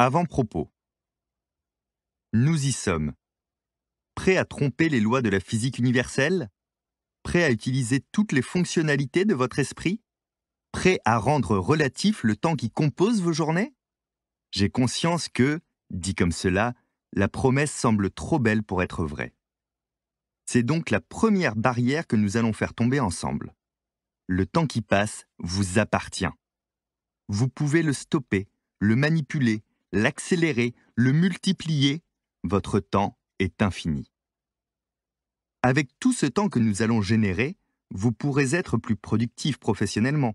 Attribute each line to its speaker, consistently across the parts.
Speaker 1: Avant-propos. Nous y sommes. Prêts à tromper les lois de la physique universelle Prêts à utiliser toutes les fonctionnalités de votre esprit Prêts à rendre relatif le temps qui compose vos journées J'ai conscience que, dit comme cela, la promesse semble trop belle pour être vraie. C'est donc la première barrière que nous allons faire tomber ensemble. Le temps qui passe vous appartient. Vous pouvez le stopper, le manipuler, l'accélérer, le multiplier, votre temps est infini. Avec tout ce temps que nous allons générer, vous pourrez être plus productif professionnellement,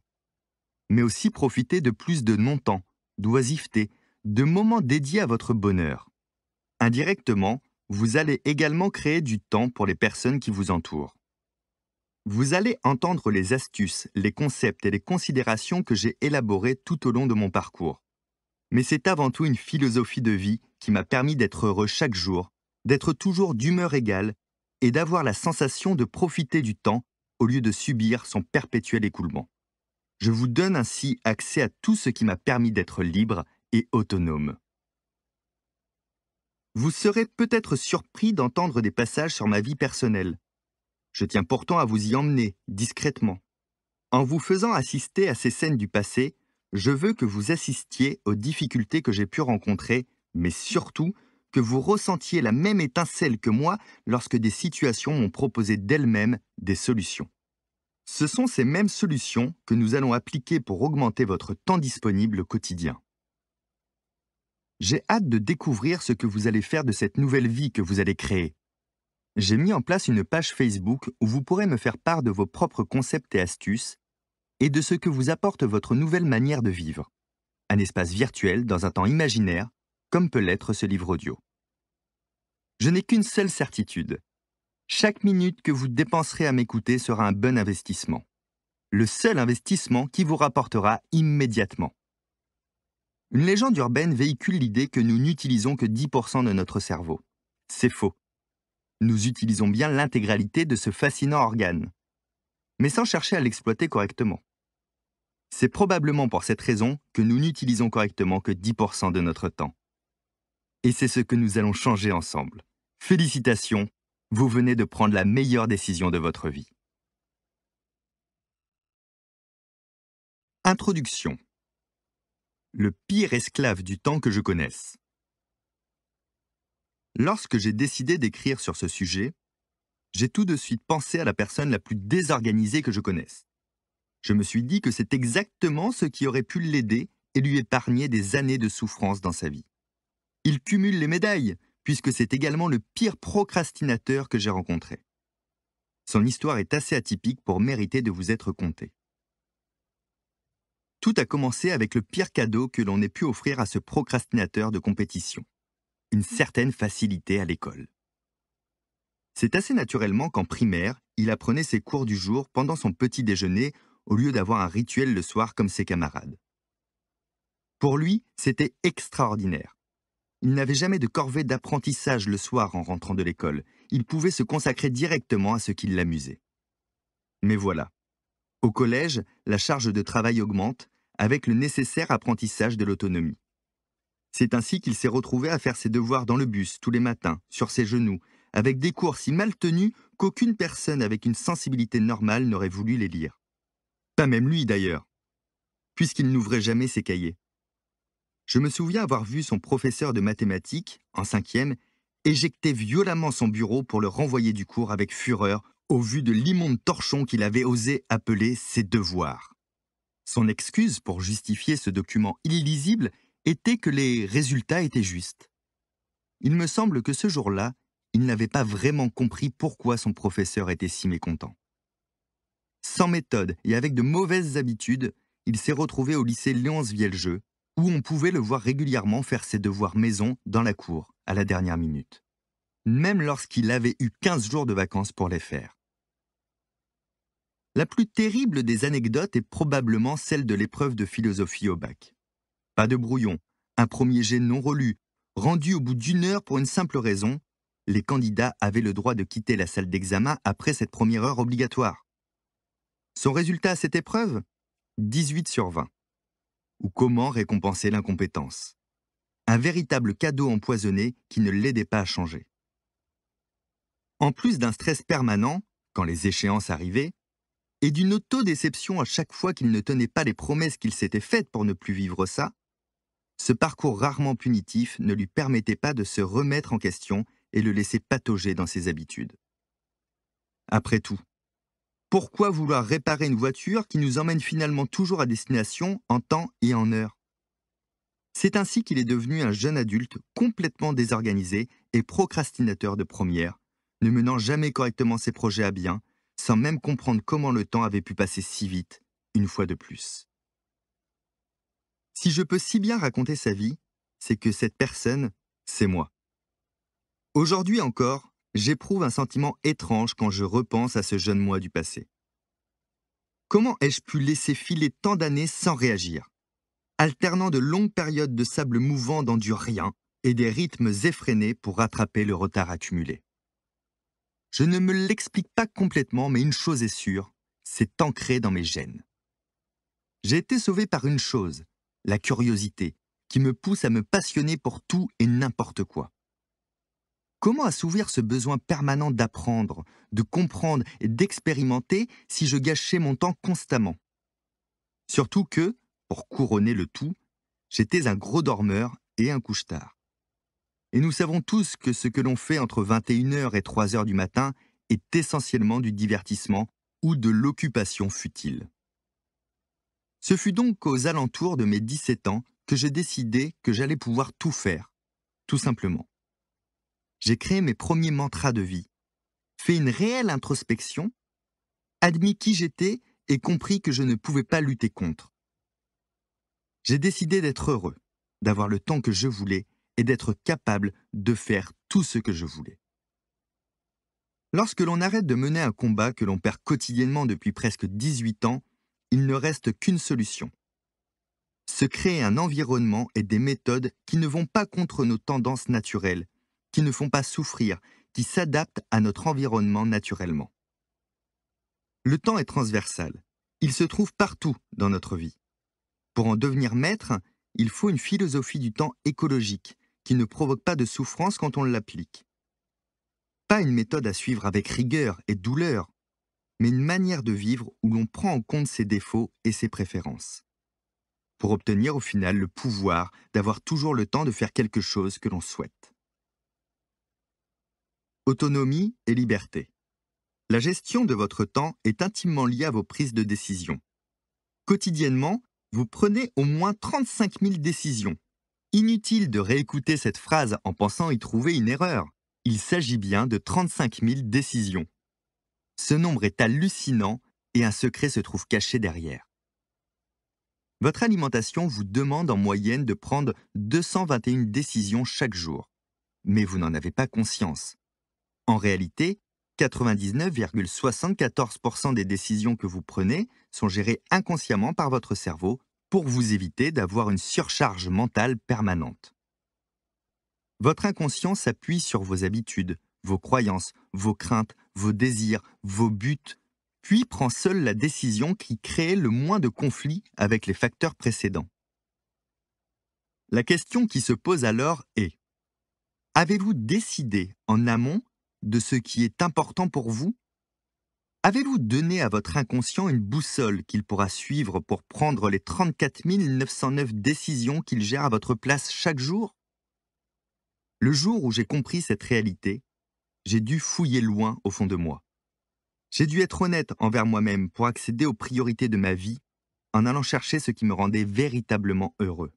Speaker 1: mais aussi profiter de plus de non-temps, d'oisiveté, de moments dédiés à votre bonheur. Indirectement, vous allez également créer du temps pour les personnes qui vous entourent. Vous allez entendre les astuces, les concepts et les considérations que j'ai élaborées tout au long de mon parcours mais c'est avant tout une philosophie de vie qui m'a permis d'être heureux chaque jour, d'être toujours d'humeur égale et d'avoir la sensation de profiter du temps au lieu de subir son perpétuel écoulement. Je vous donne ainsi accès à tout ce qui m'a permis d'être libre et autonome. Vous serez peut-être surpris d'entendre des passages sur ma vie personnelle. Je tiens pourtant à vous y emmener, discrètement. En vous faisant assister à ces scènes du passé, je veux que vous assistiez aux difficultés que j'ai pu rencontrer, mais surtout que vous ressentiez la même étincelle que moi lorsque des situations m'ont proposé d'elles-mêmes des solutions. Ce sont ces mêmes solutions que nous allons appliquer pour augmenter votre temps disponible quotidien. J'ai hâte de découvrir ce que vous allez faire de cette nouvelle vie que vous allez créer. J'ai mis en place une page Facebook où vous pourrez me faire part de vos propres concepts et astuces et de ce que vous apporte votre nouvelle manière de vivre. Un espace virtuel dans un temps imaginaire, comme peut l'être ce livre audio. Je n'ai qu'une seule certitude. Chaque minute que vous dépenserez à m'écouter sera un bon investissement. Le seul investissement qui vous rapportera immédiatement. Une légende urbaine véhicule l'idée que nous n'utilisons que 10% de notre cerveau. C'est faux. Nous utilisons bien l'intégralité de ce fascinant organe, mais sans chercher à l'exploiter correctement. C'est probablement pour cette raison que nous n'utilisons correctement que 10% de notre temps. Et c'est ce que nous allons changer ensemble. Félicitations, vous venez de prendre la meilleure décision de votre vie. Introduction. Le pire esclave du temps que je connaisse. Lorsque j'ai décidé d'écrire sur ce sujet, j'ai tout de suite pensé à la personne la plus désorganisée que je connaisse. Je me suis dit que c'est exactement ce qui aurait pu l'aider et lui épargner des années de souffrance dans sa vie. Il cumule les médailles, puisque c'est également le pire procrastinateur que j'ai rencontré. Son histoire est assez atypique pour mériter de vous être contée. Tout a commencé avec le pire cadeau que l'on ait pu offrir à ce procrastinateur de compétition, une certaine facilité à l'école. C'est assez naturellement qu'en primaire, il apprenait ses cours du jour pendant son petit déjeuner au lieu d'avoir un rituel le soir comme ses camarades. Pour lui, c'était extraordinaire. Il n'avait jamais de corvée d'apprentissage le soir en rentrant de l'école. Il pouvait se consacrer directement à ce qui l'amusait. Mais voilà. Au collège, la charge de travail augmente avec le nécessaire apprentissage de l'autonomie. C'est ainsi qu'il s'est retrouvé à faire ses devoirs dans le bus tous les matins, sur ses genoux, avec des cours si mal tenus qu'aucune personne avec une sensibilité normale n'aurait voulu les lire. Pas même lui d'ailleurs, puisqu'il n'ouvrait jamais ses cahiers. Je me souviens avoir vu son professeur de mathématiques, en cinquième, éjecter violemment son bureau pour le renvoyer du cours avec fureur au vu de l'immonde torchon qu'il avait osé appeler ses devoirs. Son excuse pour justifier ce document illisible était que les résultats étaient justes. Il me semble que ce jour-là, il n'avait pas vraiment compris pourquoi son professeur était si mécontent. Sans méthode et avec de mauvaises habitudes, il s'est retrouvé au lycée Léonce-Vielgeux, où on pouvait le voir régulièrement faire ses devoirs maison dans la cour, à la dernière minute. Même lorsqu'il avait eu 15 jours de vacances pour les faire. La plus terrible des anecdotes est probablement celle de l'épreuve de philosophie au bac. Pas de brouillon, un premier jet non relu, rendu au bout d'une heure pour une simple raison, les candidats avaient le droit de quitter la salle d'examen après cette première heure obligatoire. Son résultat à cette épreuve 18 sur 20. Ou comment récompenser l'incompétence Un véritable cadeau empoisonné qui ne l'aidait pas à changer. En plus d'un stress permanent, quand les échéances arrivaient, et d'une auto-déception à chaque fois qu'il ne tenait pas les promesses qu'il s'était faites pour ne plus vivre ça, ce parcours rarement punitif ne lui permettait pas de se remettre en question et le laisser patauger dans ses habitudes. Après tout, pourquoi vouloir réparer une voiture qui nous emmène finalement toujours à destination en temps et en heure C'est ainsi qu'il est devenu un jeune adulte complètement désorganisé et procrastinateur de première, ne menant jamais correctement ses projets à bien, sans même comprendre comment le temps avait pu passer si vite, une fois de plus. Si je peux si bien raconter sa vie, c'est que cette personne, c'est moi. Aujourd'hui encore, j'éprouve un sentiment étrange quand je repense à ce jeune moi du passé. Comment ai-je pu laisser filer tant d'années sans réagir, alternant de longues périodes de sable mouvant dans du rien et des rythmes effrénés pour rattraper le retard accumulé Je ne me l'explique pas complètement, mais une chose est sûre, c'est ancré dans mes gènes. J'ai été sauvé par une chose, la curiosité, qui me pousse à me passionner pour tout et n'importe quoi. Comment assouvir ce besoin permanent d'apprendre, de comprendre et d'expérimenter si je gâchais mon temps constamment Surtout que, pour couronner le tout, j'étais un gros dormeur et un couche-tard. Et nous savons tous que ce que l'on fait entre 21h et 3h du matin est essentiellement du divertissement ou de l'occupation futile. Ce fut donc aux alentours de mes 17 ans que je décidai que j'allais pouvoir tout faire, tout simplement j'ai créé mes premiers mantras de vie, fait une réelle introspection, admis qui j'étais et compris que je ne pouvais pas lutter contre. J'ai décidé d'être heureux, d'avoir le temps que je voulais et d'être capable de faire tout ce que je voulais. Lorsque l'on arrête de mener un combat que l'on perd quotidiennement depuis presque 18 ans, il ne reste qu'une solution. Se créer un environnement et des méthodes qui ne vont pas contre nos tendances naturelles, qui ne font pas souffrir, qui s'adaptent à notre environnement naturellement. Le temps est transversal. Il se trouve partout dans notre vie. Pour en devenir maître, il faut une philosophie du temps écologique, qui ne provoque pas de souffrance quand on l'applique. Pas une méthode à suivre avec rigueur et douleur, mais une manière de vivre où l'on prend en compte ses défauts et ses préférences. Pour obtenir au final le pouvoir d'avoir toujours le temps de faire quelque chose que l'on souhaite autonomie et liberté. La gestion de votre temps est intimement liée à vos prises de décision. Quotidiennement, vous prenez au moins 35 000 décisions. Inutile de réécouter cette phrase en pensant y trouver une erreur. Il s'agit bien de 35 000 décisions. Ce nombre est hallucinant et un secret se trouve caché derrière. Votre alimentation vous demande en moyenne de prendre 221 décisions chaque jour, mais vous n'en avez pas conscience. En réalité, 99,74% des décisions que vous prenez sont gérées inconsciemment par votre cerveau pour vous éviter d'avoir une surcharge mentale permanente. Votre inconscient s'appuie sur vos habitudes, vos croyances, vos craintes, vos désirs, vos buts, puis prend seule la décision qui crée le moins de conflits avec les facteurs précédents. La question qui se pose alors est Avez-vous décidé en amont de ce qui est important pour vous Avez-vous donné à votre inconscient une boussole qu'il pourra suivre pour prendre les 34 909 décisions qu'il gère à votre place chaque jour Le jour où j'ai compris cette réalité, j'ai dû fouiller loin au fond de moi. J'ai dû être honnête envers moi-même pour accéder aux priorités de ma vie en allant chercher ce qui me rendait véritablement heureux.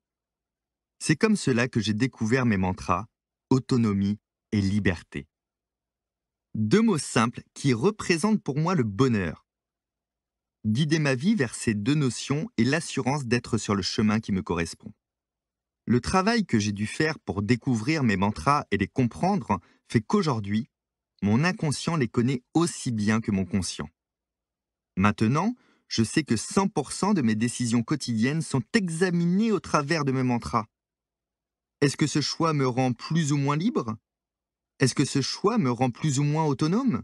Speaker 1: C'est comme cela que j'ai découvert mes mantras autonomie et liberté. Deux mots simples qui représentent pour moi le bonheur. Guider ma vie vers ces deux notions et l'assurance d'être sur le chemin qui me correspond. Le travail que j'ai dû faire pour découvrir mes mantras et les comprendre fait qu'aujourd'hui, mon inconscient les connaît aussi bien que mon conscient. Maintenant, je sais que 100% de mes décisions quotidiennes sont examinées au travers de mes mantras. Est-ce que ce choix me rend plus ou moins libre est-ce que ce choix me rend plus ou moins autonome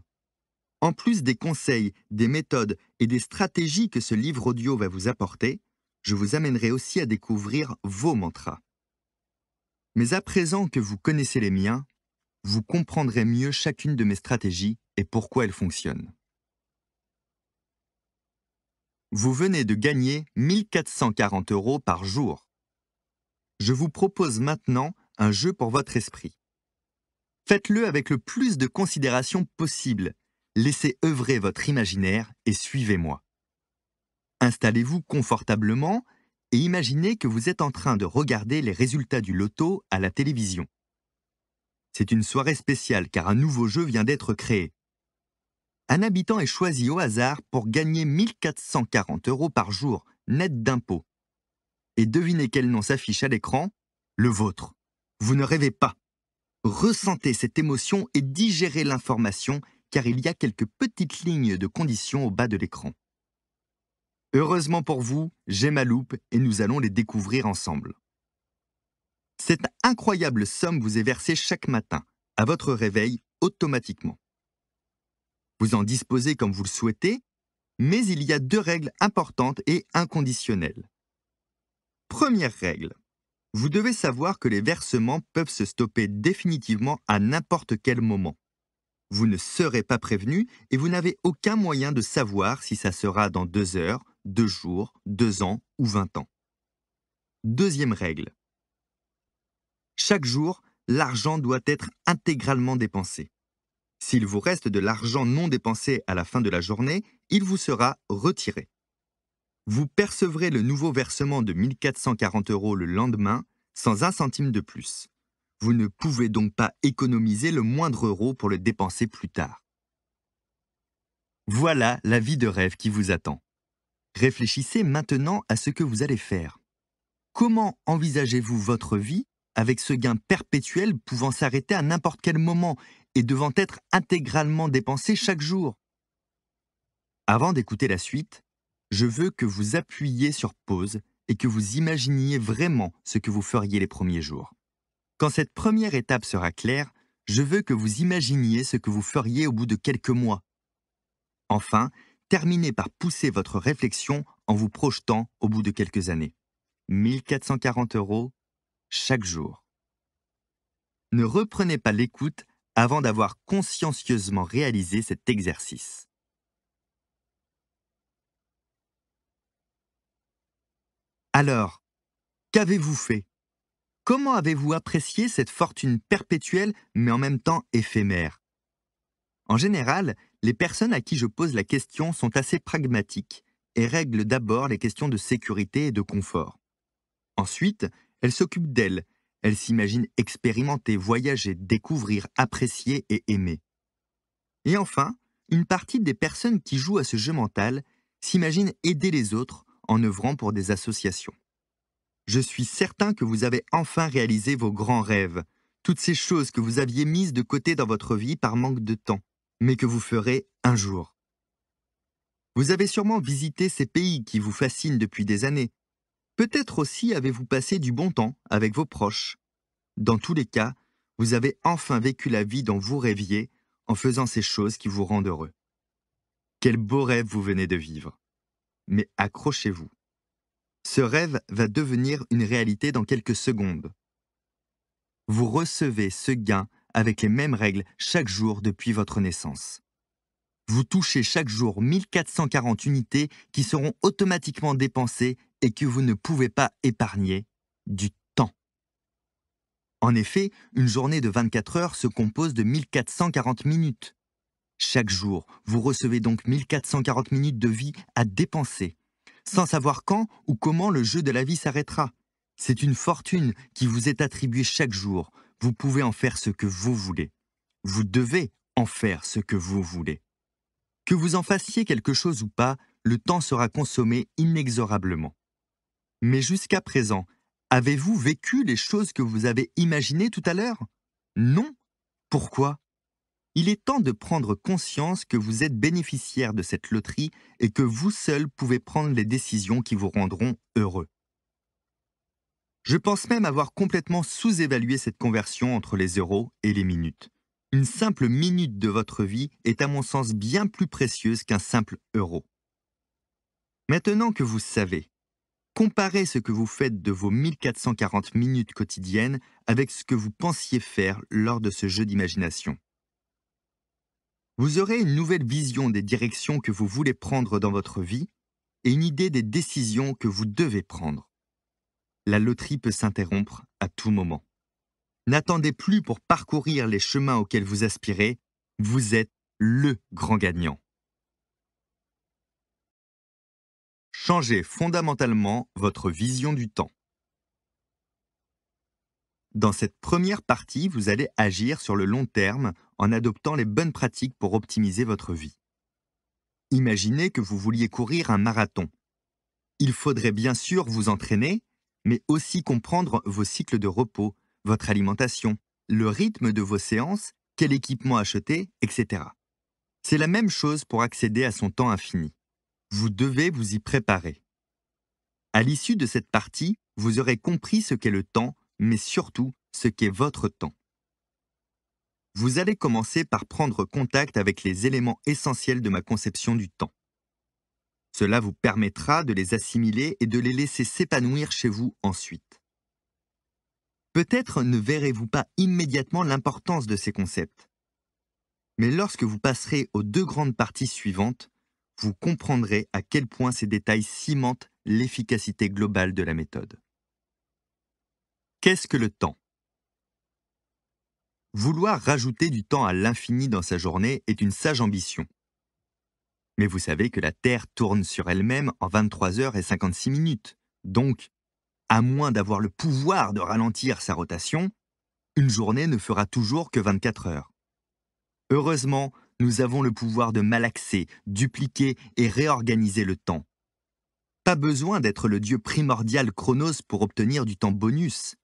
Speaker 1: En plus des conseils, des méthodes et des stratégies que ce livre audio va vous apporter, je vous amènerai aussi à découvrir vos mantras. Mais à présent que vous connaissez les miens, vous comprendrez mieux chacune de mes stratégies et pourquoi elles fonctionnent. Vous venez de gagner 1440 euros par jour. Je vous propose maintenant un jeu pour votre esprit. Faites-le avec le plus de considération possible. Laissez œuvrer votre imaginaire et suivez-moi. Installez-vous confortablement et imaginez que vous êtes en train de regarder les résultats du loto à la télévision. C'est une soirée spéciale car un nouveau jeu vient d'être créé. Un habitant est choisi au hasard pour gagner 1440 euros par jour, net d'impôts. Et devinez quel nom s'affiche à l'écran Le vôtre. Vous ne rêvez pas. Ressentez cette émotion et digérez l'information car il y a quelques petites lignes de conditions au bas de l'écran. Heureusement pour vous, j'ai ma loupe et nous allons les découvrir ensemble. Cette incroyable somme vous est versée chaque matin, à votre réveil, automatiquement. Vous en disposez comme vous le souhaitez, mais il y a deux règles importantes et inconditionnelles. Première règle, vous devez savoir que les versements peuvent se stopper définitivement à n'importe quel moment. Vous ne serez pas prévenu et vous n'avez aucun moyen de savoir si ça sera dans deux heures, deux jours, deux ans ou vingt ans. Deuxième règle. Chaque jour, l'argent doit être intégralement dépensé. S'il vous reste de l'argent non dépensé à la fin de la journée, il vous sera retiré vous percevrez le nouveau versement de 1440 euros le lendemain sans un centime de plus. Vous ne pouvez donc pas économiser le moindre euro pour le dépenser plus tard. Voilà la vie de rêve qui vous attend. Réfléchissez maintenant à ce que vous allez faire. Comment envisagez-vous votre vie avec ce gain perpétuel pouvant s'arrêter à n'importe quel moment et devant être intégralement dépensé chaque jour Avant d'écouter la suite, je veux que vous appuyiez sur pause et que vous imaginiez vraiment ce que vous feriez les premiers jours. Quand cette première étape sera claire, je veux que vous imaginiez ce que vous feriez au bout de quelques mois. Enfin, terminez par pousser votre réflexion en vous projetant au bout de quelques années. 1440 euros chaque jour. Ne reprenez pas l'écoute avant d'avoir consciencieusement réalisé cet exercice. Alors, qu'avez-vous fait Comment avez-vous apprécié cette fortune perpétuelle mais en même temps éphémère En général, les personnes à qui je pose la question sont assez pragmatiques et règlent d'abord les questions de sécurité et de confort. Ensuite, elles s'occupent d'elles, elles s'imaginent expérimenter, voyager, découvrir, apprécier et aimer. Et enfin, une partie des personnes qui jouent à ce jeu mental s'imaginent aider les autres en œuvrant pour des associations. Je suis certain que vous avez enfin réalisé vos grands rêves, toutes ces choses que vous aviez mises de côté dans votre vie par manque de temps, mais que vous ferez un jour. Vous avez sûrement visité ces pays qui vous fascinent depuis des années. Peut-être aussi avez-vous passé du bon temps avec vos proches. Dans tous les cas, vous avez enfin vécu la vie dont vous rêviez en faisant ces choses qui vous rendent heureux. Quel beau rêve vous venez de vivre mais accrochez-vous. Ce rêve va devenir une réalité dans quelques secondes. Vous recevez ce gain avec les mêmes règles chaque jour depuis votre naissance. Vous touchez chaque jour 1440 unités qui seront automatiquement dépensées et que vous ne pouvez pas épargner du temps. En effet, une journée de 24 heures se compose de 1440 minutes. Chaque jour, vous recevez donc 1440 minutes de vie à dépenser, sans savoir quand ou comment le jeu de la vie s'arrêtera. C'est une fortune qui vous est attribuée chaque jour. Vous pouvez en faire ce que vous voulez. Vous devez en faire ce que vous voulez. Que vous en fassiez quelque chose ou pas, le temps sera consommé inexorablement. Mais jusqu'à présent, avez-vous vécu les choses que vous avez imaginées tout à l'heure Non. Pourquoi il est temps de prendre conscience que vous êtes bénéficiaire de cette loterie et que vous seul pouvez prendre les décisions qui vous rendront heureux. Je pense même avoir complètement sous-évalué cette conversion entre les euros et les minutes. Une simple minute de votre vie est à mon sens bien plus précieuse qu'un simple euro. Maintenant que vous savez, comparez ce que vous faites de vos 1440 minutes quotidiennes avec ce que vous pensiez faire lors de ce jeu d'imagination. Vous aurez une nouvelle vision des directions que vous voulez prendre dans votre vie et une idée des décisions que vous devez prendre. La loterie peut s'interrompre à tout moment. N'attendez plus pour parcourir les chemins auxquels vous aspirez, vous êtes le grand gagnant. Changez fondamentalement votre vision du temps. Dans cette première partie, vous allez agir sur le long terme en adoptant les bonnes pratiques pour optimiser votre vie. Imaginez que vous vouliez courir un marathon. Il faudrait bien sûr vous entraîner, mais aussi comprendre vos cycles de repos, votre alimentation, le rythme de vos séances, quel équipement acheter, etc. C'est la même chose pour accéder à son temps infini. Vous devez vous y préparer. À l'issue de cette partie, vous aurez compris ce qu'est le temps, mais surtout ce qu'est votre temps vous allez commencer par prendre contact avec les éléments essentiels de ma conception du temps. Cela vous permettra de les assimiler et de les laisser s'épanouir chez vous ensuite. Peut-être ne verrez-vous pas immédiatement l'importance de ces concepts. Mais lorsque vous passerez aux deux grandes parties suivantes, vous comprendrez à quel point ces détails cimentent l'efficacité globale de la méthode. Qu'est-ce que le temps Vouloir rajouter du temps à l'infini dans sa journée est une sage ambition. Mais vous savez que la Terre tourne sur elle-même en 23 heures et 56 minutes. Donc, à moins d'avoir le pouvoir de ralentir sa rotation, une journée ne fera toujours que 24 heures. Heureusement, nous avons le pouvoir de malaxer, dupliquer et réorganiser le temps. Pas besoin d'être le dieu primordial Chronos pour obtenir du temps bonus.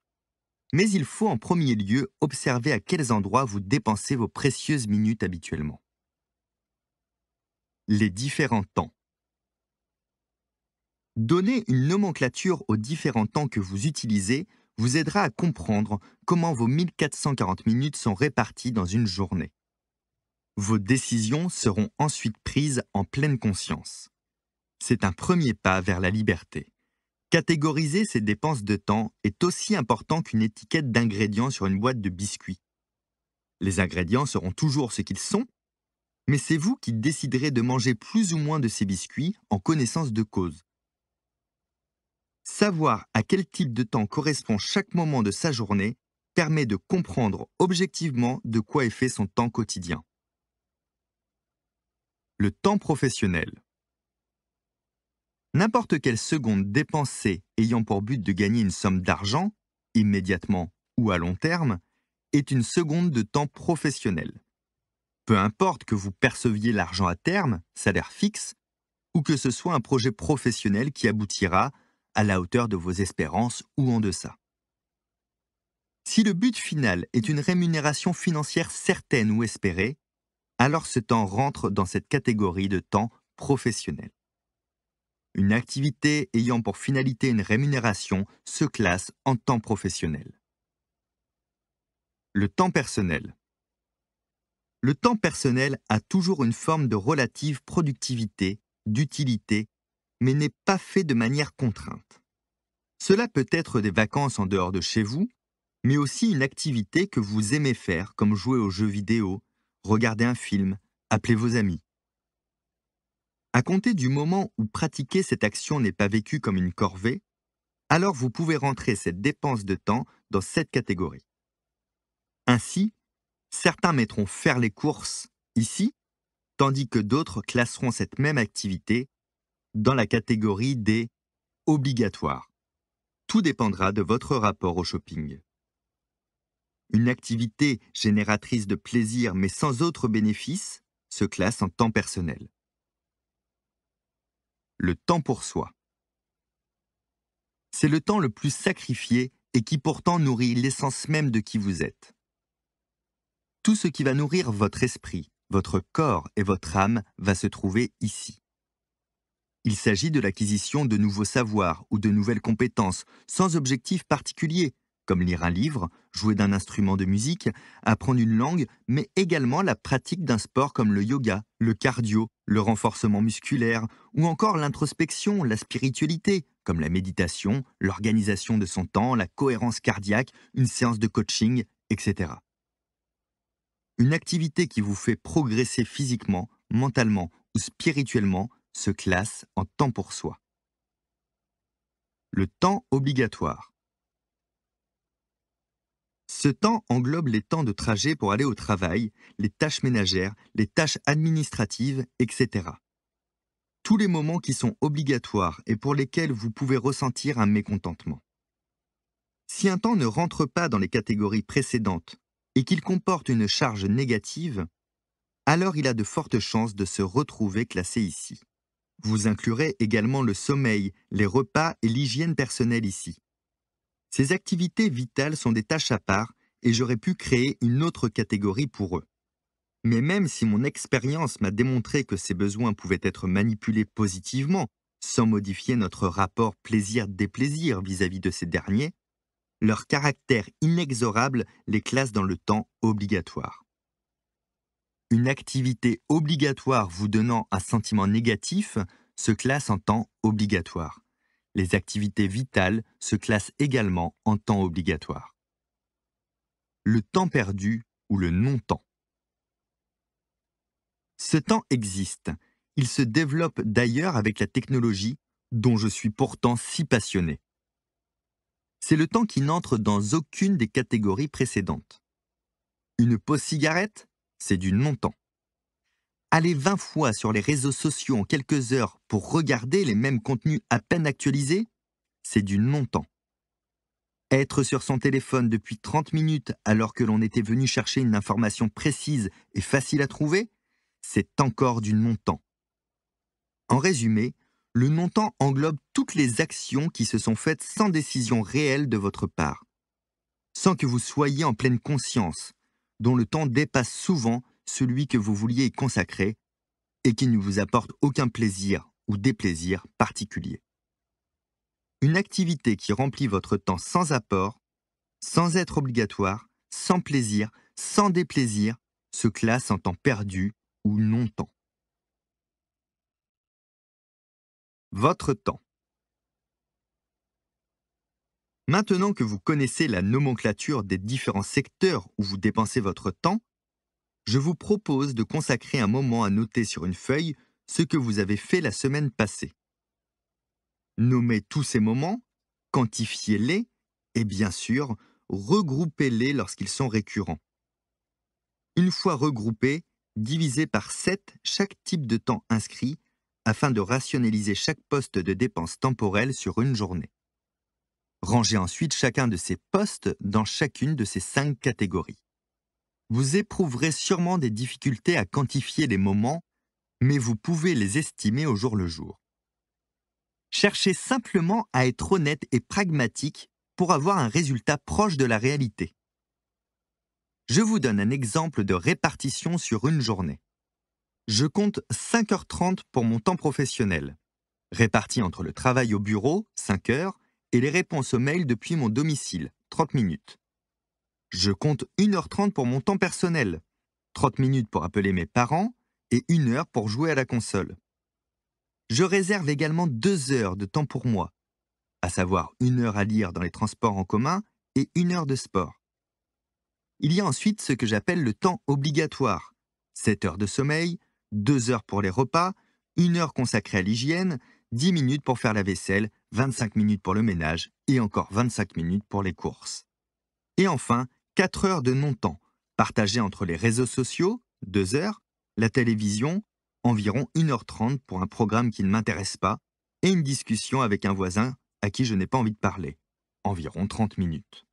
Speaker 1: Mais il faut en premier lieu observer à quels endroits vous dépensez vos précieuses minutes habituellement. Les différents temps. Donner une nomenclature aux différents temps que vous utilisez vous aidera à comprendre comment vos 1440 minutes sont réparties dans une journée. Vos décisions seront ensuite prises en pleine conscience. C'est un premier pas vers la liberté. Catégoriser ses dépenses de temps est aussi important qu'une étiquette d'ingrédients sur une boîte de biscuits. Les ingrédients seront toujours ce qu'ils sont, mais c'est vous qui déciderez de manger plus ou moins de ces biscuits en connaissance de cause. Savoir à quel type de temps correspond chaque moment de sa journée permet de comprendre objectivement de quoi est fait son temps quotidien. Le temps professionnel. N'importe quelle seconde dépensée ayant pour but de gagner une somme d'argent, immédiatement ou à long terme, est une seconde de temps professionnel. Peu importe que vous perceviez l'argent à terme, salaire fixe, ou que ce soit un projet professionnel qui aboutira à la hauteur de vos espérances ou en deçà. Si le but final est une rémunération financière certaine ou espérée, alors ce temps rentre dans cette catégorie de temps professionnel. Une activité ayant pour finalité une rémunération se classe en temps professionnel. Le temps personnel. Le temps personnel a toujours une forme de relative productivité, d'utilité, mais n'est pas fait de manière contrainte. Cela peut être des vacances en dehors de chez vous, mais aussi une activité que vous aimez faire comme jouer aux jeux vidéo, regarder un film, appeler vos amis. À compter du moment où pratiquer cette action n'est pas vécue comme une corvée, alors vous pouvez rentrer cette dépense de temps dans cette catégorie. Ainsi, certains mettront faire les courses ici, tandis que d'autres classeront cette même activité dans la catégorie des obligatoires. Tout dépendra de votre rapport au shopping. Une activité génératrice de plaisir mais sans autre bénéfice se classe en temps personnel le temps pour soi. C'est le temps le plus sacrifié et qui pourtant nourrit l'essence même de qui vous êtes. Tout ce qui va nourrir votre esprit, votre corps et votre âme va se trouver ici. Il s'agit de l'acquisition de nouveaux savoirs ou de nouvelles compétences, sans objectif particulier, comme lire un livre, jouer d'un instrument de musique, apprendre une langue, mais également la pratique d'un sport comme le yoga, le cardio le renforcement musculaire ou encore l'introspection, la spiritualité, comme la méditation, l'organisation de son temps, la cohérence cardiaque, une séance de coaching, etc. Une activité qui vous fait progresser physiquement, mentalement ou spirituellement se classe en temps pour soi. Le temps obligatoire. Ce temps englobe les temps de trajet pour aller au travail, les tâches ménagères, les tâches administratives, etc. Tous les moments qui sont obligatoires et pour lesquels vous pouvez ressentir un mécontentement. Si un temps ne rentre pas dans les catégories précédentes et qu'il comporte une charge négative, alors il a de fortes chances de se retrouver classé ici. Vous inclurez également le sommeil, les repas et l'hygiène personnelle ici. Ces activités vitales sont des tâches à part et j'aurais pu créer une autre catégorie pour eux. Mais même si mon expérience m'a démontré que ces besoins pouvaient être manipulés positivement, sans modifier notre rapport plaisir-déplaisir vis-à-vis de ces derniers, leur caractère inexorable les classe dans le temps obligatoire. Une activité obligatoire vous donnant un sentiment négatif se classe en temps obligatoire les activités vitales se classent également en temps obligatoire. Le temps perdu ou le non-temps. Ce temps existe. Il se développe d'ailleurs avec la technologie dont je suis pourtant si passionné. C'est le temps qui n'entre dans aucune des catégories précédentes. Une pause cigarette, c'est du non-temps aller 20 fois sur les réseaux sociaux en quelques heures pour regarder les mêmes contenus à peine actualisés, c'est du non-temps. Être sur son téléphone depuis 30 minutes alors que l'on était venu chercher une information précise et facile à trouver, c'est encore du non-temps. En résumé, le non-temps englobe toutes les actions qui se sont faites sans décision réelle de votre part, sans que vous soyez en pleine conscience, dont le temps dépasse souvent celui que vous vouliez y consacrer et qui ne vous apporte aucun plaisir ou déplaisir particulier. Une activité qui remplit votre temps sans apport, sans être obligatoire, sans plaisir, sans déplaisir, se classe en temps perdu ou non-temps. Votre temps. Maintenant que vous connaissez la nomenclature des différents secteurs où vous dépensez votre temps, je vous propose de consacrer un moment à noter sur une feuille ce que vous avez fait la semaine passée. Nommez tous ces moments, quantifiez-les et bien sûr, regroupez-les lorsqu'ils sont récurrents. Une fois regroupés, divisez par 7 chaque type de temps inscrit afin de rationaliser chaque poste de dépense temporelle sur une journée. Rangez ensuite chacun de ces postes dans chacune de ces cinq catégories. Vous éprouverez sûrement des difficultés à quantifier les moments, mais vous pouvez les estimer au jour le jour. Cherchez simplement à être honnête et pragmatique pour avoir un résultat proche de la réalité. Je vous donne un exemple de répartition sur une journée. Je compte 5h30 pour mon temps professionnel, réparti entre le travail au bureau, 5 h et les réponses aux mails depuis mon domicile, 30 minutes. Je compte 1h30 pour mon temps personnel, 30 minutes pour appeler mes parents et 1 heure pour jouer à la console. Je réserve également 2 heures de temps pour moi, à savoir 1 heure à lire dans les transports en commun et 1 heure de sport. Il y a ensuite ce que j'appelle le temps obligatoire, 7 heures de sommeil, 2 heures pour les repas, 1 heure consacrée à l'hygiène, 10 minutes pour faire la vaisselle, 25 minutes pour le ménage et encore 25 minutes pour les courses. Et enfin, 4 heures de non-temps, partagées entre les réseaux sociaux, 2 heures, la télévision, environ 1h30 pour un programme qui ne m'intéresse pas, et une discussion avec un voisin à qui je n'ai pas envie de parler, environ 30 minutes.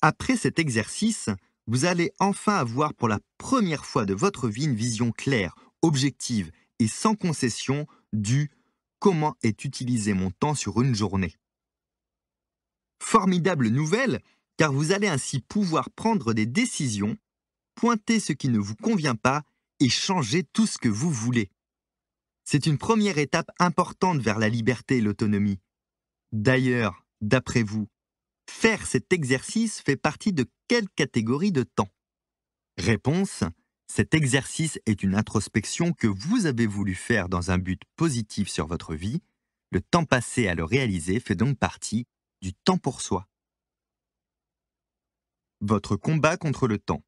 Speaker 1: Après cet exercice, vous allez enfin avoir pour la première fois de votre vie une vision claire, objective et sans concession du comment est utilisé mon temps sur une journée. Formidable nouvelle, car vous allez ainsi pouvoir prendre des décisions, pointer ce qui ne vous convient pas et changer tout ce que vous voulez. C'est une première étape importante vers la liberté et l'autonomie. D'ailleurs, d'après vous, faire cet exercice fait partie de quelle catégorie de temps Réponse Cet exercice est une introspection que vous avez voulu faire dans un but positif sur votre vie. Le temps passé à le réaliser fait donc partie du temps pour soi. Votre combat contre le temps.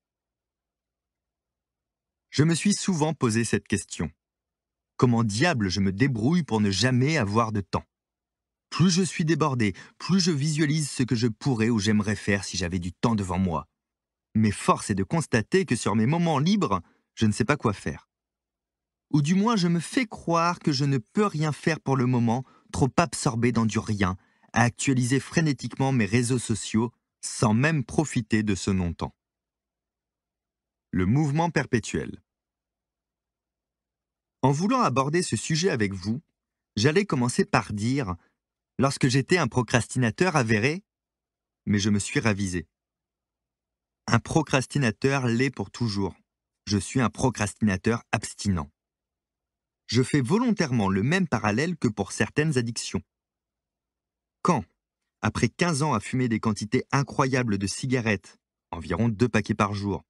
Speaker 1: Je me suis souvent posé cette question. Comment diable je me débrouille pour ne jamais avoir de temps Plus je suis débordé, plus je visualise ce que je pourrais ou j'aimerais faire si j'avais du temps devant moi. Mais force est de constater que sur mes moments libres, je ne sais pas quoi faire. Ou du moins je me fais croire que je ne peux rien faire pour le moment, trop absorbé dans du rien, à actualiser frénétiquement mes réseaux sociaux, sans même profiter de ce non-temps. Le mouvement perpétuel. En voulant aborder ce sujet avec vous, j'allais commencer par dire, lorsque j'étais un procrastinateur avéré, mais je me suis ravisé. Un procrastinateur l'est pour toujours. Je suis un procrastinateur abstinent. Je fais volontairement le même parallèle que pour certaines addictions. Quand, après 15 ans à fumer des quantités incroyables de cigarettes, environ deux paquets par jour.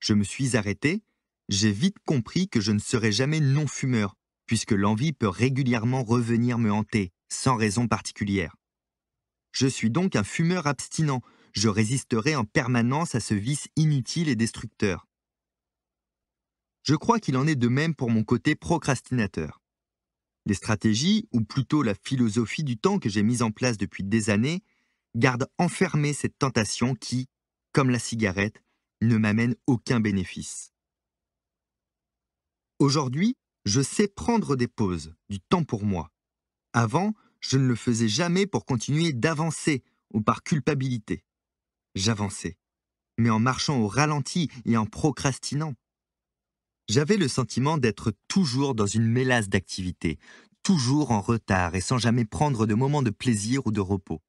Speaker 1: Je me suis arrêté, j'ai vite compris que je ne serai jamais non-fumeur, puisque l'envie peut régulièrement revenir me hanter, sans raison particulière. Je suis donc un fumeur abstinent, je résisterai en permanence à ce vice inutile et destructeur. Je crois qu'il en est de même pour mon côté procrastinateur. Les stratégies, ou plutôt la philosophie du temps que j'ai mise en place depuis des années, gardent enfermée cette tentation qui, comme la cigarette, ne m'amène aucun bénéfice. Aujourd'hui, je sais prendre des pauses, du temps pour moi. Avant, je ne le faisais jamais pour continuer d'avancer ou par culpabilité. J'avançais, mais en marchant au ralenti et en procrastinant. J'avais le sentiment d'être toujours dans une mélasse d'activité, toujours en retard et sans jamais prendre de moments de plaisir ou de repos.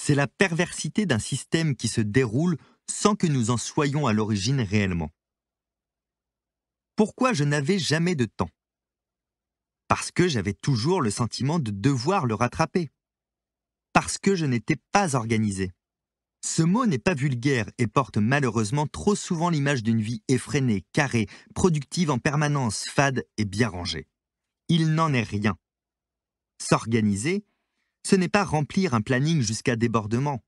Speaker 1: C'est la perversité d'un système qui se déroule sans que nous en soyons à l'origine réellement. Pourquoi je n'avais jamais de temps Parce que j'avais toujours le sentiment de devoir le rattraper. Parce que je n'étais pas organisé. Ce mot n'est pas vulgaire et porte malheureusement trop souvent l'image d'une vie effrénée, carrée, productive en permanence, fade et bien rangée. Il n'en est rien. S'organiser, ce n'est pas remplir un planning jusqu'à débordement.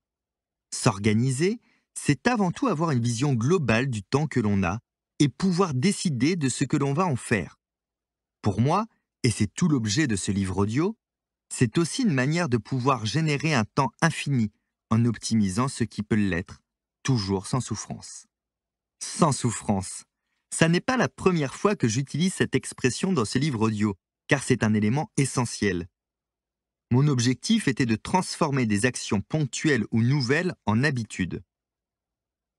Speaker 1: S'organiser, c'est avant tout avoir une vision globale du temps que l'on a et pouvoir décider de ce que l'on va en faire. Pour moi, et c'est tout l'objet de ce livre audio, c'est aussi une manière de pouvoir générer un temps infini en optimisant ce qui peut l'être, toujours sans souffrance. Sans souffrance. Ça n'est pas la première fois que j'utilise cette expression dans ce livre audio, car c'est un élément essentiel. Mon objectif était de transformer des actions ponctuelles ou nouvelles en habitudes.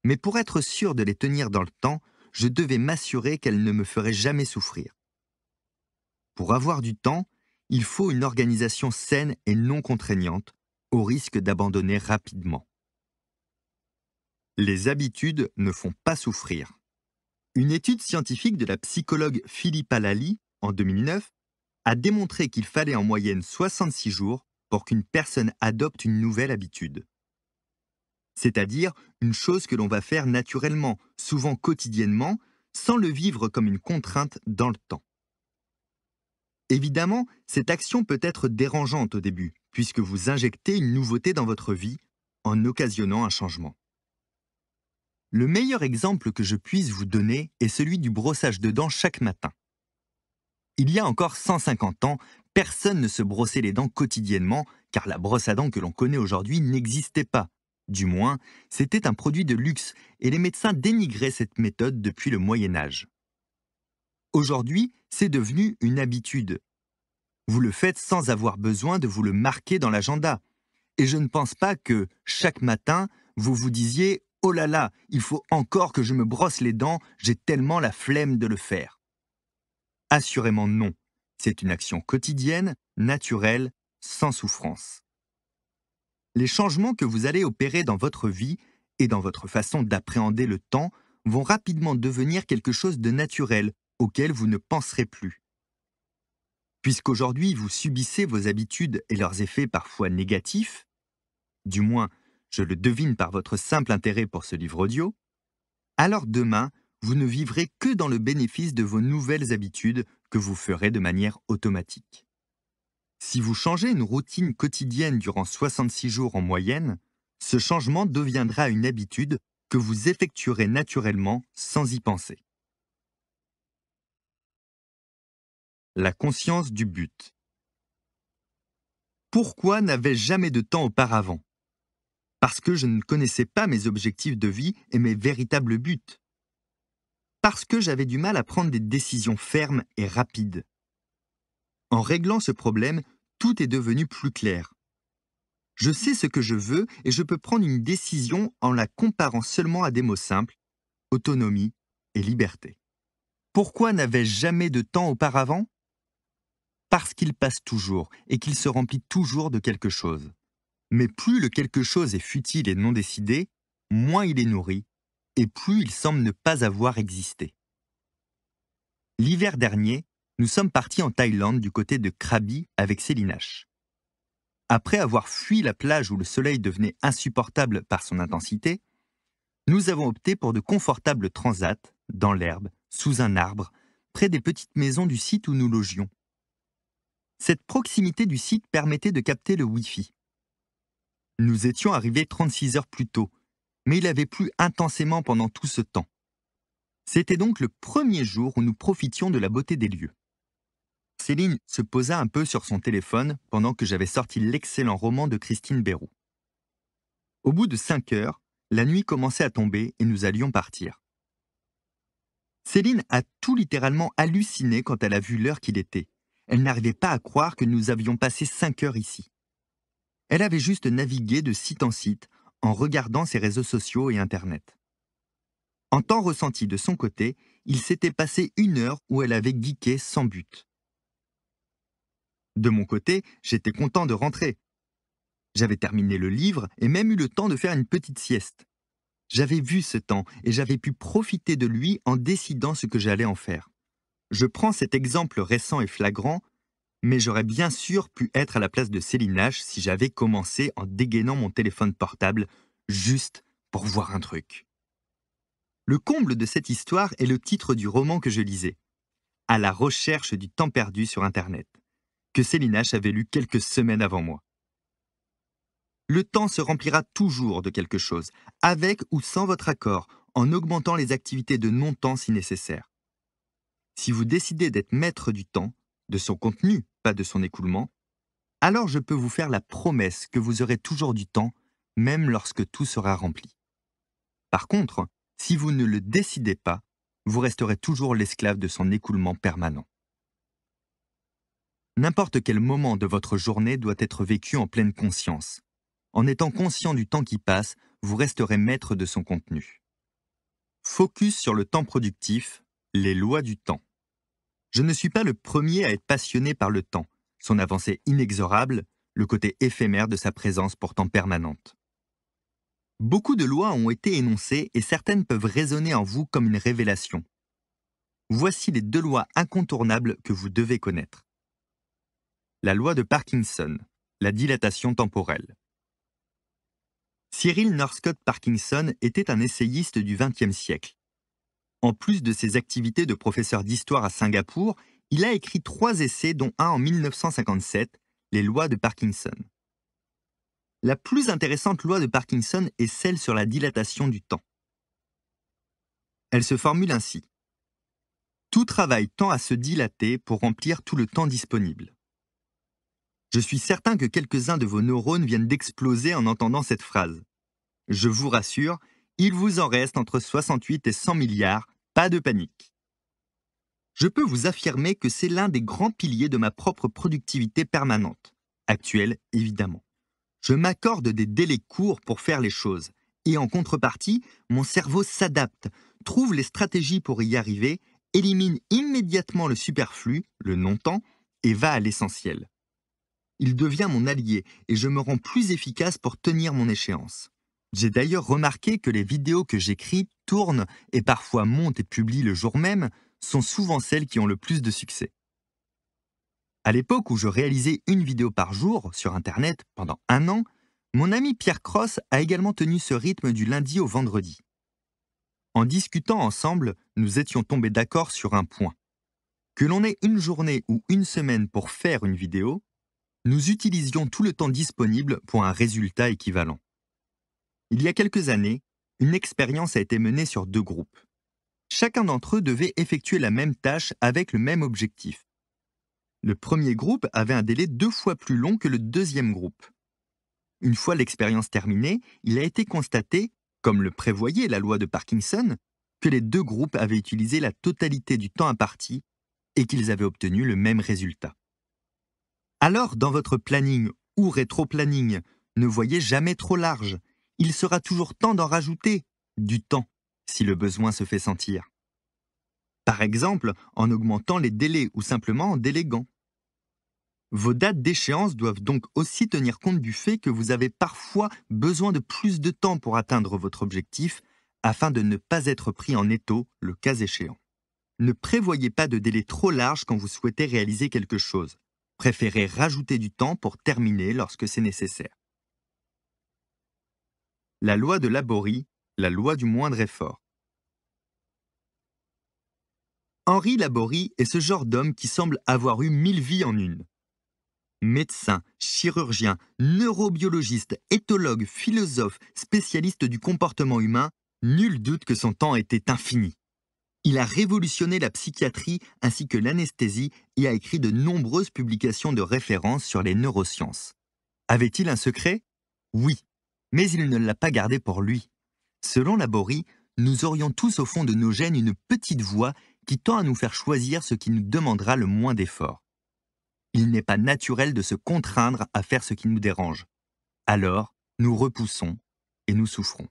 Speaker 1: Mais pour être sûr de les tenir dans le temps, je devais m'assurer qu'elles ne me feraient jamais souffrir. Pour avoir du temps, il faut une organisation saine et non contraignante, au risque d'abandonner rapidement. Les habitudes ne font pas souffrir. Une étude scientifique de la psychologue Philippa Lally, en 2009, a démontré qu'il fallait en moyenne 66 jours pour qu'une personne adopte une nouvelle habitude. C'est-à-dire une chose que l'on va faire naturellement, souvent quotidiennement, sans le vivre comme une contrainte dans le temps. Évidemment, cette action peut être dérangeante au début, puisque vous injectez une nouveauté dans votre vie en occasionnant un changement. Le meilleur exemple que je puisse vous donner est celui du brossage de dents chaque matin. Il y a encore 150 ans, personne ne se brossait les dents quotidiennement, car la brosse à dents que l'on connaît aujourd'hui n'existait pas. Du moins, c'était un produit de luxe, et les médecins dénigraient cette méthode depuis le Moyen Âge. Aujourd'hui, c'est devenu une habitude. Vous le faites sans avoir besoin de vous le marquer dans l'agenda. Et je ne pense pas que chaque matin, vous vous disiez Oh là là, il faut encore que je me brosse les dents, j'ai tellement la flemme de le faire. Assurément non. C'est une action quotidienne, naturelle, sans souffrance. Les changements que vous allez opérer dans votre vie et dans votre façon d'appréhender le temps vont rapidement devenir quelque chose de naturel, auquel vous ne penserez plus. Puisqu'aujourd'hui vous subissez vos habitudes et leurs effets parfois négatifs, du moins je le devine par votre simple intérêt pour ce livre audio, alors demain vous ne vivrez que dans le bénéfice de vos nouvelles habitudes que vous ferez de manière automatique. Si vous changez une routine quotidienne durant 66 jours en moyenne, ce changement deviendra une habitude que vous effectuerez naturellement sans y penser. La conscience du but. Pourquoi n'avais-je jamais de temps auparavant Parce que je ne connaissais pas mes objectifs de vie et mes véritables buts. Parce que j'avais du mal à prendre des décisions fermes et rapides. En réglant ce problème, tout est devenu plus clair. Je sais ce que je veux et je peux prendre une décision en la comparant seulement à des mots simples, autonomie et liberté. Pourquoi n'avais-je jamais de temps auparavant parce qu'il passe toujours et qu'il se remplit toujours de quelque chose. Mais plus le quelque chose est futile et non décidé, moins il est nourri, et plus il semble ne pas avoir existé. L'hiver dernier, nous sommes partis en Thaïlande du côté de Krabi avec Céline Après avoir fui la plage où le soleil devenait insupportable par son intensité, nous avons opté pour de confortables transats, dans l'herbe, sous un arbre, près des petites maisons du site où nous logions. Cette proximité du site permettait de capter le Wi-Fi. Nous étions arrivés 36 heures plus tôt, mais il avait plu intensément pendant tout ce temps. C'était donc le premier jour où nous profitions de la beauté des lieux. Céline se posa un peu sur son téléphone pendant que j'avais sorti l'excellent roman de Christine Béroux. Au bout de cinq heures, la nuit commençait à tomber et nous allions partir. Céline a tout littéralement halluciné quand elle a vu l'heure qu'il était. Elle n'arrivait pas à croire que nous avions passé cinq heures ici. Elle avait juste navigué de site en site en regardant ses réseaux sociaux et Internet. En temps ressenti de son côté, il s'était passé une heure où elle avait geeké sans but. De mon côté, j'étais content de rentrer. J'avais terminé le livre et même eu le temps de faire une petite sieste. J'avais vu ce temps et j'avais pu profiter de lui en décidant ce que j'allais en faire. Je prends cet exemple récent et flagrant, mais j'aurais bien sûr pu être à la place de Céline H si j'avais commencé en dégainant mon téléphone portable juste pour voir un truc. Le comble de cette histoire est le titre du roman que je lisais, À la recherche du temps perdu sur Internet, que Céline H avait lu quelques semaines avant moi. Le temps se remplira toujours de quelque chose, avec ou sans votre accord, en augmentant les activités de non-temps si nécessaire. Si vous décidez d'être maître du temps, de son contenu, pas de son écoulement, alors je peux vous faire la promesse que vous aurez toujours du temps, même lorsque tout sera rempli. Par contre, si vous ne le décidez pas, vous resterez toujours l'esclave de son écoulement permanent. N'importe quel moment de votre journée doit être vécu en pleine conscience. En étant conscient du temps qui passe, vous resterez maître de son contenu. Focus sur le temps productif, les lois du temps. Je ne suis pas le premier à être passionné par le temps, son avancée inexorable, le côté éphémère de sa présence pourtant permanente. Beaucoup de lois ont été énoncées et certaines peuvent résonner en vous comme une révélation. Voici les deux lois incontournables que vous devez connaître. La loi de Parkinson, la dilatation temporelle. Cyril Norscott Parkinson était un essayiste du XXe siècle. En plus de ses activités de professeur d'histoire à Singapour, il a écrit trois essais dont un en 1957, Les lois de Parkinson. La plus intéressante loi de Parkinson est celle sur la dilatation du temps. Elle se formule ainsi. Tout travail tend à se dilater pour remplir tout le temps disponible. Je suis certain que quelques-uns de vos neurones viennent d'exploser en entendant cette phrase. Je vous rassure, il vous en reste entre 68 et 100 milliards, pas de panique. Je peux vous affirmer que c'est l'un des grands piliers de ma propre productivité permanente, actuelle évidemment. Je m'accorde des délais courts pour faire les choses, et en contrepartie, mon cerveau s'adapte, trouve les stratégies pour y arriver, élimine immédiatement le superflu, le non-temps, et va à l'essentiel. Il devient mon allié et je me rends plus efficace pour tenir mon échéance. J'ai d'ailleurs remarqué que les vidéos que j'écris, tourne et parfois monte et publie le jour même sont souvent celles qui ont le plus de succès. À l'époque où je réalisais une vidéo par jour sur Internet pendant un an, mon ami Pierre Cross a également tenu ce rythme du lundi au vendredi. En discutant ensemble, nous étions tombés d'accord sur un point. Que l'on ait une journée ou une semaine pour faire une vidéo, nous utilisions tout le temps disponible pour un résultat équivalent. Il y a quelques années, une expérience a été menée sur deux groupes. Chacun d'entre eux devait effectuer la même tâche avec le même objectif. Le premier groupe avait un délai deux fois plus long que le deuxième groupe. Une fois l'expérience terminée, il a été constaté, comme le prévoyait la loi de Parkinson, que les deux groupes avaient utilisé la totalité du temps imparti et qu'ils avaient obtenu le même résultat. Alors, dans votre planning ou rétro-planning, ne voyez jamais trop large il sera toujours temps d'en rajouter du temps si le besoin se fait sentir. Par exemple, en augmentant les délais ou simplement en déléguant. Vos dates d'échéance doivent donc aussi tenir compte du fait que vous avez parfois besoin de plus de temps pour atteindre votre objectif afin de ne pas être pris en étau le cas échéant. Ne prévoyez pas de délai trop large quand vous souhaitez réaliser quelque chose. Préférez rajouter du temps pour terminer lorsque c'est nécessaire. La loi de Laborie, la loi du moindre effort. Henri Laborie est ce genre d'homme qui semble avoir eu mille vies en une. Médecin, chirurgien, neurobiologiste, éthologue, philosophe, spécialiste du comportement humain, nul doute que son temps était infini. Il a révolutionné la psychiatrie ainsi que l'anesthésie et a écrit de nombreuses publications de référence sur les neurosciences. Avait-il un secret Oui, mais il ne l'a pas gardé pour lui. Selon Laborie, nous aurions tous au fond de nos gènes une petite voix qui tend à nous faire choisir ce qui nous demandera le moins d'efforts. Il n'est pas naturel de se contraindre à faire ce qui nous dérange. Alors, nous repoussons et nous souffrons.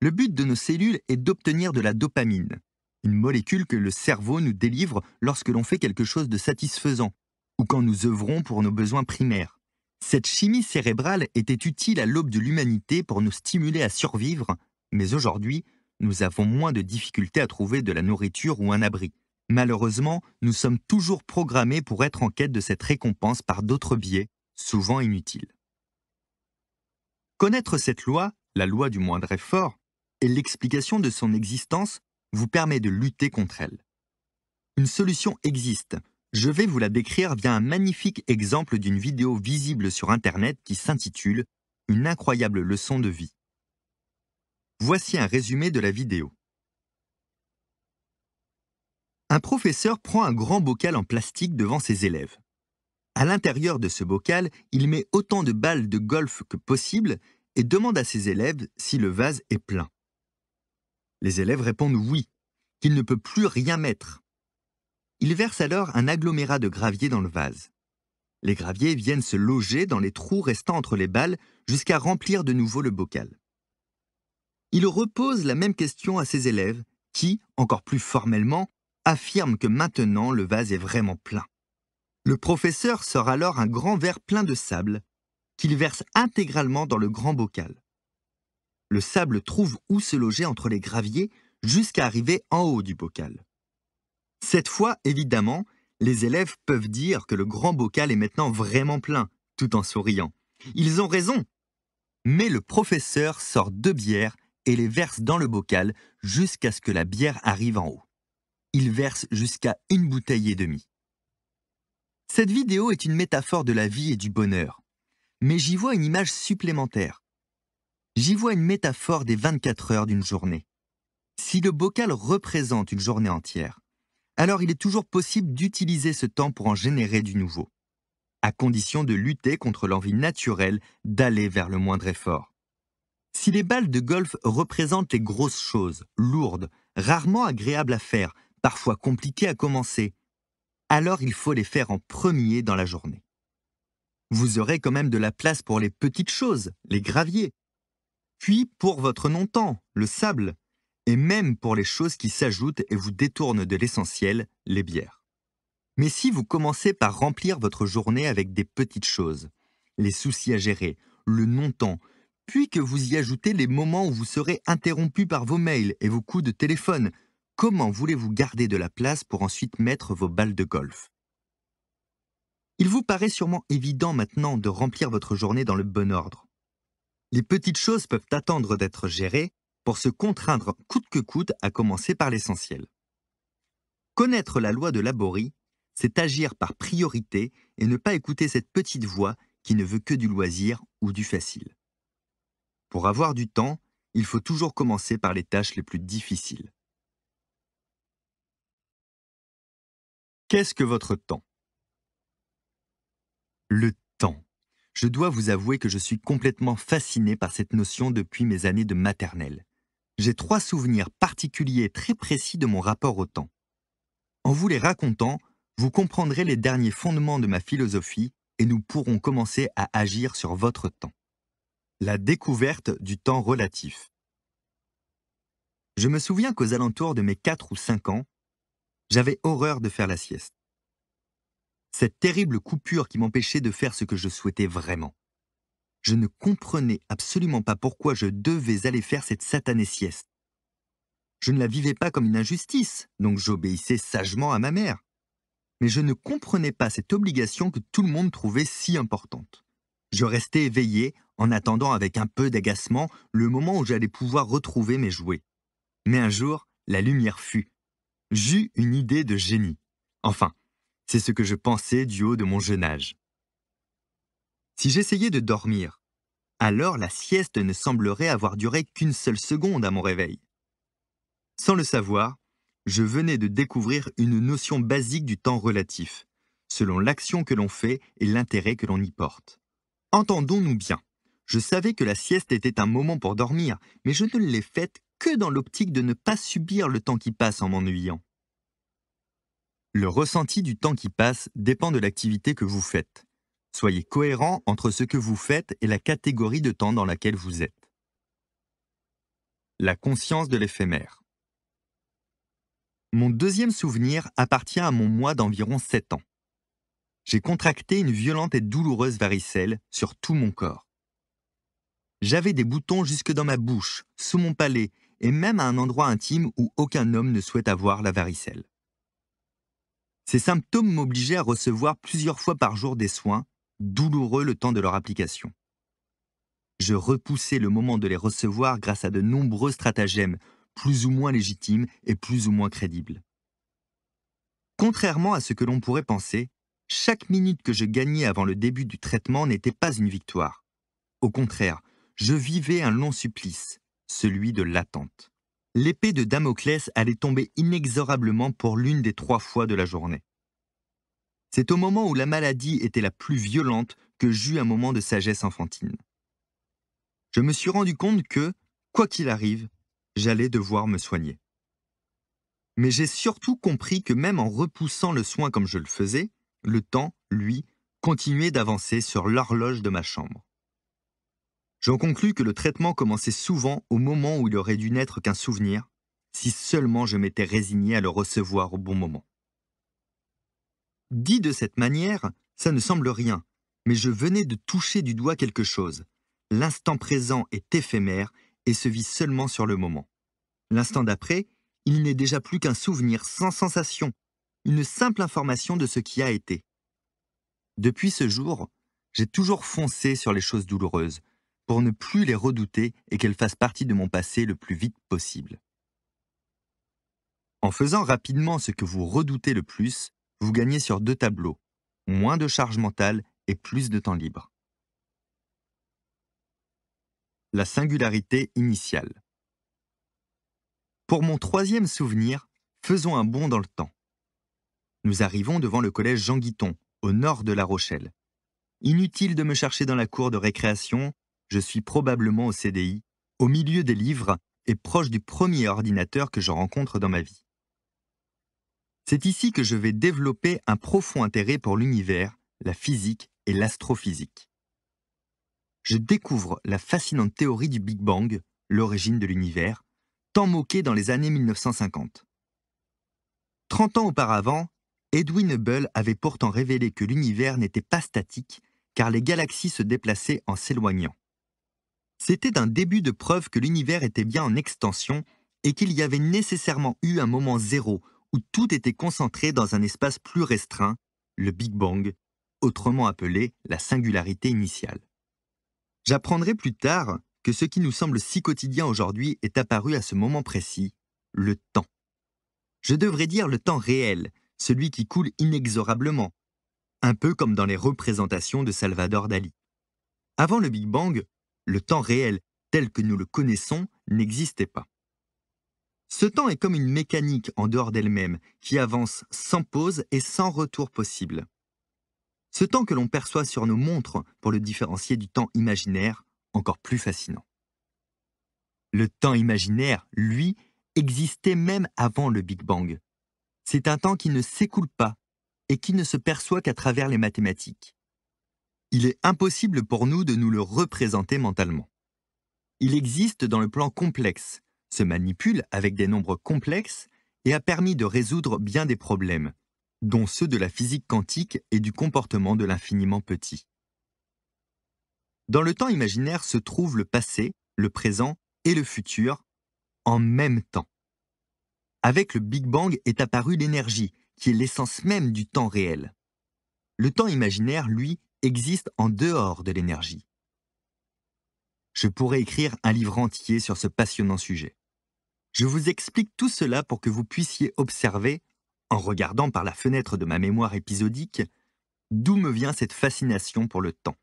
Speaker 1: Le but de nos cellules est d'obtenir de la dopamine, une molécule que le cerveau nous délivre lorsque l'on fait quelque chose de satisfaisant ou quand nous œuvrons pour nos besoins primaires. Cette chimie cérébrale était utile à l'aube de l'humanité pour nous stimuler à survivre, mais aujourd'hui, nous avons moins de difficultés à trouver de la nourriture ou un abri. Malheureusement, nous sommes toujours programmés pour être en quête de cette récompense par d'autres biais, souvent inutiles. Connaître cette loi, la loi du moindre effort, et l'explication de son existence vous permet de lutter contre elle. Une solution existe, je vais vous la décrire via un magnifique exemple d'une vidéo visible sur Internet qui s'intitule Une incroyable leçon de vie. Voici un résumé de la vidéo. Un professeur prend un grand bocal en plastique devant ses élèves. À l'intérieur de ce bocal, il met autant de balles de golf que possible et demande à ses élèves si le vase est plein. Les élèves répondent oui, qu'il ne peut plus rien mettre. Il verse alors un agglomérat de gravier dans le vase. Les graviers viennent se loger dans les trous restants entre les balles jusqu'à remplir de nouveau le bocal. Il repose la même question à ses élèves qui, encore plus formellement, affirment que maintenant le vase est vraiment plein. Le professeur sort alors un grand verre plein de sable qu'il verse intégralement dans le grand bocal. Le sable trouve où se loger entre les graviers jusqu'à arriver en haut du bocal. Cette fois, évidemment, les élèves peuvent dire que le grand bocal est maintenant vraiment plein, tout en souriant. Ils ont raison Mais le professeur sort deux bières et les verse dans le bocal jusqu'à ce que la bière arrive en haut. Il verse jusqu'à une bouteille et demie. Cette vidéo est une métaphore de la vie et du bonheur. Mais j'y vois une image supplémentaire. J'y vois une métaphore des 24 heures d'une journée. Si le bocal représente une journée entière, alors il est toujours possible d'utiliser ce temps pour en générer du nouveau, à condition de lutter contre l'envie naturelle d'aller vers le moindre effort. Si les balles de golf représentent les grosses choses, lourdes, rarement agréables à faire, parfois compliquées à commencer, alors il faut les faire en premier dans la journée. Vous aurez quand même de la place pour les petites choses, les graviers, puis pour votre non-temps, le sable, et même pour les choses qui s'ajoutent et vous détournent de l'essentiel, les bières. Mais si vous commencez par remplir votre journée avec des petites choses, les soucis à gérer, le non-temps, puis que vous y ajoutez les moments où vous serez interrompu par vos mails et vos coups de téléphone, comment voulez-vous garder de la place pour ensuite mettre vos balles de golf Il vous paraît sûrement évident maintenant de remplir votre journée dans le bon ordre. Les petites choses peuvent attendre d'être gérées, pour se contraindre coûte que coûte à commencer par l'essentiel. Connaître la loi de l'aborie, c'est agir par priorité et ne pas écouter cette petite voix qui ne veut que du loisir ou du facile. Pour avoir du temps, il faut toujours commencer par les tâches les plus difficiles. Qu'est-ce que votre temps Le temps. Je dois vous avouer que je suis complètement fasciné par cette notion depuis mes années de maternelle j'ai trois souvenirs particuliers très précis de mon rapport au temps. En vous les racontant, vous comprendrez les derniers fondements de ma philosophie et nous pourrons commencer à agir sur votre temps. La découverte du temps relatif. Je me souviens qu'aux alentours de mes 4 ou 5 ans, j'avais horreur de faire la sieste. Cette terrible coupure qui m'empêchait de faire ce que je souhaitais vraiment je ne comprenais absolument pas pourquoi je devais aller faire cette satanée sieste. Je ne la vivais pas comme une injustice, donc j'obéissais sagement à ma mère. Mais je ne comprenais pas cette obligation que tout le monde trouvait si importante. Je restais éveillé en attendant avec un peu d'agacement le moment où j'allais pouvoir retrouver mes jouets. Mais un jour, la lumière fut. J'eus une idée de génie. Enfin, c'est ce que je pensais du haut de mon jeune âge. Si j'essayais de dormir, alors la sieste ne semblerait avoir duré qu'une seule seconde à mon réveil. Sans le savoir, je venais de découvrir une notion basique du temps relatif, selon l'action que l'on fait et l'intérêt que l'on y porte. Entendons-nous bien. Je savais que la sieste était un moment pour dormir, mais je ne l'ai faite que dans l'optique de ne pas subir le temps qui passe en m'ennuyant. Le ressenti du temps qui passe dépend de l'activité que vous faites. Soyez cohérent entre ce que vous faites et la catégorie de temps dans laquelle vous êtes. La conscience de l'éphémère. Mon deuxième souvenir appartient à mon moi d'environ 7 ans. J'ai contracté une violente et douloureuse varicelle sur tout mon corps. J'avais des boutons jusque dans ma bouche, sous mon palais et même à un endroit intime où aucun homme ne souhaite avoir la varicelle. Ces symptômes m'obligeaient à recevoir plusieurs fois par jour des soins douloureux le temps de leur application. Je repoussais le moment de les recevoir grâce à de nombreux stratagèmes, plus ou moins légitimes et plus ou moins crédibles. Contrairement à ce que l'on pourrait penser, chaque minute que je gagnais avant le début du traitement n'était pas une victoire. Au contraire, je vivais un long supplice, celui de l'attente. L'épée de Damoclès allait tomber inexorablement pour l'une des trois fois de la journée. C'est au moment où la maladie était la plus violente que j'eus un moment de sagesse enfantine. Je me suis rendu compte que, quoi qu'il arrive, j'allais devoir me soigner. Mais j'ai surtout compris que même en repoussant le soin comme je le faisais, le temps, lui, continuait d'avancer sur l'horloge de ma chambre. J'en conclus que le traitement commençait souvent au moment où il aurait dû n'être qu'un souvenir, si seulement je m'étais résigné à le recevoir au bon moment. Dit de cette manière, ça ne semble rien, mais je venais de toucher du doigt quelque chose. L'instant présent est éphémère et se vit seulement sur le moment. L'instant d'après, il n'est déjà plus qu'un souvenir sans sensation, une simple information de ce qui a été. Depuis ce jour, j'ai toujours foncé sur les choses douloureuses, pour ne plus les redouter et qu'elles fassent partie de mon passé le plus vite possible. En faisant rapidement ce que vous redoutez le plus, vous gagnez sur deux tableaux, moins de charge mentale et plus de temps libre. La singularité initiale. Pour mon troisième souvenir, faisons un bond dans le temps. Nous arrivons devant le collège Jean Guiton, au nord de La Rochelle. Inutile de me chercher dans la cour de récréation, je suis probablement au CDI, au milieu des livres et proche du premier ordinateur que je rencontre dans ma vie. C'est ici que je vais développer un profond intérêt pour l'univers, la physique et l'astrophysique. Je découvre la fascinante théorie du Big Bang, l'origine de l'univers, tant moquée dans les années 1950. Trente ans auparavant, Edwin Hubble avait pourtant révélé que l'univers n'était pas statique car les galaxies se déplaçaient en s'éloignant. C'était d'un début de preuve que l'univers était bien en extension et qu'il y avait nécessairement eu un moment zéro où tout était concentré dans un espace plus restreint, le Big Bang, autrement appelé la singularité initiale. J'apprendrai plus tard que ce qui nous semble si quotidien aujourd'hui est apparu à ce moment précis, le temps. Je devrais dire le temps réel, celui qui coule inexorablement, un peu comme dans les représentations de Salvador Dali. Avant le Big Bang, le temps réel tel que nous le connaissons n'existait pas. Ce temps est comme une mécanique en dehors d'elle-même, qui avance sans pause et sans retour possible. Ce temps que l'on perçoit sur nos montres pour le différencier du temps imaginaire, encore plus fascinant. Le temps imaginaire, lui, existait même avant le Big Bang. C'est un temps qui ne s'écoule pas et qui ne se perçoit qu'à travers les mathématiques. Il est impossible pour nous de nous le représenter mentalement. Il existe dans le plan complexe, se manipule avec des nombres complexes et a permis de résoudre bien des problèmes, dont ceux de la physique quantique et du comportement de l'infiniment petit. Dans le temps imaginaire se trouvent le passé, le présent et le futur en même temps. Avec le Big Bang est apparue l'énergie, qui est l'essence même du temps réel. Le temps imaginaire, lui, existe en dehors de l'énergie. Je pourrais écrire un livre entier sur ce passionnant sujet. Je vous explique tout cela pour que vous puissiez observer, en regardant par la fenêtre de ma mémoire épisodique, d'où me vient cette fascination pour le temps.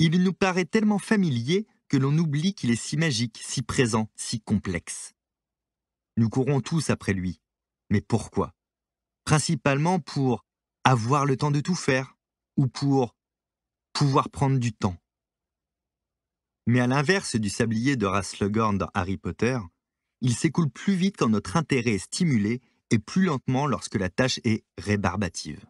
Speaker 1: Il nous paraît tellement familier que l'on oublie qu'il est si magique, si présent, si complexe. Nous courons tous après lui. Mais pourquoi Principalement pour avoir le temps de tout faire ou pour pouvoir prendre du temps. Mais à l'inverse du sablier de Raslegorn dans Harry Potter, il s'écoule plus vite quand notre intérêt est stimulé et plus lentement lorsque la tâche est rébarbative.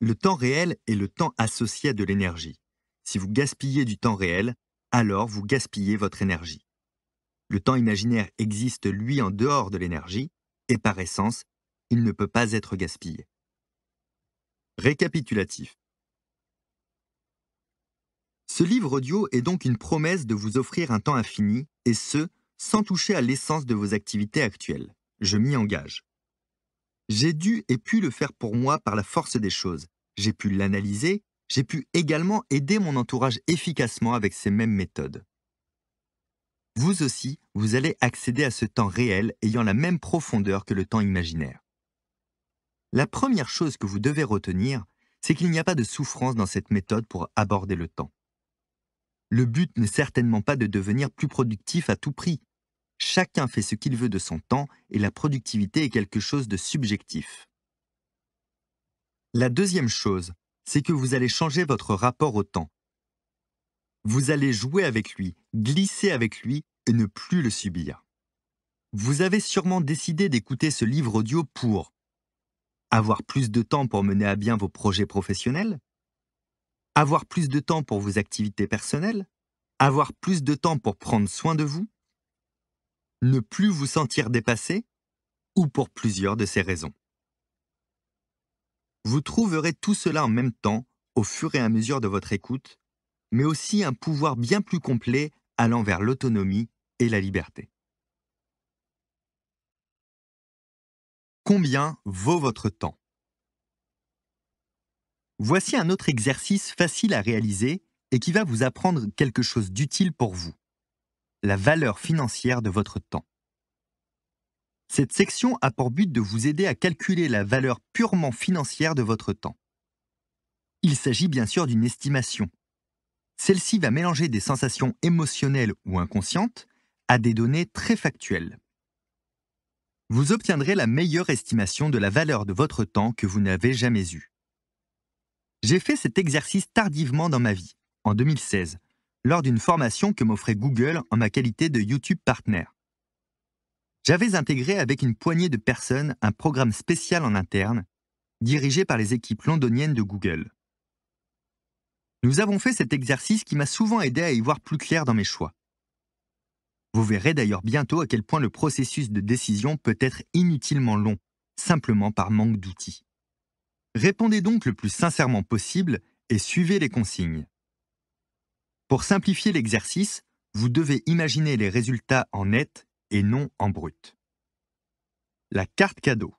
Speaker 1: Le temps réel est le temps associé à de l'énergie. Si vous gaspillez du temps réel, alors vous gaspillez votre énergie. Le temps imaginaire existe, lui, en dehors de l'énergie, et par essence, il ne peut pas être gaspillé. Récapitulatif. Ce livre audio est donc une promesse de vous offrir un temps infini, et ce, sans toucher à l'essence de vos activités actuelles. Je m'y engage. J'ai dû et pu le faire pour moi par la force des choses. J'ai pu l'analyser, j'ai pu également aider mon entourage efficacement avec ces mêmes méthodes. Vous aussi, vous allez accéder à ce temps réel ayant la même profondeur que le temps imaginaire. La première chose que vous devez retenir, c'est qu'il n'y a pas de souffrance dans cette méthode pour aborder le temps. Le but n'est certainement pas de devenir plus productif à tout prix, Chacun fait ce qu'il veut de son temps et la productivité est quelque chose de subjectif. La deuxième chose, c'est que vous allez changer votre rapport au temps. Vous allez jouer avec lui, glisser avec lui et ne plus le subir. Vous avez sûrement décidé d'écouter ce livre audio pour avoir plus de temps pour mener à bien vos projets professionnels, avoir plus de temps pour vos activités personnelles, avoir plus de temps pour prendre soin de vous, ne plus vous sentir dépassé ou pour plusieurs de ces raisons. Vous trouverez tout cela en même temps au fur et à mesure de votre écoute, mais aussi un pouvoir bien plus complet allant vers l'autonomie et la liberté. Combien vaut votre temps Voici un autre exercice facile à réaliser et qui va vous apprendre quelque chose d'utile pour vous la valeur financière de votre temps. Cette section a pour but de vous aider à calculer la valeur purement financière de votre temps. Il s'agit bien sûr d'une estimation. Celle-ci va mélanger des sensations émotionnelles ou inconscientes à des données très factuelles. Vous obtiendrez la meilleure estimation de la valeur de votre temps que vous n'avez jamais eue. J'ai fait cet exercice tardivement dans ma vie, en 2016, lors d'une formation que m'offrait Google en ma qualité de YouTube Partner. J'avais intégré avec une poignée de personnes un programme spécial en interne, dirigé par les équipes londoniennes de Google. Nous avons fait cet exercice qui m'a souvent aidé à y voir plus clair dans mes choix. Vous verrez d'ailleurs bientôt à quel point le processus de décision peut être inutilement long, simplement par manque d'outils. Répondez donc le plus sincèrement possible et suivez les consignes. Pour simplifier l'exercice, vous devez imaginer les résultats en net et non en brut. La carte cadeau.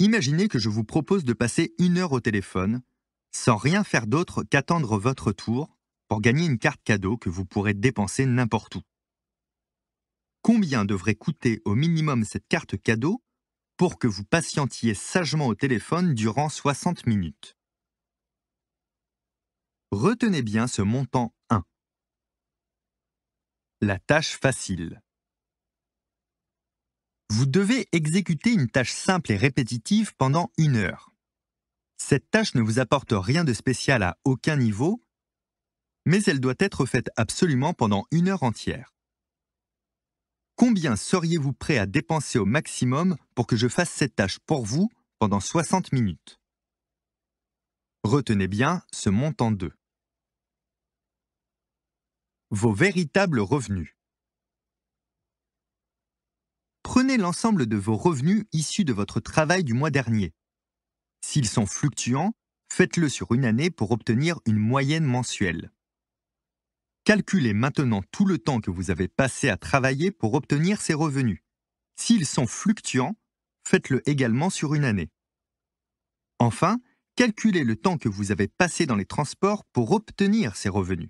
Speaker 1: Imaginez que je vous propose de passer une heure au téléphone, sans rien faire d'autre qu'attendre votre tour, pour gagner une carte cadeau que vous pourrez dépenser n'importe où. Combien devrait coûter au minimum cette carte cadeau pour que vous patientiez sagement au téléphone durant 60 minutes Retenez bien ce montant 1. La tâche facile. Vous devez exécuter une tâche simple et répétitive pendant une heure. Cette tâche ne vous apporte rien de spécial à aucun niveau, mais elle doit être faite absolument pendant une heure entière. Combien seriez-vous prêt à dépenser au maximum pour que je fasse cette tâche pour vous pendant 60 minutes Retenez bien ce montant 2. Vos véritables revenus. Prenez l'ensemble de vos revenus issus de votre travail du mois dernier. S'ils sont fluctuants, faites-le sur une année pour obtenir une moyenne mensuelle. Calculez maintenant tout le temps que vous avez passé à travailler pour obtenir ces revenus. S'ils sont fluctuants, faites-le également sur une année. Enfin, calculez le temps que vous avez passé dans les transports pour obtenir ces revenus.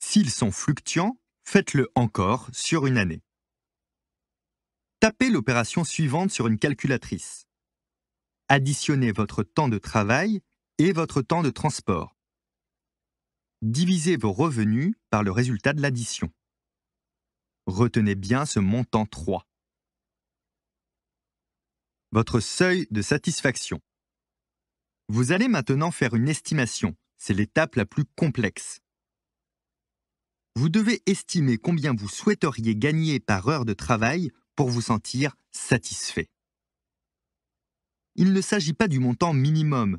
Speaker 1: S'ils sont fluctuants, faites-le encore sur une année. Tapez l'opération suivante sur une calculatrice. Additionnez votre temps de travail et votre temps de transport. Divisez vos revenus par le résultat de l'addition. Retenez bien ce montant 3. Votre seuil de satisfaction. Vous allez maintenant faire une estimation. C'est l'étape la plus complexe vous devez estimer combien vous souhaiteriez gagner par heure de travail pour vous sentir satisfait. Il ne s'agit pas du montant minimum,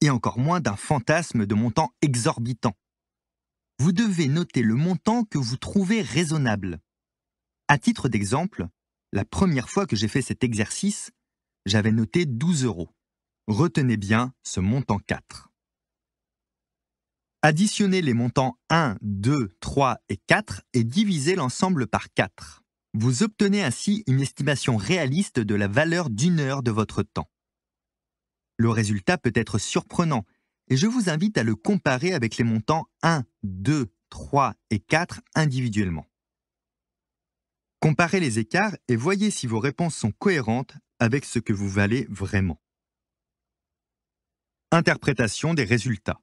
Speaker 1: et encore moins d'un fantasme de montant exorbitant. Vous devez noter le montant que vous trouvez raisonnable. À titre d'exemple, la première fois que j'ai fait cet exercice, j'avais noté 12 euros. Retenez bien ce montant 4. Additionnez les montants 1, 2, 3 et 4 et divisez l'ensemble par 4. Vous obtenez ainsi une estimation réaliste de la valeur d'une heure de votre temps. Le résultat peut être surprenant et je vous invite à le comparer avec les montants 1, 2, 3 et 4 individuellement. Comparez les écarts et voyez si vos réponses sont cohérentes avec ce que vous valez vraiment. Interprétation des résultats.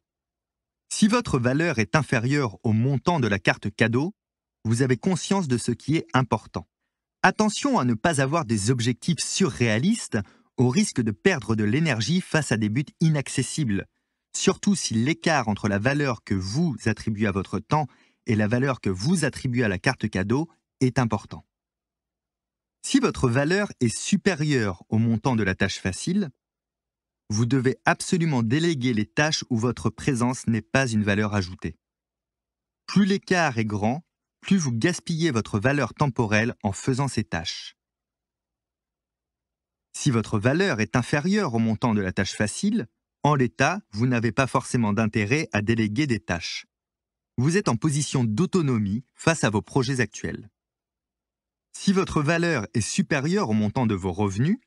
Speaker 1: Si votre valeur est inférieure au montant de la carte cadeau, vous avez conscience de ce qui est important. Attention à ne pas avoir des objectifs surréalistes au risque de perdre de l'énergie face à des buts inaccessibles, surtout si l'écart entre la valeur que vous attribuez à votre temps et la valeur que vous attribuez à la carte cadeau est important. Si votre valeur est supérieure au montant de la tâche facile, vous devez absolument déléguer les tâches où votre présence n'est pas une valeur ajoutée. Plus l'écart est grand, plus vous gaspillez votre valeur temporelle en faisant ces tâches. Si votre valeur est inférieure au montant de la tâche facile, en l'état, vous n'avez pas forcément d'intérêt à déléguer des tâches. Vous êtes en position d'autonomie face à vos projets actuels. Si votre valeur est supérieure au montant de vos revenus,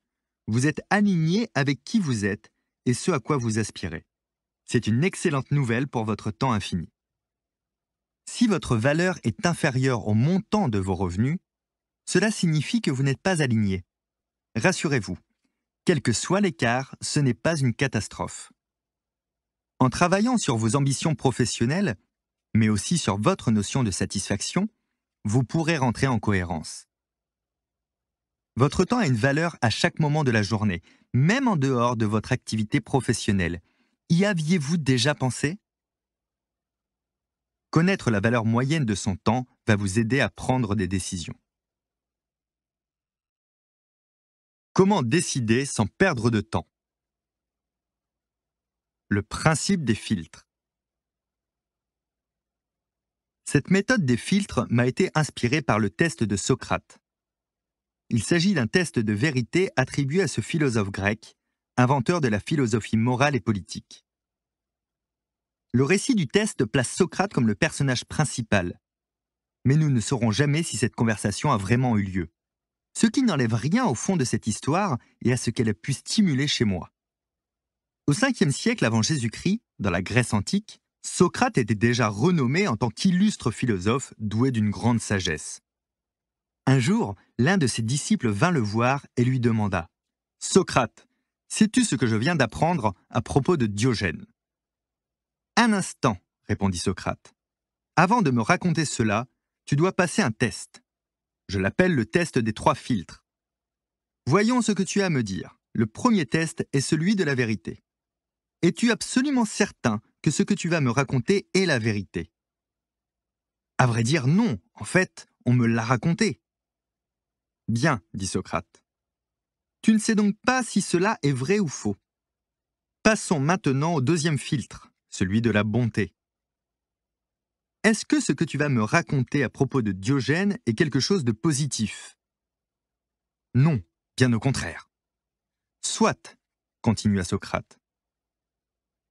Speaker 1: vous êtes aligné avec qui vous êtes et ce à quoi vous aspirez. C'est une excellente nouvelle pour votre temps infini. Si votre valeur est inférieure au montant de vos revenus, cela signifie que vous n'êtes pas aligné. Rassurez-vous, quel que soit l'écart, ce n'est pas une catastrophe. En travaillant sur vos ambitions professionnelles, mais aussi sur votre notion de satisfaction, vous pourrez rentrer en cohérence. Votre temps a une valeur à chaque moment de la journée, même en dehors de votre activité professionnelle. Y aviez-vous déjà pensé Connaître la valeur moyenne de son temps va vous aider à prendre des décisions. Comment décider sans perdre de temps Le principe des filtres. Cette méthode des filtres m'a été inspirée par le test de Socrate. Il s'agit d'un test de vérité attribué à ce philosophe grec, inventeur de la philosophie morale et politique. Le récit du test place Socrate comme le personnage principal, mais nous ne saurons jamais si cette conversation a vraiment eu lieu. Ce qui n'enlève rien au fond de cette histoire et à ce qu'elle a pu stimuler chez moi. Au 5 siècle avant Jésus-Christ, dans la Grèce antique, Socrate était déjà renommé en tant qu'illustre philosophe doué d'une grande sagesse. Un jour, l'un de ses disciples vint le voir et lui demanda Socrate, sais-tu ce que je viens d'apprendre à propos de Diogène Un instant, répondit Socrate. Avant de me raconter cela, tu dois passer un test. Je l'appelle le test des trois filtres. Voyons ce que tu as à me dire. Le premier test est celui de la vérité. Es-tu absolument certain que ce que tu vas me raconter est la vérité À vrai dire, non. En fait, on me l'a raconté. Bien, dit Socrate. Tu ne sais donc pas si cela est vrai ou faux. Passons maintenant au deuxième filtre, celui de la bonté. Est-ce que ce que tu vas me raconter à propos de Diogène est quelque chose de positif Non, bien au contraire. Soit, continua Socrate.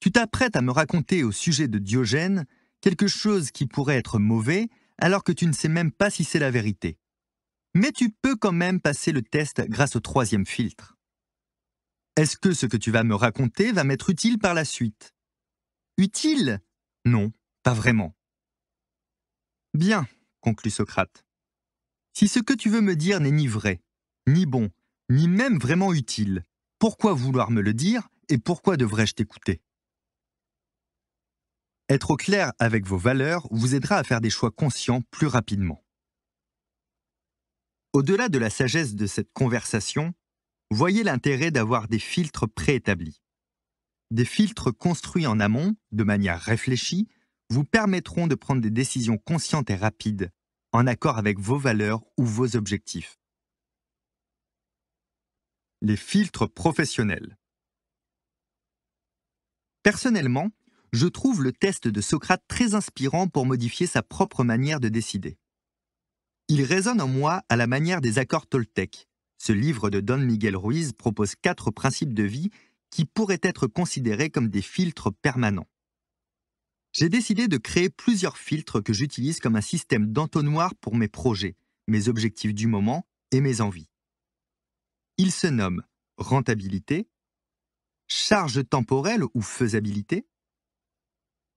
Speaker 1: Tu t'apprêtes à me raconter au sujet de Diogène quelque chose qui pourrait être mauvais alors que tu ne sais même pas si c'est la vérité mais tu peux quand même passer le test grâce au troisième filtre. Est-ce que ce que tu vas me raconter va m'être utile par la suite Utile Non, pas vraiment. Bien, conclut Socrate. Si ce que tu veux me dire n'est ni vrai, ni bon, ni même vraiment utile, pourquoi vouloir me le dire et pourquoi devrais-je t'écouter Être au clair avec vos valeurs vous aidera à faire des choix conscients plus rapidement. Au-delà de la sagesse de cette conversation, voyez l'intérêt d'avoir des filtres préétablis. Des filtres construits en amont, de manière réfléchie, vous permettront de prendre des décisions conscientes et rapides, en accord avec vos valeurs ou vos objectifs. Les filtres professionnels. Personnellement, je trouve le test de Socrate très inspirant pour modifier sa propre manière de décider. Il résonne en moi à la manière des accords Toltec. Ce livre de Don Miguel Ruiz propose quatre principes de vie qui pourraient être considérés comme des filtres permanents. J'ai décidé de créer plusieurs filtres que j'utilise comme un système d'entonnoir pour mes projets, mes objectifs du moment et mes envies. Ils se nomment rentabilité, charge temporelle ou faisabilité,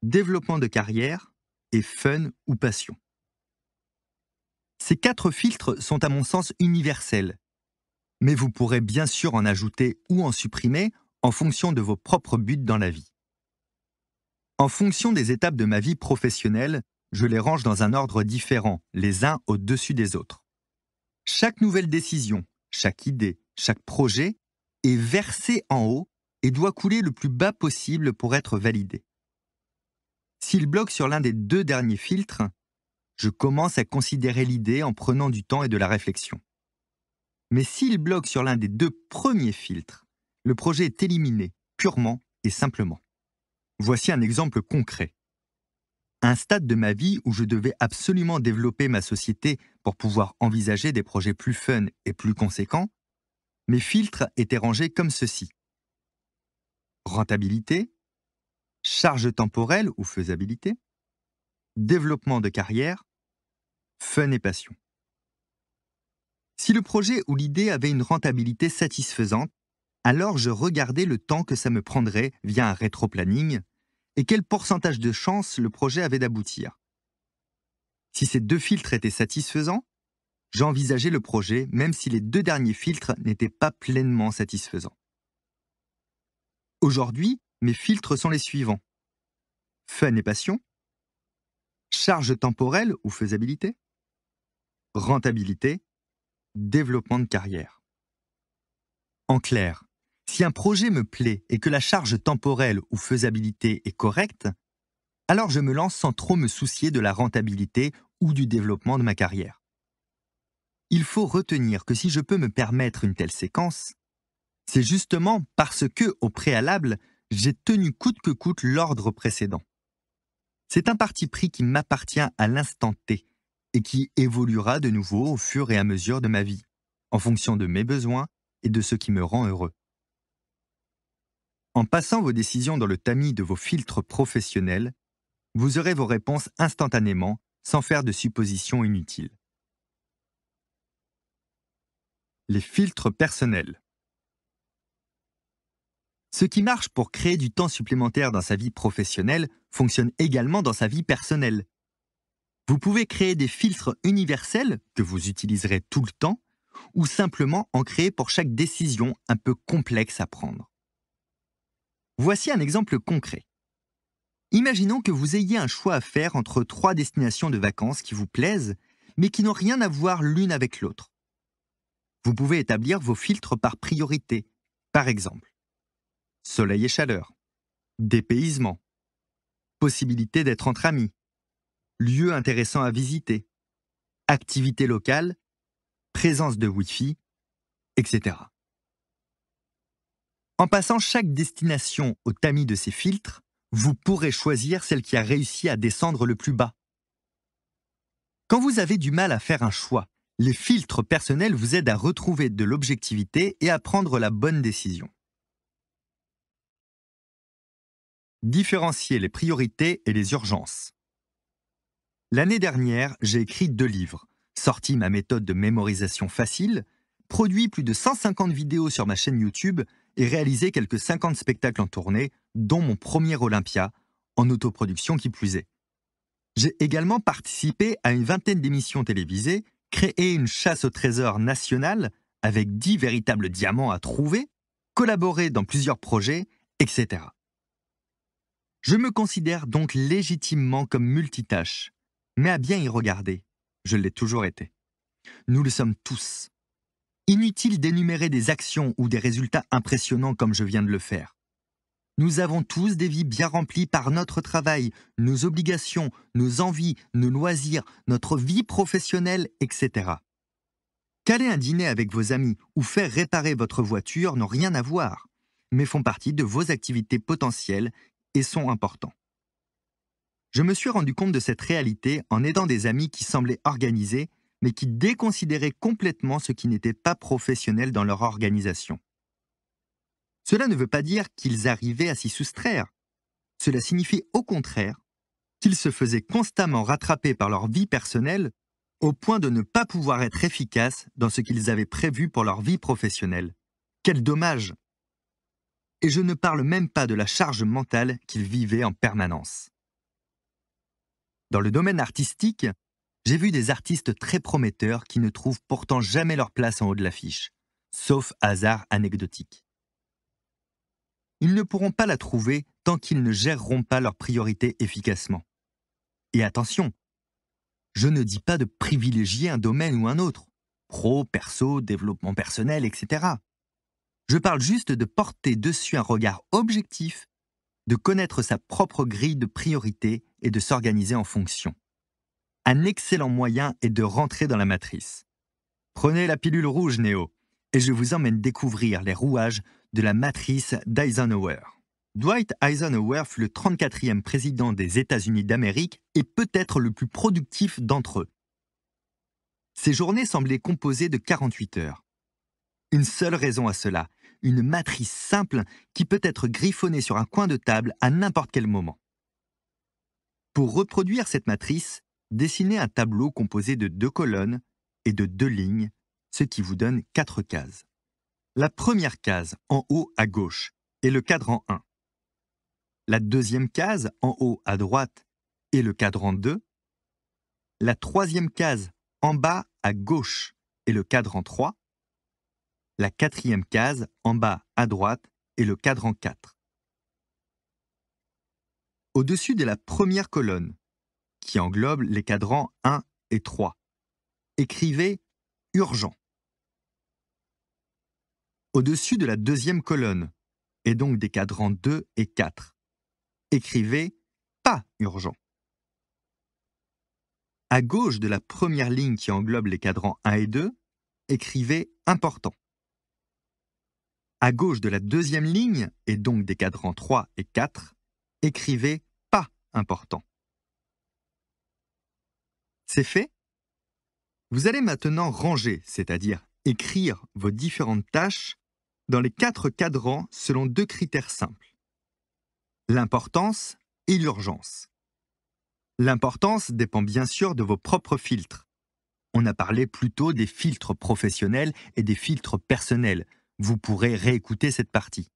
Speaker 1: développement de carrière et fun ou passion. Ces quatre filtres sont à mon sens universels, mais vous pourrez bien sûr en ajouter ou en supprimer en fonction de vos propres buts dans la vie. En fonction des étapes de ma vie professionnelle, je les range dans un ordre différent, les uns au-dessus des autres. Chaque nouvelle décision, chaque idée, chaque projet est versé en haut et doit couler le plus bas possible pour être validé. S'il bloque sur l'un des deux derniers filtres, je commence à considérer l'idée en prenant du temps et de la réflexion. Mais s'il bloque sur l'un des deux premiers filtres, le projet est éliminé, purement et simplement. Voici un exemple concret. Un stade de ma vie où je devais absolument développer ma société pour pouvoir envisager des projets plus fun et plus conséquents, mes filtres étaient rangés comme ceci. Rentabilité, charge temporelle ou faisabilité, développement de carrière, fun et passion. Si le projet ou l'idée avait une rentabilité satisfaisante, alors je regardais le temps que ça me prendrait via un rétro-planning et quel pourcentage de chance le projet avait d'aboutir. Si ces deux filtres étaient satisfaisants, j'envisageais le projet même si les deux derniers filtres n'étaient pas pleinement satisfaisants. Aujourd'hui, mes filtres sont les suivants. Fun et passion, charge temporelle ou faisabilité, rentabilité, développement de carrière. En clair, si un projet me plaît et que la charge temporelle ou faisabilité est correcte, alors je me lance sans trop me soucier de la rentabilité ou du développement de ma carrière. Il faut retenir que si je peux me permettre une telle séquence, c'est justement parce que, au préalable, j'ai tenu coûte que coûte l'ordre précédent. C'est un parti pris qui m'appartient à l'instant T et qui évoluera de nouveau au fur et à mesure de ma vie, en fonction de mes besoins et de ce qui me rend heureux. En passant vos décisions dans le tamis de vos filtres professionnels, vous aurez vos réponses instantanément sans faire de suppositions inutiles. Les filtres personnels. Ce qui marche pour créer du temps supplémentaire dans sa vie professionnelle fonctionne également dans sa vie personnelle. Vous pouvez créer des filtres universels que vous utiliserez tout le temps ou simplement en créer pour chaque décision un peu complexe à prendre. Voici un exemple concret. Imaginons que vous ayez un choix à faire entre trois destinations de vacances qui vous plaisent, mais qui n'ont rien à voir l'une avec l'autre. Vous pouvez établir vos filtres par priorité, par exemple soleil et chaleur, dépaysement, possibilité d'être entre amis, lieu intéressant à visiter, activité locale, présence de Wi-Fi, etc. En passant chaque destination au tamis de ces filtres, vous pourrez choisir celle qui a réussi à descendre le plus bas. Quand vous avez du mal à faire un choix, les filtres personnels vous aident à retrouver de l'objectivité et à prendre la bonne décision. Différencier les priorités et les urgences. L'année dernière, j'ai écrit deux livres, sorti ma méthode de mémorisation facile, produit plus de 150 vidéos sur ma chaîne YouTube et réalisé quelques 50 spectacles en tournée, dont mon premier Olympia, en autoproduction qui plus est. J'ai également participé à une vingtaine d'émissions télévisées, créé une chasse au trésor nationale avec 10 véritables diamants à trouver, collaboré dans plusieurs projets, etc. Je me considère donc légitimement comme multitâche, mais à bien y regarder, je l'ai toujours été. Nous le sommes tous. Inutile d'énumérer des actions ou des résultats impressionnants comme je viens de le faire. Nous avons tous des vies bien remplies par notre travail, nos obligations, nos envies, nos loisirs, notre vie professionnelle, etc. Caler un dîner avec vos amis ou faire réparer votre voiture n'ont rien à voir, mais font partie de vos activités potentielles et sont importants. Je me suis rendu compte de cette réalité en aidant des amis qui semblaient organisés, mais qui déconsidéraient complètement ce qui n'était pas professionnel dans leur organisation. Cela ne veut pas dire qu'ils arrivaient à s'y soustraire. Cela signifie au contraire qu'ils se faisaient constamment rattraper par leur vie personnelle au point de ne pas pouvoir être efficaces dans ce qu'ils avaient prévu pour leur vie professionnelle. Quel dommage et je ne parle même pas de la charge mentale qu'ils vivaient en permanence. Dans le domaine artistique, j'ai vu des artistes très prometteurs qui ne trouvent pourtant jamais leur place en haut de l'affiche, sauf hasard anecdotique. Ils ne pourront pas la trouver tant qu'ils ne géreront pas leurs priorités efficacement. Et attention, je ne dis pas de privilégier un domaine ou un autre, pro, perso, développement personnel, etc. Je parle juste de porter dessus un regard objectif, de connaître sa propre grille de priorité et de s'organiser en fonction. Un excellent moyen est de rentrer dans la matrice. Prenez la pilule rouge, Néo, et je vous emmène découvrir les rouages de la matrice d'Eisenhower. Dwight Eisenhower fut le 34e président des États-Unis d'Amérique et peut-être le plus productif d'entre eux. Ses journées semblaient composées de 48 heures. Une seule raison à cela, une matrice simple qui peut être griffonnée sur un coin de table à n'importe quel moment. Pour reproduire cette matrice, dessinez un tableau composé de deux colonnes et de deux lignes, ce qui vous donne quatre cases. La première case, en haut à gauche, est le cadran 1. La deuxième case, en haut à droite, est le cadran 2. La troisième case, en bas à gauche, est le cadran 3 la quatrième case en bas à droite est le cadran 4. Au-dessus de la première colonne, qui englobe les cadrans 1 et 3, écrivez urgent. Au-dessus de la deuxième colonne, et donc des cadrans 2 et 4, écrivez pas urgent. À gauche de la première ligne qui englobe les cadrans 1 et 2, écrivez important. À gauche de la deuxième ligne, et donc des cadrans 3 et 4, écrivez pas important. C'est fait Vous allez maintenant ranger, c'est-à-dire écrire vos différentes tâches dans les quatre cadrans selon deux critères simples. L'importance et l'urgence. L'importance dépend bien sûr de vos propres filtres. On a parlé plutôt des filtres professionnels et des filtres personnels, vous pourrez réécouter cette partie.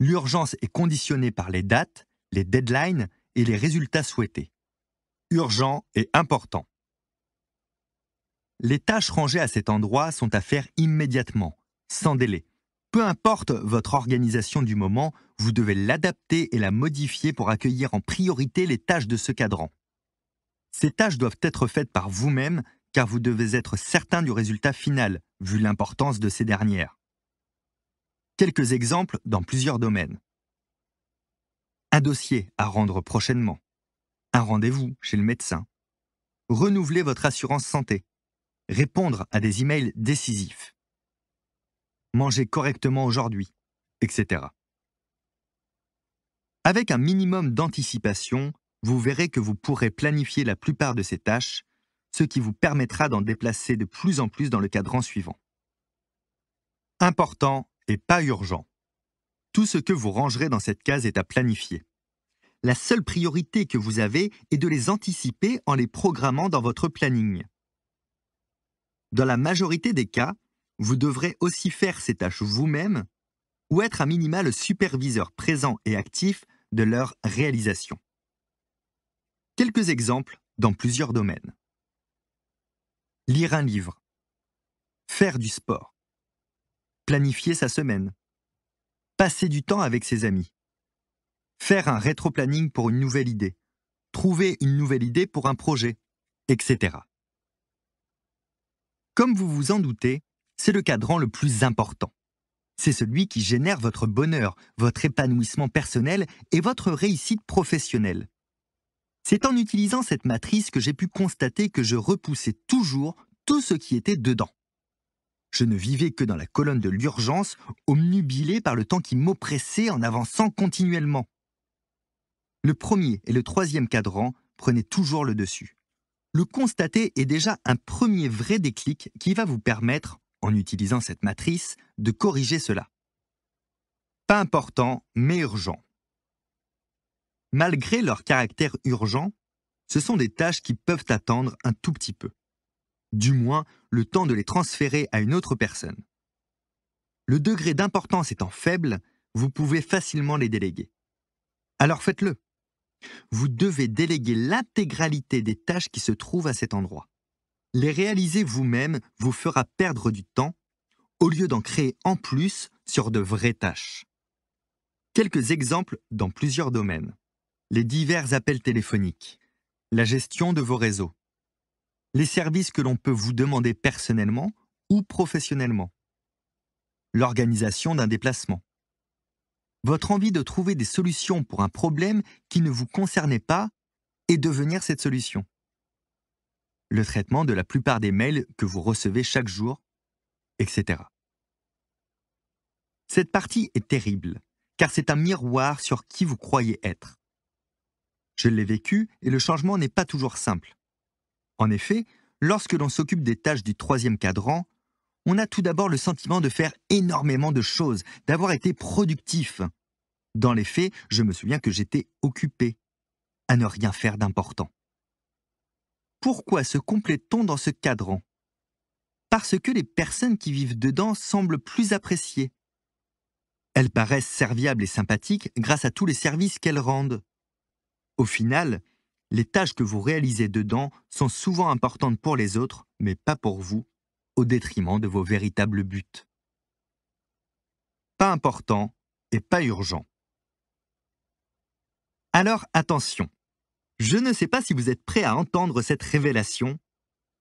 Speaker 1: L'urgence est conditionnée par les dates, les deadlines et les résultats souhaités. Urgent et important. Les tâches rangées à cet endroit sont à faire immédiatement, sans délai. Peu importe votre organisation du moment, vous devez l'adapter et la modifier pour accueillir en priorité les tâches de ce cadran. Ces tâches doivent être faites par vous-même car vous devez être certain du résultat final, vu l'importance de ces dernières. Quelques exemples dans plusieurs domaines. Un dossier à rendre prochainement. Un rendez-vous chez le médecin. Renouveler votre assurance santé. Répondre à des emails décisifs. Manger correctement aujourd'hui, etc. Avec un minimum d'anticipation, vous verrez que vous pourrez planifier la plupart de ces tâches ce qui vous permettra d'en déplacer de plus en plus dans le cadran suivant. Important et pas urgent. Tout ce que vous rangerez dans cette case est à planifier. La seule priorité que vous avez est de les anticiper en les programmant dans votre planning. Dans la majorité des cas, vous devrez aussi faire ces tâches vous-même ou être à minima le superviseur présent et actif de leur réalisation. Quelques exemples dans plusieurs domaines. Lire un livre. Faire du sport. Planifier sa semaine. Passer du temps avec ses amis. Faire un rétro-planning pour une nouvelle idée. Trouver une nouvelle idée pour un projet, etc. Comme vous vous en doutez, c'est le cadran le plus important. C'est celui qui génère votre bonheur, votre épanouissement personnel et votre réussite professionnelle. C'est en utilisant cette matrice que j'ai pu constater que je repoussais toujours tout ce qui était dedans. Je ne vivais que dans la colonne de l'urgence, omnubilé par le temps qui m'oppressait en avançant continuellement. Le premier et le troisième cadran prenaient toujours le dessus. Le constater est déjà un premier vrai déclic qui va vous permettre, en utilisant cette matrice, de corriger cela. Pas important, mais urgent. Malgré leur caractère urgent, ce sont des tâches qui peuvent attendre un tout petit peu. Du moins, le temps de les transférer à une autre personne. Le degré d'importance étant faible, vous pouvez facilement les déléguer. Alors faites-le. Vous devez déléguer l'intégralité des tâches qui se trouvent à cet endroit. Les réaliser vous-même vous fera perdre du temps au lieu d'en créer en plus sur de vraies tâches. Quelques exemples dans plusieurs domaines les divers appels téléphoniques, la gestion de vos réseaux, les services que l'on peut vous demander personnellement ou professionnellement, l'organisation d'un déplacement. Votre envie de trouver des solutions pour un problème qui ne vous concernait pas et devenir cette solution. Le traitement de la plupart des mails que vous recevez chaque jour, etc. Cette partie est terrible, car c'est un miroir sur qui vous croyez être. Je l'ai vécu et le changement n'est pas toujours simple. En effet, lorsque l'on s'occupe des tâches du troisième cadran, on a tout d'abord le sentiment de faire énormément de choses, d'avoir été productif. Dans les faits, je me souviens que j'étais occupé, à ne rien faire d'important. Pourquoi se complète-t-on dans ce cadran Parce que les personnes qui vivent dedans semblent plus appréciées. Elles paraissent serviables et sympathiques grâce à tous les services qu'elles rendent. Au final, les tâches que vous réalisez dedans sont souvent importantes pour les autres, mais pas pour vous, au détriment de vos véritables buts. Pas important et pas urgent. Alors attention, je ne sais pas si vous êtes prêt à entendre cette révélation,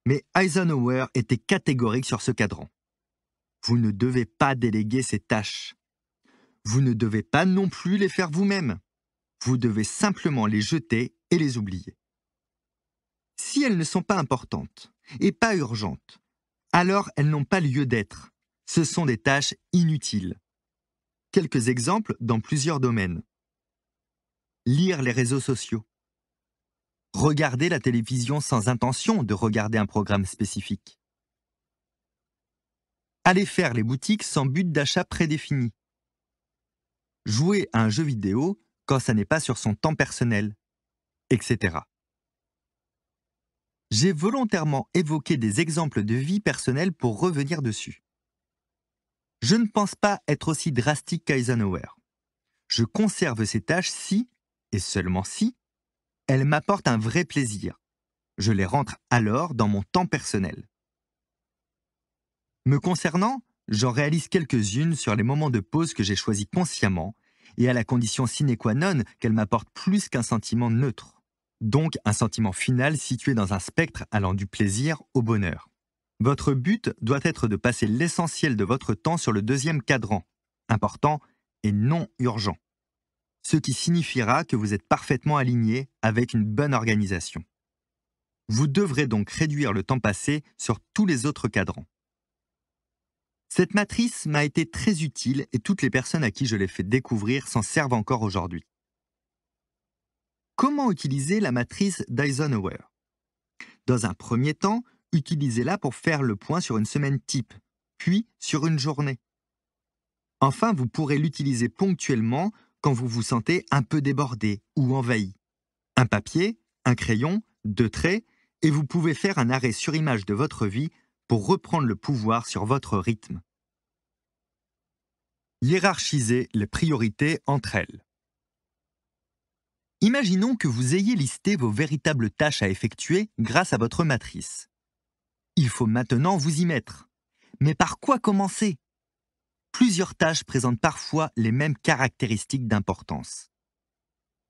Speaker 1: mais Eisenhower était catégorique sur ce cadran. Vous ne devez pas déléguer ces tâches. Vous ne devez pas non plus les faire vous-même. Vous devez simplement les jeter et les oublier. Si elles ne sont pas importantes et pas urgentes, alors elles n'ont pas lieu d'être. Ce sont des tâches inutiles. Quelques exemples dans plusieurs domaines. Lire les réseaux sociaux. Regarder la télévision sans intention de regarder un programme spécifique. Aller faire les boutiques sans but d'achat prédéfini. Jouer à un jeu vidéo quand ça n'est pas sur son temps personnel, etc. J'ai volontairement évoqué des exemples de vie personnelle pour revenir dessus. Je ne pense pas être aussi drastique qu'Eisenhower. Je conserve ces tâches si, et seulement si, elles m'apportent un vrai plaisir. Je les rentre alors dans mon temps personnel. Me concernant, j'en réalise quelques-unes sur les moments de pause que j'ai choisis consciemment et à la condition sine qua non qu'elle m'apporte plus qu'un sentiment neutre, donc un sentiment final situé dans un spectre allant du plaisir au bonheur. Votre but doit être de passer l'essentiel de votre temps sur le deuxième cadran, important et non urgent, ce qui signifiera que vous êtes parfaitement aligné avec une bonne organisation. Vous devrez donc réduire le temps passé sur tous les autres cadrans. Cette matrice m'a été très utile et toutes les personnes à qui je l'ai fait découvrir s'en servent encore aujourd'hui. Comment utiliser la matrice d'Eisenhower Dans un premier temps, utilisez-la pour faire le point sur une semaine type, puis sur une journée. Enfin, vous pourrez l'utiliser ponctuellement quand vous vous sentez un peu débordé ou envahi. Un papier, un crayon, deux traits, et vous pouvez faire un arrêt sur image de votre vie pour reprendre le pouvoir sur votre rythme. Hiérarchiser les priorités entre elles. Imaginons que vous ayez listé vos véritables tâches à effectuer grâce à votre matrice. Il faut maintenant vous y mettre. Mais par quoi commencer Plusieurs tâches présentent parfois les mêmes caractéristiques d'importance.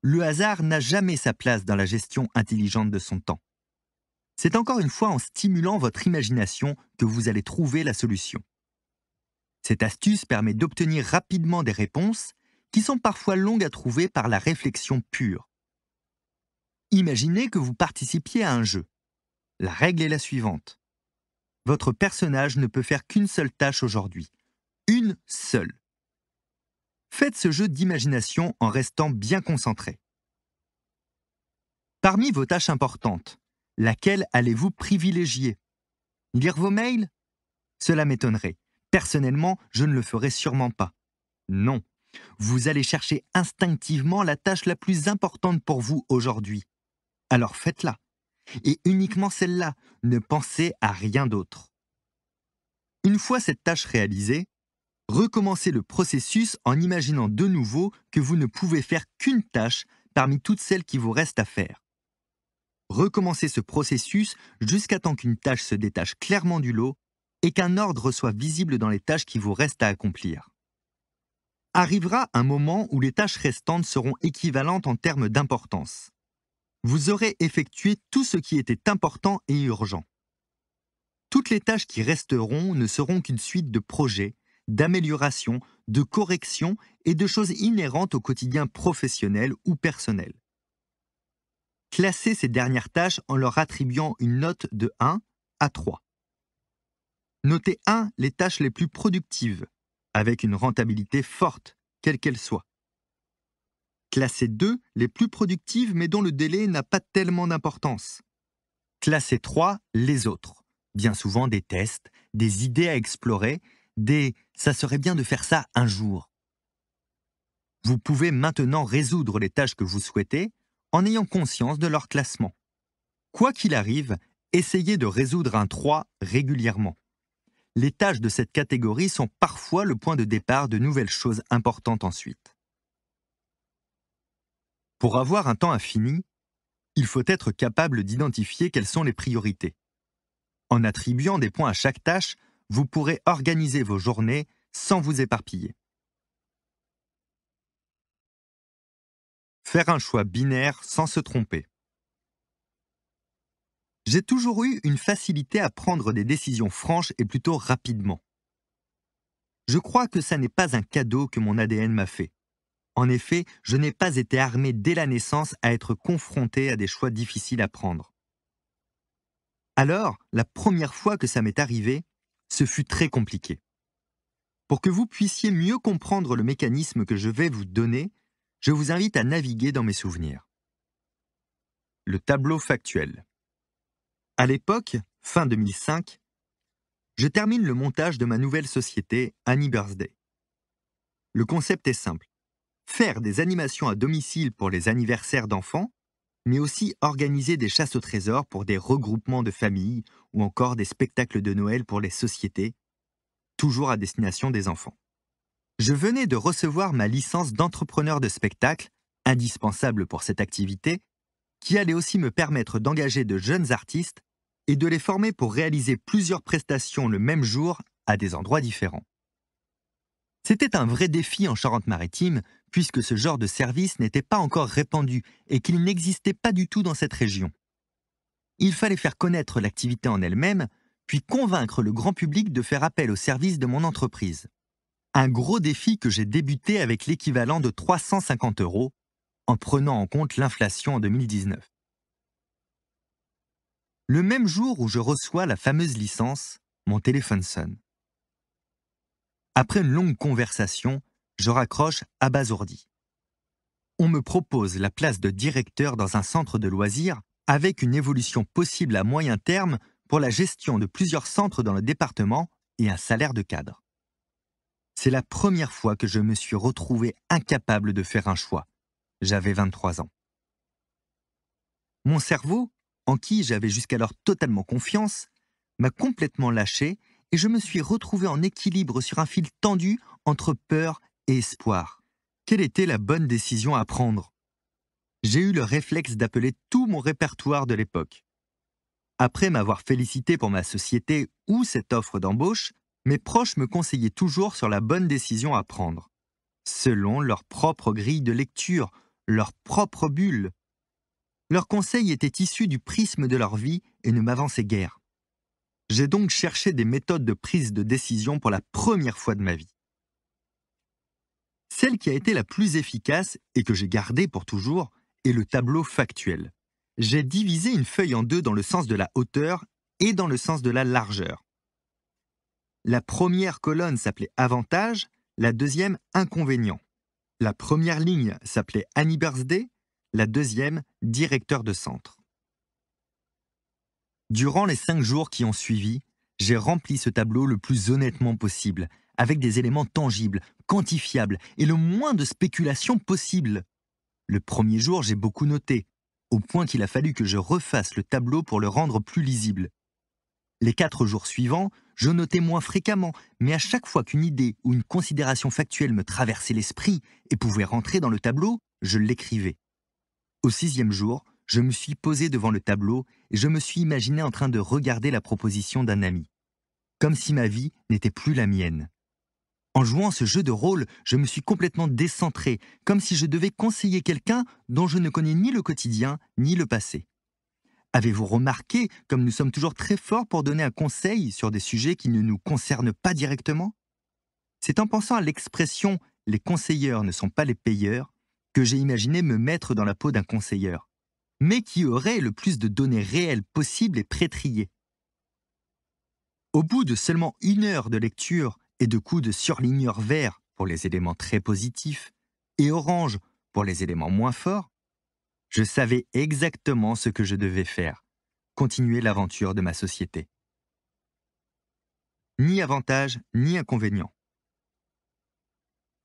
Speaker 1: Le hasard n'a jamais sa place dans la gestion intelligente de son temps. C'est encore une fois en stimulant votre imagination que vous allez trouver la solution. Cette astuce permet d'obtenir rapidement des réponses qui sont parfois longues à trouver par la réflexion pure. Imaginez que vous participiez à un jeu. La règle est la suivante. Votre personnage ne peut faire qu'une seule tâche aujourd'hui. Une seule. Faites ce jeu d'imagination en restant bien concentré. Parmi vos tâches importantes, laquelle allez-vous privilégier Lire vos mails Cela m'étonnerait. Personnellement, je ne le ferai sûrement pas. Non. Vous allez chercher instinctivement la tâche la plus importante pour vous aujourd'hui. Alors faites-la. Et uniquement celle-là. Ne pensez à rien d'autre. Une fois cette tâche réalisée, recommencez le processus en imaginant de nouveau que vous ne pouvez faire qu'une tâche parmi toutes celles qui vous restent à faire. Recommencez ce processus jusqu'à temps qu'une tâche se détache clairement du lot et qu'un ordre soit visible dans les tâches qui vous restent à accomplir. Arrivera un moment où les tâches restantes seront équivalentes en termes d'importance. Vous aurez effectué tout ce qui était important et urgent. Toutes les tâches qui resteront ne seront qu'une suite de projets, d'améliorations, de corrections et de choses inhérentes au quotidien professionnel ou personnel. Classez ces dernières tâches en leur attribuant une note de 1 à 3. Notez 1 les tâches les plus productives, avec une rentabilité forte, quelle qu'elle soit. Classez 2 les plus productives mais dont le délai n'a pas tellement d'importance. Classez 3 les autres, bien souvent des tests, des idées à explorer, des ⁇ ça serait bien de faire ça un jour ⁇ Vous pouvez maintenant résoudre les tâches que vous souhaitez en ayant conscience de leur classement. Quoi qu'il arrive, essayez de résoudre un 3 régulièrement les tâches de cette catégorie sont parfois le point de départ de nouvelles choses importantes ensuite. Pour avoir un temps infini, il faut être capable d'identifier quelles sont les priorités. En attribuant des points à chaque tâche, vous pourrez organiser vos journées sans vous éparpiller. Faire un choix binaire sans se tromper. J'ai toujours eu une facilité à prendre des décisions franches et plutôt rapidement. Je crois que ça n'est pas un cadeau que mon ADN m'a fait. En effet, je n'ai pas été armé dès la naissance à être confronté à des choix difficiles à prendre. Alors, la première fois que ça m'est arrivé, ce fut très compliqué. Pour que vous puissiez mieux comprendre le mécanisme que je vais vous donner, je vous invite à naviguer dans mes souvenirs. Le tableau factuel. À l'époque, fin 2005, je termine le montage de ma nouvelle société, Annie Birthday. Le concept est simple. Faire des animations à domicile pour les anniversaires d'enfants, mais aussi organiser des chasses au trésor pour des regroupements de familles ou encore des spectacles de Noël pour les sociétés, toujours à destination des enfants. Je venais de recevoir ma licence d'entrepreneur de spectacle, indispensable pour cette activité, qui allait aussi me permettre d'engager de jeunes artistes et de les former pour réaliser plusieurs prestations le même jour à des endroits différents. C'était un vrai défi en Charente-Maritime, puisque ce genre de service n'était pas encore répandu et qu'il n'existait pas du tout dans cette région. Il fallait faire connaître l'activité en elle-même, puis convaincre le grand public de faire appel au service de mon entreprise. Un gros défi que j'ai débuté avec l'équivalent de 350 euros, en prenant en compte l'inflation en 2019. Le même jour où je reçois la fameuse licence, mon téléphone sonne. Après une longue conversation, je raccroche abasourdi. On me propose la place de directeur dans un centre de loisirs avec une évolution possible à moyen terme pour la gestion de plusieurs centres dans le département et un salaire de cadre. C'est la première fois que je me suis retrouvé incapable de faire un choix. J'avais 23 ans. Mon cerveau, en qui j'avais jusqu'alors totalement confiance, m'a complètement lâché et je me suis retrouvé en équilibre sur un fil tendu entre peur et espoir. Quelle était la bonne décision à prendre J'ai eu le réflexe d'appeler tout mon répertoire de l'époque. Après m'avoir félicité pour ma société ou cette offre d'embauche, mes proches me conseillaient toujours sur la bonne décision à prendre, selon leur propre grille de lecture, leur propre bulle, leur conseils étaient issus du prisme de leur vie et ne m'avançaient guère. J'ai donc cherché des méthodes de prise de décision pour la première fois de ma vie. Celle qui a été la plus efficace et que j'ai gardée pour toujours est le tableau factuel. J'ai divisé une feuille en deux dans le sens de la hauteur et dans le sens de la largeur. La première colonne s'appelait avantage, la deuxième inconvénient. La première ligne s'appelait anniversary la deuxième directeur de centre. Durant les cinq jours qui ont suivi, j'ai rempli ce tableau le plus honnêtement possible, avec des éléments tangibles, quantifiables et le moins de spéculation possible. Le premier jour, j'ai beaucoup noté, au point qu'il a fallu que je refasse le tableau pour le rendre plus lisible. Les quatre jours suivants, je notais moins fréquemment, mais à chaque fois qu'une idée ou une considération factuelle me traversait l'esprit et pouvait rentrer dans le tableau, je l'écrivais. Au sixième jour, je me suis posé devant le tableau et je me suis imaginé en train de regarder la proposition d'un ami. Comme si ma vie n'était plus la mienne. En jouant ce jeu de rôle, je me suis complètement décentré, comme si je devais conseiller quelqu'un dont je ne connais ni le quotidien ni le passé. Avez-vous remarqué comme nous sommes toujours très forts pour donner un conseil sur des sujets qui ne nous concernent pas directement C'est en pensant à l'expression les conseilleurs ne sont pas les payeurs que j'ai imaginé me mettre dans la peau d'un conseilleur, mais qui aurait le plus de données réelles possibles et prétriées. Au bout de seulement une heure de lecture et de coups de surligneur vert pour les éléments très positifs et orange pour les éléments moins forts, je savais exactement ce que je devais faire, continuer l'aventure de ma société. Ni avantage, ni inconvénient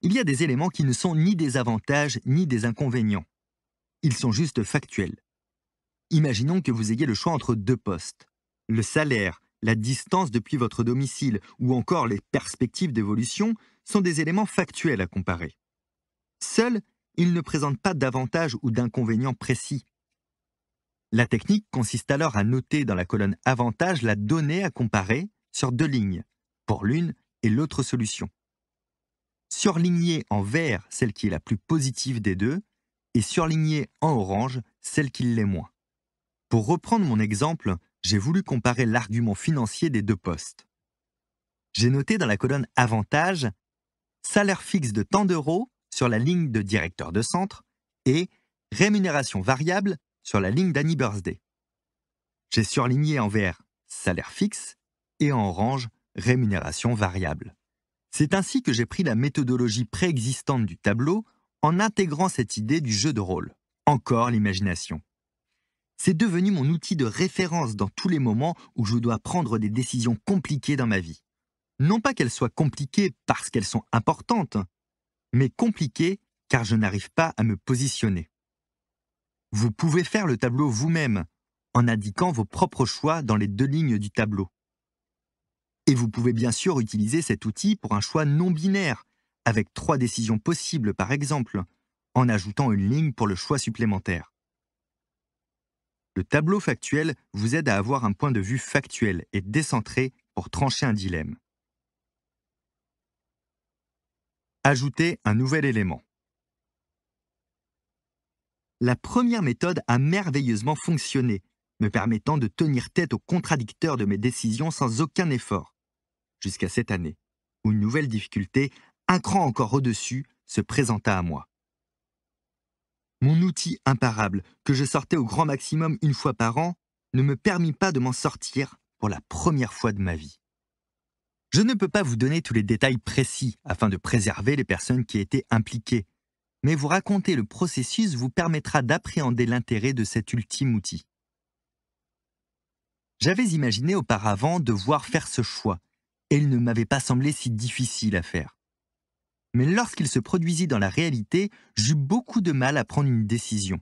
Speaker 1: il y a des éléments qui ne sont ni des avantages ni des inconvénients. Ils sont juste factuels. Imaginons que vous ayez le choix entre deux postes. Le salaire, la distance depuis votre domicile ou encore les perspectives d'évolution sont des éléments factuels à comparer. Seuls, ils ne présentent pas d'avantages ou d'inconvénients précis. La technique consiste alors à noter dans la colonne Avantages la donnée à comparer sur deux lignes, pour l'une et l'autre solution surligner en vert celle qui est la plus positive des deux et surligner en orange celle qui l'est moins. Pour reprendre mon exemple, j'ai voulu comparer l'argument financier des deux postes. J'ai noté dans la colonne Avantages salaire fixe de tant d'euros sur la ligne de directeur de centre et rémunération variable sur la ligne d'Annie Birthday. J'ai surligné en vert salaire fixe et en orange rémunération variable. C'est ainsi que j'ai pris la méthodologie préexistante du tableau en intégrant cette idée du jeu de rôle, encore l'imagination. C'est devenu mon outil de référence dans tous les moments où je dois prendre des décisions compliquées dans ma vie. Non pas qu'elles soient compliquées parce qu'elles sont importantes, mais compliquées car je n'arrive pas à me positionner. Vous pouvez faire le tableau vous-même en indiquant vos propres choix dans les deux lignes du tableau. Et vous pouvez bien sûr utiliser cet outil pour un choix non binaire, avec trois décisions possibles par exemple, en ajoutant une ligne pour le choix supplémentaire. Le tableau factuel vous aide à avoir un point de vue factuel et décentré pour trancher un dilemme. Ajouter un nouvel élément. La première méthode a merveilleusement fonctionné, me permettant de tenir tête aux contradicteurs de mes décisions sans aucun effort jusqu'à cette année, où une nouvelle difficulté, un cran encore au-dessus, se présenta à moi. Mon outil imparable, que je sortais au grand maximum une fois par an, ne me permit pas de m'en sortir pour la première fois de ma vie. Je ne peux pas vous donner tous les détails précis afin de préserver les personnes qui étaient impliquées, mais vous raconter le processus vous permettra d'appréhender l'intérêt de cet ultime outil. J'avais imaginé auparavant devoir faire ce choix, il ne m'avait pas semblé si difficile à faire. Mais lorsqu'il se produisit dans la réalité, j'eus beaucoup de mal à prendre une décision.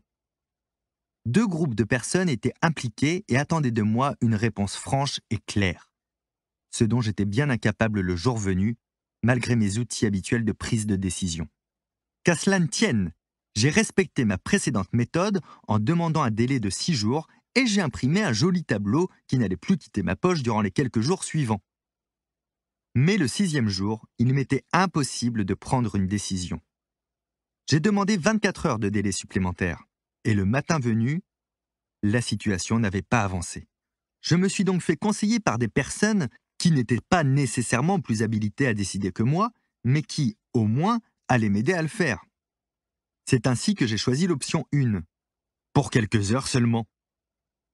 Speaker 1: Deux groupes de personnes étaient impliqués et attendaient de moi une réponse franche et claire. Ce dont j'étais bien incapable le jour venu, malgré mes outils habituels de prise de décision. Qu'à cela ne tienne, j'ai respecté ma précédente méthode en demandant un délai de six jours et j'ai imprimé un joli tableau qui n'allait plus quitter ma poche durant les quelques jours suivants. Mais le sixième jour, il m'était impossible de prendre une décision. J'ai demandé 24 heures de délai supplémentaire, et le matin venu, la situation n'avait pas avancé. Je me suis donc fait conseiller par des personnes qui n'étaient pas nécessairement plus habilitées à décider que moi, mais qui, au moins, allaient m'aider à le faire. C'est ainsi que j'ai choisi l'option 1, pour quelques heures seulement.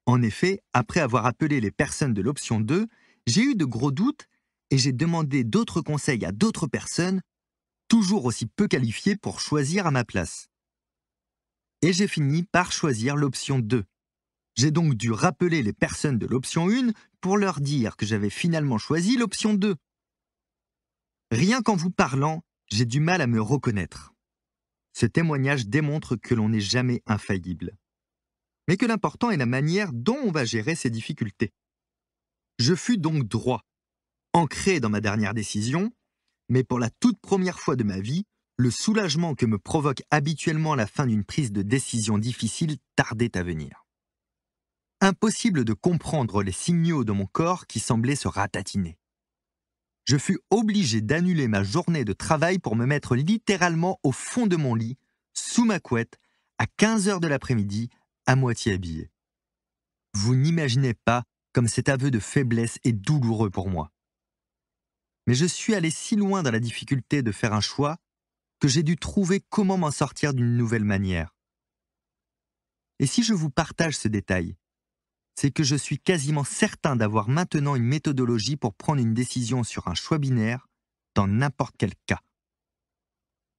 Speaker 1: En effet, après avoir appelé les personnes de l'option 2, j'ai eu de gros doutes et j'ai demandé d'autres conseils à d'autres personnes, toujours aussi peu qualifiées pour choisir à ma place. Et j'ai fini par choisir l'option 2. J'ai donc dû rappeler les personnes de l'option 1 pour leur dire que j'avais finalement choisi l'option 2. Rien qu'en vous parlant, j'ai du mal à me reconnaître. Ce témoignage démontre que l'on n'est jamais infaillible, mais que l'important est la manière dont on va gérer ses difficultés. Je fus donc droit ancré dans ma dernière décision, mais pour la toute première fois de ma vie, le soulagement que me provoque habituellement la fin d'une prise de décision difficile tardait à venir. Impossible de comprendre les signaux de mon corps qui semblaient se ratatiner. Je fus obligé d'annuler ma journée de travail pour me mettre littéralement au fond de mon lit, sous ma couette, à 15 heures de l'après-midi, à moitié habillé. Vous n'imaginez pas comme cet aveu de faiblesse est douloureux pour moi mais je suis allé si loin dans la difficulté de faire un choix que j'ai dû trouver comment m'en sortir d'une nouvelle manière. Et si je vous partage ce détail, c'est que je suis quasiment certain d'avoir maintenant une méthodologie pour prendre une décision sur un choix binaire dans n'importe quel cas.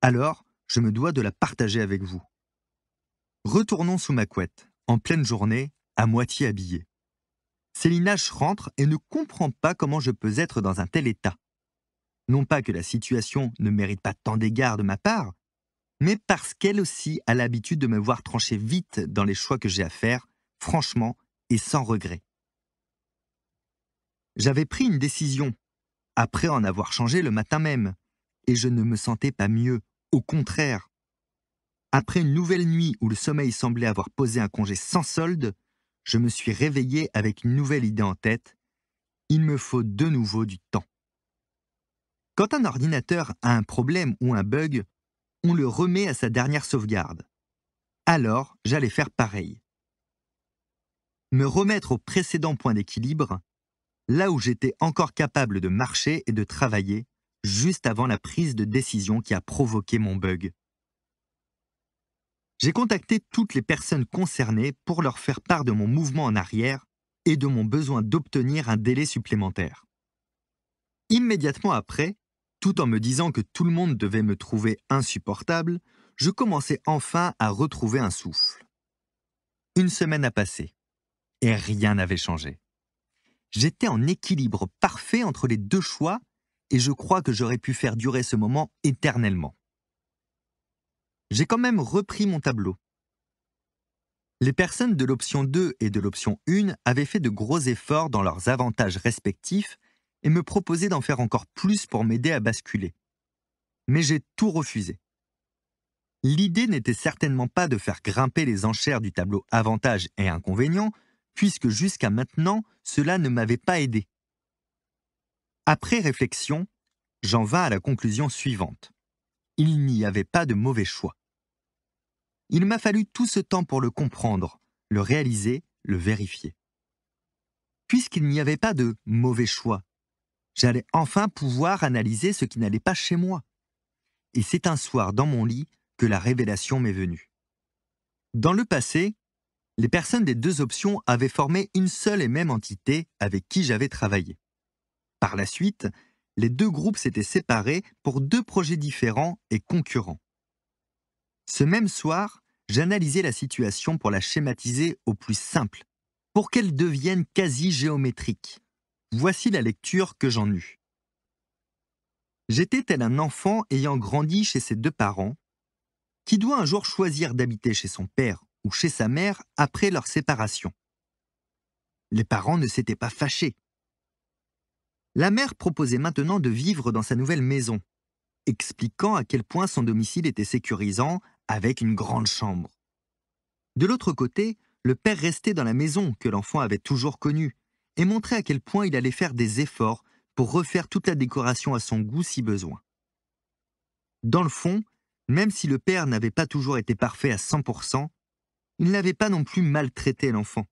Speaker 1: Alors, je me dois de la partager avec vous. Retournons sous ma couette, en pleine journée, à moitié habillée. Célinache rentre et ne comprend pas comment je peux être dans un tel état non pas que la situation ne mérite pas tant d'égards de ma part, mais parce qu'elle aussi a l'habitude de me voir trancher vite dans les choix que j'ai à faire, franchement et sans regret. J'avais pris une décision, après en avoir changé le matin même, et je ne me sentais pas mieux, au contraire. Après une nouvelle nuit où le sommeil semblait avoir posé un congé sans solde, je me suis réveillé avec une nouvelle idée en tête. Il me faut de nouveau du temps. Quand un ordinateur a un problème ou un bug, on le remet à sa dernière sauvegarde. Alors, j'allais faire pareil. Me remettre au précédent point d'équilibre, là où j'étais encore capable de marcher et de travailler, juste avant la prise de décision qui a provoqué mon bug. J'ai contacté toutes les personnes concernées pour leur faire part de mon mouvement en arrière et de mon besoin d'obtenir un délai supplémentaire. Immédiatement après, tout en me disant que tout le monde devait me trouver insupportable, je commençais enfin à retrouver un souffle. Une semaine a passé, et rien n'avait changé. J'étais en équilibre parfait entre les deux choix, et je crois que j'aurais pu faire durer ce moment éternellement. J'ai quand même repris mon tableau. Les personnes de l'option 2 et de l'option 1 avaient fait de gros efforts dans leurs avantages respectifs et me proposer d'en faire encore plus pour m'aider à basculer. Mais j'ai tout refusé. L'idée n'était certainement pas de faire grimper les enchères du tableau avantages et inconvénients, puisque jusqu'à maintenant, cela ne m'avait pas aidé. Après réflexion, j'en vins à la conclusion suivante. Il n'y avait pas de mauvais choix. Il m'a fallu tout ce temps pour le comprendre, le réaliser, le vérifier. Puisqu'il n'y avait pas de mauvais choix J'allais enfin pouvoir analyser ce qui n'allait pas chez moi. Et c'est un soir dans mon lit que la révélation m'est venue. Dans le passé, les personnes des deux options avaient formé une seule et même entité avec qui j'avais travaillé. Par la suite, les deux groupes s'étaient séparés pour deux projets différents et concurrents. Ce même soir, j'analysais la situation pour la schématiser au plus simple, pour qu'elle devienne quasi géométrique. Voici la lecture que j'en eus. J'étais tel un enfant ayant grandi chez ses deux parents, qui doit un jour choisir d'habiter chez son père ou chez sa mère après leur séparation. Les parents ne s'étaient pas fâchés. La mère proposait maintenant de vivre dans sa nouvelle maison, expliquant à quel point son domicile était sécurisant avec une grande chambre. De l'autre côté, le père restait dans la maison que l'enfant avait toujours connue, et montrait à quel point il allait faire des efforts pour refaire toute la décoration à son goût si besoin. Dans le fond, même si le père n'avait pas toujours été parfait à 100%, il n'avait pas non plus maltraité l'enfant.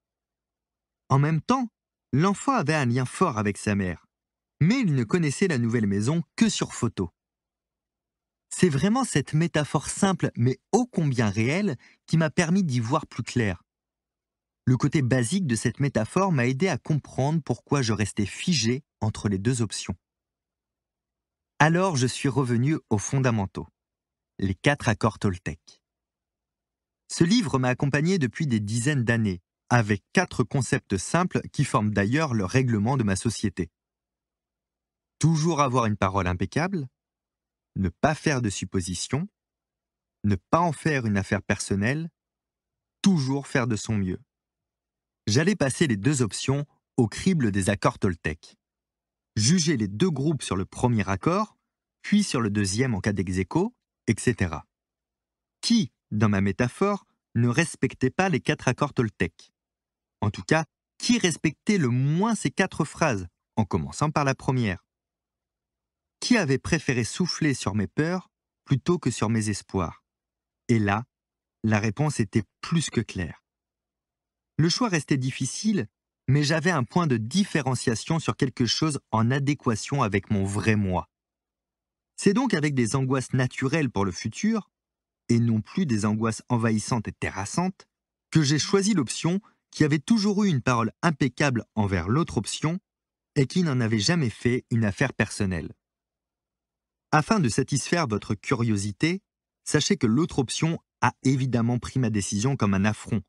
Speaker 1: En même temps, l'enfant avait un lien fort avec sa mère, mais il ne connaissait la nouvelle maison que sur photo. C'est vraiment cette métaphore simple mais ô combien réelle qui m'a permis d'y voir plus clair. Le côté basique de cette métaphore m'a aidé à comprendre pourquoi je restais figé entre les deux options. Alors je suis revenu aux fondamentaux, les quatre accords Toltec. Ce livre m'a accompagné depuis des dizaines d'années, avec quatre concepts simples qui forment d'ailleurs le règlement de ma société. Toujours avoir une parole impeccable, ne pas faire de suppositions, ne pas en faire une affaire personnelle, toujours faire de son mieux. J'allais passer les deux options au crible des accords Toltec. Juger les deux groupes sur le premier accord, puis sur le deuxième en cas d'exéco, etc. Qui, dans ma métaphore, ne respectait pas les quatre accords Toltec? En tout cas, qui respectait le moins ces quatre phrases, en commençant par la première Qui avait préféré souffler sur mes peurs plutôt que sur mes espoirs Et là, la réponse était plus que claire. Le choix restait difficile, mais j'avais un point de différenciation sur quelque chose en adéquation avec mon vrai moi. C'est donc avec des angoisses naturelles pour le futur, et non plus des angoisses envahissantes et terrassantes, que j'ai choisi l'option qui avait toujours eu une parole impeccable envers l'autre option et qui n'en avait jamais fait une affaire personnelle. Afin de satisfaire votre curiosité, sachez que l'autre option a évidemment pris ma décision comme un affront,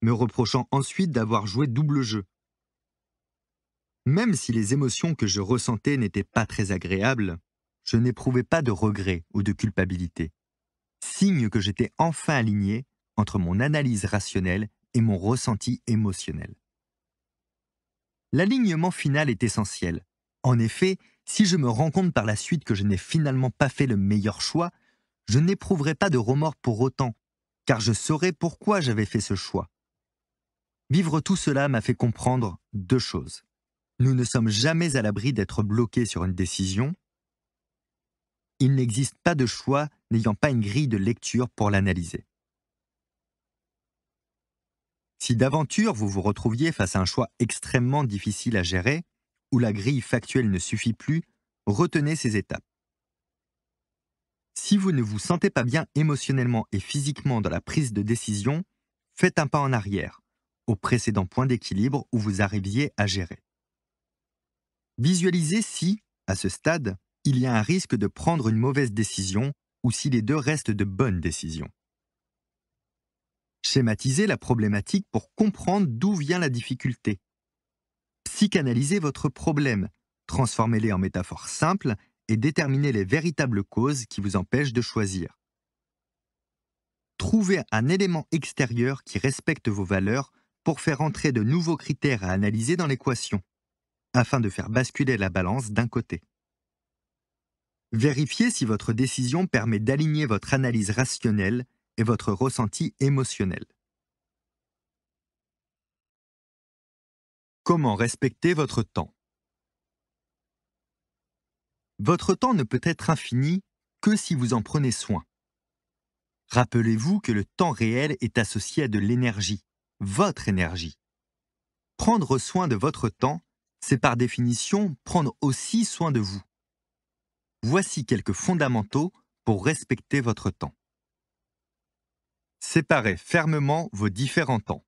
Speaker 1: me reprochant ensuite d'avoir joué double jeu. Même si les émotions que je ressentais n'étaient pas très agréables, je n'éprouvais pas de regret ou de culpabilité, signe que j'étais enfin aligné entre mon analyse rationnelle et mon ressenti émotionnel. L'alignement final est essentiel. En effet, si je me rends compte par la suite que je n'ai finalement pas fait le meilleur choix, je n'éprouverai pas de remords pour autant, car je saurai pourquoi j'avais fait ce choix. Vivre tout cela m'a fait comprendre deux choses. Nous ne sommes jamais à l'abri d'être bloqués sur une décision. Il n'existe pas de choix n'ayant pas une grille de lecture pour l'analyser. Si d'aventure vous vous retrouviez face à un choix extrêmement difficile à gérer, où la grille factuelle ne suffit plus, retenez ces étapes. Si vous ne vous sentez pas bien émotionnellement et physiquement dans la prise de décision, faites un pas en arrière au précédent point d'équilibre où vous arriviez à gérer. Visualisez si, à ce stade, il y a un risque de prendre une mauvaise décision ou si les deux restent de bonnes décisions. Schématisez la problématique pour comprendre d'où vient la difficulté. Psychanalysez votre problème, transformez-les en métaphores simples et déterminez les véritables causes qui vous empêchent de choisir. Trouvez un élément extérieur qui respecte vos valeurs pour faire entrer de nouveaux critères à analyser dans l'équation, afin de faire basculer la balance d'un côté. Vérifiez si votre décision permet d'aligner votre analyse rationnelle et votre ressenti émotionnel. Comment respecter votre temps Votre temps ne peut être infini que si vous en prenez soin. Rappelez-vous que le temps réel est associé à de l'énergie, votre énergie. Prendre soin de votre temps, c'est par définition prendre aussi soin de vous. Voici quelques fondamentaux pour respecter votre temps. Séparez fermement vos différents temps.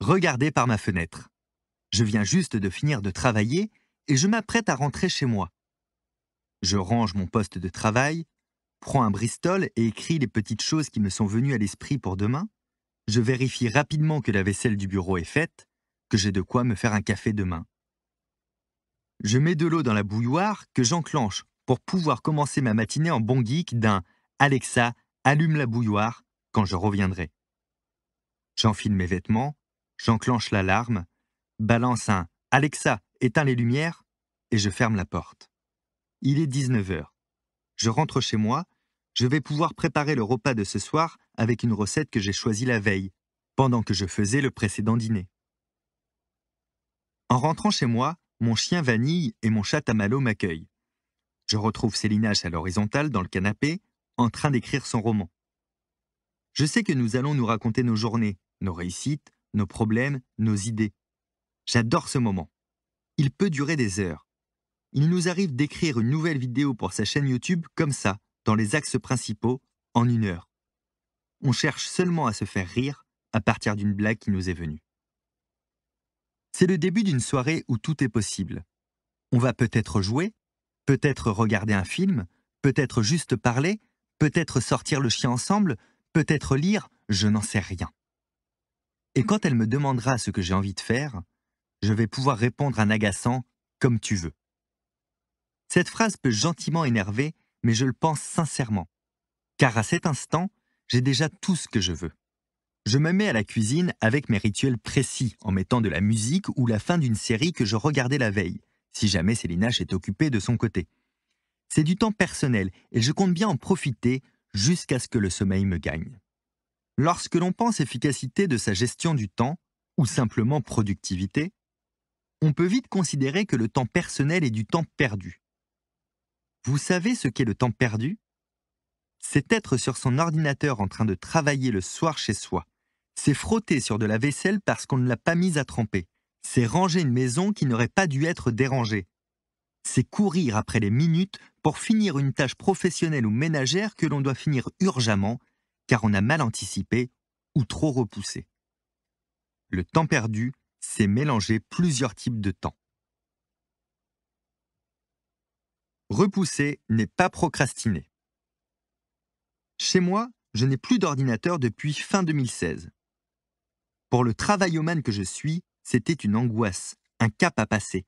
Speaker 1: Regardez par ma fenêtre. Je viens juste de finir de travailler et je m'apprête à rentrer chez moi. Je range mon poste de travail, prends un Bristol et écris les petites choses qui me sont venues à l'esprit pour demain, je vérifie rapidement que la vaisselle du bureau est faite, que j'ai de quoi me faire un café demain. Je mets de l'eau dans la bouilloire que j'enclenche pour pouvoir commencer ma matinée en bon geek d'un Alexa, allume la bouilloire quand je reviendrai. J'enfile mes vêtements, j'enclenche l'alarme, balance un Alexa, éteins les lumières et je ferme la porte. Il est 19 heures je rentre chez moi, je vais pouvoir préparer le repas de ce soir avec une recette que j'ai choisie la veille, pendant que je faisais le précédent dîner. En rentrant chez moi, mon chien Vanille et mon chat Tamalo m'accueillent. Je retrouve Céline H à l'horizontale dans le canapé, en train d'écrire son roman. Je sais que nous allons nous raconter nos journées, nos réussites, nos problèmes, nos idées. J'adore ce moment. Il peut durer des heures il nous arrive d'écrire une nouvelle vidéo pour sa chaîne YouTube comme ça, dans les axes principaux, en une heure. On cherche seulement à se faire rire à partir d'une blague qui nous est venue. C'est le début d'une soirée où tout est possible. On va peut-être jouer, peut-être regarder un film, peut-être juste parler, peut-être sortir le chien ensemble, peut-être lire, je n'en sais rien. Et quand elle me demandera ce que j'ai envie de faire, je vais pouvoir répondre un agaçant « comme tu veux ». Cette phrase peut gentiment énerver, mais je le pense sincèrement. Car à cet instant, j'ai déjà tout ce que je veux. Je me mets à la cuisine avec mes rituels précis, en mettant de la musique ou la fin d'une série que je regardais la veille, si jamais Céline H est occupée de son côté. C'est du temps personnel et je compte bien en profiter jusqu'à ce que le sommeil me gagne. Lorsque l'on pense efficacité de sa gestion du temps, ou simplement productivité, on peut vite considérer que le temps personnel est du temps perdu, vous savez ce qu'est le temps perdu C'est être sur son ordinateur en train de travailler le soir chez soi. C'est frotter sur de la vaisselle parce qu'on ne l'a pas mise à tremper. C'est ranger une maison qui n'aurait pas dû être dérangée. C'est courir après les minutes pour finir une tâche professionnelle ou ménagère que l'on doit finir urgemment car on a mal anticipé ou trop repoussé. Le temps perdu, c'est mélanger plusieurs types de temps. Repousser n'est pas procrastiner. Chez moi, je n'ai plus d'ordinateur depuis fin 2016. Pour le travaillomane que je suis, c'était une angoisse, un cap à passer.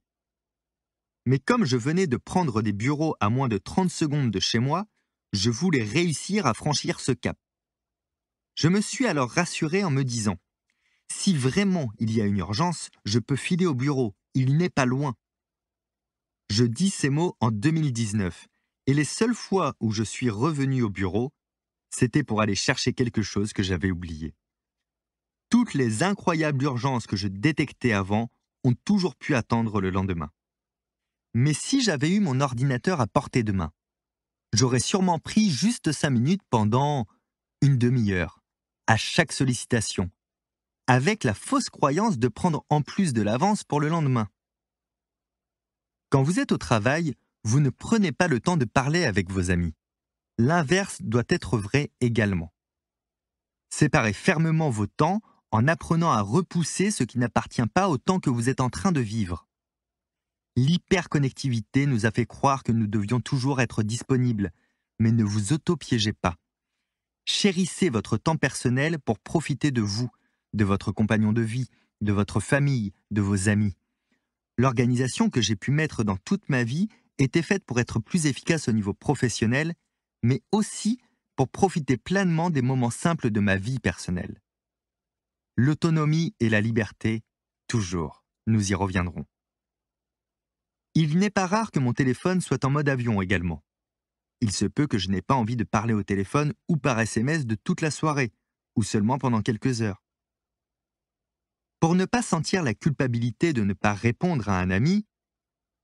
Speaker 1: Mais comme je venais de prendre des bureaux à moins de 30 secondes de chez moi, je voulais réussir à franchir ce cap. Je me suis alors rassuré en me disant Si vraiment il y a une urgence, je peux filer au bureau, il n'est pas loin. Je dis ces mots en 2019, et les seules fois où je suis revenu au bureau, c'était pour aller chercher quelque chose que j'avais oublié. Toutes les incroyables urgences que je détectais avant ont toujours pu attendre le lendemain. Mais si j'avais eu mon ordinateur à portée de main, j'aurais sûrement pris juste cinq minutes pendant une demi-heure, à chaque sollicitation, avec la fausse croyance de prendre en plus de l'avance pour le lendemain. Quand vous êtes au travail, vous ne prenez pas le temps de parler avec vos amis. L'inverse doit être vrai également. Séparez fermement vos temps en apprenant à repousser ce qui n'appartient pas au temps que vous êtes en train de vivre. L'hyperconnectivité nous a fait croire que nous devions toujours être disponibles, mais ne vous autopiégez pas. Chérissez votre temps personnel pour profiter de vous, de votre compagnon de vie, de votre famille, de vos amis. L'organisation que j'ai pu mettre dans toute ma vie était faite pour être plus efficace au niveau professionnel, mais aussi pour profiter pleinement des moments simples de ma vie personnelle. L'autonomie et la liberté, toujours, nous y reviendrons. Il n'est pas rare que mon téléphone soit en mode avion également. Il se peut que je n'ai pas envie de parler au téléphone ou par SMS de toute la soirée, ou seulement pendant quelques heures. Pour ne pas sentir la culpabilité de ne pas répondre à un ami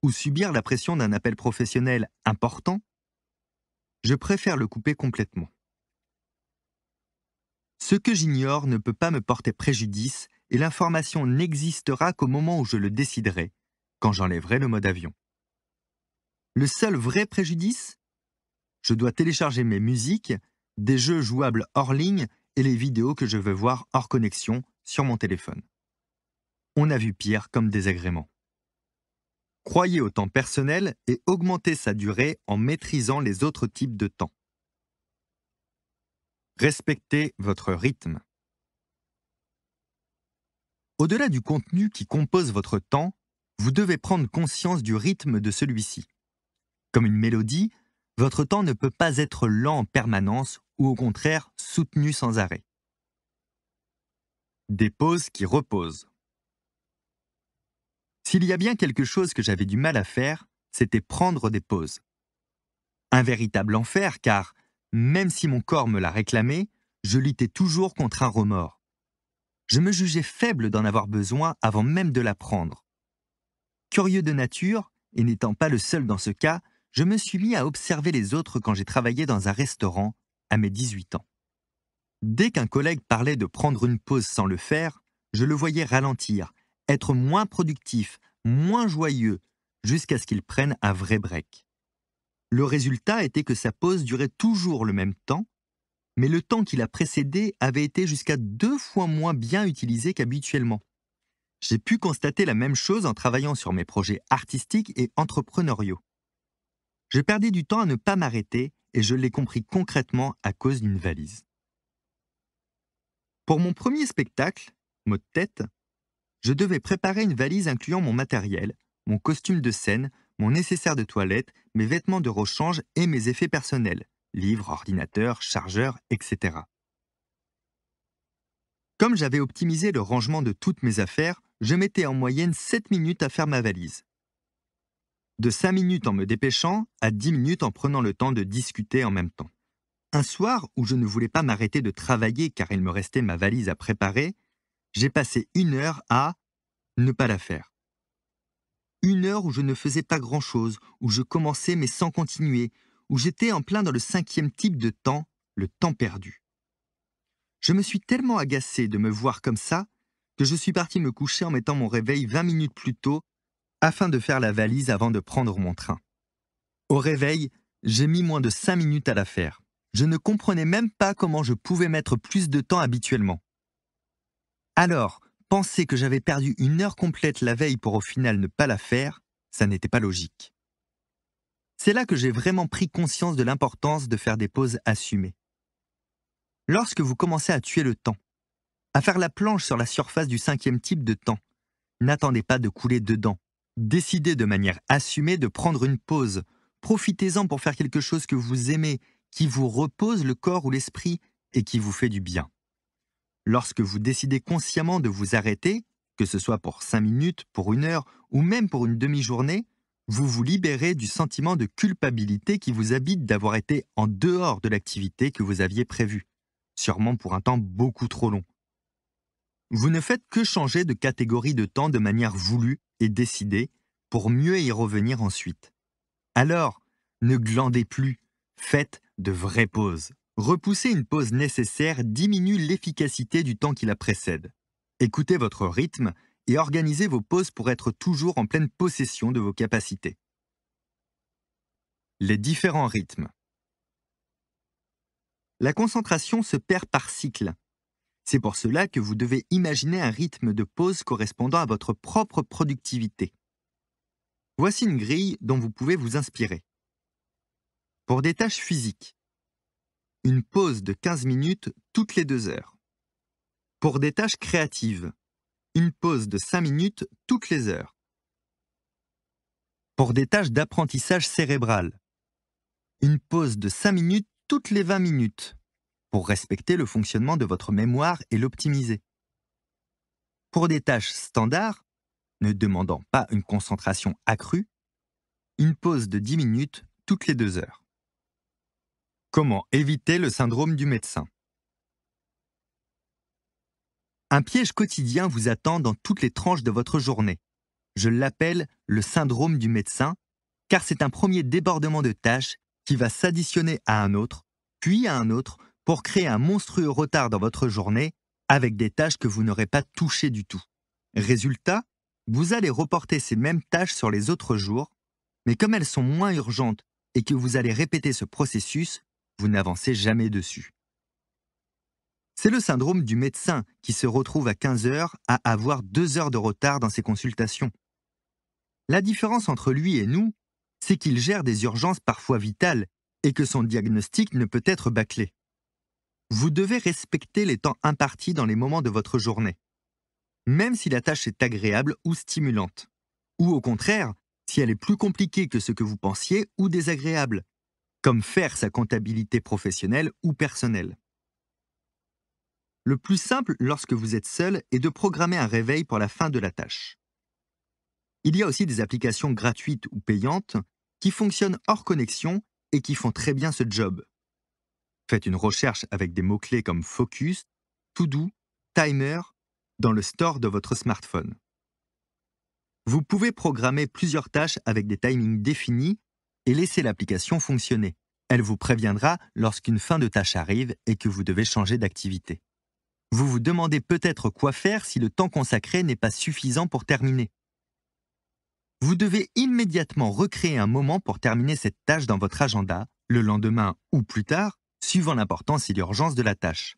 Speaker 1: ou subir la pression d'un appel professionnel important, je préfère le couper complètement. Ce que j'ignore ne peut pas me porter préjudice et l'information n'existera qu'au moment où je le déciderai, quand j'enlèverai le mode avion. Le seul vrai préjudice Je dois télécharger mes musiques, des jeux jouables hors ligne et les vidéos que je veux voir hors connexion sur mon téléphone on a vu pire comme désagrément. Croyez au temps personnel et augmentez sa durée en maîtrisant les autres types de temps. Respectez votre rythme. Au-delà du contenu qui compose votre temps, vous devez prendre conscience du rythme de celui-ci. Comme une mélodie, votre temps ne peut pas être lent en permanence ou au contraire soutenu sans arrêt. Des pauses qui reposent. S'il y a bien quelque chose que j'avais du mal à faire, c'était prendre des pauses. Un véritable enfer, car, même si mon corps me l'a réclamé, je luttais toujours contre un remords. Je me jugeais faible d'en avoir besoin avant même de la prendre. Curieux de nature, et n'étant pas le seul dans ce cas, je me suis mis à observer les autres quand j'ai travaillé dans un restaurant à mes 18 ans. Dès qu'un collègue parlait de prendre une pause sans le faire, je le voyais ralentir, être moins productif, moins joyeux, jusqu'à ce qu'il prenne un vrai break. Le résultat était que sa pause durait toujours le même temps, mais le temps qui l'a précédé avait été jusqu'à deux fois moins bien utilisé qu'habituellement. J'ai pu constater la même chose en travaillant sur mes projets artistiques et entrepreneuriaux. Je perdais du temps à ne pas m'arrêter et je l'ai compris concrètement à cause d'une valise. Pour mon premier spectacle, Mot de tête, je devais préparer une valise incluant mon matériel, mon costume de scène, mon nécessaire de toilette, mes vêtements de rechange et mes effets personnels, livres, ordinateurs, chargeurs, etc. Comme j'avais optimisé le rangement de toutes mes affaires, je mettais en moyenne 7 minutes à faire ma valise. De 5 minutes en me dépêchant à 10 minutes en prenant le temps de discuter en même temps. Un soir où je ne voulais pas m'arrêter de travailler car il me restait ma valise à préparer, j'ai passé une heure à ne pas la faire. Une heure où je ne faisais pas grand-chose, où je commençais mais sans continuer, où j'étais en plein dans le cinquième type de temps, le temps perdu. Je me suis tellement agacé de me voir comme ça que je suis parti me coucher en mettant mon réveil 20 minutes plus tôt afin de faire la valise avant de prendre mon train. Au réveil, j'ai mis moins de cinq minutes à la faire. Je ne comprenais même pas comment je pouvais mettre plus de temps habituellement. Alors, penser que j'avais perdu une heure complète la veille pour au final ne pas la faire, ça n'était pas logique. C'est là que j'ai vraiment pris conscience de l'importance de faire des pauses assumées. Lorsque vous commencez à tuer le temps, à faire la planche sur la surface du cinquième type de temps, n'attendez pas de couler dedans. Décidez de manière assumée de prendre une pause. Profitez-en pour faire quelque chose que vous aimez, qui vous repose le corps ou l'esprit et qui vous fait du bien. Lorsque vous décidez consciemment de vous arrêter, que ce soit pour 5 minutes, pour une heure ou même pour une demi-journée, vous vous libérez du sentiment de culpabilité qui vous habite d'avoir été en dehors de l'activité que vous aviez prévue, sûrement pour un temps beaucoup trop long. Vous ne faites que changer de catégorie de temps de manière voulue et décidée pour mieux y revenir ensuite. Alors, ne glandez plus, faites de vraies pauses. Repousser une pause nécessaire diminue l'efficacité du temps qui la précède. Écoutez votre rythme et organisez vos pauses pour être toujours en pleine possession de vos capacités. Les différents rythmes. La concentration se perd par cycle. C'est pour cela que vous devez imaginer un rythme de pause correspondant à votre propre productivité. Voici une grille dont vous pouvez vous inspirer. Pour des tâches physiques, une pause de 15 minutes toutes les deux heures. Pour des tâches créatives, une pause de 5 minutes toutes les heures. Pour des tâches d'apprentissage cérébral, une pause de 5 minutes toutes les 20 minutes pour respecter le fonctionnement de votre mémoire et l'optimiser. Pour des tâches standards, ne demandant pas une concentration accrue, une pause de 10 minutes toutes les deux heures. Comment éviter le syndrome du médecin Un piège quotidien vous attend dans toutes les tranches de votre journée. Je l'appelle le syndrome du médecin, car c'est un premier débordement de tâches qui va s'additionner à un autre, puis à un autre, pour créer un monstrueux retard dans votre journée avec des tâches que vous n'aurez pas touchées du tout. Résultat, vous allez reporter ces mêmes tâches sur les autres jours, mais comme elles sont moins urgentes et que vous allez répéter ce processus, vous n'avancez jamais dessus. C'est le syndrome du médecin qui se retrouve à 15 heures à avoir deux heures de retard dans ses consultations. La différence entre lui et nous, c'est qu'il gère des urgences parfois vitales et que son diagnostic ne peut être bâclé. Vous devez respecter les temps impartis dans les moments de votre journée, même si la tâche est agréable ou stimulante, ou au contraire, si elle est plus compliquée que ce que vous pensiez ou désagréable, comme faire sa comptabilité professionnelle ou personnelle. Le plus simple lorsque vous êtes seul est de programmer un réveil pour la fin de la tâche. Il y a aussi des applications gratuites ou payantes qui fonctionnent hors connexion et qui font très bien ce job. Faites une recherche avec des mots-clés comme Focus, To-Do, Timer dans le store de votre smartphone. Vous pouvez programmer plusieurs tâches avec des timings définis et laissez l'application fonctionner. Elle vous préviendra lorsqu'une fin de tâche arrive et que vous devez changer d'activité. Vous vous demandez peut-être quoi faire si le temps consacré n'est pas suffisant pour terminer. Vous devez immédiatement recréer un moment pour terminer cette tâche dans votre agenda, le lendemain ou plus tard, suivant l'importance et l'urgence de la tâche.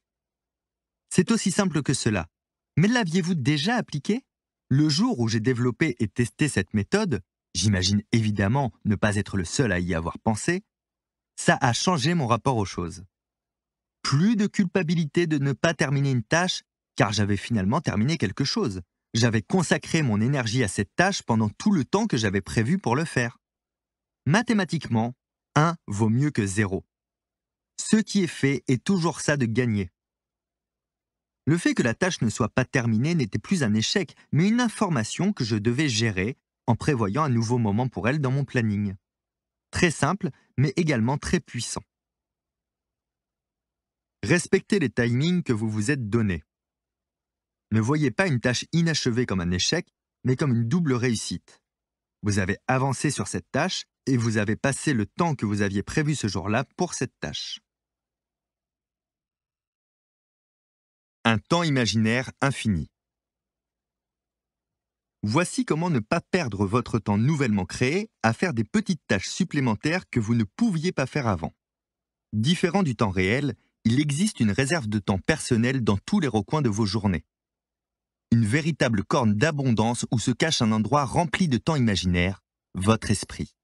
Speaker 1: C'est aussi simple que cela. Mais l'aviez-vous déjà appliqué Le jour où j'ai développé et testé cette méthode, j'imagine évidemment ne pas être le seul à y avoir pensé, ça a changé mon rapport aux choses. Plus de culpabilité de ne pas terminer une tâche, car j'avais finalement terminé quelque chose. J'avais consacré mon énergie à cette tâche pendant tout le temps que j'avais prévu pour le faire. Mathématiquement, 1 vaut mieux que 0. Ce qui est fait est toujours ça de gagner. Le fait que la tâche ne soit pas terminée n'était plus un échec, mais une information que je devais gérer en prévoyant un nouveau moment pour elle dans mon planning. Très simple, mais également très puissant. Respectez les timings que vous vous êtes donnés. Ne voyez pas une tâche inachevée comme un échec, mais comme une double réussite. Vous avez avancé sur cette tâche et vous avez passé le temps que vous aviez prévu ce jour-là pour cette tâche. Un temps imaginaire infini. Voici comment ne pas perdre votre temps nouvellement créé à faire des petites tâches supplémentaires que vous ne pouviez pas faire avant. Différent du temps réel, il existe une réserve de temps personnel dans tous les recoins de vos journées. Une véritable corne d'abondance où se cache un endroit rempli de temps imaginaire, votre esprit.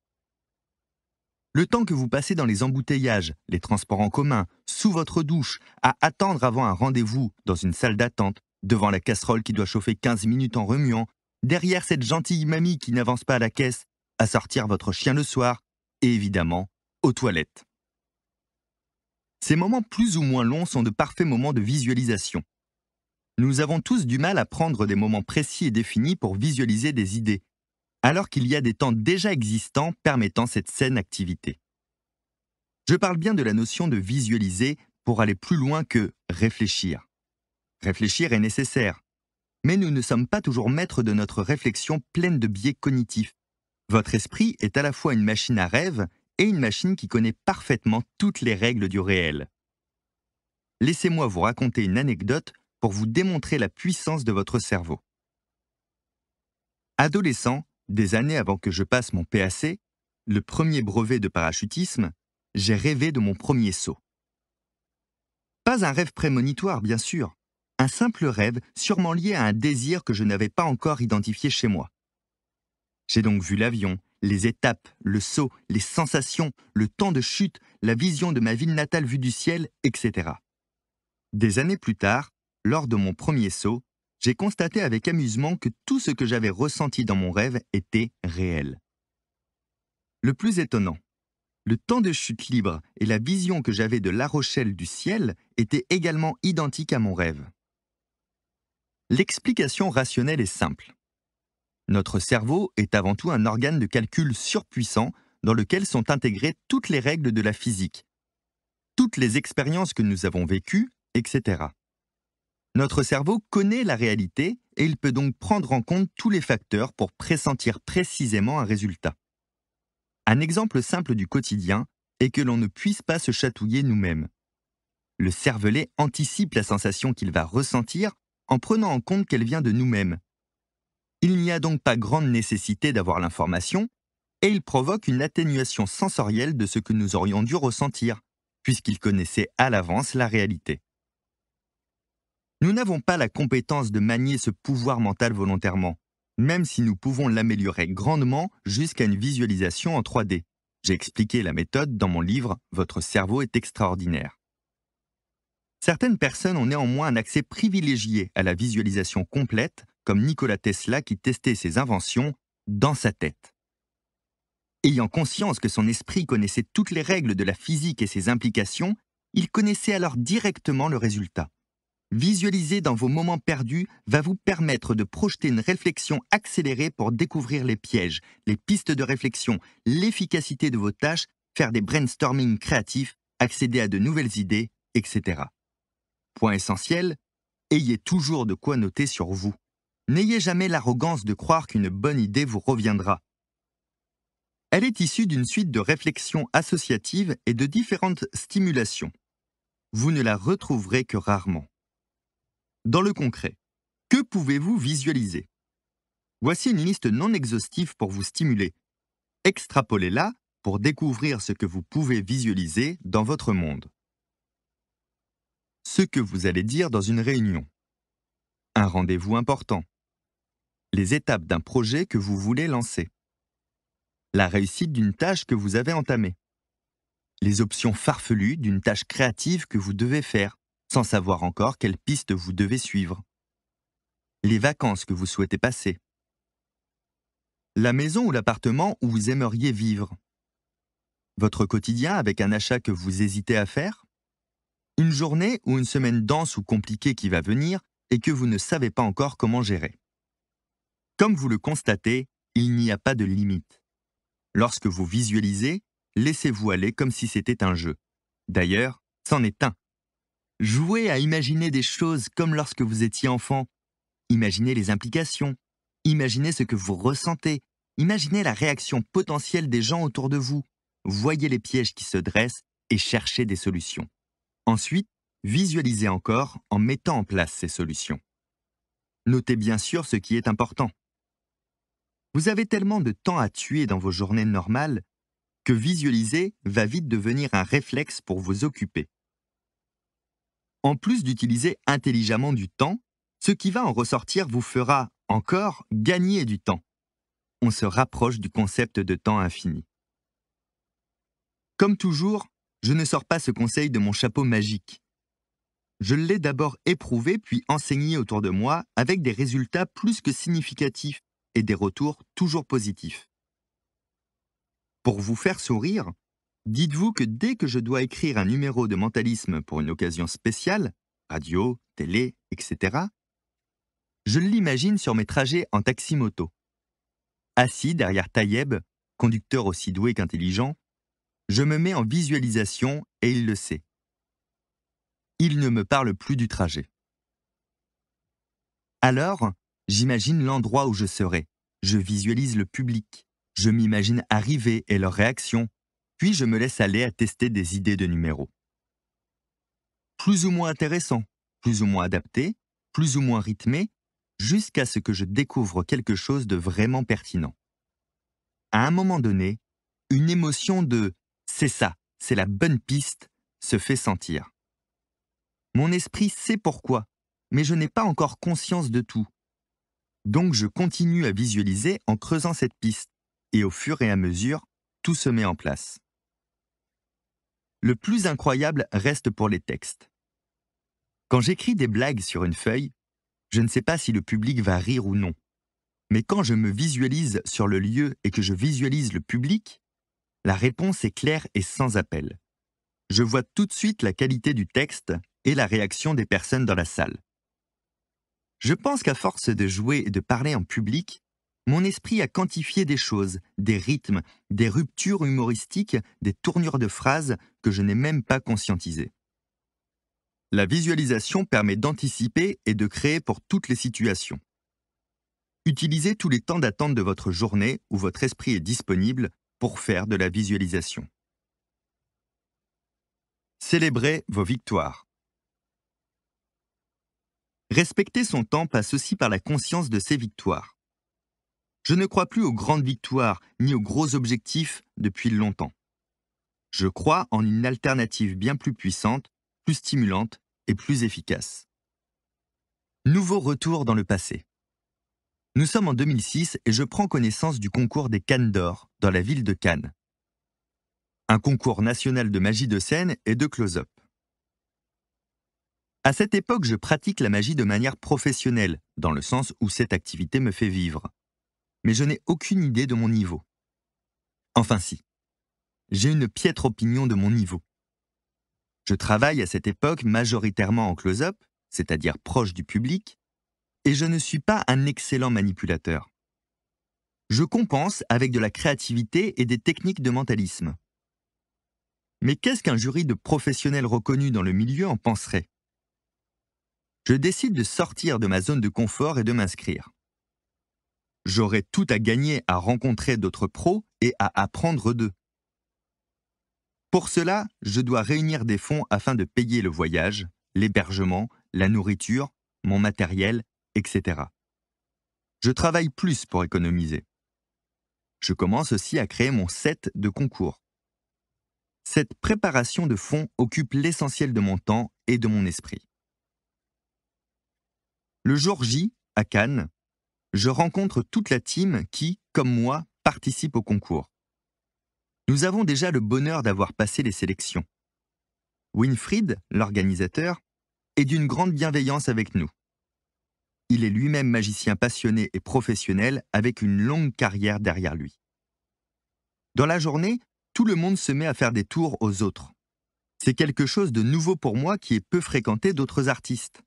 Speaker 1: Le temps que vous passez dans les embouteillages, les transports en commun, sous votre douche, à attendre avant un rendez-vous dans une salle d'attente, devant la casserole qui doit chauffer 15 minutes en remuant, derrière cette gentille mamie qui n'avance pas à la caisse, à sortir votre chien le soir, et évidemment, aux toilettes. Ces moments plus ou moins longs sont de parfaits moments de visualisation. Nous avons tous du mal à prendre des moments précis et définis pour visualiser des idées, alors qu'il y a des temps déjà existants permettant cette saine activité. Je parle bien de la notion de visualiser pour aller plus loin que réfléchir. Réfléchir est nécessaire, mais nous ne sommes pas toujours maîtres de notre réflexion pleine de biais cognitifs. Votre esprit est à la fois une machine à rêve et une machine qui connaît parfaitement toutes les règles du réel. Laissez-moi vous raconter une anecdote pour vous démontrer la puissance de votre cerveau. Adolescent, des années avant que je passe mon PAC, le premier brevet de parachutisme, j'ai rêvé de mon premier saut. Pas un rêve prémonitoire, bien sûr, un simple rêve sûrement lié à un désir que je n'avais pas encore identifié chez moi. J'ai donc vu l'avion, les étapes, le saut, les sensations, le temps de chute, la vision de ma ville natale vue du ciel, etc. Des années plus tard, lors de mon premier saut, j'ai constaté avec amusement que tout ce que j'avais ressenti dans mon rêve était réel. Le plus étonnant, le temps de chute libre et la vision que j'avais de La Rochelle du ciel étaient également identiques à mon rêve. L'explication rationnelle est simple. Notre cerveau est avant tout un organe de calcul surpuissant dans lequel sont intégrées toutes les règles de la physique, toutes les expériences que nous avons vécues, etc. Notre cerveau connaît la réalité et il peut donc prendre en compte tous les facteurs pour pressentir précisément un résultat. Un exemple simple du quotidien est que l'on ne puisse pas se chatouiller nous-mêmes. Le cervelet anticipe la sensation qu'il va ressentir en prenant en compte qu'elle vient de nous-mêmes. Il n'y a donc pas grande nécessité d'avoir l'information, et il provoque une atténuation sensorielle de ce que nous aurions dû ressentir, puisqu'il connaissait à l'avance la réalité. Nous n'avons pas la compétence de manier ce pouvoir mental volontairement, même si nous pouvons l'améliorer grandement jusqu'à une visualisation en 3D. J'ai expliqué la méthode dans mon livre Votre cerveau est extraordinaire. Certaines personnes ont néanmoins un accès privilégié à la visualisation complète, comme Nikola Tesla qui testait ses inventions dans sa tête. Ayant conscience que son esprit connaissait toutes les règles de la physique et ses implications, il connaissait alors directement le résultat. Visualiser dans vos moments perdus va vous permettre de projeter une réflexion accélérée pour découvrir les pièges, les pistes de réflexion, l'efficacité de vos tâches, faire des brainstorming créatifs, accéder à de nouvelles idées, etc. Point essentiel, ayez toujours de quoi noter sur vous. N'ayez jamais l'arrogance de croire qu'une bonne idée vous reviendra. Elle est issue d'une suite de réflexions associatives et de différentes stimulations. Vous ne la retrouverez que rarement. Dans le concret, que pouvez-vous visualiser Voici une liste non exhaustive pour vous stimuler. Extrapolez-la pour découvrir ce que vous pouvez visualiser dans votre monde ce que vous allez dire dans une réunion, un rendez-vous important, les étapes d'un projet que vous voulez lancer, la réussite d'une tâche que vous avez entamée, les options farfelues d'une tâche créative que vous devez faire, sans savoir encore quelle piste vous devez suivre, les vacances que vous souhaitez passer, la maison ou l'appartement où vous aimeriez vivre, votre quotidien avec un achat que vous hésitez à faire, une journée ou une semaine dense ou compliquée qui va venir et que vous ne savez pas encore comment gérer. Comme vous le constatez, il n'y a pas de limite. Lorsque vous visualisez, laissez-vous aller comme si c'était un jeu. D'ailleurs, c'en est un. Jouez à imaginer des choses comme lorsque vous étiez enfant. Imaginez les implications. Imaginez ce que vous ressentez. Imaginez la réaction potentielle des gens autour de vous. Voyez les pièges qui se dressent et cherchez des solutions. Ensuite, visualisez encore en mettant en place ces solutions. Notez bien sûr ce qui est important. Vous avez tellement de temps à tuer dans vos journées normales que visualiser va vite devenir un réflexe pour vous occuper. En plus d'utiliser intelligemment du temps, ce qui va en ressortir vous fera, encore, gagner du temps. On se rapproche du concept de temps infini. Comme toujours, je ne sors pas ce conseil de mon chapeau magique. Je l'ai d'abord éprouvé puis enseigné autour de moi avec des résultats plus que significatifs et des retours toujours positifs. Pour vous faire sourire, dites-vous que dès que je dois écrire un numéro de mentalisme pour une occasion spéciale, radio, télé, etc., je l'imagine sur mes trajets en taxi-moto. Assis derrière Taïeb, conducteur aussi doué qu'intelligent, je me mets en visualisation et il le sait. Il ne me parle plus du trajet. Alors, j'imagine l'endroit où je serai. Je visualise le public. Je m'imagine arriver et leur réaction. Puis je me laisse aller à tester des idées de numéros. Plus ou moins intéressant, plus ou moins adapté, plus ou moins rythmé, jusqu'à ce que je découvre quelque chose de vraiment pertinent. À un moment donné, une émotion de c'est ça, c'est la bonne piste, se fait sentir. Mon esprit sait pourquoi, mais je n'ai pas encore conscience de tout. Donc je continue à visualiser en creusant cette piste, et au fur et à mesure, tout se met en place. Le plus incroyable reste pour les textes. Quand j'écris des blagues sur une feuille, je ne sais pas si le public va rire ou non. Mais quand je me visualise sur le lieu et que je visualise le public, la réponse est claire et sans appel. Je vois tout de suite la qualité du texte et la réaction des personnes dans la salle. Je pense qu'à force de jouer et de parler en public, mon esprit a quantifié des choses, des rythmes, des ruptures humoristiques, des tournures de phrases que je n'ai même pas conscientisées. La visualisation permet d'anticiper et de créer pour toutes les situations. Utilisez tous les temps d'attente de votre journée où votre esprit est disponible pour faire de la visualisation. Célébrez vos victoires. Respecter son temps passe aussi par la conscience de ses victoires. Je ne crois plus aux grandes victoires ni aux gros objectifs depuis longtemps. Je crois en une alternative bien plus puissante, plus stimulante et plus efficace. Nouveau retour dans le passé. Nous sommes en 2006 et je prends connaissance du concours des Cannes d'Or dans la ville de Cannes. Un concours national de magie de scène et de close-up. À cette époque, je pratique la magie de manière professionnelle, dans le sens où cette activité me fait vivre. Mais je n'ai aucune idée de mon niveau. Enfin si. J'ai une piètre opinion de mon niveau. Je travaille à cette époque majoritairement en close-up, c'est-à-dire proche du public, et je ne suis pas un excellent manipulateur. Je compense avec de la créativité et des techniques de mentalisme. Mais qu'est-ce qu'un jury de professionnels reconnus dans le milieu en penserait Je décide de sortir de ma zone de confort et de m'inscrire. J'aurai tout à gagner à rencontrer d'autres pros et à apprendre d'eux. Pour cela, je dois réunir des fonds afin de payer le voyage, l'hébergement, la nourriture, mon matériel etc. Je travaille plus pour économiser. Je commence aussi à créer mon set de concours. Cette préparation de fonds occupe l'essentiel de mon temps et de mon esprit. Le jour J, à Cannes, je rencontre toute la team qui, comme moi, participe au concours. Nous avons déjà le bonheur d'avoir passé les sélections. Winfried, l'organisateur, est d'une grande bienveillance avec nous. Il est lui-même magicien passionné et professionnel avec une longue carrière derrière lui. Dans la journée, tout le monde se met à faire des tours aux autres. C'est quelque chose de nouveau pour moi qui est peu fréquenté d'autres artistes.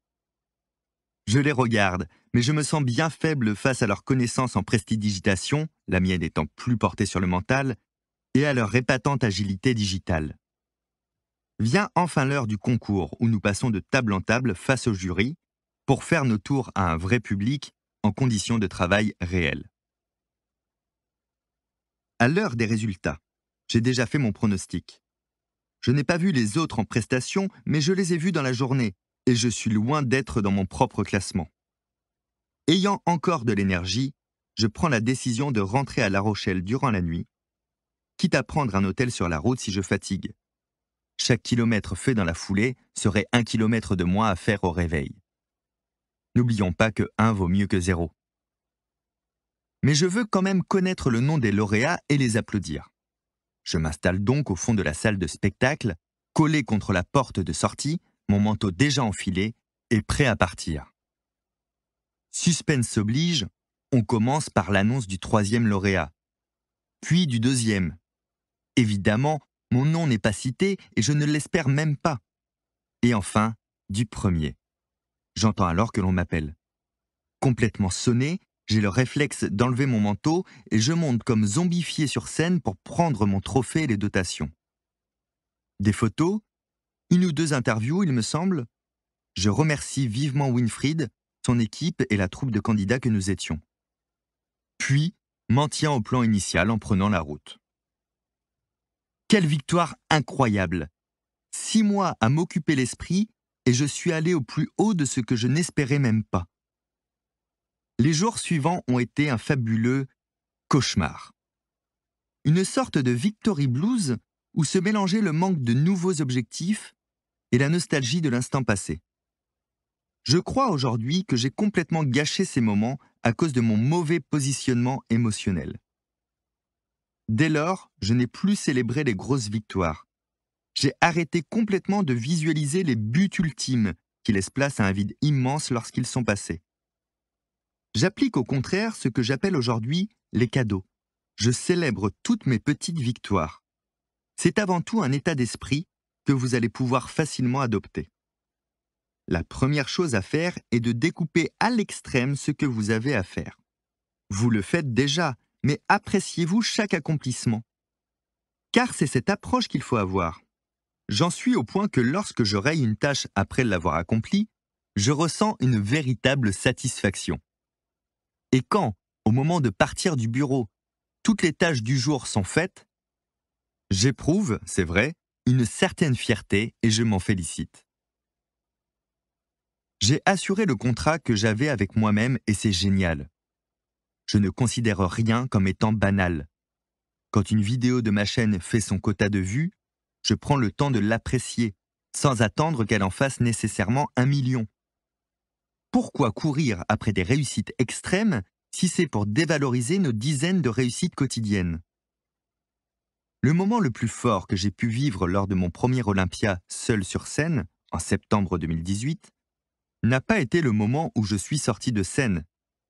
Speaker 1: Je les regarde, mais je me sens bien faible face à leur connaissance en prestidigitation, la mienne étant plus portée sur le mental, et à leur épatante agilité digitale. Vient enfin l'heure du concours où nous passons de table en table face au jury pour faire nos tours à un vrai public en conditions de travail réelles. À l'heure des résultats, j'ai déjà fait mon pronostic. Je n'ai pas vu les autres en prestation, mais je les ai vus dans la journée, et je suis loin d'être dans mon propre classement. Ayant encore de l'énergie, je prends la décision de rentrer à La Rochelle durant la nuit, quitte à prendre un hôtel sur la route si je fatigue. Chaque kilomètre fait dans la foulée serait un kilomètre de moins à faire au réveil. N'oublions pas que 1 vaut mieux que 0. Mais je veux quand même connaître le nom des lauréats et les applaudir. Je m'installe donc au fond de la salle de spectacle, collé contre la porte de sortie, mon manteau déjà enfilé et prêt à partir. Suspense oblige, on commence par l'annonce du troisième lauréat, puis du deuxième. Évidemment, mon nom n'est pas cité et je ne l'espère même pas. Et enfin, du premier. J'entends alors que l'on m'appelle. Complètement sonné, j'ai le réflexe d'enlever mon manteau et je monte comme zombifié sur scène pour prendre mon trophée et les dotations. Des photos, une ou deux interviews, il me semble. Je remercie vivement Winfried, son équipe et la troupe de candidats que nous étions. Puis, m'en tiens au plan initial en prenant la route. Quelle victoire incroyable Six mois à m'occuper l'esprit et je suis allé au plus haut de ce que je n'espérais même pas. Les jours suivants ont été un fabuleux cauchemar. Une sorte de victory blues où se mélangeait le manque de nouveaux objectifs et la nostalgie de l'instant passé. Je crois aujourd'hui que j'ai complètement gâché ces moments à cause de mon mauvais positionnement émotionnel. Dès lors, je n'ai plus célébré les grosses victoires j'ai arrêté complètement de visualiser les buts ultimes qui laissent place à un vide immense lorsqu'ils sont passés. J'applique au contraire ce que j'appelle aujourd'hui les cadeaux. Je célèbre toutes mes petites victoires. C'est avant tout un état d'esprit que vous allez pouvoir facilement adopter. La première chose à faire est de découper à l'extrême ce que vous avez à faire. Vous le faites déjà, mais appréciez-vous chaque accomplissement. Car c'est cette approche qu'il faut avoir. J'en suis au point que lorsque je raye une tâche après l'avoir accomplie, je ressens une véritable satisfaction. Et quand, au moment de partir du bureau, toutes les tâches du jour sont faites, j'éprouve, c'est vrai, une certaine fierté et je m'en félicite. J'ai assuré le contrat que j'avais avec moi-même et c'est génial. Je ne considère rien comme étant banal. Quand une vidéo de ma chaîne fait son quota de vues, je prends le temps de l'apprécier, sans attendre qu'elle en fasse nécessairement un million. Pourquoi courir après des réussites extrêmes si c'est pour dévaloriser nos dizaines de réussites quotidiennes Le moment le plus fort que j'ai pu vivre lors de mon premier Olympia seul sur scène, en septembre 2018, n'a pas été le moment où je suis sorti de scène,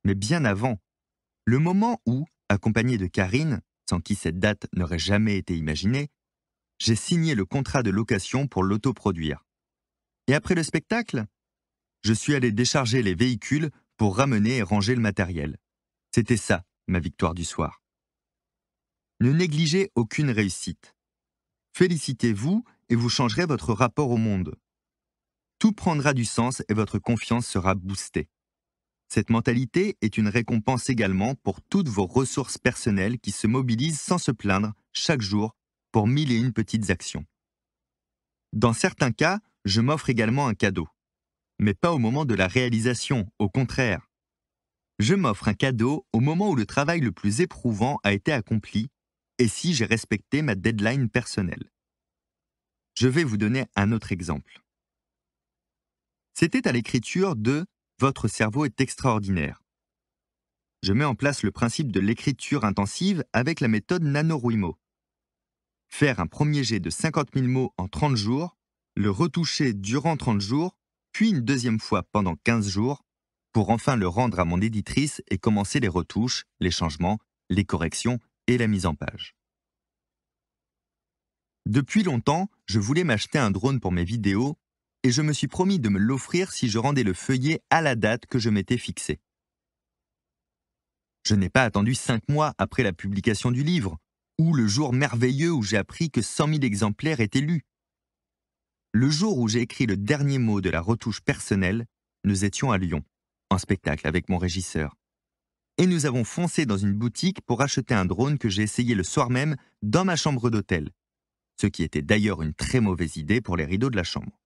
Speaker 1: mais bien avant, le moment où, accompagné de Karine, sans qui cette date n'aurait jamais été imaginée, j'ai signé le contrat de location pour l'autoproduire. Et après le spectacle, je suis allé décharger les véhicules pour ramener et ranger le matériel. C'était ça, ma victoire du soir. Ne négligez aucune réussite. Félicitez-vous et vous changerez votre rapport au monde. Tout prendra du sens et votre confiance sera boostée. Cette mentalité est une récompense également pour toutes vos ressources personnelles qui se mobilisent sans se plaindre chaque jour pour mille et une petites actions. Dans certains cas, je m'offre également un cadeau. Mais pas au moment de la réalisation, au contraire. Je m'offre un cadeau au moment où le travail le plus éprouvant a été accompli et si j'ai respecté ma deadline personnelle. Je vais vous donner un autre exemple. C'était à l'écriture de Votre cerveau est extraordinaire. Je mets en place le principe de l'écriture intensive avec la méthode NaNoWriMo faire un premier jet de 50 000 mots en 30 jours, le retoucher durant 30 jours, puis une deuxième fois pendant 15 jours, pour enfin le rendre à mon éditrice et commencer les retouches, les changements, les corrections et la mise en page. Depuis longtemps, je voulais m'acheter un drone pour mes vidéos et je me suis promis de me l'offrir si je rendais le feuillet à la date que je m'étais fixée. Je n'ai pas attendu cinq mois après la publication du livre ou le jour merveilleux où j'ai appris que 100 000 exemplaires étaient lus. Le jour où j'ai écrit le dernier mot de la retouche personnelle, nous étions à Lyon, en spectacle avec mon régisseur. Et nous avons foncé dans une boutique pour acheter un drone que j'ai essayé le soir même dans ma chambre d'hôtel, ce qui était d'ailleurs une très mauvaise idée pour les rideaux de la chambre.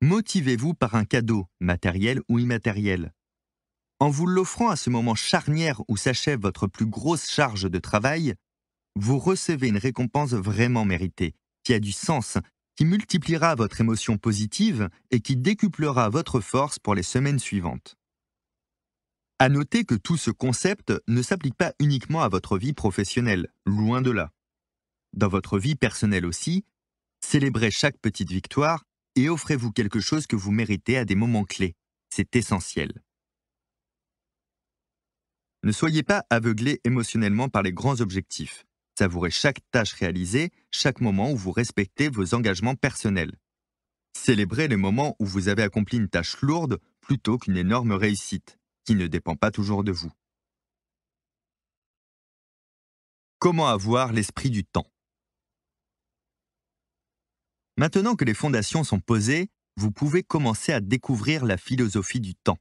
Speaker 1: Motivez-vous par un cadeau, matériel ou immatériel. En vous l'offrant à ce moment charnière où s'achève votre plus grosse charge de travail, vous recevez une récompense vraiment méritée, qui a du sens, qui multipliera votre émotion positive et qui décuplera votre force pour les semaines suivantes. À noter que tout ce concept ne s'applique pas uniquement à votre vie professionnelle, loin de là. Dans votre vie personnelle aussi, célébrez chaque petite victoire et offrez-vous quelque chose que vous méritez à des moments clés. C'est essentiel. Ne soyez pas aveuglé émotionnellement par les grands objectifs. Savourez chaque tâche réalisée, chaque moment où vous respectez vos engagements personnels. Célébrez les moments où vous avez accompli une tâche lourde plutôt qu'une énorme réussite, qui ne dépend pas toujours de vous. Comment avoir l'esprit du temps Maintenant que les fondations sont posées, vous pouvez commencer à découvrir la philosophie du temps.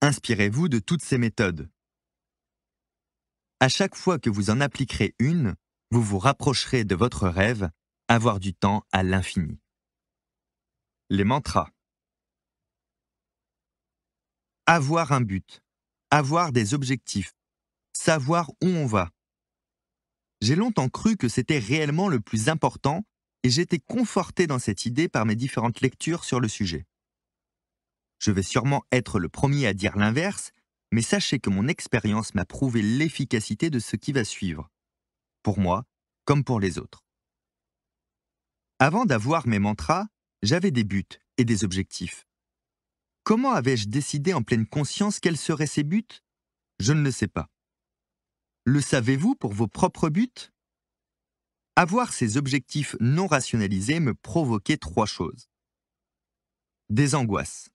Speaker 1: Inspirez-vous de toutes ces méthodes. À chaque fois que vous en appliquerez une, vous vous rapprocherez de votre rêve, avoir du temps à l'infini. Les mantras. Avoir un but, avoir des objectifs, savoir où on va. J'ai longtemps cru que c'était réellement le plus important et j'étais conforté dans cette idée par mes différentes lectures sur le sujet. Je vais sûrement être le premier à dire l'inverse, mais sachez que mon expérience m'a prouvé l'efficacité de ce qui va suivre, pour moi comme pour les autres. Avant d'avoir mes mantras, j'avais des buts et des objectifs. Comment avais-je décidé en pleine conscience quels seraient ces buts Je ne le sais pas. Le savez-vous pour vos propres buts Avoir ces objectifs non rationalisés me provoquait trois choses. Des angoisses.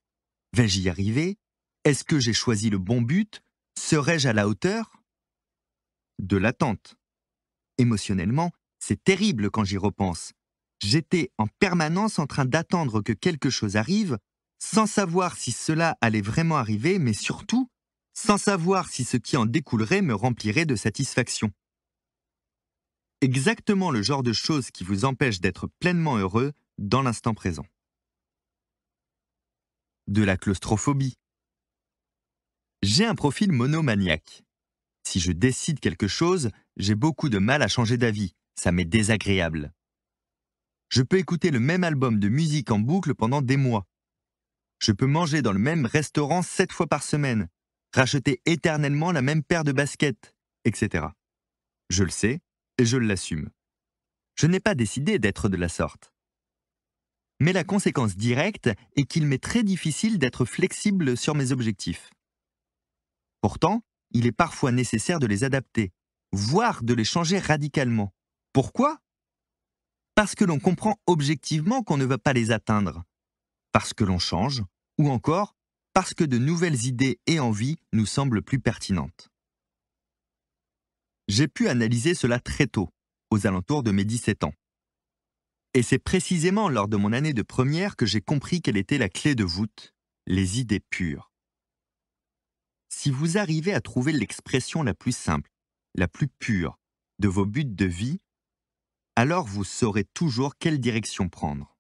Speaker 1: Vais-je y arriver est-ce que j'ai choisi le bon but Serais-je à la hauteur De l'attente. Émotionnellement, c'est terrible quand j'y repense. J'étais en permanence en train d'attendre que quelque chose arrive, sans savoir si cela allait vraiment arriver, mais surtout, sans savoir si ce qui en découlerait me remplirait de satisfaction. Exactement le genre de choses qui vous empêche d'être pleinement heureux dans l'instant présent. De la claustrophobie, j'ai un profil monomaniaque. Si je décide quelque chose, j'ai beaucoup de mal à changer d'avis, ça m'est désagréable. Je peux écouter le même album de musique en boucle pendant des mois. Je peux manger dans le même restaurant sept fois par semaine, racheter éternellement la même paire de baskets, etc. Je le sais et je l'assume. Je n'ai pas décidé d'être de la sorte. Mais la conséquence directe est qu'il m'est très difficile d'être flexible sur mes objectifs. Pourtant, il est parfois nécessaire de les adapter, voire de les changer radicalement. Pourquoi Parce que l'on comprend objectivement qu'on ne va pas les atteindre, parce que l'on change, ou encore parce que de nouvelles idées et envies nous semblent plus pertinentes. J'ai pu analyser cela très tôt, aux alentours de mes 17 ans. Et c'est précisément lors de mon année de première que j'ai compris quelle était la clé de voûte, les idées pures. Si vous arrivez à trouver l'expression la plus simple, la plus pure, de vos buts de vie, alors vous saurez toujours quelle direction prendre.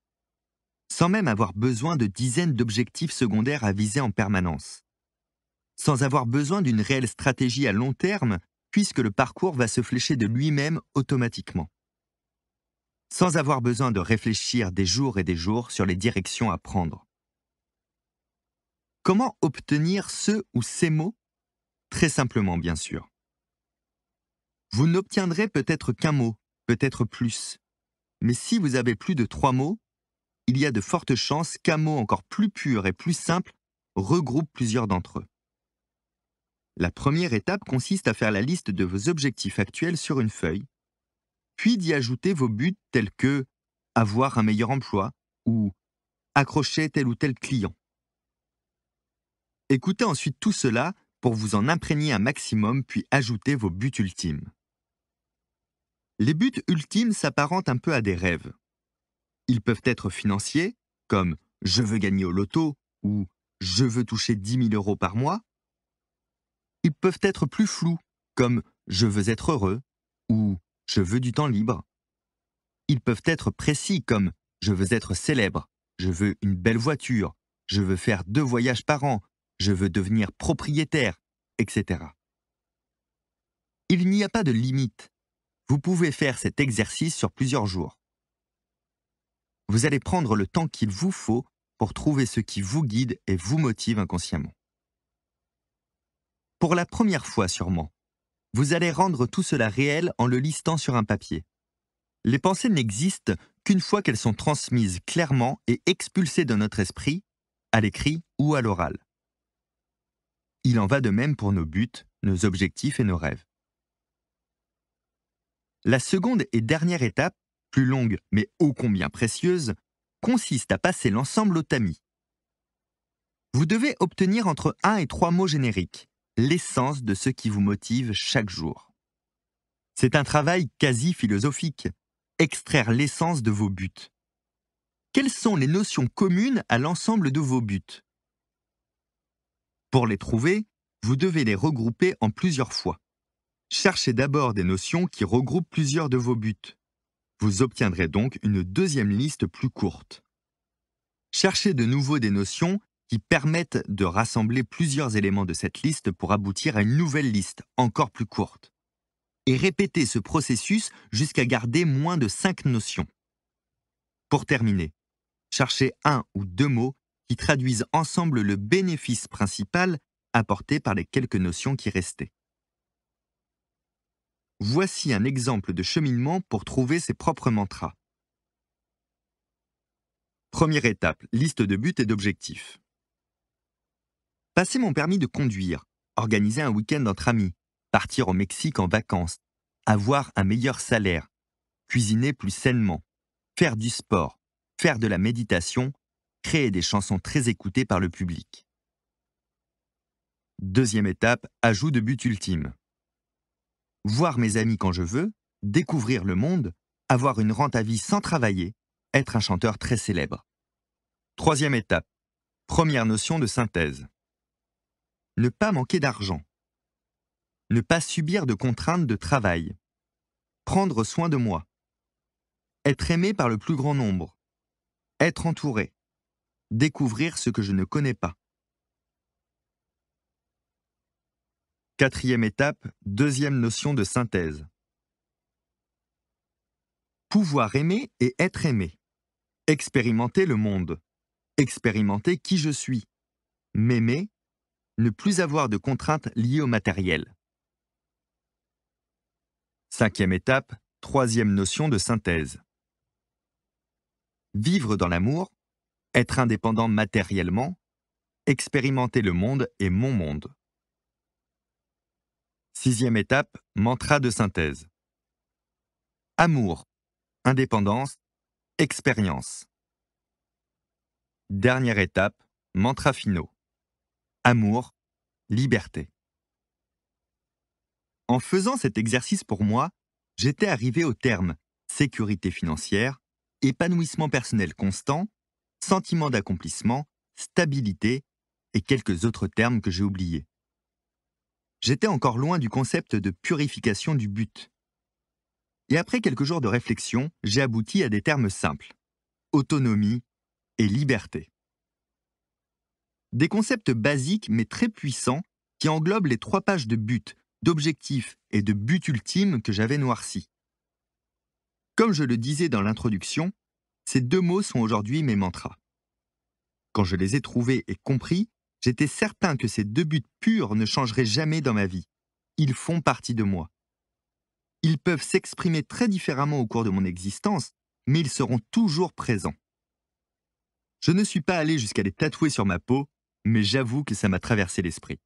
Speaker 1: Sans même avoir besoin de dizaines d'objectifs secondaires à viser en permanence. Sans avoir besoin d'une réelle stratégie à long terme, puisque le parcours va se flécher de lui-même automatiquement. Sans avoir besoin de réfléchir des jours et des jours sur les directions à prendre. Comment obtenir ce ou ces mots Très simplement, bien sûr. Vous n'obtiendrez peut-être qu'un mot, peut-être plus. Mais si vous avez plus de trois mots, il y a de fortes chances qu'un mot encore plus pur et plus simple regroupe plusieurs d'entre eux. La première étape consiste à faire la liste de vos objectifs actuels sur une feuille, puis d'y ajouter vos buts tels que avoir un meilleur emploi ou accrocher tel ou tel client. Écoutez ensuite tout cela pour vous en imprégner un maximum puis ajoutez vos buts ultimes. Les buts ultimes s'apparentent un peu à des rêves. Ils peuvent être financiers, comme je veux gagner au loto ou je veux toucher 10 000 euros par mois. Ils peuvent être plus flous, comme je veux être heureux ou je veux du temps libre. Ils peuvent être précis, comme je veux être célèbre, je veux une belle voiture, je veux faire deux voyages par an, je veux devenir propriétaire, etc. Il n'y a pas de limite. Vous pouvez faire cet exercice sur plusieurs jours. Vous allez prendre le temps qu'il vous faut pour trouver ce qui vous guide et vous motive inconsciemment. Pour la première fois sûrement, vous allez rendre tout cela réel en le listant sur un papier. Les pensées n'existent qu'une fois qu'elles sont transmises clairement et expulsées de notre esprit, à l'écrit ou à l'oral. Il en va de même pour nos buts, nos objectifs et nos rêves. La seconde et dernière étape, plus longue mais ô combien précieuse, consiste à passer l'ensemble au tamis. Vous devez obtenir entre un et trois mots génériques, l'essence de ce qui vous motive chaque jour. C'est un travail quasi philosophique, extraire l'essence de vos buts. Quelles sont les notions communes à l'ensemble de vos buts pour les trouver, vous devez les regrouper en plusieurs fois. Cherchez d'abord des notions qui regroupent plusieurs de vos buts. Vous obtiendrez donc une deuxième liste plus courte. Cherchez de nouveau des notions qui permettent de rassembler plusieurs éléments de cette liste pour aboutir à une nouvelle liste encore plus courte. Et répétez ce processus jusqu'à garder moins de cinq notions. Pour terminer, cherchez un ou deux mots traduisent ensemble le bénéfice principal apporté par les quelques notions qui restaient. Voici un exemple de cheminement pour trouver ses propres mantras. Première étape, liste de buts et d'objectifs. Passer mon permis de conduire, organiser un week-end entre amis, partir au Mexique en vacances, avoir un meilleur salaire, cuisiner plus sainement, faire du sport, faire de la méditation créer des chansons très écoutées par le public. Deuxième étape, ajout de but ultime. Voir mes amis quand je veux, découvrir le monde, avoir une rente à vie sans travailler, être un chanteur très célèbre. Troisième étape, première notion de synthèse. Ne pas manquer d'argent. Ne pas subir de contraintes de travail. Prendre soin de moi. Être aimé par le plus grand nombre. Être entouré découvrir ce que je ne connais pas. Quatrième étape, deuxième notion de synthèse. Pouvoir aimer et être aimé. Expérimenter le monde. Expérimenter qui je suis. M'aimer. Ne plus avoir de contraintes liées au matériel. Cinquième étape, troisième notion de synthèse. Vivre dans l'amour, être indépendant matériellement, expérimenter le monde et mon monde. Sixième étape, mantra de synthèse. Amour, indépendance, expérience. Dernière étape, mantra finaux. Amour, liberté. En faisant cet exercice pour moi, j'étais arrivé au terme sécurité financière, épanouissement personnel constant sentiment d'accomplissement, stabilité et quelques autres termes que j'ai oubliés. J'étais encore loin du concept de purification du but. Et après quelques jours de réflexion, j'ai abouti à des termes simples. Autonomie et liberté. Des concepts basiques mais très puissants qui englobent les trois pages de but, d'objectif et de but ultime que j'avais noirci. Comme je le disais dans l'introduction, ces deux mots sont aujourd'hui mes mantras. Quand je les ai trouvés et compris, j'étais certain que ces deux buts purs ne changeraient jamais dans ma vie. Ils font partie de moi. Ils peuvent s'exprimer très différemment au cours de mon existence, mais ils seront toujours présents. Je ne suis pas allé jusqu'à les tatouer sur ma peau, mais j'avoue que ça m'a traversé l'esprit.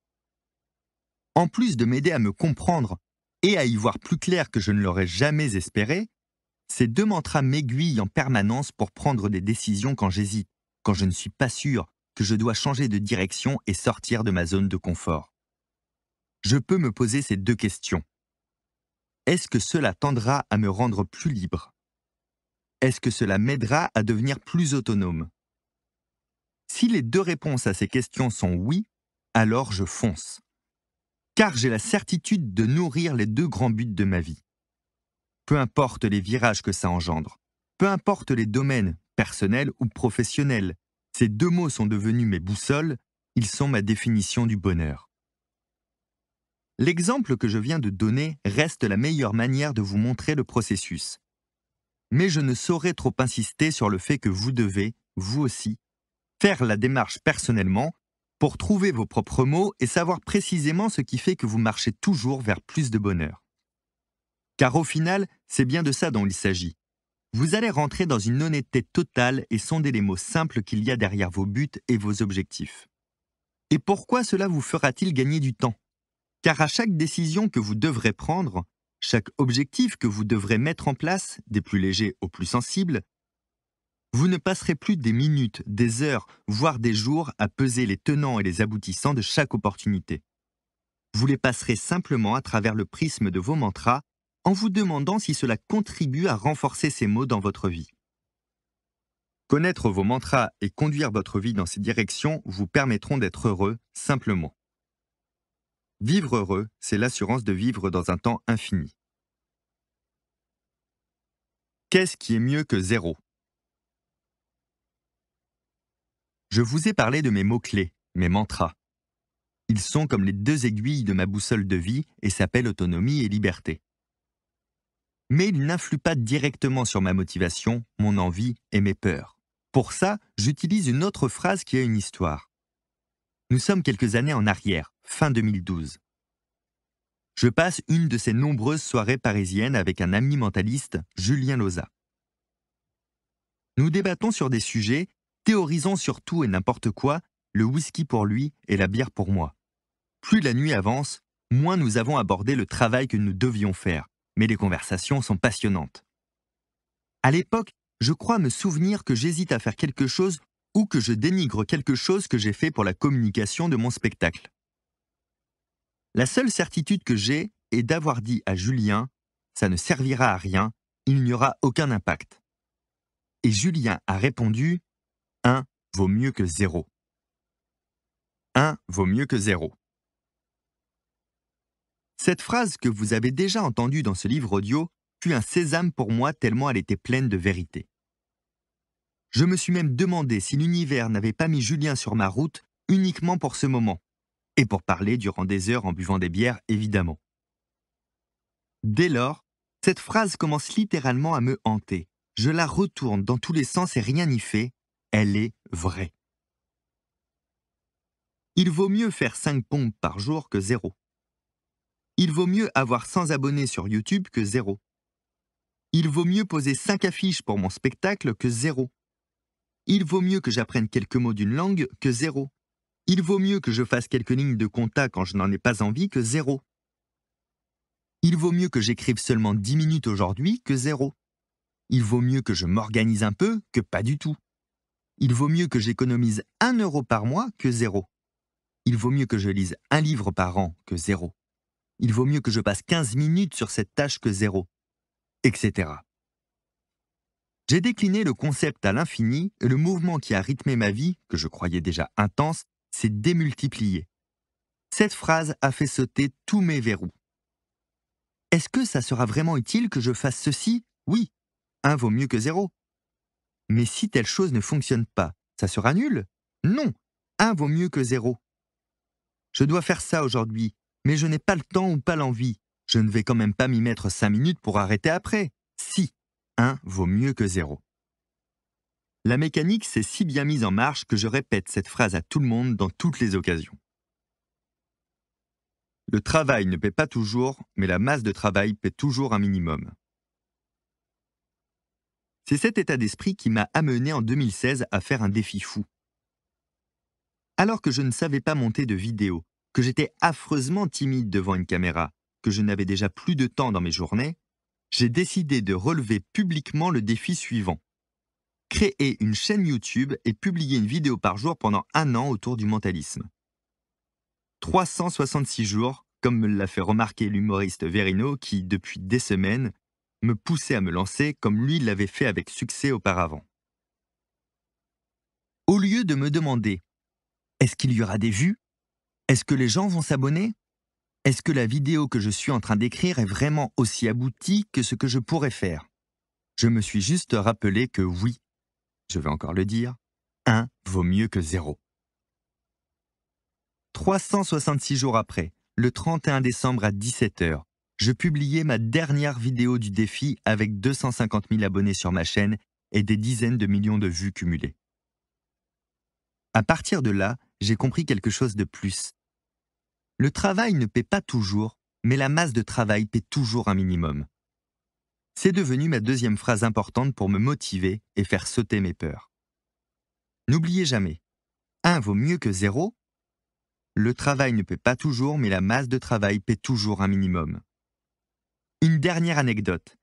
Speaker 1: En plus de m'aider à me comprendre et à y voir plus clair que je ne l'aurais jamais espéré, ces deux mantras m'aiguillent en permanence pour prendre des décisions quand j'hésite, quand je ne suis pas sûr, que je dois changer de direction et sortir de ma zone de confort. Je peux me poser ces deux questions. Est-ce que cela tendra à me rendre plus libre Est-ce que cela m'aidera à devenir plus autonome Si les deux réponses à ces questions sont oui, alors je fonce. Car j'ai la certitude de nourrir les deux grands buts de ma vie peu importe les virages que ça engendre, peu importe les domaines, personnels ou professionnels. Ces deux mots sont devenus mes boussoles, ils sont ma définition du bonheur. L'exemple que je viens de donner reste la meilleure manière de vous montrer le processus. Mais je ne saurais trop insister sur le fait que vous devez, vous aussi, faire la démarche personnellement pour trouver vos propres mots et savoir précisément ce qui fait que vous marchez toujours vers plus de bonheur. Car au final, c'est bien de ça dont il s'agit. Vous allez rentrer dans une honnêteté totale et sonder les mots simples qu'il y a derrière vos buts et vos objectifs. Et pourquoi cela vous fera-t-il gagner du temps Car à chaque décision que vous devrez prendre, chaque objectif que vous devrez mettre en place, des plus légers aux plus sensibles, vous ne passerez plus des minutes, des heures, voire des jours à peser les tenants et les aboutissants de chaque opportunité. Vous les passerez simplement à travers le prisme de vos mantras en vous demandant si cela contribue à renforcer ces mots dans votre vie. Connaître vos mantras et conduire votre vie dans ces directions vous permettront d'être heureux simplement. Vivre heureux, c'est l'assurance de vivre dans un temps infini. Qu'est-ce qui est mieux que zéro Je vous ai parlé de mes mots-clés, mes mantras. Ils sont comme les deux aiguilles de ma boussole de vie et s'appellent autonomie et liberté mais il n'influe pas directement sur ma motivation, mon envie et mes peurs. Pour ça, j'utilise une autre phrase qui a une histoire. Nous sommes quelques années en arrière, fin 2012. Je passe une de ces nombreuses soirées parisiennes avec un ami mentaliste, Julien Loza. Nous débattons sur des sujets, théorisons sur tout et n'importe quoi, le whisky pour lui et la bière pour moi. Plus la nuit avance, moins nous avons abordé le travail que nous devions faire, mais les conversations sont passionnantes. À l'époque, je crois me souvenir que j'hésite à faire quelque chose ou que je dénigre quelque chose que j'ai fait pour la communication de mon spectacle. La seule certitude que j'ai est d'avoir dit à Julien ⁇ ça ne servira à rien, il n'y aura aucun impact ⁇ Et Julien a répondu ⁇ un vaut mieux que zéro ». Un vaut mieux que zéro. Cette phrase que vous avez déjà entendue dans ce livre audio fut un sésame pour moi tellement elle était pleine de vérité. Je me suis même demandé si l'univers n'avait pas mis Julien sur ma route uniquement pour ce moment, et pour parler durant des heures en buvant des bières, évidemment. Dès lors, cette phrase commence littéralement à me hanter. Je la retourne dans tous les sens et rien n'y fait. Elle est vraie. Il vaut mieux faire 5 pompes par jour que zéro. Il vaut mieux avoir 100 abonnés sur YouTube que zéro. Il vaut mieux poser 5 affiches pour mon spectacle que zéro. Il vaut mieux que j'apprenne quelques mots d'une langue que zéro. Il vaut mieux que je fasse quelques lignes de compta quand je n'en ai pas envie que zéro. Il vaut mieux que j'écrive seulement 10 minutes aujourd'hui que zéro. Il vaut mieux que je m'organise un peu que pas du tout. Il vaut mieux que j'économise 1 euro par mois que zéro. Il vaut mieux que je lise un livre par an que zéro il vaut mieux que je passe 15 minutes sur cette tâche que zéro, etc. J'ai décliné le concept à l'infini et le mouvement qui a rythmé ma vie, que je croyais déjà intense, s'est démultiplié. Cette phrase a fait sauter tous mes verrous. Est-ce que ça sera vraiment utile que je fasse ceci Oui, un vaut mieux que zéro. Mais si telle chose ne fonctionne pas, ça sera nul Non, un vaut mieux que zéro. Je dois faire ça aujourd'hui, mais je n'ai pas le temps ou pas l'envie. Je ne vais quand même pas m'y mettre cinq minutes pour arrêter après. Si, un vaut mieux que 0. La mécanique s'est si bien mise en marche que je répète cette phrase à tout le monde dans toutes les occasions. Le travail ne paie pas toujours, mais la masse de travail paie toujours un minimum. C'est cet état d'esprit qui m'a amené en 2016 à faire un défi fou. Alors que je ne savais pas monter de vidéo, que j'étais affreusement timide devant une caméra, que je n'avais déjà plus de temps dans mes journées, j'ai décidé de relever publiquement le défi suivant. Créer une chaîne YouTube et publier une vidéo par jour pendant un an autour du mentalisme. 366 jours, comme me l'a fait remarquer l'humoriste Verino qui, depuis des semaines, me poussait à me lancer comme lui l'avait fait avec succès auparavant. Au lieu de me demander « Est-ce qu'il y aura des vues est-ce que les gens vont s'abonner Est-ce que la vidéo que je suis en train d'écrire est vraiment aussi aboutie que ce que je pourrais faire Je me suis juste rappelé que oui, je vais encore le dire, 1 vaut mieux que 0. 366 jours après, le 31 décembre à 17h, je publiais ma dernière vidéo du défi avec 250 000 abonnés sur ma chaîne et des dizaines de millions de vues cumulées. À partir de là, j'ai compris quelque chose de plus. Le travail ne paie pas toujours, mais la masse de travail paie toujours un minimum. C'est devenu ma deuxième phrase importante pour me motiver et faire sauter mes peurs. N'oubliez jamais, un vaut mieux que zéro. « Le travail ne paie pas toujours, mais la masse de travail paie toujours un minimum. Une dernière anecdote.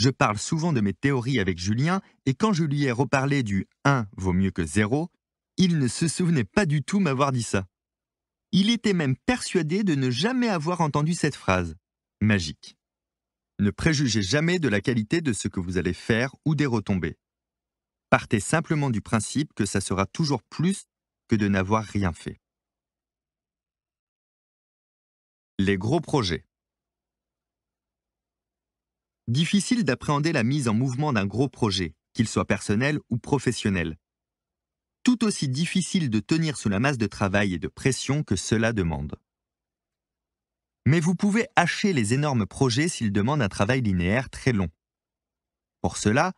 Speaker 1: Je parle souvent de mes théories avec Julien et quand je lui ai reparlé du 1 vaut mieux que 0, il ne se souvenait pas du tout m'avoir dit ça. Il était même persuadé de ne jamais avoir entendu cette phrase. Magique. Ne préjugez jamais de la qualité de ce que vous allez faire ou des retombées. Partez simplement du principe que ça sera toujours plus que de n'avoir rien fait. Les gros projets. Difficile d'appréhender la mise en mouvement d'un gros projet, qu'il soit personnel ou professionnel tout aussi difficile de tenir sous la masse de travail et de pression que cela demande. Mais vous pouvez hacher les énormes projets s'ils demandent un travail linéaire très long. Pour cela,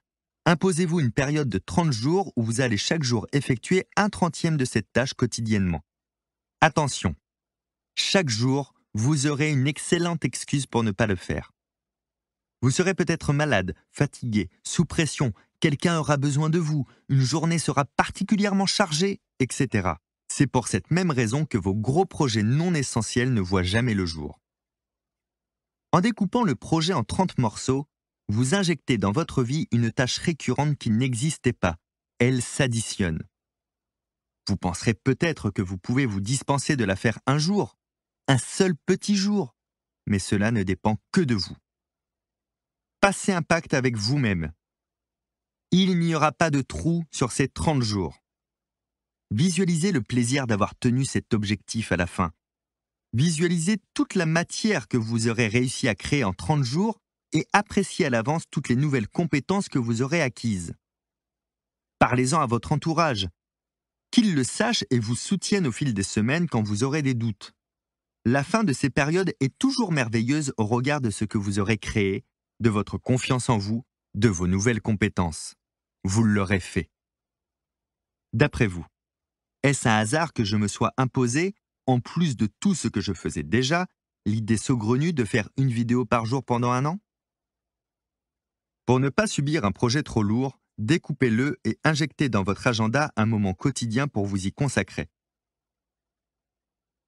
Speaker 1: imposez-vous une période de 30 jours où vous allez chaque jour effectuer un trentième de cette tâche quotidiennement. Attention, chaque jour, vous aurez une excellente excuse pour ne pas le faire. Vous serez peut-être malade, fatigué, sous pression, quelqu'un aura besoin de vous, une journée sera particulièrement chargée, etc. C'est pour cette même raison que vos gros projets non essentiels ne voient jamais le jour. En découpant le projet en 30 morceaux, vous injectez dans votre vie une tâche récurrente qui n'existait pas. Elle s'additionne. Vous penserez peut-être que vous pouvez vous dispenser de la faire un jour, un seul petit jour, mais cela ne dépend que de vous passez un pacte avec vous-même. Il n'y aura pas de trou sur ces 30 jours. Visualisez le plaisir d'avoir tenu cet objectif à la fin. Visualisez toute la matière que vous aurez réussi à créer en 30 jours et appréciez à l'avance toutes les nouvelles compétences que vous aurez acquises. Parlez-en à votre entourage. Qu'ils le sachent et vous soutiennent au fil des semaines quand vous aurez des doutes. La fin de ces périodes est toujours merveilleuse au regard de ce que vous aurez créé de votre confiance en vous, de vos nouvelles compétences. Vous l'aurez fait. D'après vous, est-ce un hasard que je me sois imposé, en plus de tout ce que je faisais déjà, l'idée saugrenue de faire une vidéo par jour pendant un an Pour ne pas subir un projet trop lourd, découpez-le et injectez dans votre agenda un moment quotidien pour vous y consacrer.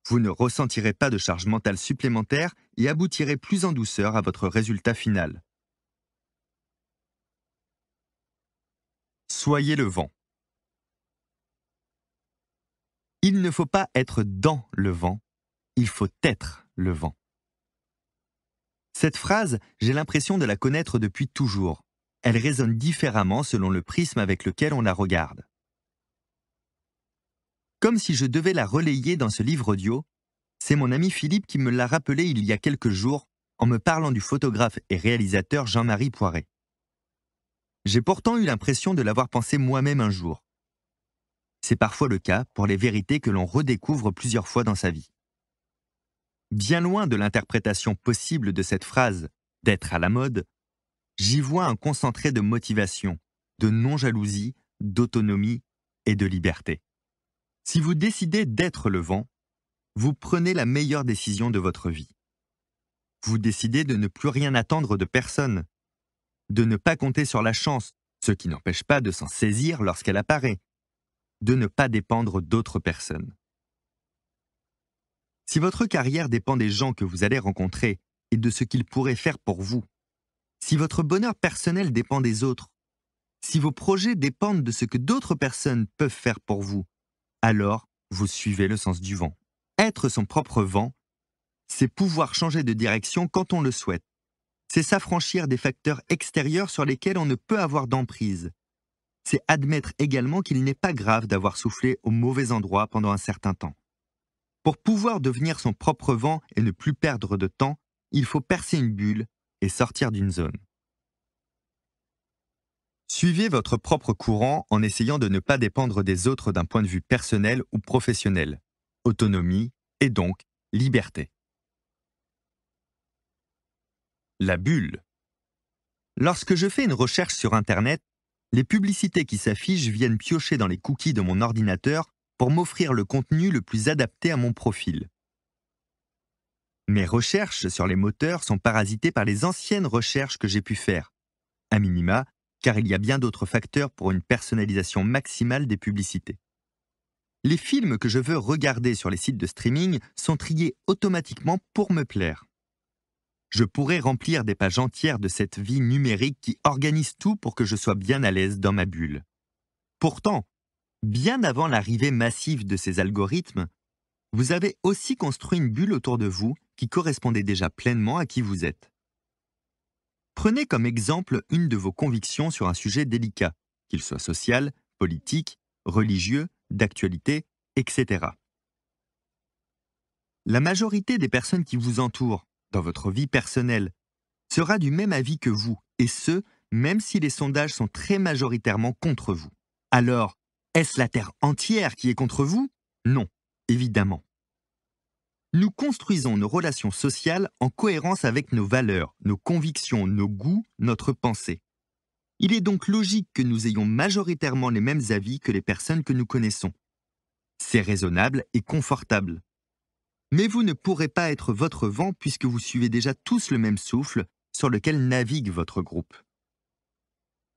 Speaker 1: Vous ne ressentirez pas de charge mentale supplémentaire et aboutirez plus en douceur à votre résultat final. Soyez le vent. Il ne faut pas être dans le vent, il faut être le vent. Cette phrase, j'ai l'impression de la connaître depuis toujours. Elle résonne différemment selon le prisme avec lequel on la regarde. Comme si je devais la relayer dans ce livre audio, c'est mon ami Philippe qui me l'a rappelé il y a quelques jours en me parlant du photographe et réalisateur Jean-Marie Poiret. J'ai pourtant eu l'impression de l'avoir pensé moi-même un jour. C'est parfois le cas pour les vérités que l'on redécouvre plusieurs fois dans sa vie. Bien loin de l'interprétation possible de cette phrase d'être à la mode, j'y vois un concentré de motivation, de non-jalousie, d'autonomie et de liberté. Si vous décidez d'être le vent, vous prenez la meilleure décision de votre vie. Vous décidez de ne plus rien attendre de personne, de ne pas compter sur la chance, ce qui n'empêche pas de s'en saisir lorsqu'elle apparaît, de ne pas dépendre d'autres personnes. Si votre carrière dépend des gens que vous allez rencontrer et de ce qu'ils pourraient faire pour vous, si votre bonheur personnel dépend des autres, si vos projets dépendent de ce que d'autres personnes peuvent faire pour vous, alors vous suivez le sens du vent. Être son propre vent, c'est pouvoir changer de direction quand on le souhaite. C'est s'affranchir des facteurs extérieurs sur lesquels on ne peut avoir d'emprise. C'est admettre également qu'il n'est pas grave d'avoir soufflé au mauvais endroit pendant un certain temps. Pour pouvoir devenir son propre vent et ne plus perdre de temps, il faut percer une bulle et sortir d'une zone. Suivez votre propre courant en essayant de ne pas dépendre des autres d'un point de vue personnel ou professionnel autonomie et donc liberté. La bulle. Lorsque je fais une recherche sur Internet, les publicités qui s'affichent viennent piocher dans les cookies de mon ordinateur pour m'offrir le contenu le plus adapté à mon profil. Mes recherches sur les moteurs sont parasitées par les anciennes recherches que j'ai pu faire, à minima, car il y a bien d'autres facteurs pour une personnalisation maximale des publicités. Les films que je veux regarder sur les sites de streaming sont triés automatiquement pour me plaire. Je pourrais remplir des pages entières de cette vie numérique qui organise tout pour que je sois bien à l'aise dans ma bulle. Pourtant, bien avant l'arrivée massive de ces algorithmes, vous avez aussi construit une bulle autour de vous qui correspondait déjà pleinement à qui vous êtes. Prenez comme exemple une de vos convictions sur un sujet délicat, qu'il soit social, politique, religieux d'actualité, etc. La majorité des personnes qui vous entourent dans votre vie personnelle sera du même avis que vous, et ce, même si les sondages sont très majoritairement contre vous. Alors, est-ce la Terre entière qui est contre vous Non, évidemment. Nous construisons nos relations sociales en cohérence avec nos valeurs, nos convictions, nos goûts, notre pensée. Il est donc logique que nous ayons majoritairement les mêmes avis que les personnes que nous connaissons. C'est raisonnable et confortable. Mais vous ne pourrez pas être votre vent puisque vous suivez déjà tous le même souffle sur lequel navigue votre groupe.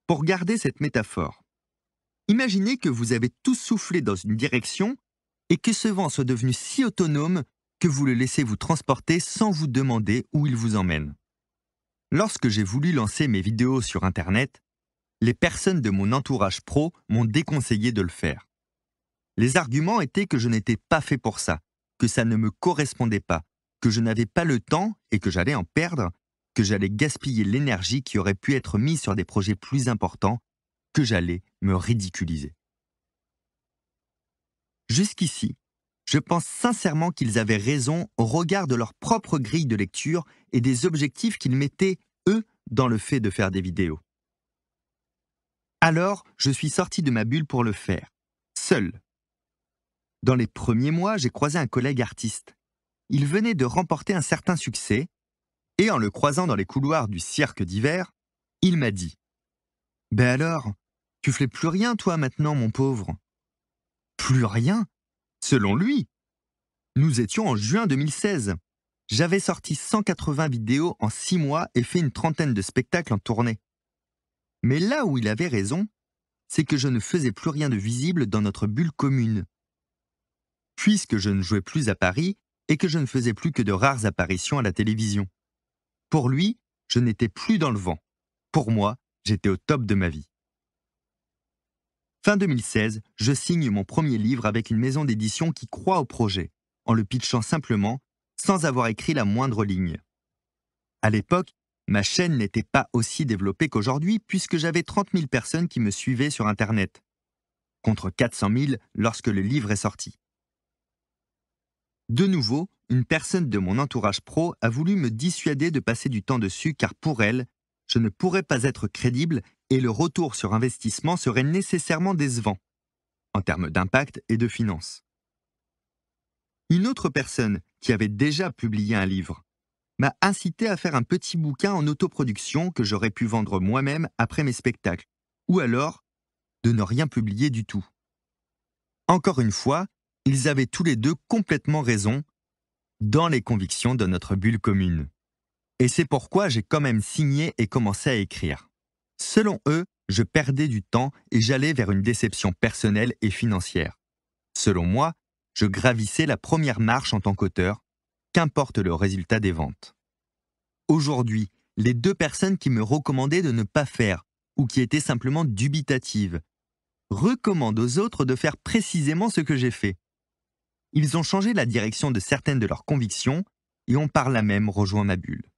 Speaker 1: Pour garder cette métaphore, imaginez que vous avez tous soufflé dans une direction et que ce vent soit devenu si autonome que vous le laissez vous transporter sans vous demander où il vous emmène. Lorsque j'ai voulu lancer mes vidéos sur Internet, les personnes de mon entourage pro m'ont déconseillé de le faire. Les arguments étaient que je n'étais pas fait pour ça, que ça ne me correspondait pas, que je n'avais pas le temps et que j'allais en perdre, que j'allais gaspiller l'énergie qui aurait pu être mise sur des projets plus importants, que j'allais me ridiculiser. Jusqu'ici, je pense sincèrement qu'ils avaient raison au regard de leur propre grille de lecture et des objectifs qu'ils mettaient, eux, dans le fait de faire des vidéos. Alors, je suis sorti de ma bulle pour le faire, seul. Dans les premiers mois, j'ai croisé un collègue artiste. Il venait de remporter un certain succès, et en le croisant dans les couloirs du cirque d'hiver, il m'a dit Ben alors, tu fais plus rien, toi, maintenant, mon pauvre Plus rien Selon lui Nous étions en juin 2016. J'avais sorti 180 vidéos en six mois et fait une trentaine de spectacles en tournée. Mais là où il avait raison, c'est que je ne faisais plus rien de visible dans notre bulle commune. Puisque je ne jouais plus à Paris et que je ne faisais plus que de rares apparitions à la télévision. Pour lui, je n'étais plus dans le vent. Pour moi, j'étais au top de ma vie. Fin 2016, je signe mon premier livre avec une maison d'édition qui croit au projet, en le pitchant simplement, sans avoir écrit la moindre ligne. À l'époque, Ma chaîne n'était pas aussi développée qu'aujourd'hui puisque j'avais 30 000 personnes qui me suivaient sur Internet, contre 400 000 lorsque le livre est sorti. De nouveau, une personne de mon entourage pro a voulu me dissuader de passer du temps dessus car pour elle, je ne pourrais pas être crédible et le retour sur investissement serait nécessairement décevant, en termes d'impact et de finances. Une autre personne qui avait déjà publié un livre m'a incité à faire un petit bouquin en autoproduction que j'aurais pu vendre moi-même après mes spectacles, ou alors de ne rien publier du tout. Encore une fois, ils avaient tous les deux complètement raison dans les convictions de notre bulle commune. Et c'est pourquoi j'ai quand même signé et commencé à écrire. Selon eux, je perdais du temps et j'allais vers une déception personnelle et financière. Selon moi, je gravissais la première marche en tant qu'auteur, qu'importe le résultat des ventes. Aujourd'hui, les deux personnes qui me recommandaient de ne pas faire, ou qui étaient simplement dubitatives, recommandent aux autres de faire précisément ce que j'ai fait. Ils ont changé la direction de certaines de leurs convictions et ont par là même rejoint ma bulle.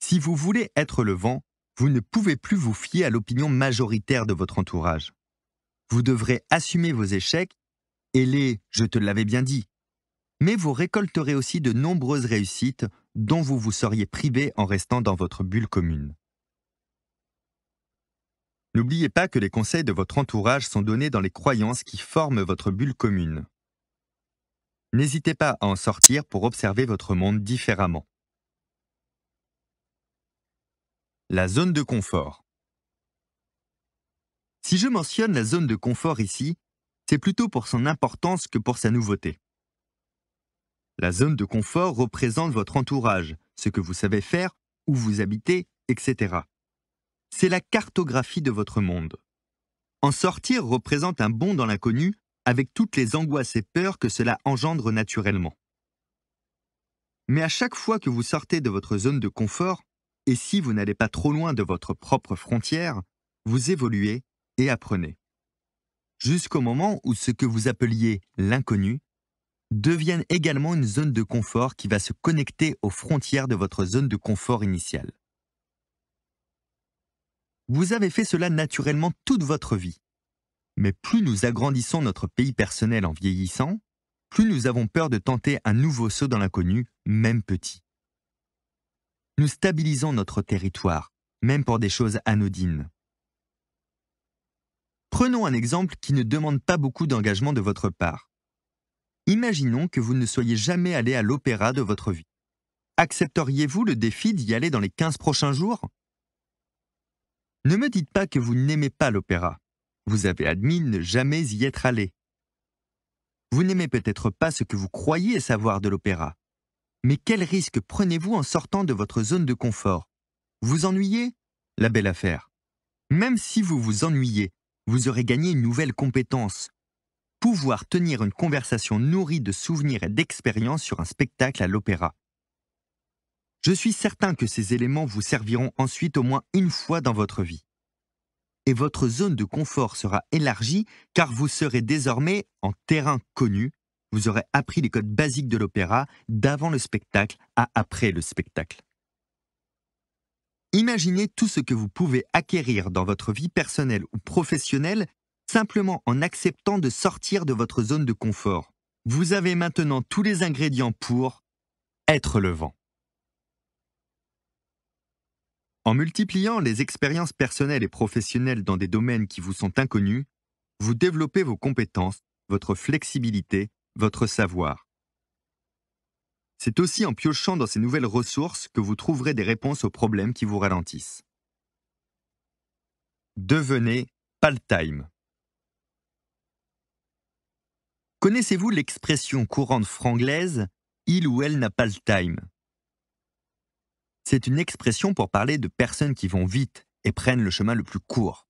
Speaker 1: Si vous voulez être le vent, vous ne pouvez plus vous fier à l'opinion majoritaire de votre entourage. Vous devrez assumer vos échecs et les ⁇ je te l'avais bien dit ⁇ mais vous récolterez aussi de nombreuses réussites dont vous vous seriez privé en restant dans votre bulle commune. N'oubliez pas que les conseils de votre entourage sont donnés dans les croyances qui forment votre bulle commune. N'hésitez pas à en sortir pour observer votre monde différemment. La zone de confort. Si je mentionne la zone de confort ici, c'est plutôt pour son importance que pour sa nouveauté. La zone de confort représente votre entourage, ce que vous savez faire, où vous habitez, etc. C'est la cartographie de votre monde. En sortir représente un bond dans l'inconnu avec toutes les angoisses et peurs que cela engendre naturellement. Mais à chaque fois que vous sortez de votre zone de confort, et si vous n'allez pas trop loin de votre propre frontière, vous évoluez et apprenez. Jusqu'au moment où ce que vous appeliez l'inconnu deviennent également une zone de confort qui va se connecter aux frontières de votre zone de confort initiale. Vous avez fait cela naturellement toute votre vie. Mais plus nous agrandissons notre pays personnel en vieillissant, plus nous avons peur de tenter un nouveau saut dans l'inconnu, même petit. Nous stabilisons notre territoire, même pour des choses anodines. Prenons un exemple qui ne demande pas beaucoup d'engagement de votre part. Imaginons que vous ne soyez jamais allé à l'opéra de votre vie. Accepteriez-vous le défi d'y aller dans les 15 prochains jours Ne me dites pas que vous n'aimez pas l'opéra. Vous avez admis ne jamais y être allé. Vous n'aimez peut-être pas ce que vous croyez savoir de l'opéra. Mais quel risque prenez-vous en sortant de votre zone de confort Vous ennuyez La belle affaire. Même si vous vous ennuyez, vous aurez gagné une nouvelle compétence, pouvoir tenir une conversation nourrie de souvenirs et d'expériences sur un spectacle à l'opéra. Je suis certain que ces éléments vous serviront ensuite au moins une fois dans votre vie. Et votre zone de confort sera élargie car vous serez désormais en terrain connu, vous aurez appris les codes basiques de l'opéra d'avant le spectacle à après le spectacle. Imaginez tout ce que vous pouvez acquérir dans votre vie personnelle ou professionnelle simplement en acceptant de sortir de votre zone de confort. Vous avez maintenant tous les ingrédients pour être le vent. En multipliant les expériences personnelles et professionnelles dans des domaines qui vous sont inconnus, vous développez vos compétences, votre flexibilité, votre savoir. C'est aussi en piochant dans ces nouvelles ressources que vous trouverez des réponses aux problèmes qui vous ralentissent. Devenez Paltime. Connaissez-vous l'expression courante franglaise il ou elle n'a pas le time C'est une expression pour parler de personnes qui vont vite et prennent le chemin le plus court.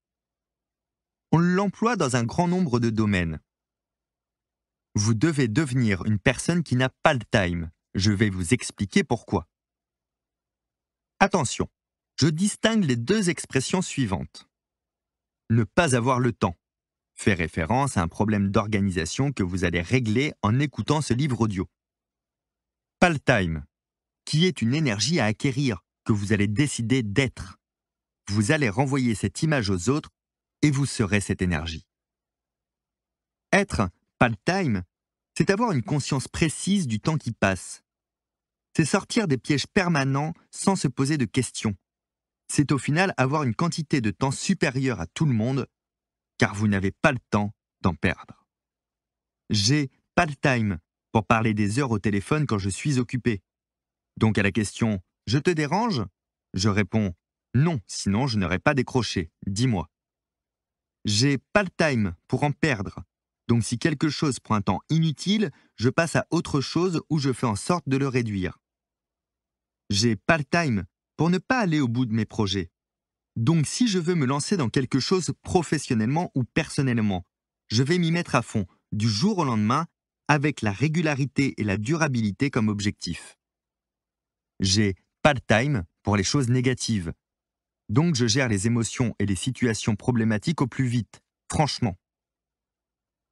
Speaker 1: On l'emploie dans un grand nombre de domaines. Vous devez devenir une personne qui n'a pas le time. Je vais vous expliquer pourquoi. Attention, je distingue les deux expressions suivantes. Ne pas avoir le temps fait référence à un problème d'organisation que vous allez régler en écoutant ce livre audio. time, qui est une énergie à acquérir, que vous allez décider d'être. Vous allez renvoyer cette image aux autres et vous serez cette énergie. Être, time, c'est avoir une conscience précise du temps qui passe. C'est sortir des pièges permanents sans se poser de questions. C'est au final avoir une quantité de temps supérieure à tout le monde car vous n'avez pas le temps d'en perdre. J'ai pas le time pour parler des heures au téléphone quand je suis occupé. Donc à la question Je te dérange je réponds Non, sinon je n'aurais pas décroché, dis-moi. J'ai pas le time pour en perdre. Donc si quelque chose prend un temps inutile, je passe à autre chose ou je fais en sorte de le réduire. J'ai pas le time pour ne pas aller au bout de mes projets. Donc si je veux me lancer dans quelque chose professionnellement ou personnellement, je vais m'y mettre à fond, du jour au lendemain, avec la régularité et la durabilité comme objectif. J'ai part-time pour les choses négatives. Donc je gère les émotions et les situations problématiques au plus vite, franchement.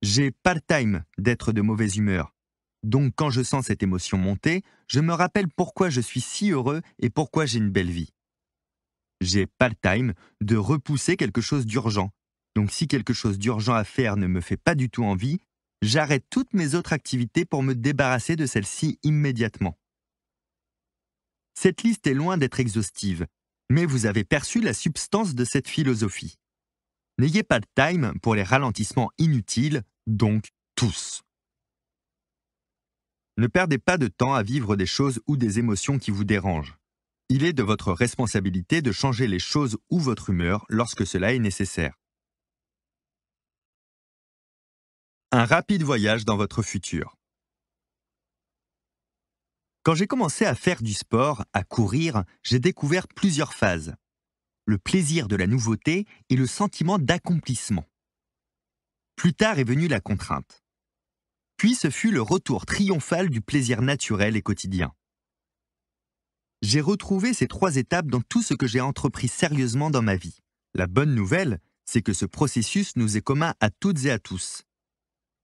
Speaker 1: J'ai part-time d'être de mauvaise humeur. Donc quand je sens cette émotion monter, je me rappelle pourquoi je suis si heureux et pourquoi j'ai une belle vie. J'ai pas le time de repousser quelque chose d'urgent. Donc si quelque chose d'urgent à faire ne me fait pas du tout envie, j'arrête toutes mes autres activités pour me débarrasser de celle-ci immédiatement. Cette liste est loin d'être exhaustive, mais vous avez perçu la substance de cette philosophie. N'ayez pas de time pour les ralentissements inutiles, donc tous. Ne perdez pas de temps à vivre des choses ou des émotions qui vous dérangent. Il est de votre responsabilité de changer les choses ou votre humeur lorsque cela est nécessaire. Un rapide voyage dans votre futur. Quand j'ai commencé à faire du sport, à courir, j'ai découvert plusieurs phases. Le plaisir de la nouveauté et le sentiment d'accomplissement. Plus tard est venue la contrainte. Puis ce fut le retour triomphal du plaisir naturel et quotidien. J'ai retrouvé ces trois étapes dans tout ce que j'ai entrepris sérieusement dans ma vie. La bonne nouvelle, c'est que ce processus nous est commun à toutes et à tous.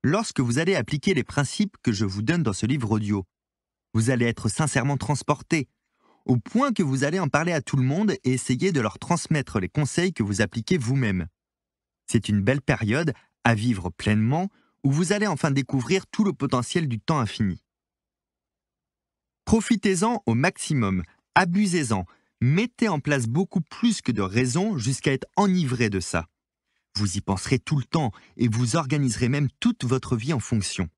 Speaker 1: Lorsque vous allez appliquer les principes que je vous donne dans ce livre audio, vous allez être sincèrement transporté, au point que vous allez en parler à tout le monde et essayer de leur transmettre les conseils que vous appliquez vous-même. C'est une belle période à vivre pleinement où vous allez enfin découvrir tout le potentiel du temps infini. Profitez-en au maximum, abusez-en, mettez en place beaucoup plus que de raisons jusqu'à être enivré de ça. Vous y penserez tout le temps et vous organiserez même toute votre vie en fonction.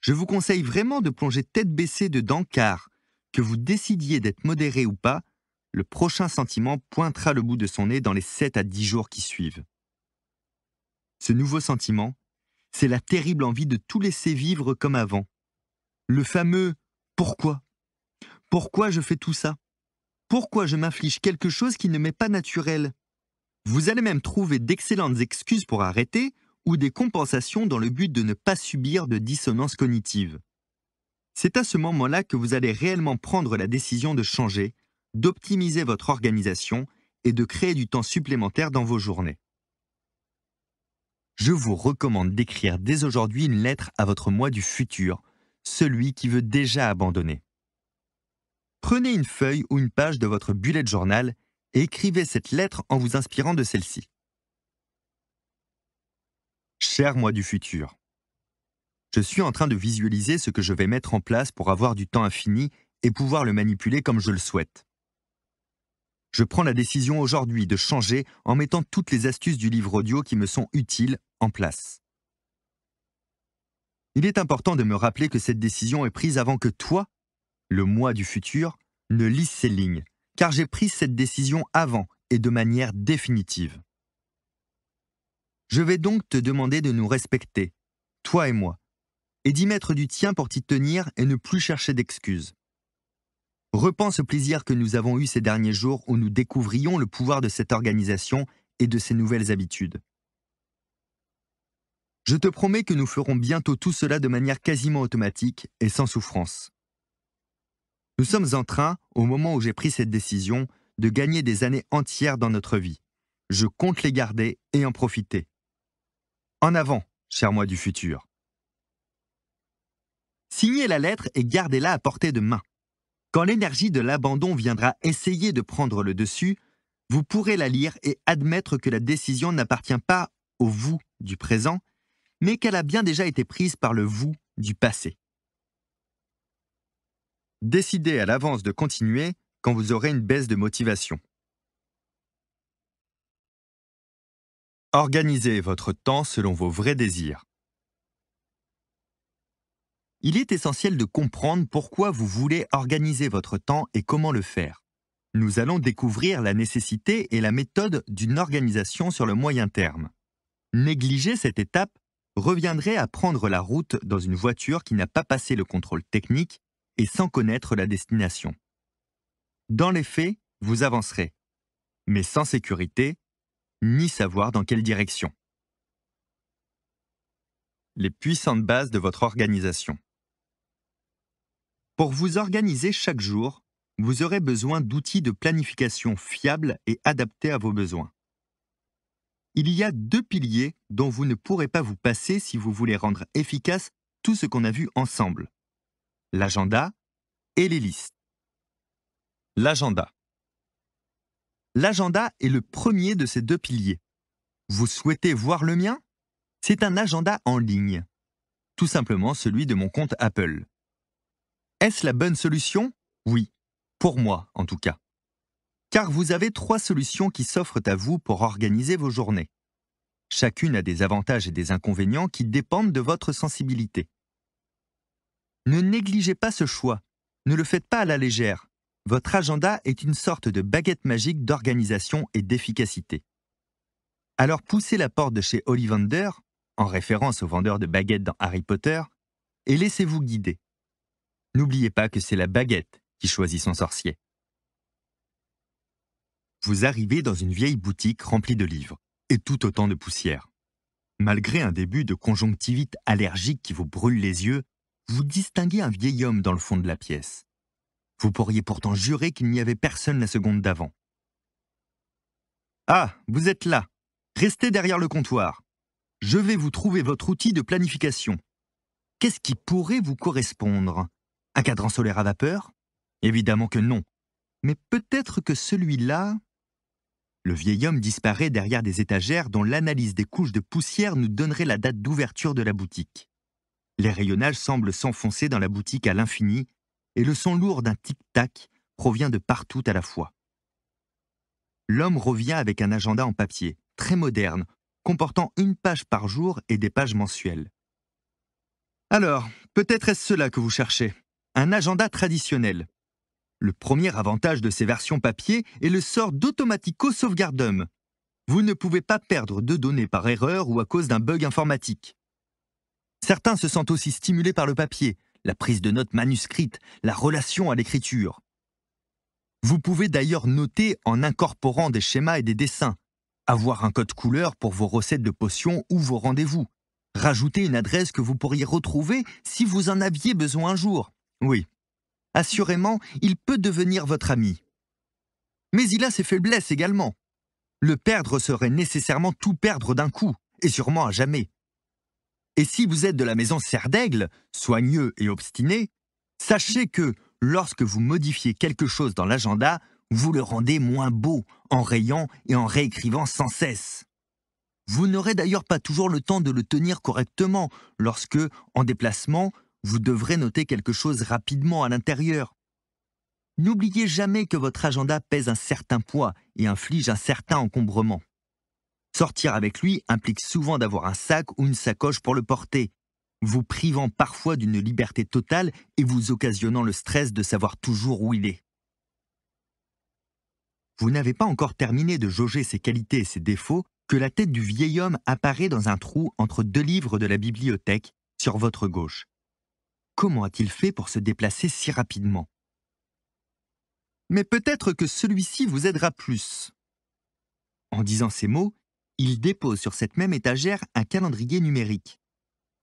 Speaker 1: Je vous conseille vraiment de plonger tête baissée dedans car, que vous décidiez d'être modéré ou pas, le prochain sentiment pointera le bout de son nez dans les 7 à 10 jours qui suivent. Ce nouveau sentiment, c'est la terrible envie de tout laisser vivre comme avant. Le fameux pourquoi Pourquoi je fais tout ça Pourquoi je m'afflige quelque chose qui ne m'est pas naturel Vous allez même trouver d'excellentes excuses pour arrêter ou des compensations dans le but de ne pas subir de dissonance cognitive. C'est à ce moment-là que vous allez réellement prendre la décision de changer, d'optimiser votre organisation et de créer du temps supplémentaire dans vos journées. Je vous recommande d'écrire dès aujourd'hui une lettre à votre moi du futur celui qui veut déjà abandonner. Prenez une feuille ou une page de votre bullet journal et écrivez cette lettre en vous inspirant de celle-ci. Cher moi du futur, je suis en train de visualiser ce que je vais mettre en place pour avoir du temps infini et pouvoir le manipuler comme je le souhaite. Je prends la décision aujourd'hui de changer en mettant toutes les astuces du livre audio qui me sont utiles en place. Il est important de me rappeler que cette décision est prise avant que toi, le moi du futur, ne lise ces lignes, car j'ai pris cette décision avant et de manière définitive. Je vais donc te demander de nous respecter, toi et moi, et d'y mettre du tien pour t'y tenir et ne plus chercher d'excuses. Repense au plaisir que nous avons eu ces derniers jours où nous découvrions le pouvoir de cette organisation et de ses nouvelles habitudes. Je te promets que nous ferons bientôt tout cela de manière quasiment automatique et sans souffrance. Nous sommes en train, au moment où j'ai pris cette décision, de gagner des années entières dans notre vie. Je compte les garder et en profiter. En avant, cher moi du futur. Signez la lettre et gardez-la à portée de main. Quand l'énergie de l'abandon viendra essayer de prendre le dessus, vous pourrez la lire et admettre que la décision n'appartient pas au vous du présent, mais qu'elle a bien déjà été prise par le vous du passé. Décidez à l'avance de continuer quand vous aurez une baisse de motivation. Organisez votre temps selon vos vrais désirs. Il est essentiel de comprendre pourquoi vous voulez organiser votre temps et comment le faire. Nous allons découvrir la nécessité et la méthode d'une organisation sur le moyen terme. Négligez cette étape reviendrez à prendre la route dans une voiture qui n'a pas passé le contrôle technique et sans connaître la destination. Dans les faits, vous avancerez, mais sans sécurité, ni savoir dans quelle direction. Les puissantes bases de votre organisation. Pour vous organiser chaque jour, vous aurez besoin d'outils de planification fiables et adaptés à vos besoins. Il y a deux piliers dont vous ne pourrez pas vous passer si vous voulez rendre efficace tout ce qu'on a vu ensemble. L'agenda et les listes. L'agenda. L'agenda est le premier de ces deux piliers. Vous souhaitez voir le mien C'est un agenda en ligne. Tout simplement celui de mon compte Apple. Est-ce la bonne solution Oui, pour moi en tout cas. Car vous avez trois solutions qui s'offrent à vous pour organiser vos journées. Chacune a des avantages et des inconvénients qui dépendent de votre sensibilité. Ne négligez pas ce choix, ne le faites pas à la légère. Votre agenda est une sorte de baguette magique d'organisation et d'efficacité. Alors poussez la porte de chez Ollivander, en référence au vendeur de baguettes dans Harry Potter, et laissez-vous guider. N'oubliez pas que c'est la baguette qui choisit son sorcier. Vous arrivez dans une vieille boutique remplie de livres, et tout autant de poussière. Malgré un début de conjonctivite allergique qui vous brûle les yeux, vous distinguez un vieil homme dans le fond de la pièce. Vous pourriez pourtant jurer qu'il n'y avait personne la seconde d'avant. Ah, vous êtes là. Restez derrière le comptoir. Je vais vous trouver votre outil de planification. Qu'est-ce qui pourrait vous correspondre Un cadran solaire à vapeur Évidemment que non. Mais peut-être que celui-là... Le vieil homme disparaît derrière des étagères dont l'analyse des couches de poussière nous donnerait la date d'ouverture de la boutique. Les rayonnages semblent s'enfoncer dans la boutique à l'infini et le son lourd d'un tic-tac provient de partout à la fois. L'homme revient avec un agenda en papier, très moderne, comportant une page par jour et des pages mensuelles. Alors, peut-être est-ce cela que vous cherchez Un agenda traditionnel, le premier avantage de ces versions papier est le sort d'automatico-sauvegardum. Vous ne pouvez pas perdre de données par erreur ou à cause d'un bug informatique. Certains se sentent aussi stimulés par le papier, la prise de notes manuscrites, la relation à l'écriture. Vous pouvez d'ailleurs noter en incorporant des schémas et des dessins, avoir un code couleur pour vos recettes de potions ou vos rendez-vous, rajouter une adresse que vous pourriez retrouver si vous en aviez besoin un jour. Oui, Assurément, il peut devenir votre ami. Mais il a ses faiblesses également. Le perdre serait nécessairement tout perdre d'un coup, et sûrement à jamais. Et si vous êtes de la maison Serdaigle, soigneux et obstiné, sachez que lorsque vous modifiez quelque chose dans l'agenda, vous le rendez moins beau en rayant et en réécrivant sans cesse. Vous n'aurez d'ailleurs pas toujours le temps de le tenir correctement lorsque, en déplacement, vous devrez noter quelque chose rapidement à l'intérieur. N'oubliez jamais que votre agenda pèse un certain poids et inflige un certain encombrement. Sortir avec lui implique souvent d'avoir un sac ou une sacoche pour le porter, vous privant parfois d'une liberté totale et vous occasionnant le stress de savoir toujours où il est. Vous n'avez pas encore terminé de jauger ses qualités et ses défauts que la tête du vieil homme apparaît dans un trou entre deux livres de la bibliothèque sur votre gauche. Comment a-t-il fait pour se déplacer si rapidement Mais peut-être que celui-ci vous aidera plus. En disant ces mots, il dépose sur cette même étagère un calendrier numérique.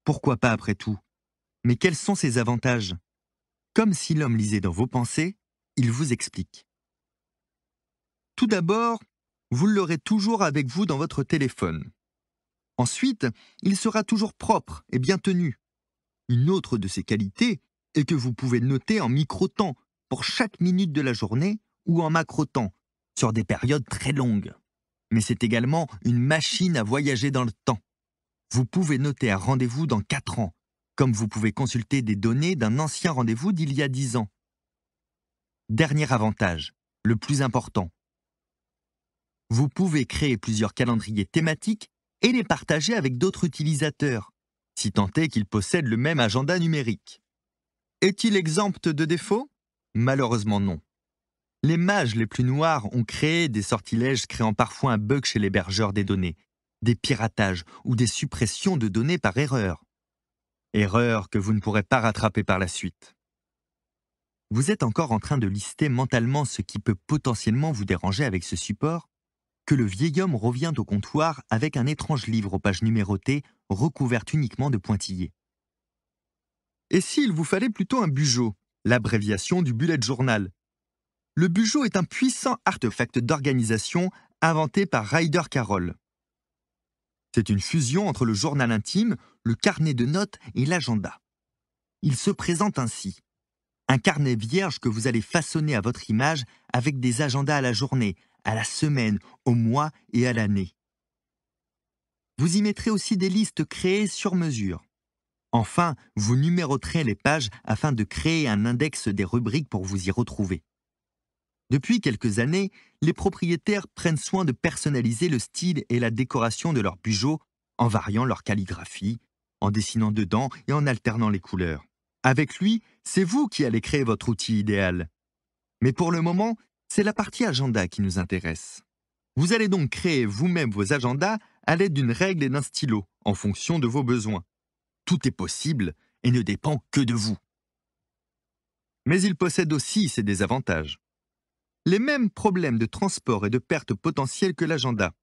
Speaker 1: Pourquoi pas après tout Mais quels sont ses avantages Comme si l'homme lisait dans vos pensées, il vous explique. Tout d'abord, vous l'aurez toujours avec vous dans votre téléphone. Ensuite, il sera toujours propre et bien tenu. Une autre de ses qualités est que vous pouvez noter en micro-temps pour chaque minute de la journée ou en macro-temps, sur des périodes très longues. Mais c'est également une machine à voyager dans le temps. Vous pouvez noter un rendez-vous dans 4 ans, comme vous pouvez consulter des données d'un ancien rendez-vous d'il y a 10 ans. Dernier avantage, le plus important. Vous pouvez créer plusieurs calendriers thématiques et les partager avec d'autres utilisateurs si tant est qu'il possède le même agenda numérique. Est-il exempt de défauts Malheureusement non. Les mages les plus noirs ont créé des sortilèges créant parfois un bug chez l'hébergeur des données, des piratages ou des suppressions de données par erreur. Erreur que vous ne pourrez pas rattraper par la suite. Vous êtes encore en train de lister mentalement ce qui peut potentiellement vous déranger avec ce support que le vieil homme revient au comptoir avec un étrange livre aux pages numérotées, recouvert uniquement de pointillés. Et s'il vous fallait plutôt un bugeot, l'abréviation du bullet journal Le bugeot est un puissant artefact d'organisation inventé par Ryder Carroll. C'est une fusion entre le journal intime, le carnet de notes et l'agenda. Il se présente ainsi. Un carnet vierge que vous allez façonner à votre image avec des agendas à la journée, à la semaine, au mois et à l'année. Vous y mettrez aussi des listes créées sur mesure. Enfin, vous numéroterez les pages afin de créer un index des rubriques pour vous y retrouver. Depuis quelques années, les propriétaires prennent soin de personnaliser le style et la décoration de leurs bijoux, en variant leur calligraphie, en dessinant dedans et en alternant les couleurs. Avec lui, c'est vous qui allez créer votre outil idéal. Mais pour le moment, c'est la partie agenda qui nous intéresse. Vous allez donc créer vous-même vos agendas à l'aide d'une règle et d'un stylo, en fonction de vos besoins. Tout est possible et ne dépend que de vous. Mais il possède aussi ses désavantages. Les mêmes problèmes de transport et de perte potentielle que l'agenda,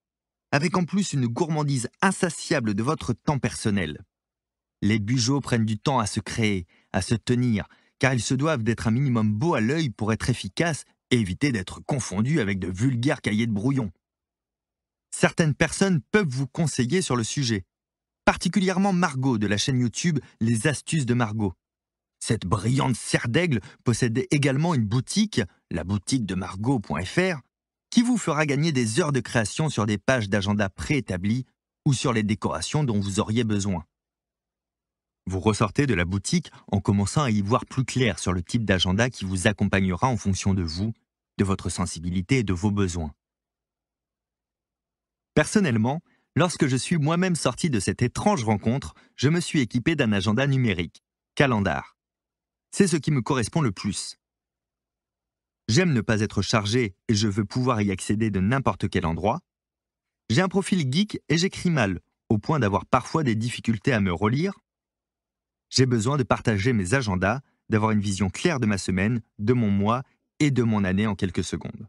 Speaker 1: avec en plus une gourmandise insatiable de votre temps personnel. Les bugeaux prennent du temps à se créer, à se tenir, car ils se doivent d'être un minimum beaux à l'œil pour être efficaces évitez d'être confondu avec de vulgaires cahiers de brouillon. Certaines personnes peuvent vous conseiller sur le sujet, particulièrement Margot de la chaîne YouTube Les Astuces de Margot. Cette brillante serre d'aigle possède également une boutique, la boutique de margot.fr, qui vous fera gagner des heures de création sur des pages d'agenda préétablies ou sur les décorations dont vous auriez besoin. Vous ressortez de la boutique en commençant à y voir plus clair sur le type d'agenda qui vous accompagnera en fonction de vous, de votre sensibilité et de vos besoins. Personnellement, lorsque je suis moi-même sorti de cette étrange rencontre, je me suis équipé d'un agenda numérique, calendar. C'est ce qui me correspond le plus. J'aime ne pas être chargé et je veux pouvoir y accéder de n'importe quel endroit. J'ai un profil geek et j'écris mal, au point d'avoir parfois des difficultés à me relire j'ai besoin de partager mes agendas, d'avoir une vision claire de ma semaine, de mon mois et de mon année en quelques secondes.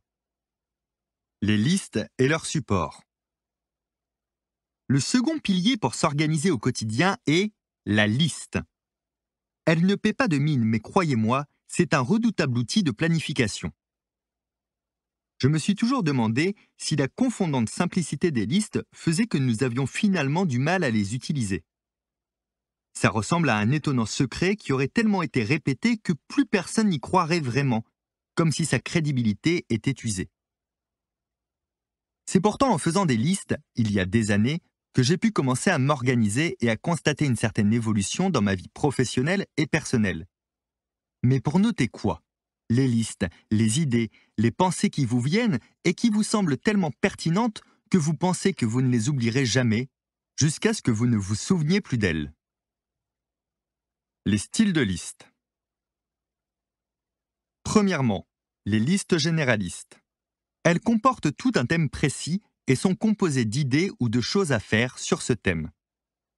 Speaker 1: Les listes et leur support. Le second pilier pour s'organiser au quotidien est la liste. Elle ne paie pas de mine, mais croyez-moi, c'est un redoutable outil de planification. Je me suis toujours demandé si la confondante simplicité des listes faisait que nous avions finalement du mal à les utiliser. Ça ressemble à un étonnant secret qui aurait tellement été répété que plus personne n'y croirait vraiment, comme si sa crédibilité était usée. C'est pourtant en faisant des listes, il y a des années, que j'ai pu commencer à m'organiser et à constater une certaine évolution dans ma vie professionnelle et personnelle. Mais pour noter quoi Les listes, les idées, les pensées qui vous viennent et qui vous semblent tellement pertinentes que vous pensez que vous ne les oublierez jamais, jusqu'à ce que vous ne vous souveniez plus d'elles. Les styles de listes. Premièrement, les listes généralistes. Elles comportent tout un thème précis et sont composées d'idées ou de choses à faire sur ce thème.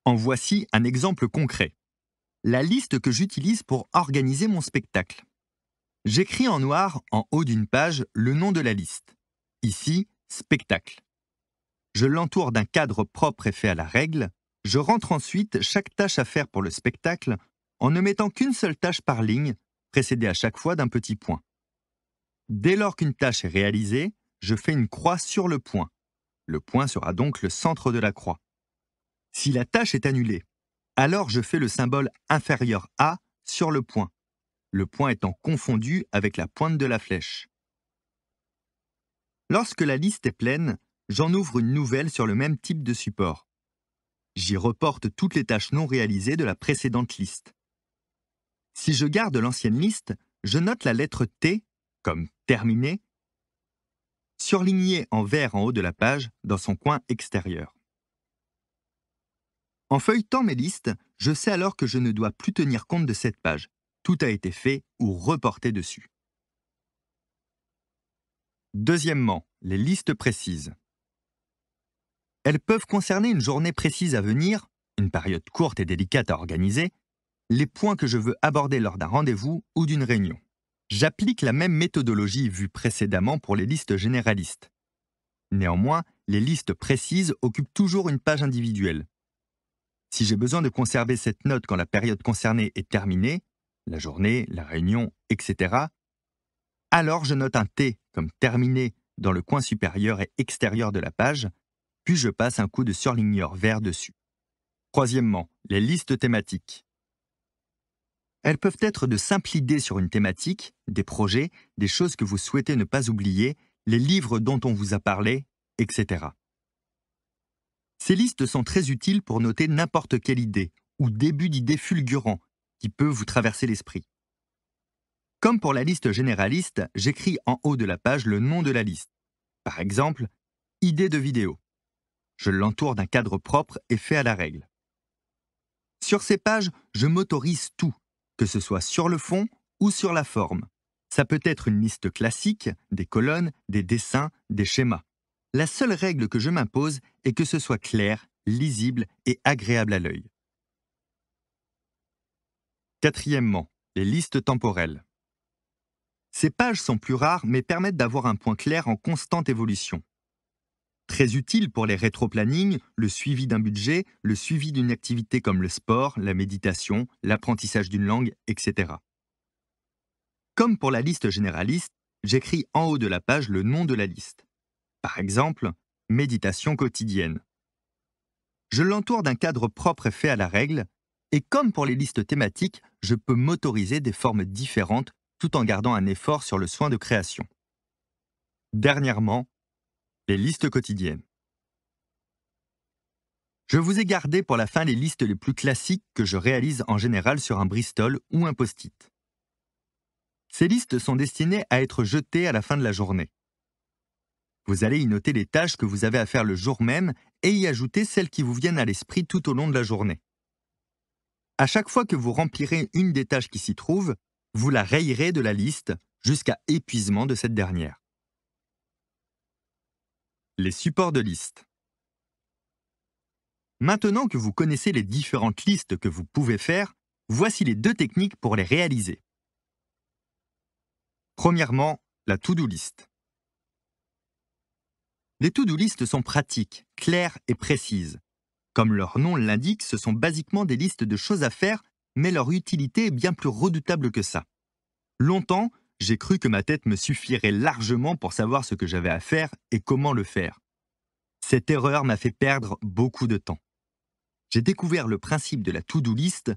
Speaker 1: En voici un exemple concret. La liste que j'utilise pour organiser mon spectacle. J'écris en noir, en haut d'une page, le nom de la liste. Ici, spectacle. Je l'entoure d'un cadre propre et fait à la règle. Je rentre ensuite chaque tâche à faire pour le spectacle en ne mettant qu'une seule tâche par ligne, précédée à chaque fois d'un petit point. Dès lors qu'une tâche est réalisée, je fais une croix sur le point. Le point sera donc le centre de la croix. Si la tâche est annulée, alors je fais le symbole inférieur a sur le point, le point étant confondu avec la pointe de la flèche. Lorsque la liste est pleine, j'en ouvre une nouvelle sur le même type de support. J'y reporte toutes les tâches non réalisées de la précédente liste. Si je garde l'ancienne liste, je note la lettre T, comme terminée, surlignée en vert en haut de la page dans son coin extérieur. En feuilletant mes listes, je sais alors que je ne dois plus tenir compte de cette page. Tout a été fait ou reporté dessus. Deuxièmement, les listes précises. Elles peuvent concerner une journée précise à venir, une période courte et délicate à organiser, les points que je veux aborder lors d'un rendez-vous ou d'une réunion. J'applique la même méthodologie vue précédemment pour les listes généralistes. Néanmoins, les listes précises occupent toujours une page individuelle. Si j'ai besoin de conserver cette note quand la période concernée est terminée, la journée, la réunion, etc., alors je note un T comme terminé dans le coin supérieur et extérieur de la page, puis je passe un coup de surligneur vert dessus. Troisièmement, les listes thématiques. Elles peuvent être de simples idées sur une thématique, des projets, des choses que vous souhaitez ne pas oublier, les livres dont on vous a parlé, etc. Ces listes sont très utiles pour noter n'importe quelle idée ou début d'idée fulgurant qui peut vous traverser l'esprit. Comme pour la liste généraliste, j'écris en haut de la page le nom de la liste. Par exemple, idée de vidéo. Je l'entoure d'un cadre propre et fait à la règle. Sur ces pages, je m'autorise tout, que ce soit sur le fond ou sur la forme. Ça peut être une liste classique, des colonnes, des dessins, des schémas. La seule règle que je m'impose est que ce soit clair, lisible et agréable à l'œil. Quatrièmement, les listes temporelles. Ces pages sont plus rares mais permettent d'avoir un point clair en constante évolution. Très utile pour les rétroplanning, le suivi d'un budget, le suivi d'une activité comme le sport, la méditation, l'apprentissage d'une langue, etc. Comme pour la liste généraliste, j'écris en haut de la page le nom de la liste. Par exemple, méditation quotidienne. Je l'entoure d'un cadre propre fait à la règle, et comme pour les listes thématiques, je peux m'autoriser des formes différentes tout en gardant un effort sur le soin de création. Dernièrement, les listes quotidiennes. Je vous ai gardé pour la fin les listes les plus classiques que je réalise en général sur un Bristol ou un post-it. Ces listes sont destinées à être jetées à la fin de la journée. Vous allez y noter les tâches que vous avez à faire le jour même et y ajouter celles qui vous viennent à l'esprit tout au long de la journée. À chaque fois que vous remplirez une des tâches qui s'y trouvent, vous la rayerez de la liste jusqu'à épuisement de cette dernière. Les supports de liste. Maintenant que vous connaissez les différentes listes que vous pouvez faire, voici les deux techniques pour les réaliser. Premièrement, la to-do list. Les to-do listes sont pratiques, claires et précises. Comme leur nom l'indique, ce sont basiquement des listes de choses à faire, mais leur utilité est bien plus redoutable que ça. Longtemps, j'ai cru que ma tête me suffirait largement pour savoir ce que j'avais à faire et comment le faire. Cette erreur m'a fait perdre beaucoup de temps. J'ai découvert le principe de la to-do list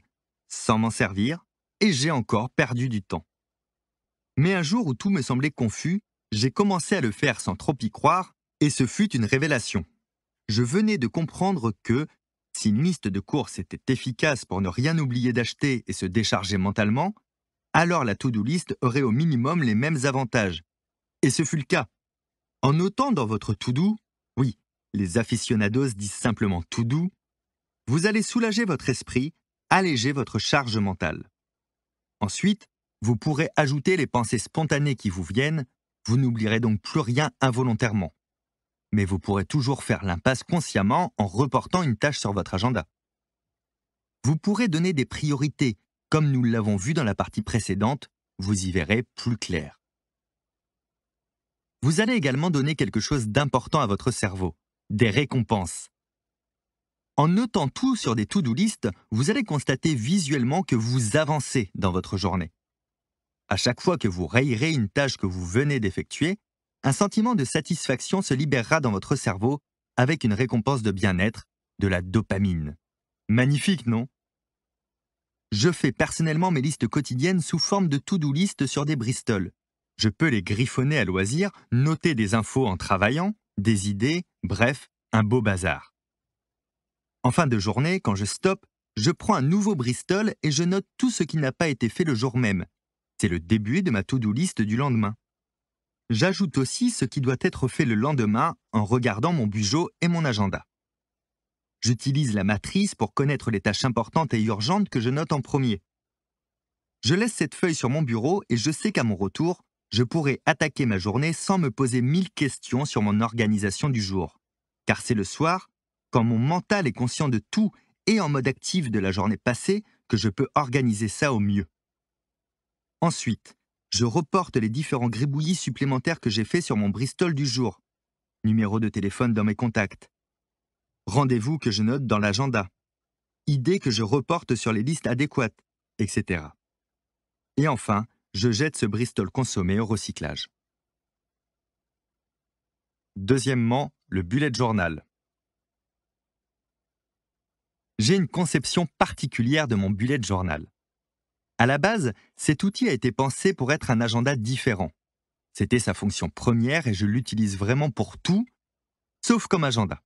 Speaker 1: sans m'en servir et j'ai encore perdu du temps. Mais un jour où tout me semblait confus, j'ai commencé à le faire sans trop y croire et ce fut une révélation. Je venais de comprendre que, si une liste de courses était efficace pour ne rien oublier d'acheter et se décharger mentalement, alors la to-do list aurait au minimum les mêmes avantages. Et ce fut le cas. En notant dans votre to-do, oui, les aficionados disent simplement to-do, vous allez soulager votre esprit, alléger votre charge mentale. Ensuite, vous pourrez ajouter les pensées spontanées qui vous viennent, vous n'oublierez donc plus rien involontairement. Mais vous pourrez toujours faire l'impasse consciemment en reportant une tâche sur votre agenda. Vous pourrez donner des priorités comme nous l'avons vu dans la partie précédente, vous y verrez plus clair. Vous allez également donner quelque chose d'important à votre cerveau, des récompenses. En notant tout sur des to-do list, vous allez constater visuellement que vous avancez dans votre journée. À chaque fois que vous rayerez une tâche que vous venez d'effectuer, un sentiment de satisfaction se libérera dans votre cerveau avec une récompense de bien-être, de la dopamine. Magnifique, non je fais personnellement mes listes quotidiennes sous forme de to-do list sur des Bristol. Je peux les griffonner à loisir, noter des infos en travaillant, des idées, bref, un beau bazar. En fin de journée, quand je stoppe, je prends un nouveau Bristol et je note tout ce qui n'a pas été fait le jour même. C'est le début de ma to-do list du lendemain. J'ajoute aussi ce qui doit être fait le lendemain en regardant mon bugeot et mon agenda. J'utilise la matrice pour connaître les tâches importantes et urgentes que je note en premier. Je laisse cette feuille sur mon bureau et je sais qu'à mon retour, je pourrai attaquer ma journée sans me poser mille questions sur mon organisation du jour. Car c'est le soir, quand mon mental est conscient de tout et en mode actif de la journée passée, que je peux organiser ça au mieux. Ensuite, je reporte les différents gribouillis supplémentaires que j'ai faits sur mon Bristol du jour. Numéro de téléphone dans mes contacts, rendez-vous que je note dans l'agenda, idées que je reporte sur les listes adéquates, etc. Et enfin, je jette ce Bristol consommé au recyclage. Deuxièmement, le bullet journal. J'ai une conception particulière de mon bullet journal. À la base, cet outil a été pensé pour être un agenda différent. C'était sa fonction première et je l'utilise vraiment pour tout, sauf comme agenda.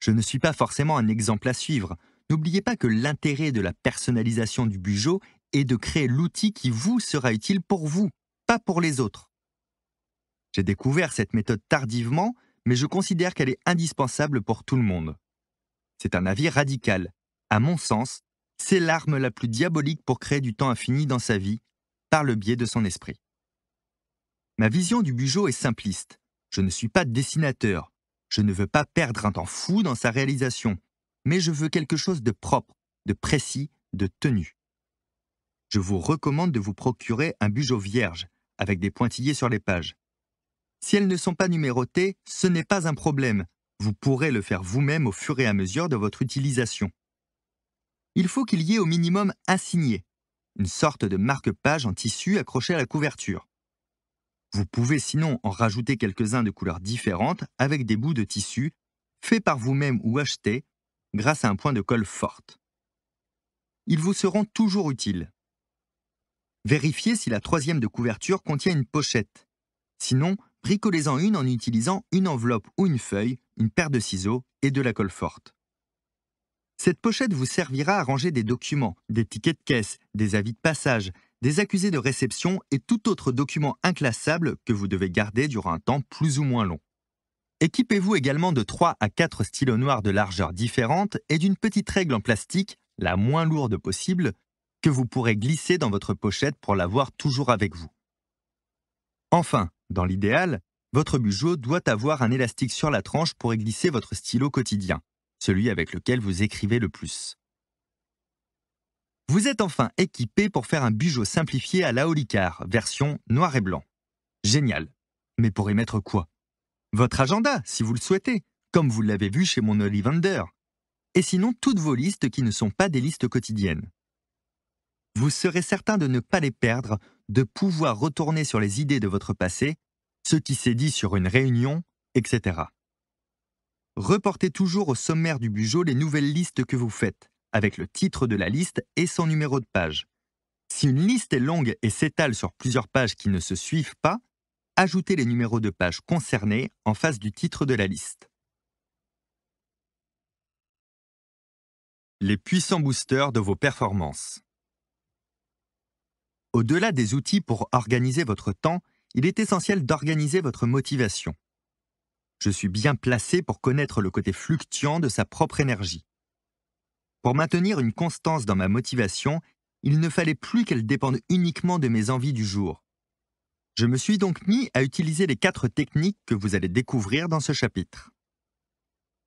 Speaker 1: Je ne suis pas forcément un exemple à suivre. N'oubliez pas que l'intérêt de la personnalisation du Bugeot est de créer l'outil qui vous sera utile pour vous, pas pour les autres. J'ai découvert cette méthode tardivement, mais je considère qu'elle est indispensable pour tout le monde. C'est un avis radical. À mon sens, c'est l'arme la plus diabolique pour créer du temps infini dans sa vie, par le biais de son esprit. Ma vision du Bugeot est simpliste. Je ne suis pas dessinateur, je ne veux pas perdre un temps fou dans sa réalisation, mais je veux quelque chose de propre, de précis, de tenu. Je vous recommande de vous procurer un bugeot vierge, avec des pointillés sur les pages. Si elles ne sont pas numérotées, ce n'est pas un problème. Vous pourrez le faire vous-même au fur et à mesure de votre utilisation. Il faut qu'il y ait au minimum un signé, une sorte de marque-page en tissu accroché à la couverture. Vous pouvez sinon en rajouter quelques-uns de couleurs différentes avec des bouts de tissu faits par vous-même ou achetés grâce à un point de colle forte. Ils vous seront toujours utiles. Vérifiez si la troisième de couverture contient une pochette. Sinon, bricolez-en une en utilisant une enveloppe ou une feuille, une paire de ciseaux et de la colle forte. Cette pochette vous servira à ranger des documents, des tickets de caisse, des avis de passage, des accusés de réception et tout autre document inclassable que vous devez garder durant un temps plus ou moins long. Équipez-vous également de 3 à 4 stylos noirs de largeur différente et d'une petite règle en plastique, la moins lourde possible, que vous pourrez glisser dans votre pochette pour l'avoir toujours avec vous. Enfin, dans l'idéal, votre bugeot doit avoir un élastique sur la tranche pour y glisser votre stylo quotidien, celui avec lequel vous écrivez le plus. Vous êtes enfin équipé pour faire un bijou simplifié à la Holicar, version noir et blanc. Génial. Mais pour y mettre quoi Votre agenda, si vous le souhaitez, comme vous l'avez vu chez mon Ollivander. Et sinon, toutes vos listes qui ne sont pas des listes quotidiennes. Vous serez certain de ne pas les perdre, de pouvoir retourner sur les idées de votre passé, ce qui s'est dit sur une réunion, etc. Reportez toujours au sommaire du bujo les nouvelles listes que vous faites avec le titre de la liste et son numéro de page. Si une liste est longue et s'étale sur plusieurs pages qui ne se suivent pas, ajoutez les numéros de pages concernés en face du titre de la liste. Les puissants boosters de vos performances. Au-delà des outils pour organiser votre temps, il est essentiel d'organiser votre motivation. Je suis bien placé pour connaître le côté fluctuant de sa propre énergie. Pour maintenir une constance dans ma motivation, il ne fallait plus qu'elle dépende uniquement de mes envies du jour. Je me suis donc mis à utiliser les quatre techniques que vous allez découvrir dans ce chapitre.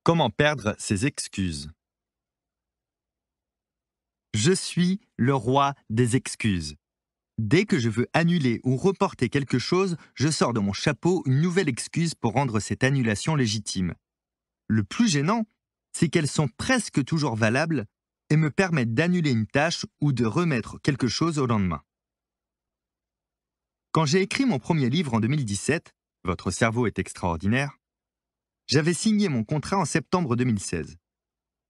Speaker 1: Comment perdre ses excuses Je suis le roi des excuses. Dès que je veux annuler ou reporter quelque chose, je sors de mon chapeau une nouvelle excuse pour rendre cette annulation légitime. Le plus gênant, c'est qu'elles sont presque toujours valables et me permettent d'annuler une tâche ou de remettre quelque chose au lendemain. Quand j'ai écrit mon premier livre en 2017, Votre cerveau est extraordinaire, j'avais signé mon contrat en septembre 2016.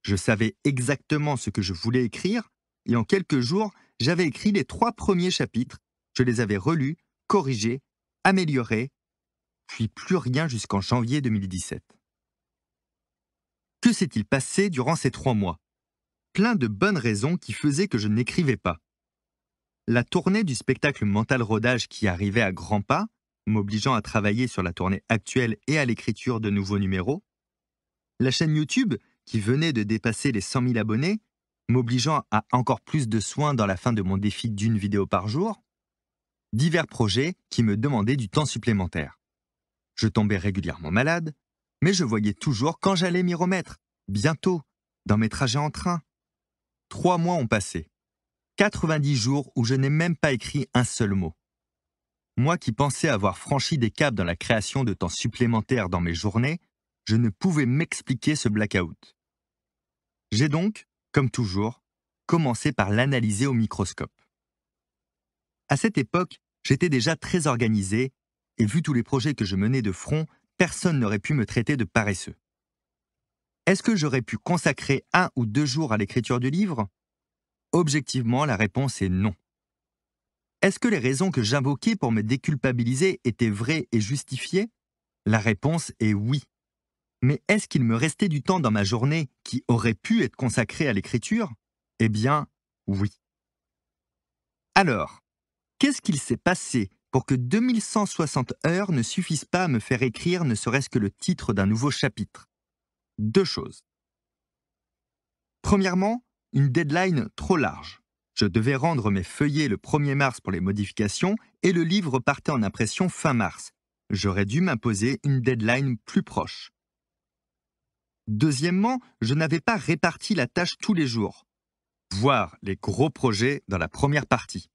Speaker 1: Je savais exactement ce que je voulais écrire et en quelques jours, j'avais écrit les trois premiers chapitres, je les avais relus, corrigés, améliorés, puis plus rien jusqu'en janvier 2017. Que s'est-il passé durant ces trois mois Plein de bonnes raisons qui faisaient que je n'écrivais pas. La tournée du spectacle Mental Rodage qui arrivait à grands pas, m'obligeant à travailler sur la tournée actuelle et à l'écriture de nouveaux numéros. La chaîne YouTube, qui venait de dépasser les 100 000 abonnés, m'obligeant à encore plus de soins dans la fin de mon défi d'une vidéo par jour. Divers projets qui me demandaient du temps supplémentaire. Je tombais régulièrement malade, mais je voyais toujours quand j'allais m'y remettre, bientôt, dans mes trajets en train. Trois mois ont passé. 90 jours où je n'ai même pas écrit un seul mot. Moi qui pensais avoir franchi des caps dans la création de temps supplémentaire dans mes journées, je ne pouvais m'expliquer ce blackout. J'ai donc, comme toujours, commencé par l'analyser au microscope. À cette époque, j'étais déjà très organisé et vu tous les projets que je menais de front, personne n'aurait pu me traiter de paresseux. Est-ce que j'aurais pu consacrer un ou deux jours à l'écriture du livre Objectivement, la réponse est non. Est-ce que les raisons que j'invoquais pour me déculpabiliser étaient vraies et justifiées La réponse est oui. Mais est-ce qu'il me restait du temps dans ma journée qui aurait pu être consacré à l'écriture Eh bien, oui. Alors, qu'est-ce qu'il s'est passé pour que 2160 heures ne suffisent pas à me faire écrire ne serait-ce que le titre d'un nouveau chapitre. Deux choses. Premièrement, une deadline trop large. Je devais rendre mes feuillets le 1er mars pour les modifications et le livre partait en impression fin mars. J'aurais dû m'imposer une deadline plus proche. Deuxièmement, je n'avais pas réparti la tâche tous les jours. voire les gros projets dans la première partie.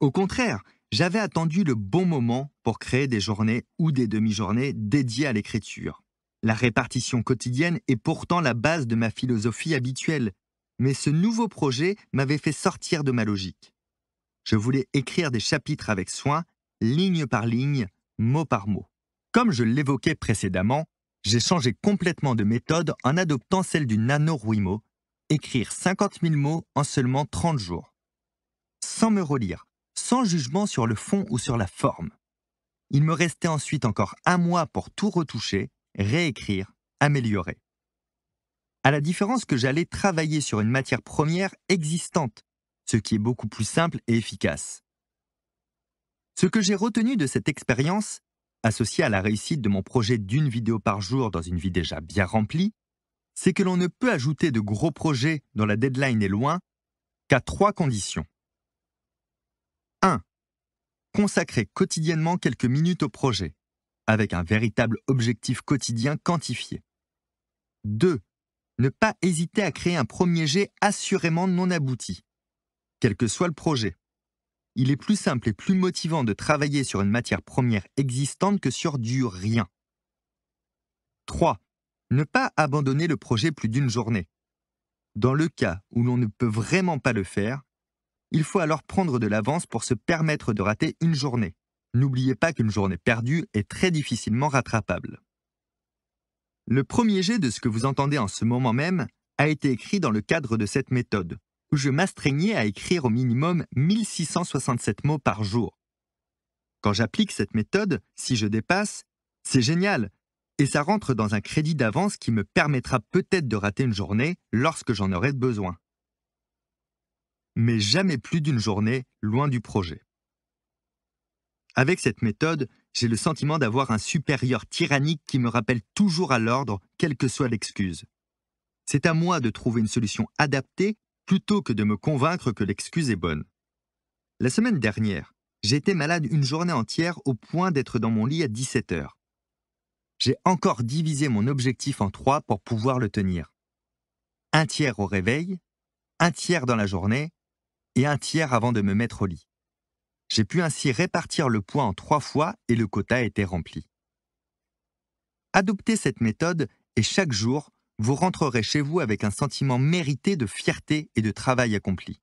Speaker 1: Au contraire, j'avais attendu le bon moment pour créer des journées ou des demi-journées dédiées à l'écriture. La répartition quotidienne est pourtant la base de ma philosophie habituelle, mais ce nouveau projet m'avait fait sortir de ma logique. Je voulais écrire des chapitres avec soin, ligne par ligne, mot par mot. Comme je l'évoquais précédemment, j'ai changé complètement de méthode en adoptant celle du nano-ruimo, écrire 50 000 mots en seulement 30 jours. Sans me relire, sans jugement sur le fond ou sur la forme. Il me restait ensuite encore un mois pour tout retoucher, réécrire, améliorer. À la différence que j'allais travailler sur une matière première existante, ce qui est beaucoup plus simple et efficace. Ce que j'ai retenu de cette expérience, associée à la réussite de mon projet d'une vidéo par jour dans une vie déjà bien remplie, c'est que l'on ne peut ajouter de gros projets dont la deadline est loin qu'à trois conditions consacrer quotidiennement quelques minutes au projet, avec un véritable objectif quotidien quantifié. 2. Ne pas hésiter à créer un premier jet assurément non abouti, quel que soit le projet. Il est plus simple et plus motivant de travailler sur une matière première existante que sur du rien. 3. Ne pas abandonner le projet plus d'une journée. Dans le cas où l'on ne peut vraiment pas le faire, il faut alors prendre de l'avance pour se permettre de rater une journée. N'oubliez pas qu'une journée perdue est très difficilement rattrapable. Le premier jet de ce que vous entendez en ce moment même a été écrit dans le cadre de cette méthode, où je m'astreignais à écrire au minimum 1667 mots par jour. Quand j'applique cette méthode, si je dépasse, c'est génial, et ça rentre dans un crédit d'avance qui me permettra peut-être de rater une journée lorsque j'en aurai besoin mais jamais plus d'une journée loin du projet. Avec cette méthode, j'ai le sentiment d'avoir un supérieur tyrannique qui me rappelle toujours à l'ordre, quelle que soit l'excuse. C'est à moi de trouver une solution adaptée plutôt que de me convaincre que l'excuse est bonne. La semaine dernière, j'ai été malade une journée entière au point d'être dans mon lit à 17 heures. J'ai encore divisé mon objectif en trois pour pouvoir le tenir. Un tiers au réveil, un tiers dans la journée et un tiers avant de me mettre au lit. J'ai pu ainsi répartir le poids en trois fois et le quota était rempli. Adoptez cette méthode et chaque jour, vous rentrerez chez vous avec un sentiment mérité de fierté et de travail accompli.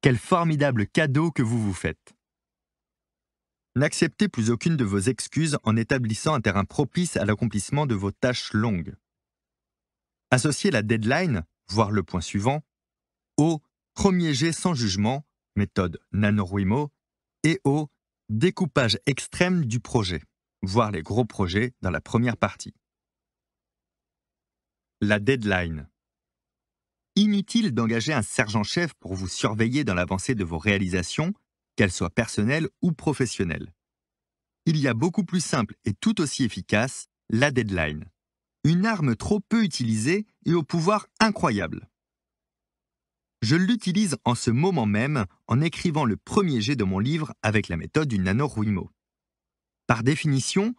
Speaker 1: Quel formidable cadeau que vous vous faites. N'acceptez plus aucune de vos excuses en établissant un terrain propice à l'accomplissement de vos tâches longues. Associez la deadline, voire le point suivant, au premier jet sans jugement, méthode ruimo et au découpage extrême du projet, voir les gros projets dans la première partie. La deadline. Inutile d'engager un sergent-chef pour vous surveiller dans l'avancée de vos réalisations, qu'elles soient personnelles ou professionnelles. Il y a beaucoup plus simple et tout aussi efficace, la deadline. Une arme trop peu utilisée et au pouvoir incroyable. Je l'utilise en ce moment même en écrivant le premier jet de mon livre avec la méthode du nano nano-ruimo. Par définition,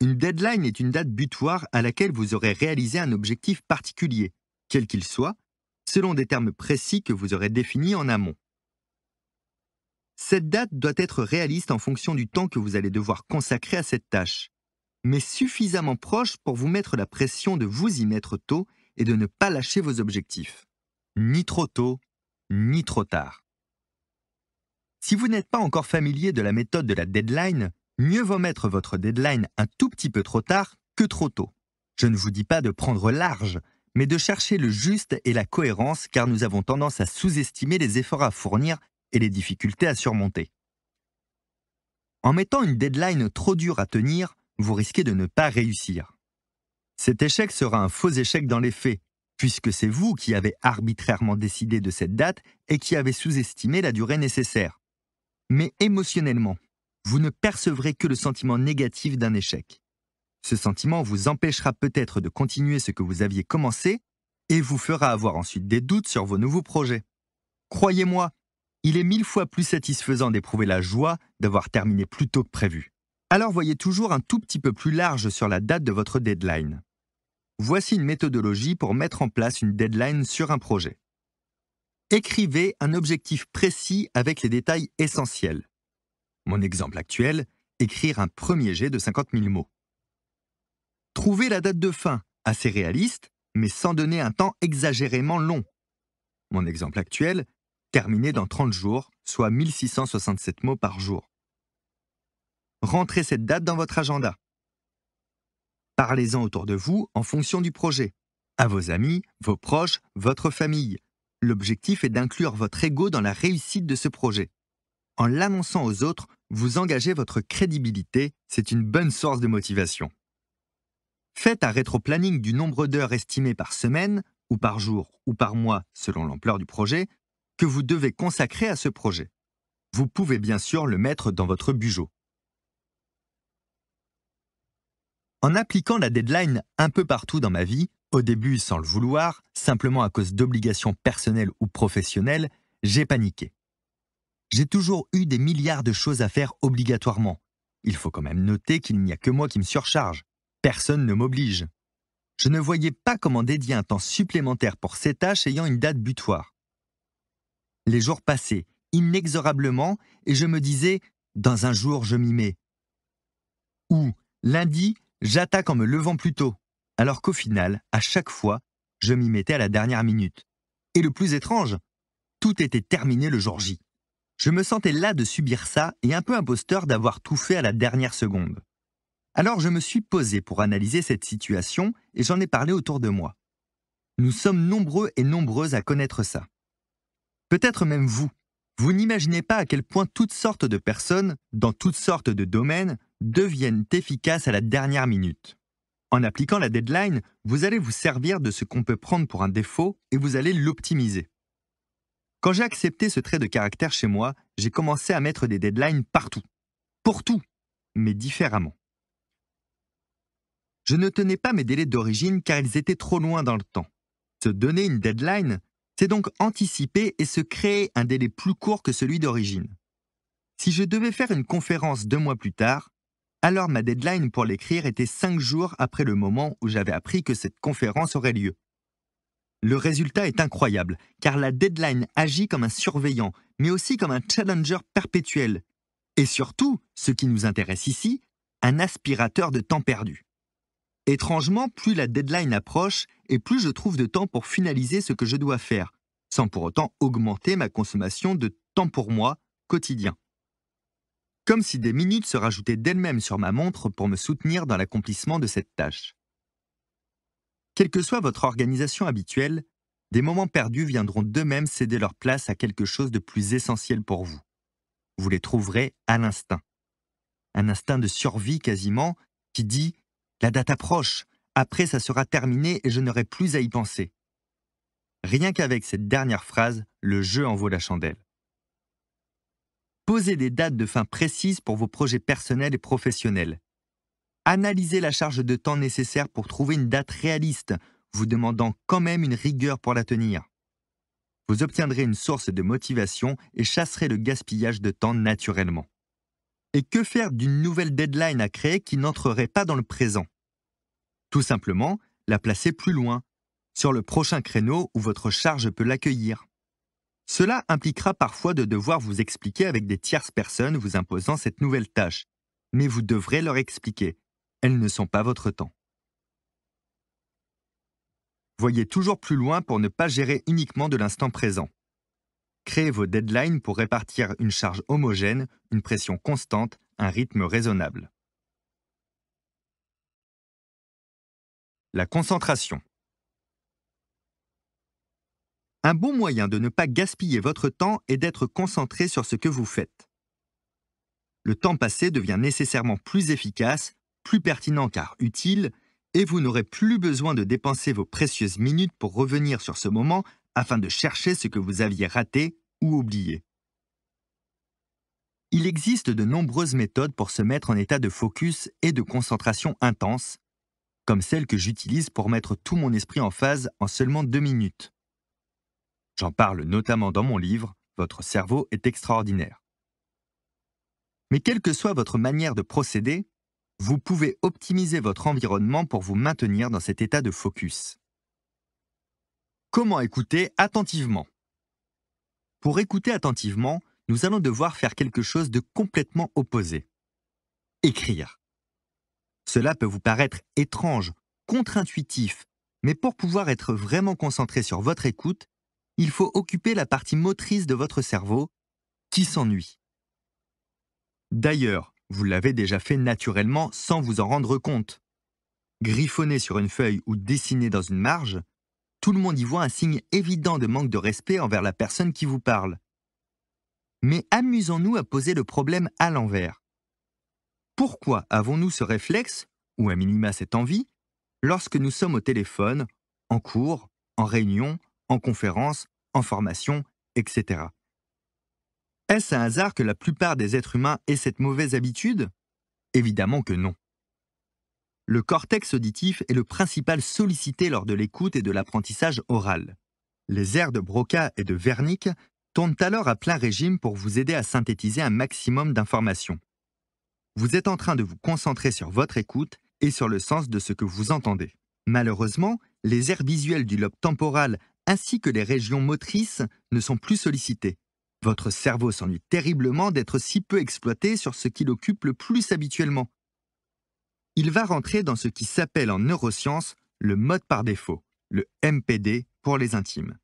Speaker 1: une deadline est une date butoir à laquelle vous aurez réalisé un objectif particulier, quel qu'il soit, selon des termes précis que vous aurez définis en amont. Cette date doit être réaliste en fonction du temps que vous allez devoir consacrer à cette tâche, mais suffisamment proche pour vous mettre la pression de vous y mettre tôt et de ne pas lâcher vos objectifs. Ni trop tôt, ni trop tard. Si vous n'êtes pas encore familier de la méthode de la deadline, mieux vaut mettre votre deadline un tout petit peu trop tard que trop tôt. Je ne vous dis pas de prendre large, mais de chercher le juste et la cohérence car nous avons tendance à sous-estimer les efforts à fournir et les difficultés à surmonter. En mettant une deadline trop dure à tenir, vous risquez de ne pas réussir. Cet échec sera un faux échec dans les faits, puisque c'est vous qui avez arbitrairement décidé de cette date et qui avez sous-estimé la durée nécessaire. Mais émotionnellement, vous ne percevrez que le sentiment négatif d'un échec. Ce sentiment vous empêchera peut-être de continuer ce que vous aviez commencé et vous fera avoir ensuite des doutes sur vos nouveaux projets. Croyez-moi, il est mille fois plus satisfaisant d'éprouver la joie d'avoir terminé plus tôt que prévu. Alors voyez toujours un tout petit peu plus large sur la date de votre deadline. Voici une méthodologie pour mettre en place une deadline sur un projet. Écrivez un objectif précis avec les détails essentiels. Mon exemple actuel, écrire un premier jet de 50 000 mots. Trouvez la date de fin, assez réaliste, mais sans donner un temps exagérément long. Mon exemple actuel, terminer dans 30 jours, soit 1667 mots par jour. Rentrez cette date dans votre agenda. Parlez-en autour de vous en fonction du projet. À vos amis, vos proches, votre famille. L'objectif est d'inclure votre ego dans la réussite de ce projet. En l'annonçant aux autres, vous engagez votre crédibilité, c'est une bonne source de motivation. Faites un rétroplanning du nombre d'heures estimées par semaine, ou par jour, ou par mois, selon l'ampleur du projet, que vous devez consacrer à ce projet. Vous pouvez bien sûr le mettre dans votre bugeot. En appliquant la deadline un peu partout dans ma vie, au début sans le vouloir, simplement à cause d'obligations personnelles ou professionnelles, j'ai paniqué. J'ai toujours eu des milliards de choses à faire obligatoirement. Il faut quand même noter qu'il n'y a que moi qui me surcharge. Personne ne m'oblige. Je ne voyais pas comment dédier un temps supplémentaire pour ces tâches ayant une date butoir. Les jours passaient, inexorablement, et je me disais Dans un jour, je m'y mets. Ou Lundi, J'attaque en me levant plus tôt, alors qu'au final, à chaque fois, je m'y mettais à la dernière minute. Et le plus étrange, tout était terminé le jour J. Je me sentais là de subir ça et un peu imposteur d'avoir tout fait à la dernière seconde. Alors je me suis posé pour analyser cette situation et j'en ai parlé autour de moi. Nous sommes nombreux et nombreuses à connaître ça. Peut-être même vous. Vous n'imaginez pas à quel point toutes sortes de personnes, dans toutes sortes de domaines, deviennent efficaces à la dernière minute. En appliquant la deadline, vous allez vous servir de ce qu'on peut prendre pour un défaut et vous allez l'optimiser. Quand j'ai accepté ce trait de caractère chez moi, j'ai commencé à mettre des deadlines partout. Pour tout, mais différemment. Je ne tenais pas mes délais d'origine car ils étaient trop loin dans le temps. Se donner une deadline, c'est donc anticiper et se créer un délai plus court que celui d'origine. Si je devais faire une conférence deux mois plus tard, alors ma deadline pour l'écrire était cinq jours après le moment où j'avais appris que cette conférence aurait lieu. Le résultat est incroyable, car la deadline agit comme un surveillant, mais aussi comme un challenger perpétuel. Et surtout, ce qui nous intéresse ici, un aspirateur de temps perdu. Étrangement, plus la deadline approche, et plus je trouve de temps pour finaliser ce que je dois faire, sans pour autant augmenter ma consommation de temps pour moi quotidien comme si des minutes se rajoutaient d'elles-mêmes sur ma montre pour me soutenir dans l'accomplissement de cette tâche. Quelle que soit votre organisation habituelle, des moments perdus viendront d'eux-mêmes céder leur place à quelque chose de plus essentiel pour vous. Vous les trouverez à l'instinct. Un instinct de survie quasiment qui dit ⁇ La date approche, après ça sera terminé et je n'aurai plus à y penser ⁇ Rien qu'avec cette dernière phrase, le jeu en vaut la chandelle. Posez des dates de fin précises pour vos projets personnels et professionnels. Analysez la charge de temps nécessaire pour trouver une date réaliste, vous demandant quand même une rigueur pour la tenir. Vous obtiendrez une source de motivation et chasserez le gaspillage de temps naturellement. Et que faire d'une nouvelle deadline à créer qui n'entrerait pas dans le présent Tout simplement, la placer plus loin, sur le prochain créneau où votre charge peut l'accueillir. Cela impliquera parfois de devoir vous expliquer avec des tierces personnes vous imposant cette nouvelle tâche, mais vous devrez leur expliquer. Elles ne sont pas votre temps. Voyez toujours plus loin pour ne pas gérer uniquement de l'instant présent. Créez vos deadlines pour répartir une charge homogène, une pression constante, un rythme raisonnable. La concentration. Un bon moyen de ne pas gaspiller votre temps est d'être concentré sur ce que vous faites. Le temps passé devient nécessairement plus efficace, plus pertinent car utile, et vous n'aurez plus besoin de dépenser vos précieuses minutes pour revenir sur ce moment afin de chercher ce que vous aviez raté ou oublié. Il existe de nombreuses méthodes pour se mettre en état de focus et de concentration intense, comme celle que j'utilise pour mettre tout mon esprit en phase en seulement deux minutes. J'en parle notamment dans mon livre Votre cerveau est extraordinaire. Mais quelle que soit votre manière de procéder, vous pouvez optimiser votre environnement pour vous maintenir dans cet état de focus. Comment écouter attentivement Pour écouter attentivement, nous allons devoir faire quelque chose de complètement opposé. Écrire. Cela peut vous paraître étrange, contre-intuitif, mais pour pouvoir être vraiment concentré sur votre écoute, il faut occuper la partie motrice de votre cerveau qui s'ennuie. D'ailleurs, vous l'avez déjà fait naturellement sans vous en rendre compte. Griffonner sur une feuille ou dessiner dans une marge, tout le monde y voit un signe évident de manque de respect envers la personne qui vous parle. Mais amusons-nous à poser le problème à l'envers. Pourquoi avons-nous ce réflexe, ou à minima cette envie, lorsque nous sommes au téléphone, en cours, en réunion en conférence, en formation, etc. Est-ce un hasard que la plupart des êtres humains aient cette mauvaise habitude Évidemment que non. Le cortex auditif est le principal sollicité lors de l'écoute et de l'apprentissage oral. Les aires de Broca et de Wernicke tournent alors à plein régime pour vous aider à synthétiser un maximum d'informations. Vous êtes en train de vous concentrer sur votre écoute et sur le sens de ce que vous entendez. Malheureusement, les aires visuelles du lobe temporal ainsi que les régions motrices ne sont plus sollicitées. Votre cerveau s'ennuie terriblement d'être si peu exploité sur ce qu'il occupe le plus habituellement. Il va rentrer dans ce qui s'appelle en neurosciences le mode par défaut, le MPD pour les intimes.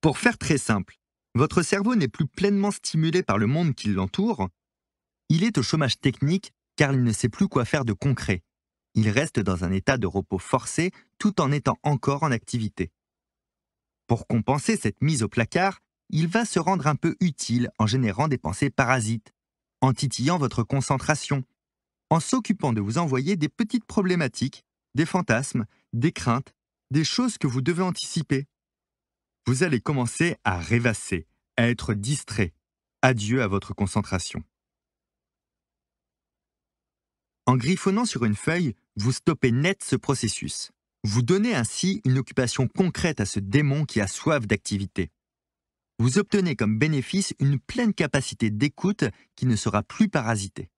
Speaker 1: Pour faire très simple, votre cerveau n'est plus pleinement stimulé par le monde qui l'entoure, il est au chômage technique car il ne sait plus quoi faire de concret. Il reste dans un état de repos forcé tout en étant encore en activité. Pour compenser cette mise au placard, il va se rendre un peu utile en générant des pensées parasites, en titillant votre concentration, en s'occupant de vous envoyer des petites problématiques, des fantasmes, des craintes, des choses que vous devez anticiper. Vous allez commencer à rêvasser, à être distrait. Adieu à votre concentration. En griffonnant sur une feuille, vous stoppez net ce processus. Vous donnez ainsi une occupation concrète à ce démon qui a soif d'activité. Vous obtenez comme bénéfice une pleine capacité d'écoute qui ne sera plus parasitée.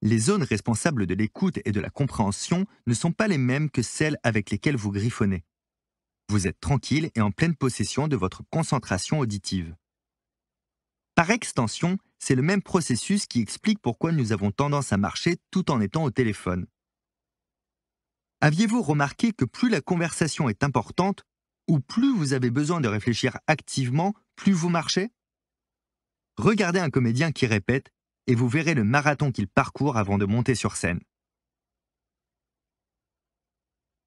Speaker 1: Les zones responsables de l'écoute et de la compréhension ne sont pas les mêmes que celles avec lesquelles vous griffonnez. Vous êtes tranquille et en pleine possession de votre concentration auditive. Par extension, c'est le même processus qui explique pourquoi nous avons tendance à marcher tout en étant au téléphone. Aviez-vous remarqué que plus la conversation est importante, ou plus vous avez besoin de réfléchir activement, plus vous marchez Regardez un comédien qui répète et vous verrez le marathon qu'il parcourt avant de monter sur scène.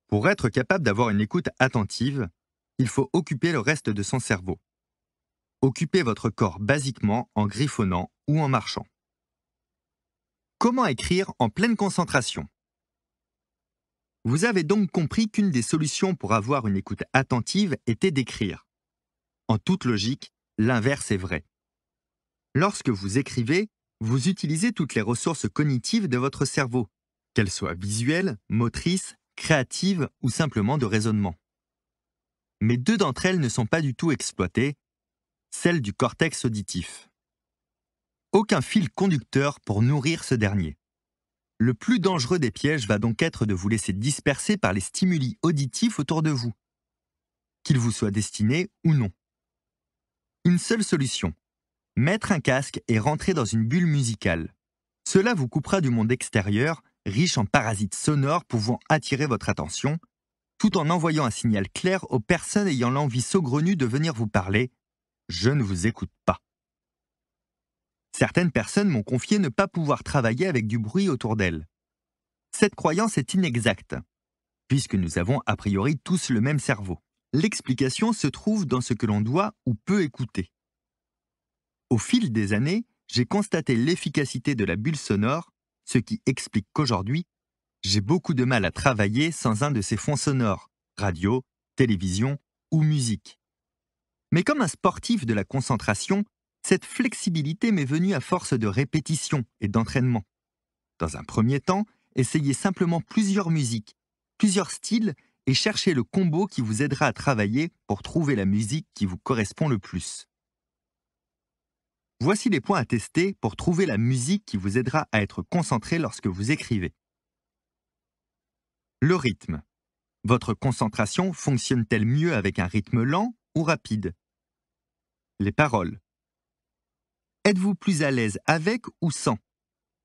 Speaker 1: Pour être capable d'avoir une écoute attentive, il faut occuper le reste de son cerveau. Occupez votre corps basiquement en griffonnant ou en marchant. Comment écrire en pleine concentration vous avez donc compris qu'une des solutions pour avoir une écoute attentive était d'écrire. En toute logique, l'inverse est vrai. Lorsque vous écrivez, vous utilisez toutes les ressources cognitives de votre cerveau, qu'elles soient visuelles, motrices, créatives ou simplement de raisonnement. Mais deux d'entre elles ne sont pas du tout exploitées, celles du cortex auditif. Aucun fil conducteur pour nourrir ce dernier. Le plus dangereux des pièges va donc être de vous laisser disperser par les stimuli auditifs autour de vous, qu'ils vous soient destinés ou non. Une seule solution, mettre un casque et rentrer dans une bulle musicale. Cela vous coupera du monde extérieur, riche en parasites sonores pouvant attirer votre attention, tout en envoyant un signal clair aux personnes ayant l'envie saugrenue de venir vous parler ⁇ Je ne vous écoute pas ⁇ Certaines personnes m'ont confié ne pas pouvoir travailler avec du bruit autour d'elles. Cette croyance est inexacte, puisque nous avons a priori tous le même cerveau. L'explication se trouve dans ce que l'on doit ou peut écouter. Au fil des années, j'ai constaté l'efficacité de la bulle sonore, ce qui explique qu'aujourd'hui, j'ai beaucoup de mal à travailler sans un de ces fonds sonores, radio, télévision ou musique. Mais comme un sportif de la concentration, cette flexibilité m'est venue à force de répétition et d'entraînement. Dans un premier temps, essayez simplement plusieurs musiques, plusieurs styles et cherchez le combo qui vous aidera à travailler pour trouver la musique qui vous correspond le plus. Voici les points à tester pour trouver la musique qui vous aidera à être concentré lorsque vous écrivez. Le rythme. Votre concentration fonctionne-t-elle mieux avec un rythme lent ou rapide Les paroles. Êtes-vous plus à l'aise avec ou sans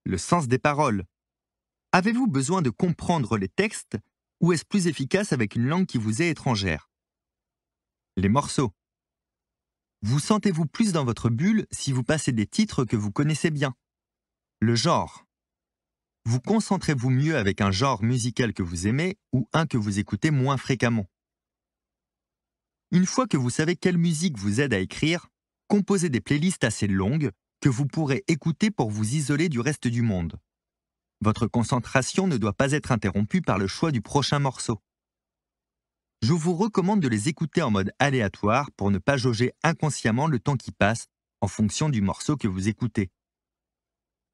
Speaker 1: Le sens des paroles. Avez-vous besoin de comprendre les textes ou est-ce plus efficace avec une langue qui vous est étrangère Les morceaux. Vous sentez-vous plus dans votre bulle si vous passez des titres que vous connaissez bien Le genre. Vous concentrez-vous mieux avec un genre musical que vous aimez ou un que vous écoutez moins fréquemment Une fois que vous savez quelle musique vous aide à écrire, composez des playlists assez longues que vous pourrez écouter pour vous isoler du reste du monde. Votre concentration ne doit pas être interrompue par le choix du prochain morceau. Je vous recommande de les écouter en mode aléatoire pour ne pas jauger inconsciemment le temps qui passe en fonction du morceau que vous écoutez.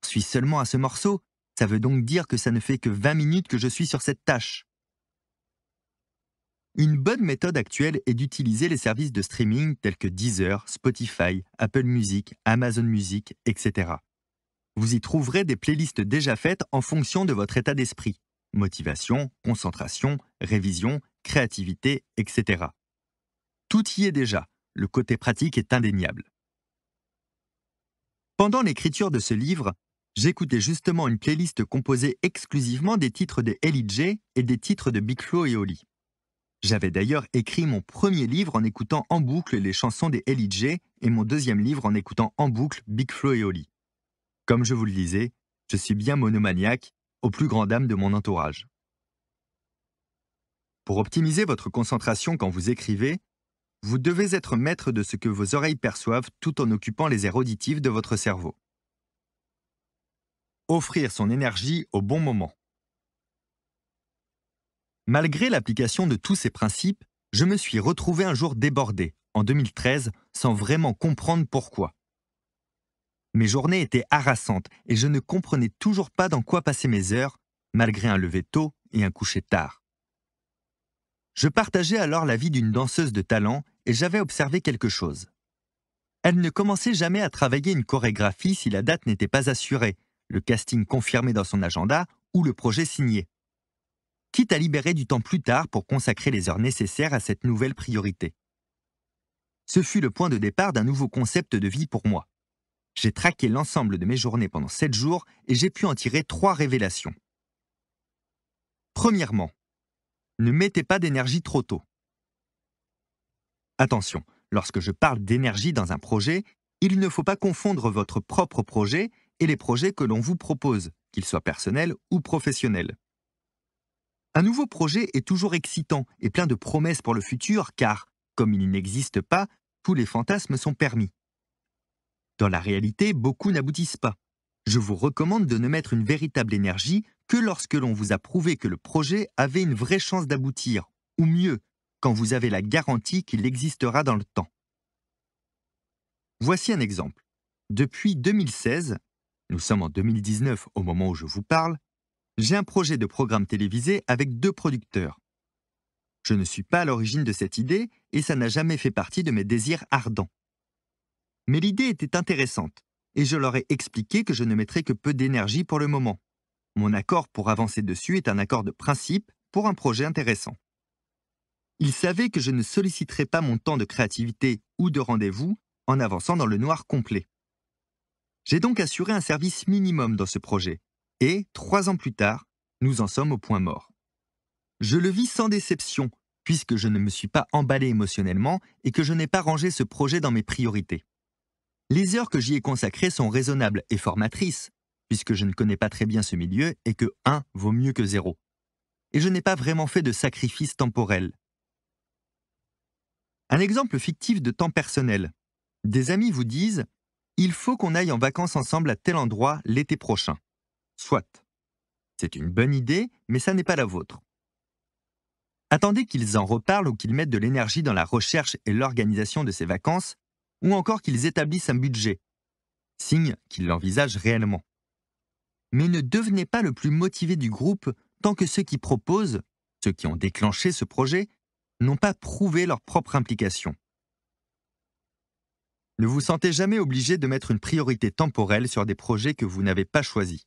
Speaker 1: Je suis seulement à ce morceau, ça veut donc dire que ça ne fait que 20 minutes que je suis sur cette tâche. Une bonne méthode actuelle est d'utiliser les services de streaming tels que Deezer, Spotify, Apple Music, Amazon Music, etc. Vous y trouverez des playlists déjà faites en fonction de votre état d'esprit. Motivation, concentration, révision, créativité, etc. Tout y est déjà, le côté pratique est indéniable. Pendant l'écriture de ce livre, j'écoutais justement une playlist composée exclusivement des titres de Ellie et des titres de Big Flo et Oli. J'avais d'ailleurs écrit mon premier livre en écoutant en boucle les chansons des LG et mon deuxième livre en écoutant en boucle Big Flo et Oli. Comme je vous le disais, je suis bien monomaniaque, au plus grand dam de mon entourage. Pour optimiser votre concentration quand vous écrivez, vous devez être maître de ce que vos oreilles perçoivent tout en occupant les aires auditives de votre cerveau. Offrir son énergie au bon moment. Malgré l'application de tous ces principes, je me suis retrouvé un jour débordé, en 2013, sans vraiment comprendre pourquoi. Mes journées étaient harassantes et je ne comprenais toujours pas dans quoi passer mes heures, malgré un lever tôt et un coucher tard. Je partageais alors la vie d'une danseuse de talent et j'avais observé quelque chose. Elle ne commençait jamais à travailler une chorégraphie si la date n'était pas assurée, le casting confirmé dans son agenda ou le projet signé quitte à libérer du temps plus tard pour consacrer les heures nécessaires à cette nouvelle priorité. Ce fut le point de départ d'un nouveau concept de vie pour moi. J'ai traqué l'ensemble de mes journées pendant sept jours et j'ai pu en tirer trois révélations. Premièrement, ne mettez pas d'énergie trop tôt. Attention, lorsque je parle d'énergie dans un projet, il ne faut pas confondre votre propre projet et les projets que l'on vous propose, qu'ils soient personnels ou professionnels. Un nouveau projet est toujours excitant et plein de promesses pour le futur car, comme il n'existe pas, tous les fantasmes sont permis. Dans la réalité, beaucoup n'aboutissent pas. Je vous recommande de ne mettre une véritable énergie que lorsque l'on vous a prouvé que le projet avait une vraie chance d'aboutir, ou mieux, quand vous avez la garantie qu'il existera dans le temps. Voici un exemple. Depuis 2016, nous sommes en 2019 au moment où je vous parle, j'ai un projet de programme télévisé avec deux producteurs. Je ne suis pas à l'origine de cette idée et ça n'a jamais fait partie de mes désirs ardents. Mais l'idée était intéressante et je leur ai expliqué que je ne mettrais que peu d'énergie pour le moment. Mon accord pour avancer dessus est un accord de principe pour un projet intéressant. Ils savaient que je ne solliciterais pas mon temps de créativité ou de rendez-vous en avançant dans le noir complet. J'ai donc assuré un service minimum dans ce projet, et, trois ans plus tard, nous en sommes au point mort. Je le vis sans déception, puisque je ne me suis pas emballé émotionnellement et que je n'ai pas rangé ce projet dans mes priorités. Les heures que j'y ai consacrées sont raisonnables et formatrices, puisque je ne connais pas très bien ce milieu et que 1 vaut mieux que 0. Et je n'ai pas vraiment fait de sacrifice temporel. Un exemple fictif de temps personnel. Des amis vous disent ⁇ Il faut qu'on aille en vacances ensemble à tel endroit l'été prochain ⁇ Soit. C'est une bonne idée, mais ça n'est pas la vôtre. Attendez qu'ils en reparlent ou qu'ils mettent de l'énergie dans la recherche et l'organisation de ces vacances, ou encore qu'ils établissent un budget, signe qu'ils l'envisagent réellement. Mais ne devenez pas le plus motivé du groupe tant que ceux qui proposent, ceux qui ont déclenché ce projet, n'ont pas prouvé leur propre implication. Ne vous sentez jamais obligé de mettre une priorité temporelle sur des projets que vous n'avez pas choisis.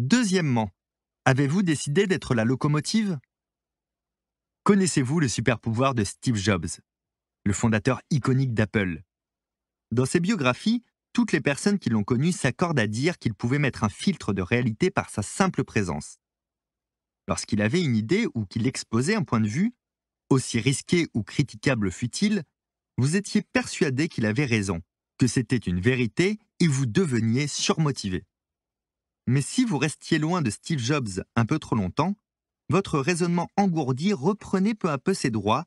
Speaker 1: Deuxièmement, avez-vous décidé d'être la locomotive Connaissez-vous le super pouvoir de Steve Jobs, le fondateur iconique d'Apple Dans ses biographies, toutes les personnes qui l'ont connu s'accordent à dire qu'il pouvait mettre un filtre de réalité par sa simple présence. Lorsqu'il avait une idée ou qu'il exposait un point de vue, aussi risqué ou critiquable fût-il, vous étiez persuadé qu'il avait raison, que c'était une vérité et vous deveniez surmotivé. Mais si vous restiez loin de Steve Jobs un peu trop longtemps, votre raisonnement engourdi reprenait peu à peu ses droits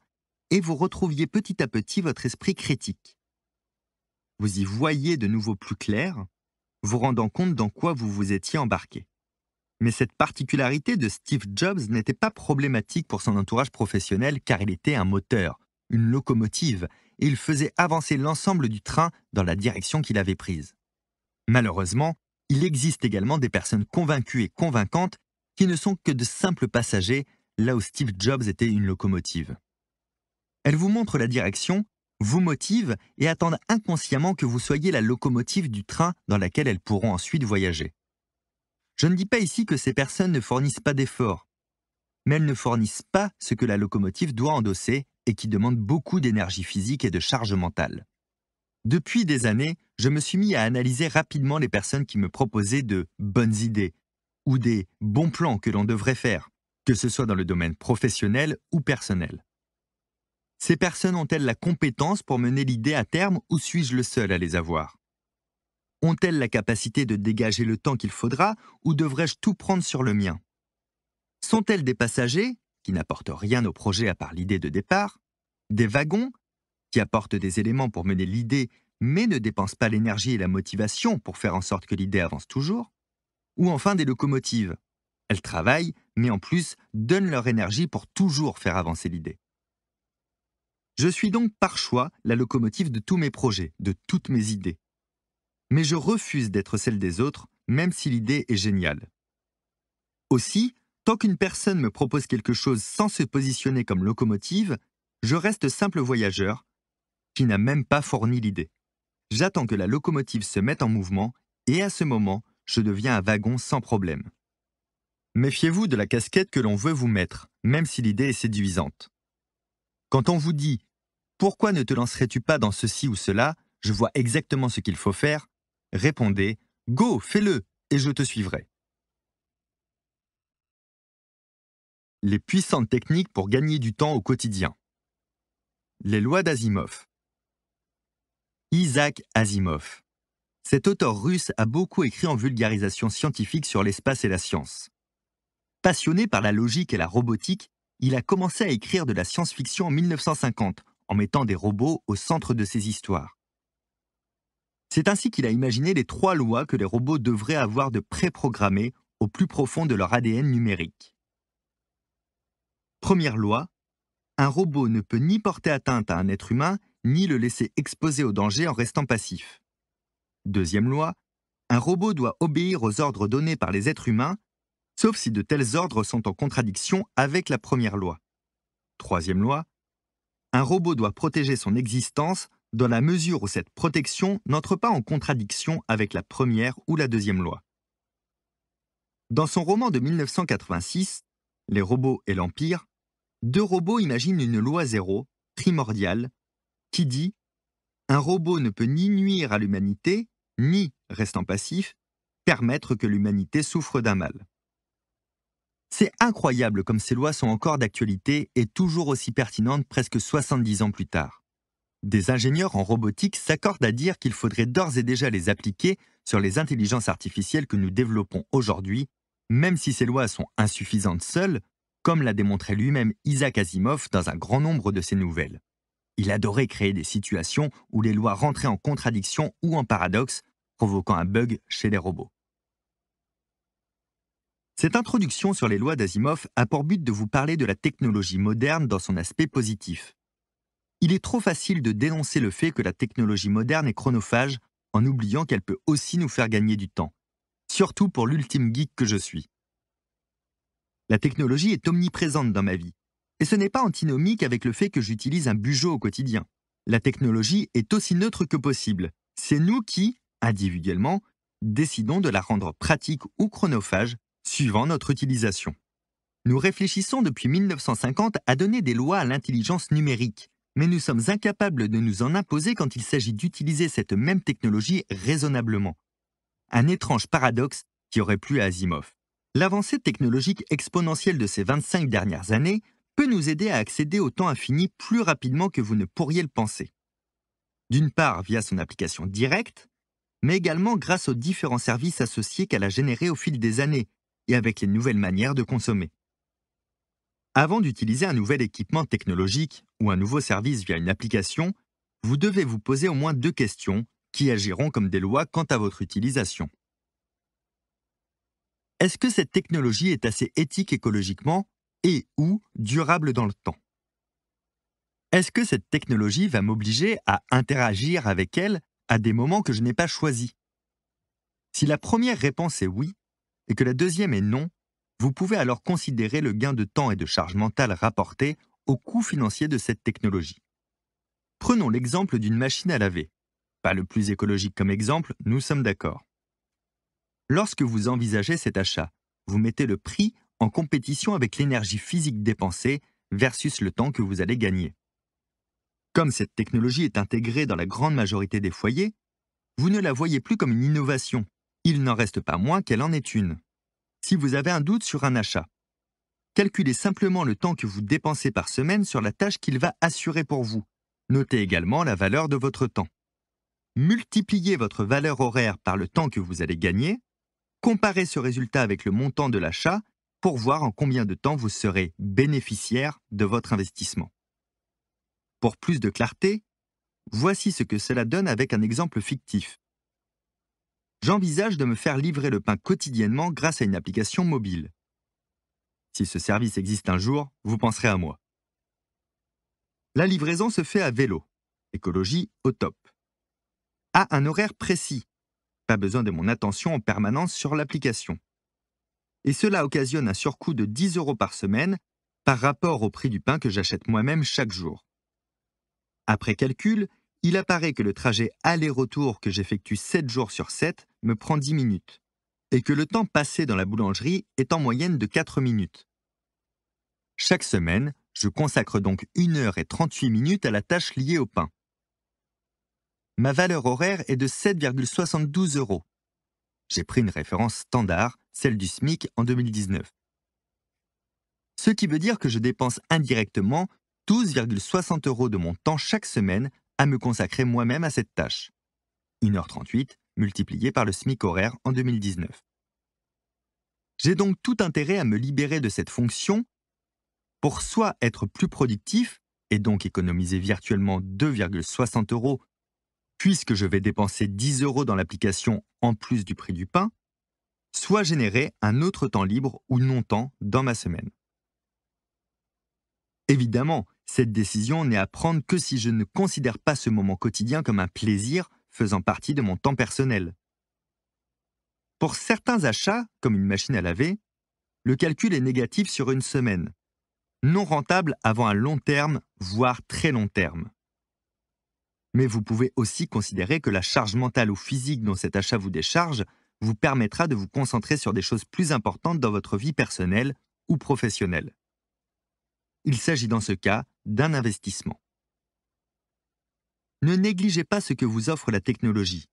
Speaker 1: et vous retrouviez petit à petit votre esprit critique. Vous y voyiez de nouveau plus clair, vous rendant compte dans quoi vous vous étiez embarqué. Mais cette particularité de Steve Jobs n'était pas problématique pour son entourage professionnel car il était un moteur, une locomotive, et il faisait avancer l'ensemble du train dans la direction qu'il avait prise. Malheureusement, il existe également des personnes convaincues et convaincantes qui ne sont que de simples passagers là où Steve Jobs était une locomotive. Elles vous montrent la direction, vous motivent et attendent inconsciemment que vous soyez la locomotive du train dans laquelle elles pourront ensuite voyager. Je ne dis pas ici que ces personnes ne fournissent pas d'efforts, mais elles ne fournissent pas ce que la locomotive doit endosser et qui demande beaucoup d'énergie physique et de charge mentale. Depuis des années, je me suis mis à analyser rapidement les personnes qui me proposaient de bonnes idées ou des bons plans que l'on devrait faire, que ce soit dans le domaine professionnel ou personnel. Ces personnes ont-elles la compétence pour mener l'idée à terme ou suis-je le seul à les avoir Ont-elles la capacité de dégager le temps qu'il faudra ou devrais-je tout prendre sur le mien Sont-elles des passagers, qui n'apportent rien au projet à part l'idée de départ, des wagons qui apporte des éléments pour mener l'idée, mais ne dépense pas l'énergie et la motivation pour faire en sorte que l'idée avance toujours, ou enfin des locomotives. Elles travaillent, mais en plus donnent leur énergie pour toujours faire avancer l'idée. Je suis donc par choix la locomotive de tous mes projets, de toutes mes idées. Mais je refuse d'être celle des autres, même si l'idée est géniale. Aussi, tant qu'une personne me propose quelque chose sans se positionner comme locomotive, je reste simple voyageur, qui n'a même pas fourni l'idée. J'attends que la locomotive se mette en mouvement et à ce moment, je deviens un wagon sans problème. Méfiez-vous de la casquette que l'on veut vous mettre, même si l'idée est séduisante. Quand on vous dit Pourquoi ne te lancerais-tu pas dans ceci ou cela Je vois exactement ce qu'il faut faire. Répondez Go, fais-le, et je te suivrai. Les puissantes techniques pour gagner du temps au quotidien. Les lois d'Asimov. Isaac Asimov. Cet auteur russe a beaucoup écrit en vulgarisation scientifique sur l'espace et la science. Passionné par la logique et la robotique, il a commencé à écrire de la science-fiction en 1950, en mettant des robots au centre de ses histoires. C'est ainsi qu'il a imaginé les trois lois que les robots devraient avoir de préprogrammées au plus profond de leur ADN numérique. Première loi, un robot ne peut ni porter atteinte à un être humain, ni le laisser exposer au danger en restant passif. Deuxième loi, un robot doit obéir aux ordres donnés par les êtres humains, sauf si de tels ordres sont en contradiction avec la première loi. Troisième loi, un robot doit protéger son existence dans la mesure où cette protection n'entre pas en contradiction avec la première ou la deuxième loi. Dans son roman de 1986, Les robots et l'Empire, deux robots imaginent une loi zéro, primordiale, qui dit Un robot ne peut ni nuire à l'humanité, ni, restant passif, permettre que l'humanité souffre d'un mal. C'est incroyable comme ces lois sont encore d'actualité et toujours aussi pertinentes presque 70 ans plus tard. Des ingénieurs en robotique s'accordent à dire qu'il faudrait d'ores et déjà les appliquer sur les intelligences artificielles que nous développons aujourd'hui, même si ces lois sont insuffisantes seules, comme l'a démontré lui-même Isaac Asimov dans un grand nombre de ses nouvelles. Il adorait créer des situations où les lois rentraient en contradiction ou en paradoxe, provoquant un bug chez les robots. Cette introduction sur les lois d'Asimov a pour but de vous parler de la technologie moderne dans son aspect positif. Il est trop facile de dénoncer le fait que la technologie moderne est chronophage en oubliant qu'elle peut aussi nous faire gagner du temps, surtout pour l'ultime geek que je suis. La technologie est omniprésente dans ma vie, et ce n'est pas antinomique avec le fait que j'utilise un bugeot au quotidien. La technologie est aussi neutre que possible. C'est nous qui, individuellement, décidons de la rendre pratique ou chronophage suivant notre utilisation. Nous réfléchissons depuis 1950 à donner des lois à l'intelligence numérique, mais nous sommes incapables de nous en imposer quand il s'agit d'utiliser cette même technologie raisonnablement. Un étrange paradoxe qui aurait plu à Asimov. L'avancée technologique exponentielle de ces 25 dernières années peut nous aider à accéder au temps infini plus rapidement que vous ne pourriez le penser. D'une part via son application directe, mais également grâce aux différents services associés qu'elle a générés au fil des années et avec les nouvelles manières de consommer. Avant d'utiliser un nouvel équipement technologique ou un nouveau service via une application, vous devez vous poser au moins deux questions qui agiront comme des lois quant à votre utilisation. Est-ce que cette technologie est assez éthique écologiquement et ou durable dans le temps. Est-ce que cette technologie va m'obliger à interagir avec elle à des moments que je n'ai pas choisis Si la première réponse est oui, et que la deuxième est non, vous pouvez alors considérer le gain de temps et de charge mentale rapporté au coût financier de cette technologie. Prenons l'exemple d'une machine à laver. Pas le plus écologique comme exemple, nous sommes d'accord. Lorsque vous envisagez cet achat, vous mettez le prix en compétition avec l'énergie physique dépensée versus le temps que vous allez gagner. Comme cette technologie est intégrée dans la grande majorité des foyers, vous ne la voyez plus comme une innovation. Il n'en reste pas moins qu'elle en est une. Si vous avez un doute sur un achat, calculez simplement le temps que vous dépensez par semaine sur la tâche qu'il va assurer pour vous. Notez également la valeur de votre temps. Multipliez votre valeur horaire par le temps que vous allez gagner, comparez ce résultat avec le montant de l'achat pour voir en combien de temps vous serez bénéficiaire de votre investissement. Pour plus de clarté, voici ce que cela donne avec un exemple fictif. J'envisage de me faire livrer le pain quotidiennement grâce à une application mobile. Si ce service existe un jour, vous penserez à moi. La livraison se fait à vélo, écologie au top. À un horaire précis, pas besoin de mon attention en permanence sur l'application et cela occasionne un surcoût de 10 euros par semaine par rapport au prix du pain que j'achète moi-même chaque jour. Après calcul, il apparaît que le trajet aller-retour que j'effectue 7 jours sur 7 me prend 10 minutes, et que le temps passé dans la boulangerie est en moyenne de 4 minutes. Chaque semaine, je consacre donc 1 heure et 38 minutes à la tâche liée au pain. Ma valeur horaire est de 7,72 euros. J'ai pris une référence standard celle du SMIC en 2019. Ce qui veut dire que je dépense indirectement 12,60 euros de mon temps chaque semaine à me consacrer moi-même à cette tâche. 1h38 multiplié par le SMIC horaire en 2019. J'ai donc tout intérêt à me libérer de cette fonction pour soit être plus productif et donc économiser virtuellement 2,60 euros puisque je vais dépenser 10 euros dans l'application en plus du prix du pain, soit générer un autre temps libre ou non-temps dans ma semaine. Évidemment, cette décision n'est à prendre que si je ne considère pas ce moment quotidien comme un plaisir faisant partie de mon temps personnel. Pour certains achats, comme une machine à laver, le calcul est négatif sur une semaine, non rentable avant un long terme, voire très long terme. Mais vous pouvez aussi considérer que la charge mentale ou physique dont cet achat vous décharge vous permettra de vous concentrer sur des choses plus importantes dans votre vie personnelle ou professionnelle. Il s'agit dans ce cas d'un investissement. Ne négligez pas ce que vous offre la technologie.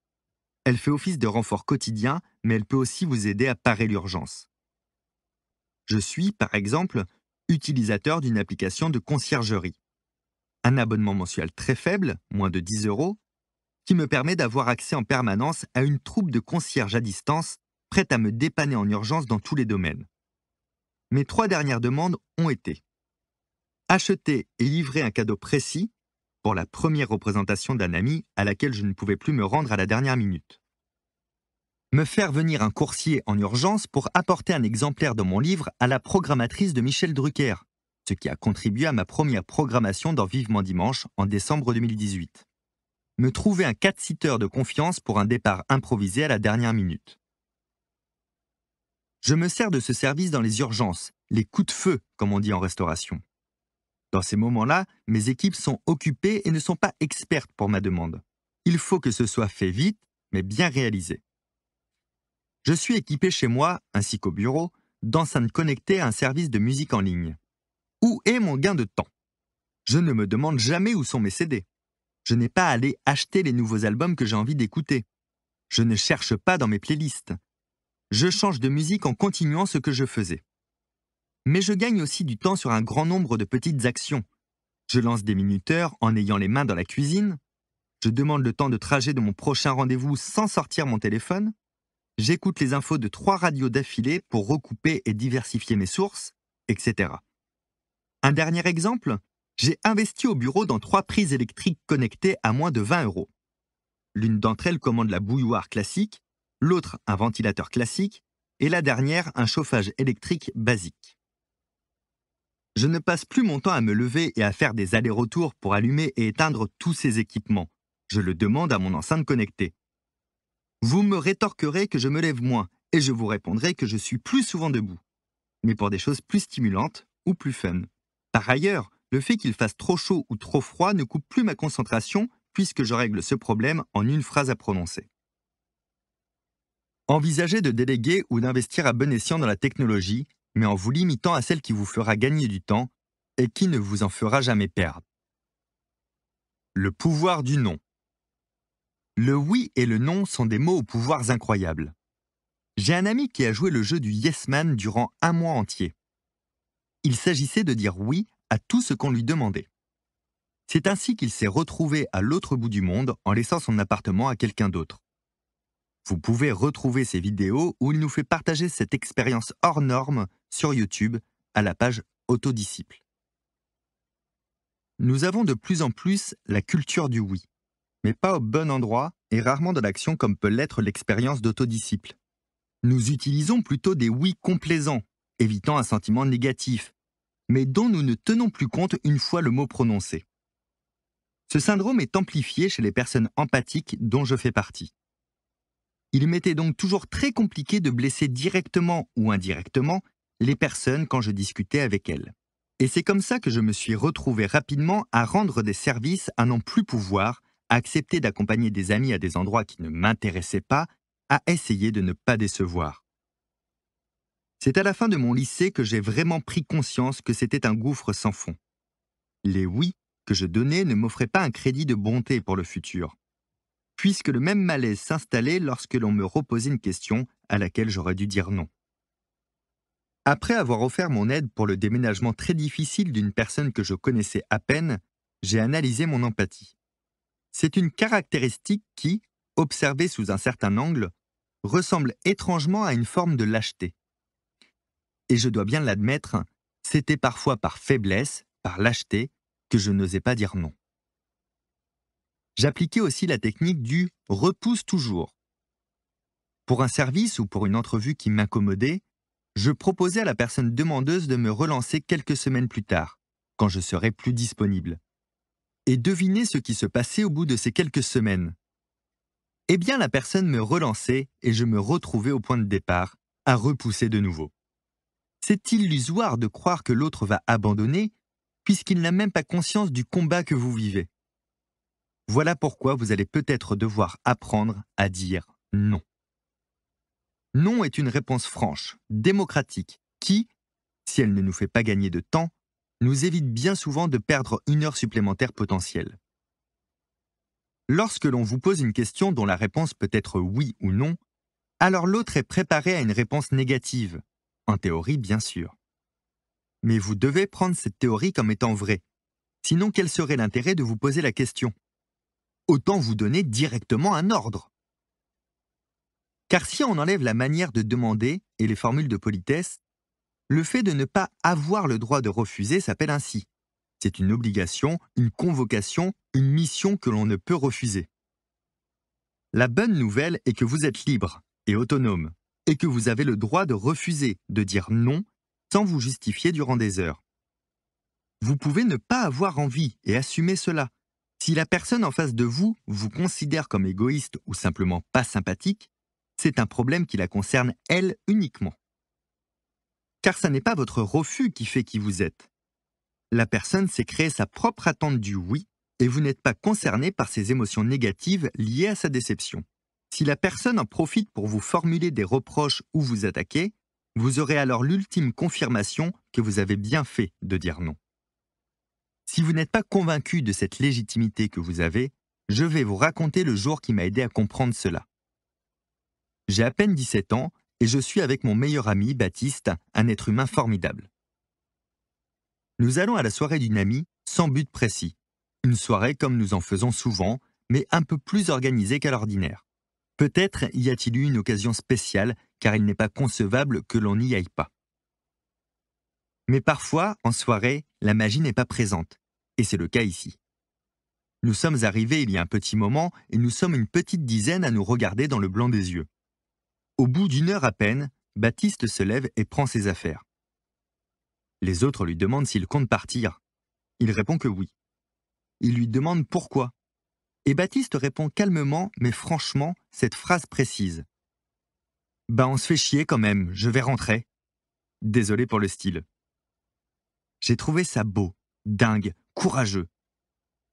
Speaker 1: Elle fait office de renfort quotidien, mais elle peut aussi vous aider à parer l'urgence. Je suis, par exemple, utilisateur d'une application de conciergerie. Un abonnement mensuel très faible, moins de 10 euros, qui me permet d'avoir accès en permanence à une troupe de concierges à distance prête à me dépanner en urgence dans tous les domaines. Mes trois dernières demandes ont été acheter et livrer un cadeau précis pour la première représentation d'un ami à laquelle je ne pouvais plus me rendre à la dernière minute. Me faire venir un coursier en urgence pour apporter un exemplaire de mon livre à la programmatrice de Michel Drucker, ce qui a contribué à ma première programmation dans Vivement Dimanche en décembre 2018 me trouver un 4 heures de confiance pour un départ improvisé à la dernière minute. Je me sers de ce service dans les urgences, les coups de feu, comme on dit en restauration. Dans ces moments-là, mes équipes sont occupées et ne sont pas expertes pour ma demande. Il faut que ce soit fait vite, mais bien réalisé. Je suis équipé chez moi, ainsi qu'au bureau, d'enceintes connectées à un service de musique en ligne. Où est mon gain de temps Je ne me demande jamais où sont mes CD je n'ai pas à aller acheter les nouveaux albums que j'ai envie d'écouter. Je ne cherche pas dans mes playlists. Je change de musique en continuant ce que je faisais. Mais je gagne aussi du temps sur un grand nombre de petites actions. Je lance des minuteurs en ayant les mains dans la cuisine. Je demande le temps de trajet de mon prochain rendez-vous sans sortir mon téléphone. J'écoute les infos de trois radios d'affilée pour recouper et diversifier mes sources, etc. Un dernier exemple, j'ai investi au bureau dans trois prises électriques connectées à moins de 20 euros. L'une d'entre elles commande la bouilloire classique, l'autre un ventilateur classique et la dernière un chauffage électrique basique. Je ne passe plus mon temps à me lever et à faire des allers-retours pour allumer et éteindre tous ces équipements. Je le demande à mon enceinte connectée. Vous me rétorquerez que je me lève moins et je vous répondrai que je suis plus souvent debout, mais pour des choses plus stimulantes ou plus fun. Par ailleurs, le fait qu'il fasse trop chaud ou trop froid ne coupe plus ma concentration puisque je règle ce problème en une phrase à prononcer. Envisagez de déléguer ou d'investir à bon escient dans la technologie, mais en vous limitant à celle qui vous fera gagner du temps et qui ne vous en fera jamais perdre. Le pouvoir du non. Le oui et le non sont des mots aux pouvoirs incroyables. J'ai un ami qui a joué le jeu du yes man durant un mois entier. Il s'agissait de dire oui à tout ce qu'on lui demandait. C'est ainsi qu'il s'est retrouvé à l'autre bout du monde en laissant son appartement à quelqu'un d'autre. Vous pouvez retrouver ces vidéos où il nous fait partager cette expérience hors norme sur YouTube à la page Autodisciple. Nous avons de plus en plus la culture du oui, mais pas au bon endroit et rarement dans l'action comme peut l'être l'expérience d'autodisciple. Nous utilisons plutôt des oui complaisants, évitant un sentiment négatif, mais dont nous ne tenons plus compte une fois le mot prononcé. Ce syndrome est amplifié chez les personnes empathiques dont je fais partie. Il m'était donc toujours très compliqué de blesser directement ou indirectement les personnes quand je discutais avec elles. Et c'est comme ça que je me suis retrouvé rapidement à rendre des services à n'en plus pouvoir, à accepter d'accompagner des amis à des endroits qui ne m'intéressaient pas, à essayer de ne pas décevoir. C'est à la fin de mon lycée que j'ai vraiment pris conscience que c'était un gouffre sans fond. Les oui que je donnais ne m'offraient pas un crédit de bonté pour le futur, puisque le même malaise s'installait lorsque l'on me reposait une question à laquelle j'aurais dû dire non. Après avoir offert mon aide pour le déménagement très difficile d'une personne que je connaissais à peine, j'ai analysé mon empathie. C'est une caractéristique qui, observée sous un certain angle, ressemble étrangement à une forme de lâcheté et je dois bien l'admettre, c'était parfois par faiblesse, par lâcheté, que je n'osais pas dire non. J'appliquais aussi la technique du repousse toujours. Pour un service ou pour une entrevue qui m'incommodait, je proposais à la personne demandeuse de me relancer quelques semaines plus tard, quand je serais plus disponible. Et devinez ce qui se passait au bout de ces quelques semaines. Eh bien, la personne me relançait et je me retrouvais au point de départ, à repousser de nouveau. C'est illusoire de croire que l'autre va abandonner, puisqu'il n'a même pas conscience du combat que vous vivez. Voilà pourquoi vous allez peut-être devoir apprendre à dire non. Non est une réponse franche, démocratique, qui, si elle ne nous fait pas gagner de temps, nous évite bien souvent de perdre une heure supplémentaire potentielle. Lorsque l'on vous pose une question dont la réponse peut être oui ou non, alors l'autre est préparé à une réponse négative, en théorie bien sûr. Mais vous devez prendre cette théorie comme étant vraie, sinon quel serait l'intérêt de vous poser la question Autant vous donner directement un ordre. Car si on enlève la manière de demander et les formules de politesse, le fait de ne pas avoir le droit de refuser s'appelle ainsi. C'est une obligation, une convocation, une mission que l'on ne peut refuser. La bonne nouvelle est que vous êtes libre et autonome et que vous avez le droit de refuser, de dire non, sans vous justifier durant des heures. Vous pouvez ne pas avoir envie et assumer cela. Si la personne en face de vous vous considère comme égoïste ou simplement pas sympathique, c'est un problème qui la concerne elle uniquement. Car ce n'est pas votre refus qui fait qui vous êtes. La personne s'est créée sa propre attente du oui et vous n'êtes pas concerné par ses émotions négatives liées à sa déception. Si la personne en profite pour vous formuler des reproches ou vous attaquer, vous aurez alors l'ultime confirmation que vous avez bien fait de dire non. Si vous n'êtes pas convaincu de cette légitimité que vous avez, je vais vous raconter le jour qui m'a aidé à comprendre cela. J'ai à peine 17 ans et je suis avec mon meilleur ami, Baptiste, un être humain formidable. Nous allons à la soirée d'une amie sans but précis. Une soirée comme nous en faisons souvent, mais un peu plus organisée qu'à l'ordinaire. Peut-être y a-t-il eu une occasion spéciale, car il n'est pas concevable que l'on n'y aille pas. Mais parfois, en soirée, la magie n'est pas présente, et c'est le cas ici. Nous sommes arrivés il y a un petit moment et nous sommes une petite dizaine à nous regarder dans le blanc des yeux. Au bout d'une heure à peine, Baptiste se lève et prend ses affaires. Les autres lui demandent s'il compte partir. Il répond que oui. Il lui demande pourquoi et Baptiste répond calmement mais franchement cette phrase précise. Ben, on se fait chier quand même, je vais rentrer. Désolé pour le style. J'ai trouvé ça beau, dingue, courageux.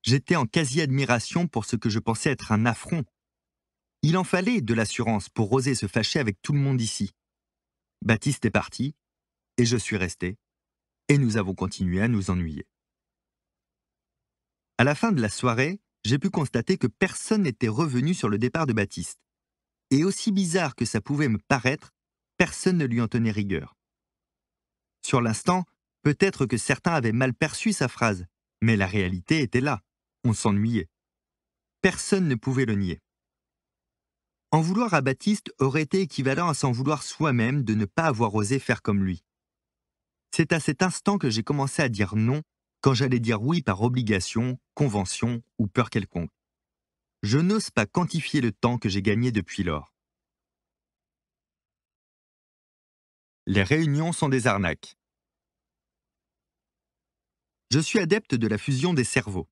Speaker 1: J'étais en quasi-admiration pour ce que je pensais être un affront. Il en fallait de l'assurance pour oser se fâcher avec tout le monde ici. Baptiste est parti, et je suis resté, et nous avons continué à nous ennuyer. À la fin de la soirée, j'ai pu constater que personne n'était revenu sur le départ de Baptiste. Et aussi bizarre que ça pouvait me paraître, personne ne lui en tenait rigueur. Sur l'instant, peut-être que certains avaient mal perçu sa phrase, mais la réalité était là, on s'ennuyait. Personne ne pouvait le nier. En vouloir à Baptiste aurait été équivalent à s'en vouloir soi-même de ne pas avoir osé faire comme lui. C'est à cet instant que j'ai commencé à dire non quand j'allais dire oui par obligation, convention ou peur quelconque. Je n'ose pas quantifier le temps que j'ai gagné depuis lors. Les réunions sont des arnaques. Je suis adepte de la fusion des cerveaux.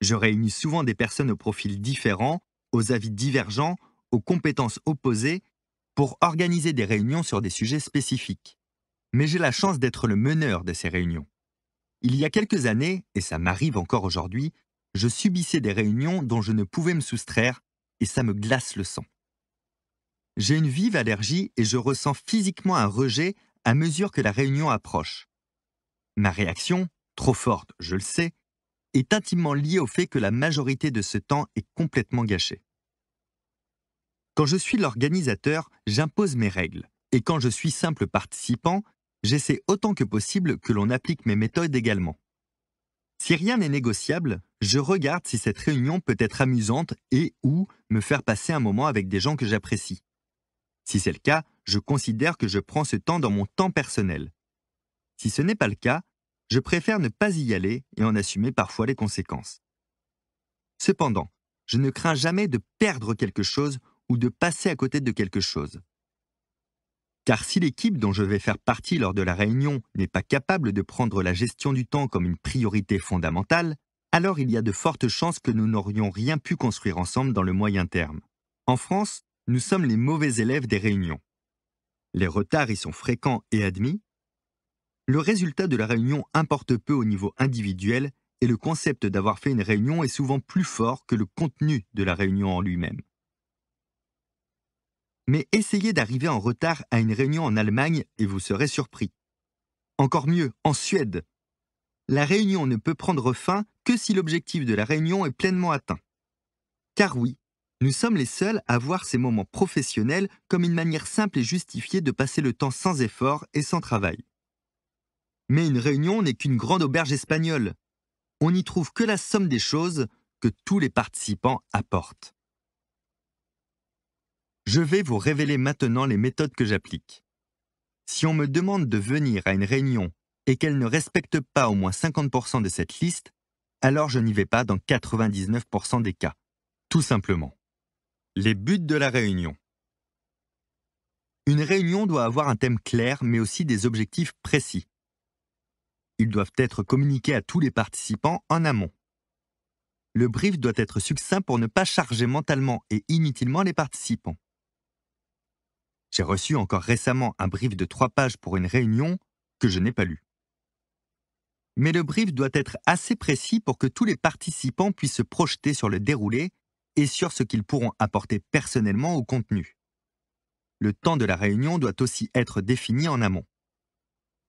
Speaker 1: Je réunis souvent des personnes aux profils différents, aux avis divergents, aux compétences opposées, pour organiser des réunions sur des sujets spécifiques. Mais j'ai la chance d'être le meneur de ces réunions. Il y a quelques années, et ça m'arrive encore aujourd'hui, je subissais des réunions dont je ne pouvais me soustraire et ça me glace le sang. J'ai une vive allergie et je ressens physiquement un rejet à mesure que la réunion approche. Ma réaction, trop forte, je le sais, est intimement liée au fait que la majorité de ce temps est complètement gâchée. Quand je suis l'organisateur, j'impose mes règles, et quand je suis simple participant, j'essaie autant que possible que l'on applique mes méthodes également. Si rien n'est négociable, je regarde si cette réunion peut être amusante et ou me faire passer un moment avec des gens que j'apprécie. Si c'est le cas, je considère que je prends ce temps dans mon temps personnel. Si ce n'est pas le cas, je préfère ne pas y aller et en assumer parfois les conséquences. Cependant, je ne crains jamais de perdre quelque chose ou de passer à côté de quelque chose. Car si l'équipe dont je vais faire partie lors de la réunion n'est pas capable de prendre la gestion du temps comme une priorité fondamentale, alors il y a de fortes chances que nous n'aurions rien pu construire ensemble dans le moyen terme. En France, nous sommes les mauvais élèves des réunions. Les retards y sont fréquents et admis. Le résultat de la réunion importe peu au niveau individuel et le concept d'avoir fait une réunion est souvent plus fort que le contenu de la réunion en lui-même mais essayez d'arriver en retard à une réunion en Allemagne et vous serez surpris. Encore mieux, en Suède. La réunion ne peut prendre fin que si l'objectif de la réunion est pleinement atteint. Car oui, nous sommes les seuls à voir ces moments professionnels comme une manière simple et justifiée de passer le temps sans effort et sans travail. Mais une réunion n'est qu'une grande auberge espagnole. On n'y trouve que la somme des choses que tous les participants apportent. Je vais vous révéler maintenant les méthodes que j'applique. Si on me demande de venir à une réunion et qu'elle ne respecte pas au moins 50% de cette liste, alors je n'y vais pas dans 99% des cas. Tout simplement. Les buts de la réunion. Une réunion doit avoir un thème clair mais aussi des objectifs précis. Ils doivent être communiqués à tous les participants en amont. Le brief doit être succinct pour ne pas charger mentalement et inutilement les participants. J'ai reçu encore récemment un brief de trois pages pour une réunion que je n'ai pas lu. Mais le brief doit être assez précis pour que tous les participants puissent se projeter sur le déroulé et sur ce qu'ils pourront apporter personnellement au contenu. Le temps de la réunion doit aussi être défini en amont.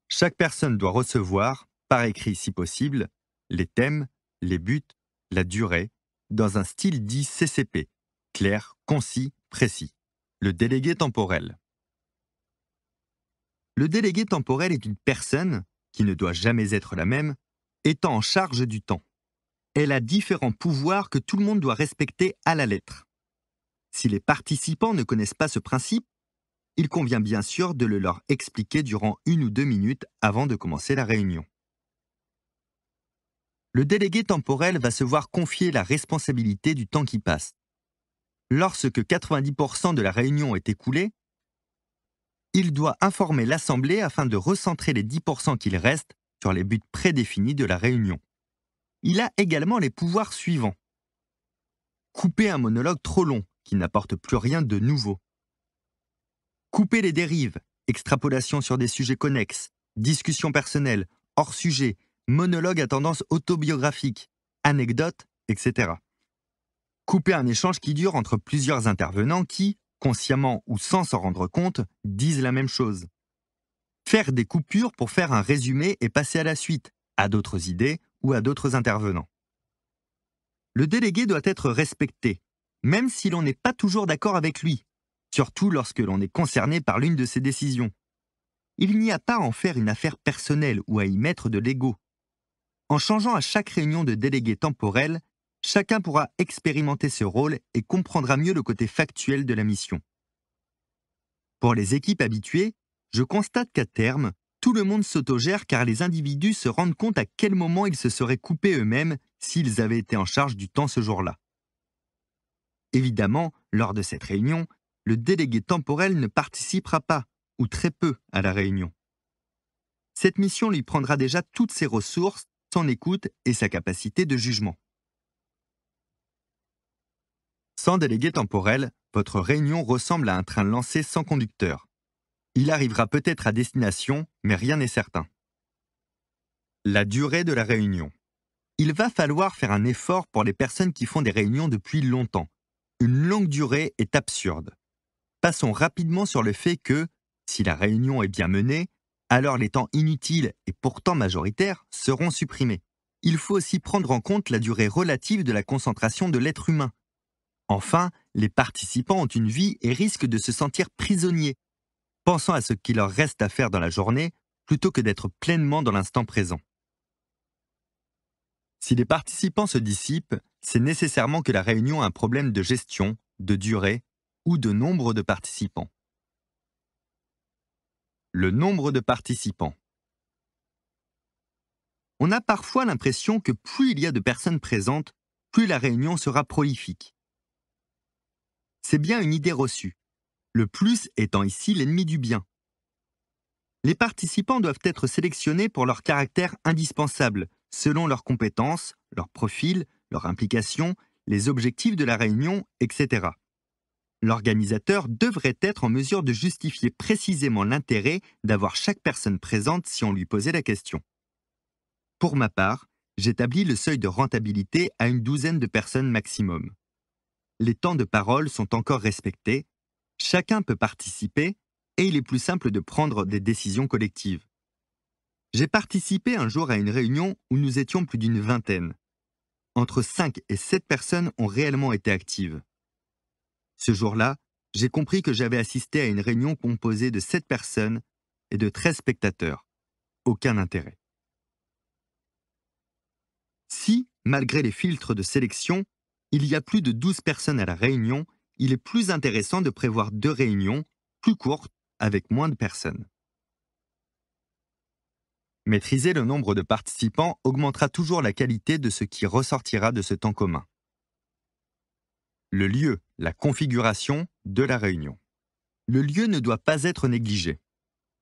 Speaker 1: Chaque personne doit recevoir, par écrit si possible, les thèmes, les buts, la durée, dans un style dit CCP, clair, concis, précis. Le délégué temporel. Le délégué temporel est une personne, qui ne doit jamais être la même, étant en charge du temps. Elle a différents pouvoirs que tout le monde doit respecter à la lettre. Si les participants ne connaissent pas ce principe, il convient bien sûr de le leur expliquer durant une ou deux minutes avant de commencer la réunion. Le délégué temporel va se voir confier la responsabilité du temps qui passe lorsque 90% de la réunion est écoulée, il doit informer l'Assemblée afin de recentrer les 10% qu'il reste sur les buts prédéfinis de la réunion. Il a également les pouvoirs suivants. Couper un monologue trop long qui n'apporte plus rien de nouveau. Couper les dérives, extrapolations sur des sujets connexes, discussions personnelles, hors sujet, monologues à tendance autobiographique, anecdotes, etc couper un échange qui dure entre plusieurs intervenants qui, consciemment ou sans s'en rendre compte, disent la même chose. Faire des coupures pour faire un résumé et passer à la suite, à d'autres idées ou à d'autres intervenants. Le délégué doit être respecté, même si l'on n'est pas toujours d'accord avec lui, surtout lorsque l'on est concerné par l'une de ses décisions. Il n'y a pas à en faire une affaire personnelle ou à y mettre de l'ego. En changeant à chaque réunion de délégué temporel, chacun pourra expérimenter ce rôle et comprendra mieux le côté factuel de la mission. Pour les équipes habituées, je constate qu'à terme, tout le monde s'autogère car les individus se rendent compte à quel moment ils se seraient coupés eux-mêmes s'ils avaient été en charge du temps ce jour-là. Évidemment, lors de cette réunion, le délégué temporel ne participera pas, ou très peu, à la réunion. Cette mission lui prendra déjà toutes ses ressources, son écoute et sa capacité de jugement. Sans délégué temporel, votre réunion ressemble à un train lancé sans conducteur. Il arrivera peut-être à destination, mais rien n'est certain. La durée de la réunion. Il va falloir faire un effort pour les personnes qui font des réunions depuis longtemps. Une longue durée est absurde. Passons rapidement sur le fait que, si la réunion est bien menée, alors les temps inutiles et pourtant majoritaires seront supprimés. Il faut aussi prendre en compte la durée relative de la concentration de l'être humain. Enfin, les participants ont une vie et risquent de se sentir prisonniers, pensant à ce qu'il leur reste à faire dans la journée plutôt que d'être pleinement dans l'instant présent. Si les participants se dissipent, c'est nécessairement que la réunion a un problème de gestion, de durée ou de nombre de participants. Le nombre de participants. On a parfois l'impression que plus il y a de personnes présentes, plus la réunion sera prolifique. C'est bien une idée reçue, le plus étant ici l'ennemi du bien. Les participants doivent être sélectionnés pour leur caractère indispensable, selon leurs compétences, leur profil, leur implication, les objectifs de la réunion, etc. L'organisateur devrait être en mesure de justifier précisément l'intérêt d'avoir chaque personne présente si on lui posait la question. Pour ma part, j'établis le seuil de rentabilité à une douzaine de personnes maximum les temps de parole sont encore respectés, chacun peut participer et il est plus simple de prendre des décisions collectives. J'ai participé un jour à une réunion où nous étions plus d'une vingtaine. Entre 5 et 7 personnes ont réellement été actives. Ce jour-là, j'ai compris que j'avais assisté à une réunion composée de 7 personnes et de 13 spectateurs. Aucun intérêt. Si, malgré les filtres de sélection, il y a plus de 12 personnes à la réunion, il est plus intéressant de prévoir deux réunions, plus courtes, avec moins de personnes. Maîtriser le nombre de participants augmentera toujours la qualité de ce qui ressortira de ce temps commun. Le lieu, la configuration de la réunion. Le lieu ne doit pas être négligé.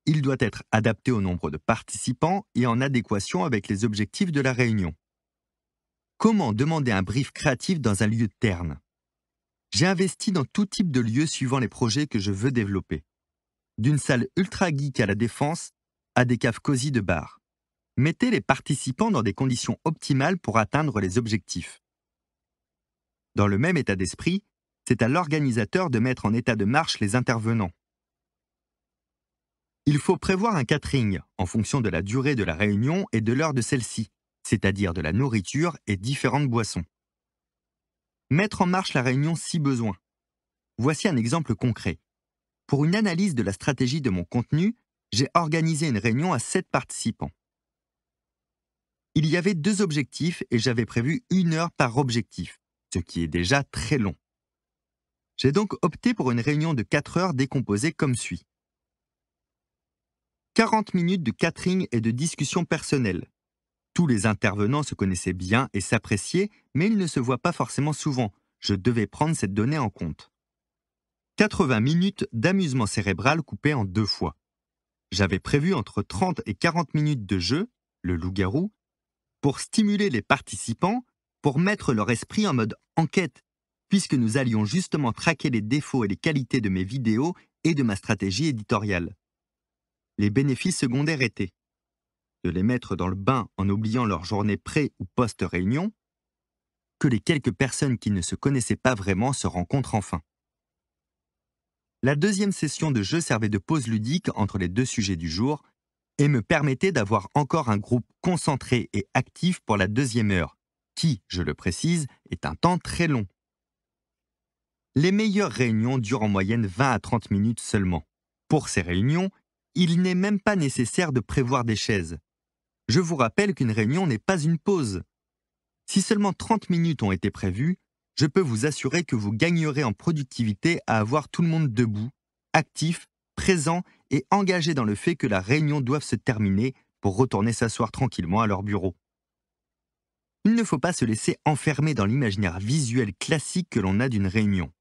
Speaker 1: Il doit être adapté au nombre de participants et en adéquation avec les objectifs de la réunion. Comment demander un brief créatif dans un lieu terne J'ai investi dans tout type de lieu suivant les projets que je veux développer. D'une salle ultra geek à la défense à des caves cosy de bar. Mettez les participants dans des conditions optimales pour atteindre les objectifs. Dans le même état d'esprit, c'est à l'organisateur de mettre en état de marche les intervenants. Il faut prévoir un catering en fonction de la durée de la réunion et de l'heure de celle-ci, c'est-à-dire de la nourriture et différentes boissons. Mettre en marche la réunion si besoin. Voici un exemple concret. Pour une analyse de la stratégie de mon contenu, j'ai organisé une réunion à 7 participants. Il y avait deux objectifs et j'avais prévu une heure par objectif, ce qui est déjà très long. J'ai donc opté pour une réunion de 4 heures décomposée comme suit. 40 minutes de catering et de discussion personnelle, tous les intervenants se connaissaient bien et s'appréciaient, mais ils ne se voient pas forcément souvent. Je devais prendre cette donnée en compte. 80 minutes d'amusement cérébral coupé en deux fois. J'avais prévu entre 30 et 40 minutes de jeu, le loup-garou, pour stimuler les participants, pour mettre leur esprit en mode enquête, puisque nous allions justement traquer les défauts et les qualités de mes vidéos et de ma stratégie éditoriale. Les bénéfices secondaires étaient de les mettre dans le bain en oubliant leur journée pré- ou post-réunion, que les quelques personnes qui ne se connaissaient pas vraiment se rencontrent enfin. La deuxième session de jeu servait de pause ludique entre les deux sujets du jour et me permettait d'avoir encore un groupe concentré et actif pour la deuxième heure, qui, je le précise, est un temps très long. Les meilleures réunions durent en moyenne 20 à 30 minutes seulement. Pour ces réunions, il n'est même pas nécessaire de prévoir des chaises. Je vous rappelle qu'une réunion n'est pas une pause. Si seulement 30 minutes ont été prévues, je peux vous assurer que vous gagnerez en productivité à avoir tout le monde debout, actif, présent et engagé dans le fait que la réunion doive se terminer pour retourner s'asseoir tranquillement à leur bureau. Il ne faut pas se laisser enfermer dans l'imaginaire visuel classique que l'on a d'une réunion.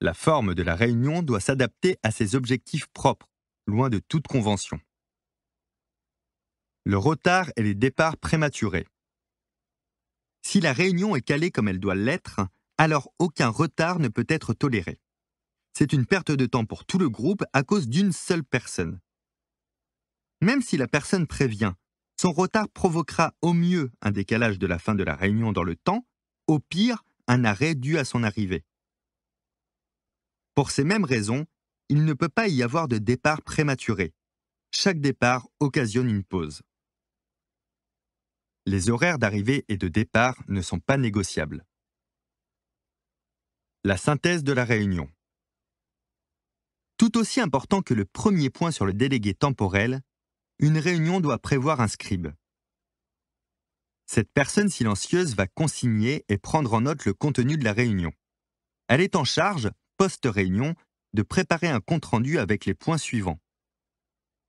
Speaker 1: La forme de la réunion doit s'adapter à ses objectifs propres, loin de toute convention le retard et les départs prématurés. Si la réunion est calée comme elle doit l'être, alors aucun retard ne peut être toléré. C'est une perte de temps pour tout le groupe à cause d'une seule personne. Même si la personne prévient, son retard provoquera au mieux un décalage de la fin de la réunion dans le temps, au pire un arrêt dû à son arrivée. Pour ces mêmes raisons, il ne peut pas y avoir de départ prématuré. Chaque départ occasionne une pause les horaires d'arrivée et de départ ne sont pas négociables. La synthèse de la réunion. Tout aussi important que le premier point sur le délégué temporel, une réunion doit prévoir un scribe. Cette personne silencieuse va consigner et prendre en note le contenu de la réunion. Elle est en charge, post-réunion, de préparer un compte-rendu avec les points suivants.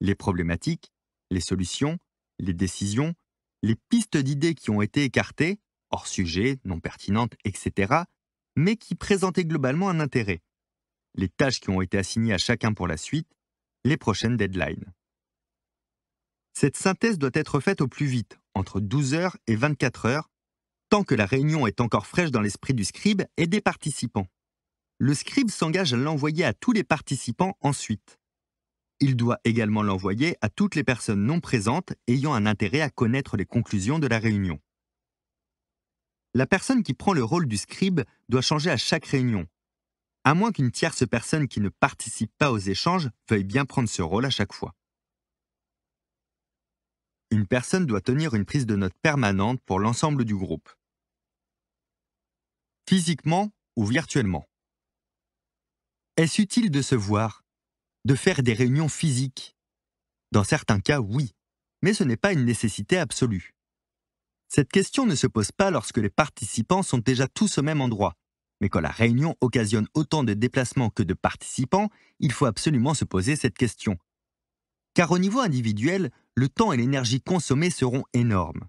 Speaker 1: Les problématiques, les solutions, les décisions, les pistes d'idées qui ont été écartées, hors sujet, non pertinentes, etc., mais qui présentaient globalement un intérêt, les tâches qui ont été assignées à chacun pour la suite, les prochaines deadlines. Cette synthèse doit être faite au plus vite, entre 12 h et 24 h tant que la réunion est encore fraîche dans l'esprit du scribe et des participants. Le scribe s'engage à l'envoyer à tous les participants ensuite. Il doit également l'envoyer à toutes les personnes non présentes ayant un intérêt à connaître les conclusions de la réunion. La personne qui prend le rôle du scribe doit changer à chaque réunion, à moins qu'une tierce personne qui ne participe pas aux échanges veuille bien prendre ce rôle à chaque fois. Une personne doit tenir une prise de notes permanente pour l'ensemble du groupe, physiquement ou virtuellement. Est-ce utile de se voir de faire des réunions physiques. Dans certains cas, oui, mais ce n'est pas une nécessité absolue. Cette question ne se pose pas lorsque les participants sont déjà tous au même endroit, mais quand la réunion occasionne autant de déplacements que de participants, il faut absolument se poser cette question. Car au niveau individuel, le temps et l'énergie consommés seront énormes.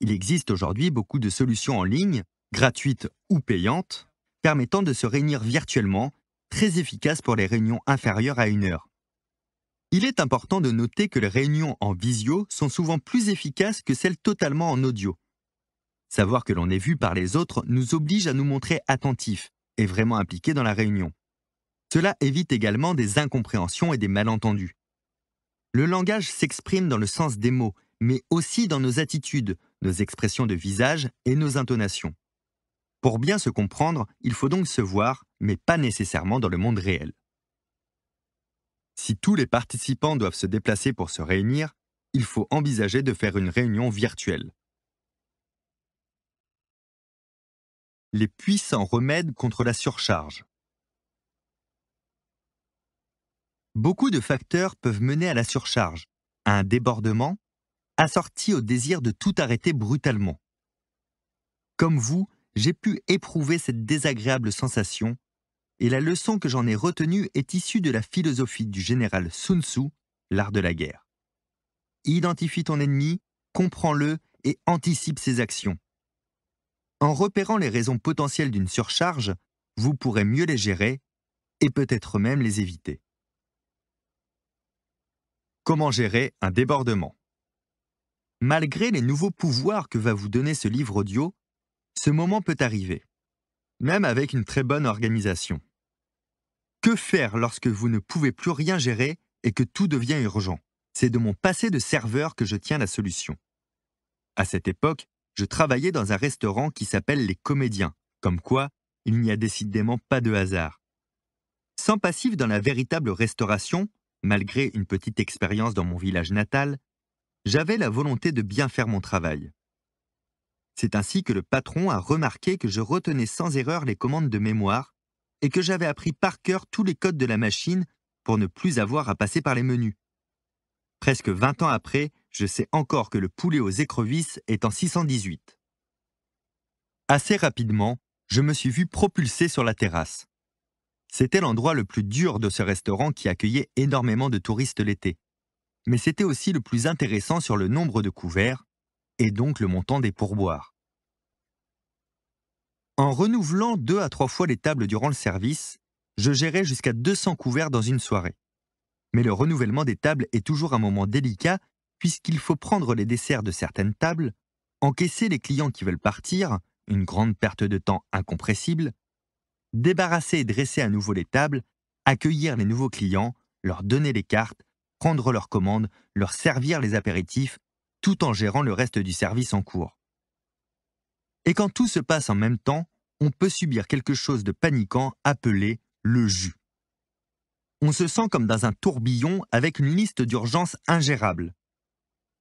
Speaker 1: Il existe aujourd'hui beaucoup de solutions en ligne, gratuites ou payantes, permettant de se réunir virtuellement très efficace pour les réunions inférieures à une heure. Il est important de noter que les réunions en visio sont souvent plus efficaces que celles totalement en audio. Savoir que l'on est vu par les autres nous oblige à nous montrer attentifs et vraiment impliqués dans la réunion. Cela évite également des incompréhensions et des malentendus. Le langage s'exprime dans le sens des mots, mais aussi dans nos attitudes, nos expressions de visage et nos intonations. Pour bien se comprendre, il faut donc se voir, mais pas nécessairement dans le monde réel. Si tous les participants doivent se déplacer pour se réunir, il faut envisager de faire une réunion virtuelle. Les puissants remèdes contre la surcharge. Beaucoup de facteurs peuvent mener à la surcharge, à un débordement, assorti au désir de tout arrêter brutalement. Comme vous, j'ai pu éprouver cette désagréable sensation et la leçon que j'en ai retenue est issue de la philosophie du général Sun Tzu, l'art de la guerre. Identifie ton ennemi, comprends-le et anticipe ses actions. En repérant les raisons potentielles d'une surcharge, vous pourrez mieux les gérer et peut-être même les éviter. Comment gérer un débordement Malgré les nouveaux pouvoirs que va vous donner ce livre audio, ce moment peut arriver, même avec une très bonne organisation. Que faire lorsque vous ne pouvez plus rien gérer et que tout devient urgent C'est de mon passé de serveur que je tiens la solution. À cette époque, je travaillais dans un restaurant qui s'appelle Les Comédiens, comme quoi il n'y a décidément pas de hasard. Sans passif dans la véritable restauration, malgré une petite expérience dans mon village natal, j'avais la volonté de bien faire mon travail. C'est ainsi que le patron a remarqué que je retenais sans erreur les commandes de mémoire et que j'avais appris par cœur tous les codes de la machine pour ne plus avoir à passer par les menus. Presque 20 ans après, je sais encore que le poulet aux écrevisses est en 618. Assez rapidement, je me suis vu propulsé sur la terrasse. C'était l'endroit le plus dur de ce restaurant qui accueillait énormément de touristes l'été. Mais c'était aussi le plus intéressant sur le nombre de couverts, et donc le montant des pourboires. En renouvelant deux à trois fois les tables durant le service, je gérais jusqu'à 200 couverts dans une soirée. Mais le renouvellement des tables est toujours un moment délicat puisqu'il faut prendre les desserts de certaines tables, encaisser les clients qui veulent partir, une grande perte de temps incompressible, débarrasser et dresser à nouveau les tables, accueillir les nouveaux clients, leur donner les cartes, prendre leurs commandes, leur servir les apéritifs, tout en gérant le reste du service en cours. Et quand tout se passe en même temps, on peut subir quelque chose de paniquant appelé le jus. On se sent comme dans un tourbillon avec une liste d'urgences ingérable.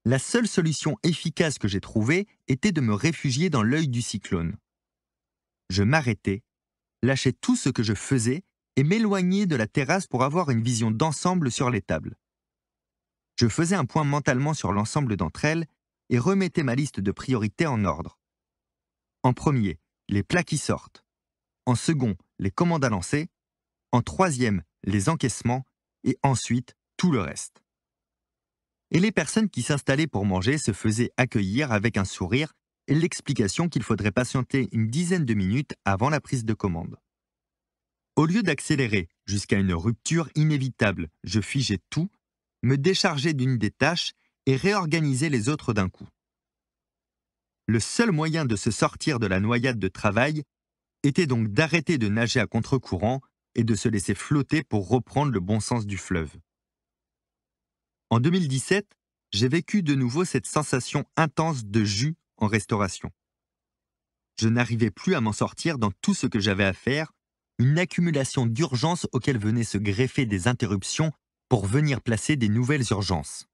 Speaker 1: La seule solution efficace que j'ai trouvée était de me réfugier dans l'œil du cyclone. Je m'arrêtais, lâchais tout ce que je faisais et m'éloignais de la terrasse pour avoir une vision d'ensemble sur les tables. Je faisais un point mentalement sur l'ensemble d'entre elles et remettais ma liste de priorités en ordre. En premier, les plats qui sortent. En second, les commandes à lancer. En troisième, les encaissements. Et ensuite, tout le reste. Et les personnes qui s'installaient pour manger se faisaient accueillir avec un sourire et l'explication qu'il faudrait patienter une dizaine de minutes avant la prise de commande. Au lieu d'accélérer jusqu'à une rupture inévitable, je figeais tout, me déchargeais d'une des tâches et réorganisais les autres d'un coup. Le seul moyen de se sortir de la noyade de travail était donc d'arrêter de nager à contre-courant et de se laisser flotter pour reprendre le bon sens du fleuve. En 2017, j'ai vécu de nouveau cette sensation intense de jus en restauration. Je n'arrivais plus à m'en sortir dans tout ce que j'avais à faire, une accumulation d'urgences auxquelles venaient se greffer des interruptions pour venir placer des nouvelles urgences.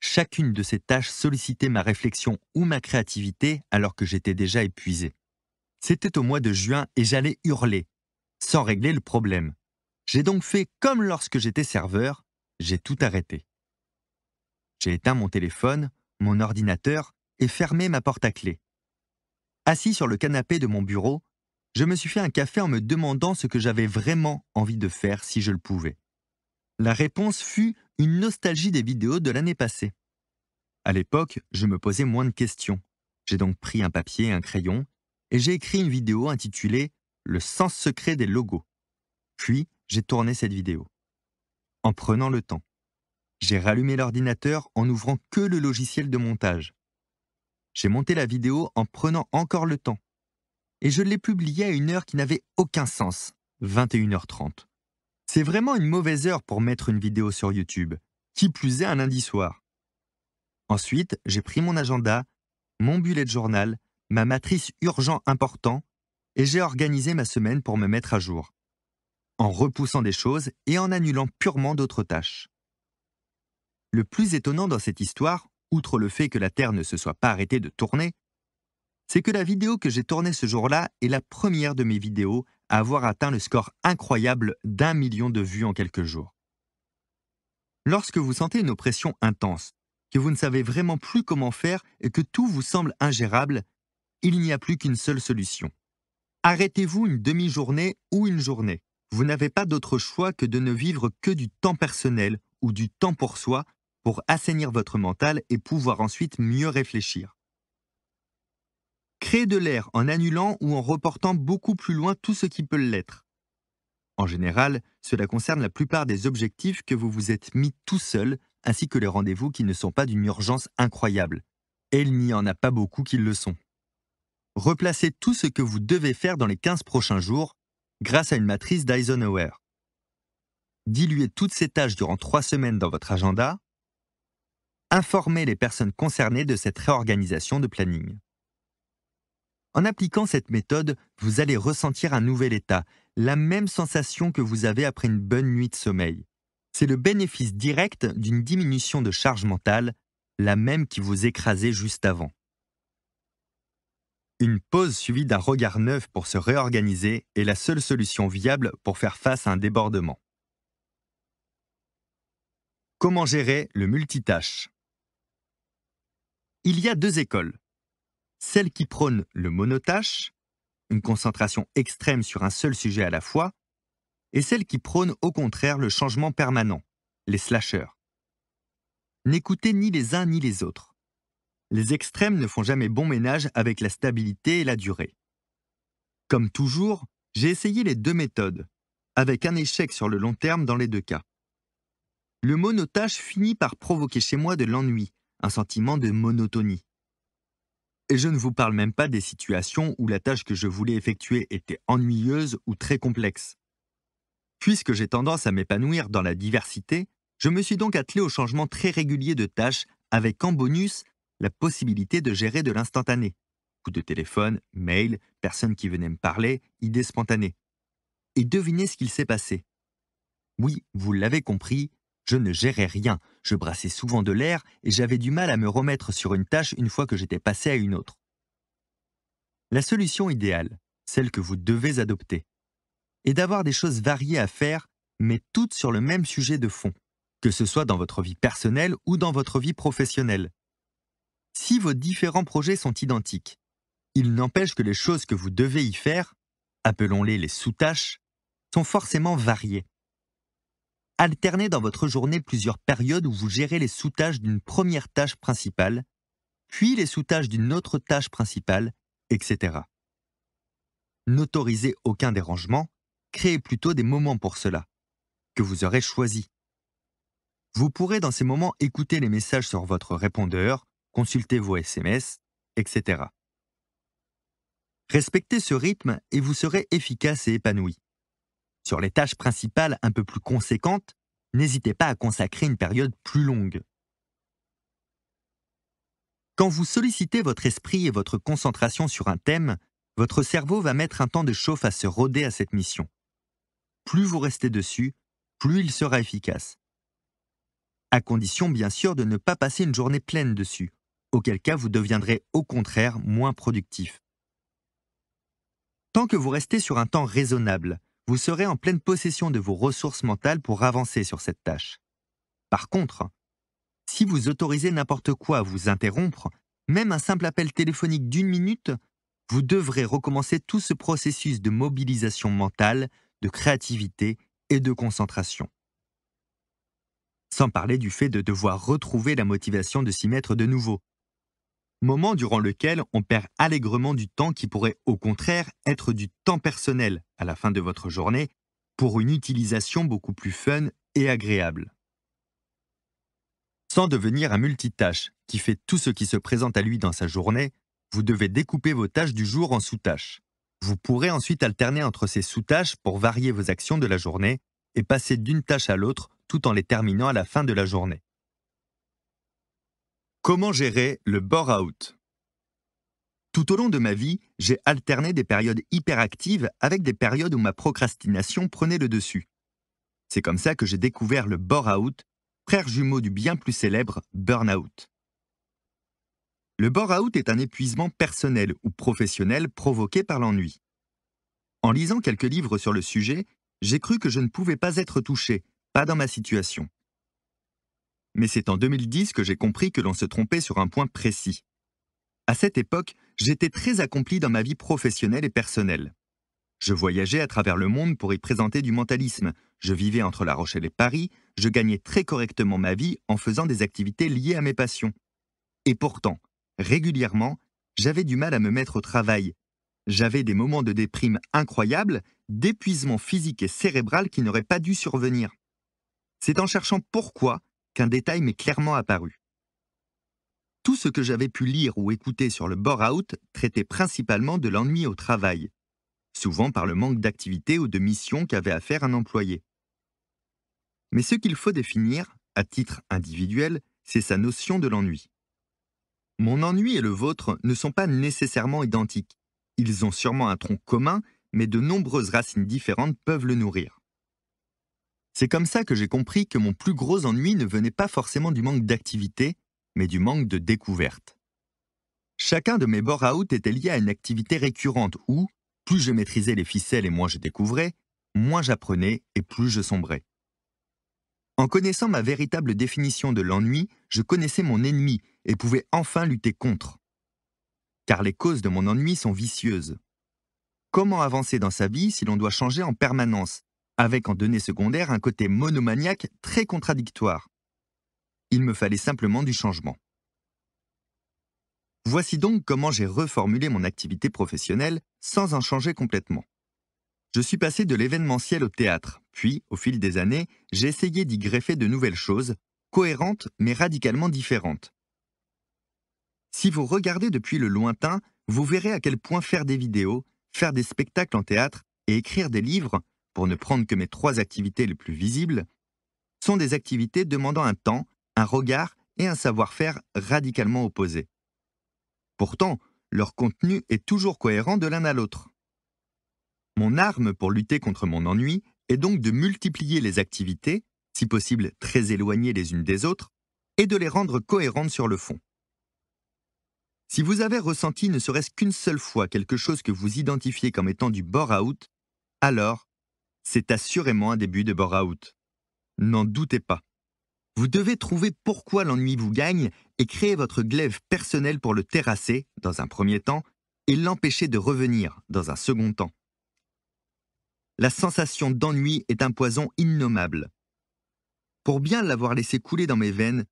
Speaker 1: Chacune de ces tâches sollicitait ma réflexion ou ma créativité alors que j'étais déjà épuisé. C'était au mois de juin et j'allais hurler, sans régler le problème. J'ai donc fait comme lorsque j'étais serveur, j'ai tout arrêté. J'ai éteint mon téléphone, mon ordinateur et fermé ma porte à clé. Assis sur le canapé de mon bureau, je me suis fait un café en me demandant ce que j'avais vraiment envie de faire si je le pouvais. La réponse fut une nostalgie des vidéos de l'année passée. À l'époque, je me posais moins de questions. J'ai donc pris un papier et un crayon et j'ai écrit une vidéo intitulée Le sens secret des logos. Puis, j'ai tourné cette vidéo. En prenant le temps, j'ai rallumé l'ordinateur en n'ouvrant que le logiciel de montage. J'ai monté la vidéo en prenant encore le temps. Et je l'ai publiée à une heure qui n'avait aucun sens, 21h30. C'est vraiment une mauvaise heure pour mettre une vidéo sur YouTube, qui plus est un lundi soir. Ensuite, j'ai pris mon agenda, mon bullet journal, ma matrice urgent important, et j'ai organisé ma semaine pour me mettre à jour, en repoussant des choses et en annulant purement d'autres tâches. Le plus étonnant dans cette histoire, outre le fait que la Terre ne se soit pas arrêtée de tourner, c'est que la vidéo que j'ai tournée ce jour-là est la première de mes vidéos avoir atteint le score incroyable d'un million de vues en quelques jours. Lorsque vous sentez une oppression intense, que vous ne savez vraiment plus comment faire et que tout vous semble ingérable, il n'y a plus qu'une seule solution. Arrêtez-vous une demi-journée ou une journée. Vous n'avez pas d'autre choix que de ne vivre que du temps personnel ou du temps pour soi pour assainir votre mental et pouvoir ensuite mieux réfléchir. Créez de l'air en annulant ou en reportant beaucoup plus loin tout ce qui peut l'être. En général, cela concerne la plupart des objectifs que vous vous êtes mis tout seul, ainsi que les rendez-vous qui ne sont pas d'une urgence incroyable. Et il n'y en a pas beaucoup qui le sont. Replacez tout ce que vous devez faire dans les 15 prochains jours grâce à une matrice d'Eisenhower. Diluez toutes ces tâches durant trois semaines dans votre agenda. Informez les personnes concernées de cette réorganisation de planning. En appliquant cette méthode, vous allez ressentir un nouvel état, la même sensation que vous avez après une bonne nuit de sommeil. C'est le bénéfice direct d'une diminution de charge mentale, la même qui vous écrasait juste avant. Une pause suivie d'un regard neuf pour se réorganiser est la seule solution viable pour faire face à un débordement. Comment gérer le multitâche Il y a deux écoles celles qui prônent le monotâche, une concentration extrême sur un seul sujet à la fois, et celle qui prône au contraire le changement permanent, les slasheurs. N'écoutez ni les uns ni les autres. Les extrêmes ne font jamais bon ménage avec la stabilité et la durée. Comme toujours, j'ai essayé les deux méthodes, avec un échec sur le long terme dans les deux cas. Le monotage finit par provoquer chez moi de l'ennui, un sentiment de monotonie. Et je ne vous parle même pas des situations où la tâche que je voulais effectuer était ennuyeuse ou très complexe. Puisque j'ai tendance à m'épanouir dans la diversité, je me suis donc attelé au changement très régulier de tâches avec en bonus la possibilité de gérer de l'instantané. Coup de téléphone, mail, personne qui venait me parler, idée spontanée. Et devinez ce qu'il s'est passé. Oui, vous l'avez compris, je ne gérais rien, je brassais souvent de l'air et j'avais du mal à me remettre sur une tâche une fois que j'étais passé à une autre. La solution idéale, celle que vous devez adopter, est d'avoir des choses variées à faire, mais toutes sur le même sujet de fond, que ce soit dans votre vie personnelle ou dans votre vie professionnelle. Si vos différents projets sont identiques, il n'empêche que les choses que vous devez y faire, appelons-les les, les sous tâches sont forcément variées Alternez dans votre journée plusieurs périodes où vous gérez les sous-tâches d'une première tâche principale, puis les sous-tâches d'une autre tâche principale, etc. N'autorisez aucun dérangement, créez plutôt des moments pour cela, que vous aurez choisi. Vous pourrez dans ces moments écouter les messages sur votre répondeur, consulter vos SMS, etc. Respectez ce rythme et vous serez efficace et épanoui. Sur les tâches principales un peu plus conséquentes, n'hésitez pas à consacrer une période plus longue. Quand vous sollicitez votre esprit et votre concentration sur un thème, votre cerveau va mettre un temps de chauffe à se roder à cette mission. Plus vous restez dessus, plus il sera efficace. À condition bien sûr de ne pas passer une journée pleine dessus, auquel cas vous deviendrez au contraire moins productif. Tant que vous restez sur un temps raisonnable, vous serez en pleine possession de vos ressources mentales pour avancer sur cette tâche. Par contre, si vous autorisez n'importe quoi à vous interrompre, même un simple appel téléphonique d'une minute, vous devrez recommencer tout ce processus de mobilisation mentale, de créativité et de concentration. Sans parler du fait de devoir retrouver la motivation de s'y mettre de nouveau, moment durant lequel on perd allègrement du temps qui pourrait au contraire être du temps personnel à la fin de votre journée pour une utilisation beaucoup plus fun et agréable. Sans devenir un multitâche qui fait tout ce qui se présente à lui dans sa journée, vous devez découper vos tâches du jour en sous-tâches. Vous pourrez ensuite alterner entre ces sous-tâches pour varier vos actions de la journée et passer d'une tâche à l'autre tout en les terminant à la fin de la journée. Comment gérer le bore-out Tout au long de ma vie, j'ai alterné des périodes hyperactives avec des périodes où ma procrastination prenait le dessus. C'est comme ça que j'ai découvert le bore-out, frère jumeau du bien plus célèbre burn-out. Le bore-out est un épuisement personnel ou professionnel provoqué par l'ennui. En lisant quelques livres sur le sujet, j'ai cru que je ne pouvais pas être touché, pas dans ma situation. Mais c'est en 2010 que j'ai compris que l'on se trompait sur un point précis. À cette époque, j'étais très accompli dans ma vie professionnelle et personnelle. Je voyageais à travers le monde pour y présenter du mentalisme, je vivais entre La Rochelle et Paris, je gagnais très correctement ma vie en faisant des activités liées à mes passions. Et pourtant, régulièrement, j'avais du mal à me mettre au travail. J'avais des moments de déprime incroyables, d'épuisement physique et cérébral qui n'auraient pas dû survenir. C'est en cherchant pourquoi un détail m'est clairement apparu. Tout ce que j'avais pu lire ou écouter sur le bore-out traitait principalement de l'ennui au travail, souvent par le manque d'activité ou de mission qu'avait à faire un employé. Mais ce qu'il faut définir, à titre individuel, c'est sa notion de l'ennui. Mon ennui et le vôtre ne sont pas nécessairement identiques. Ils ont sûrement un tronc commun, mais de nombreuses racines différentes peuvent le nourrir. C'est comme ça que j'ai compris que mon plus gros ennui ne venait pas forcément du manque d'activité, mais du manque de découverte. Chacun de mes bore-out était lié à une activité récurrente où, plus je maîtrisais les ficelles et moins je découvrais, moins j'apprenais et plus je sombrais. En connaissant ma véritable définition de l'ennui, je connaissais mon ennemi et pouvais enfin lutter contre. Car les causes de mon ennui sont vicieuses. Comment avancer dans sa vie si l'on doit changer en permanence, avec en données secondaires un côté monomaniaque très contradictoire. Il me fallait simplement du changement. Voici donc comment j'ai reformulé mon activité professionnelle sans en changer complètement. Je suis passé de l'événementiel au théâtre, puis, au fil des années, j'ai essayé d'y greffer de nouvelles choses, cohérentes mais radicalement différentes. Si vous regardez depuis le lointain, vous verrez à quel point faire des vidéos, faire des spectacles en théâtre et écrire des livres pour ne prendre que mes trois activités les plus visibles, sont des activités demandant un temps, un regard et un savoir-faire radicalement opposés. Pourtant, leur contenu est toujours cohérent de l'un à l'autre. Mon arme pour lutter contre mon ennui est donc de multiplier les activités, si possible très éloignées les unes des autres, et de les rendre cohérentes sur le fond. Si vous avez ressenti ne serait-ce qu'une seule fois quelque chose que vous identifiez comme étant du bore-out, alors c'est assurément un début de bore-out. N'en doutez pas. Vous devez trouver pourquoi l'ennui vous gagne et créer votre glaive personnel pour le terrasser, dans un premier temps, et l'empêcher de revenir, dans un second temps. La sensation d'ennui est un poison innommable. Pour bien l'avoir laissé couler dans mes veines,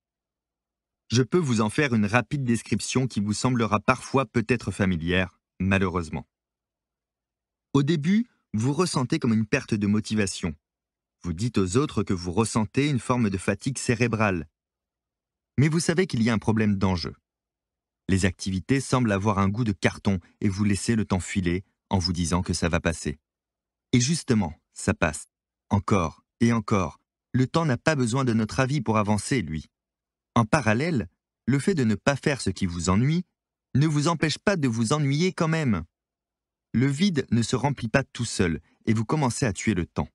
Speaker 1: je peux vous en faire une rapide description qui vous semblera parfois peut-être familière, malheureusement. Au début, vous ressentez comme une perte de motivation. Vous dites aux autres que vous ressentez une forme de fatigue cérébrale. Mais vous savez qu'il y a un problème d'enjeu. Les activités semblent avoir un goût de carton et vous laissez le temps filer en vous disant que ça va passer. Et justement, ça passe. Encore et encore. Le temps n'a pas besoin de notre avis pour avancer, lui. En parallèle, le fait de ne pas faire ce qui vous ennuie ne vous empêche pas de vous ennuyer quand même le vide ne se remplit pas tout seul et vous commencez à tuer le temps.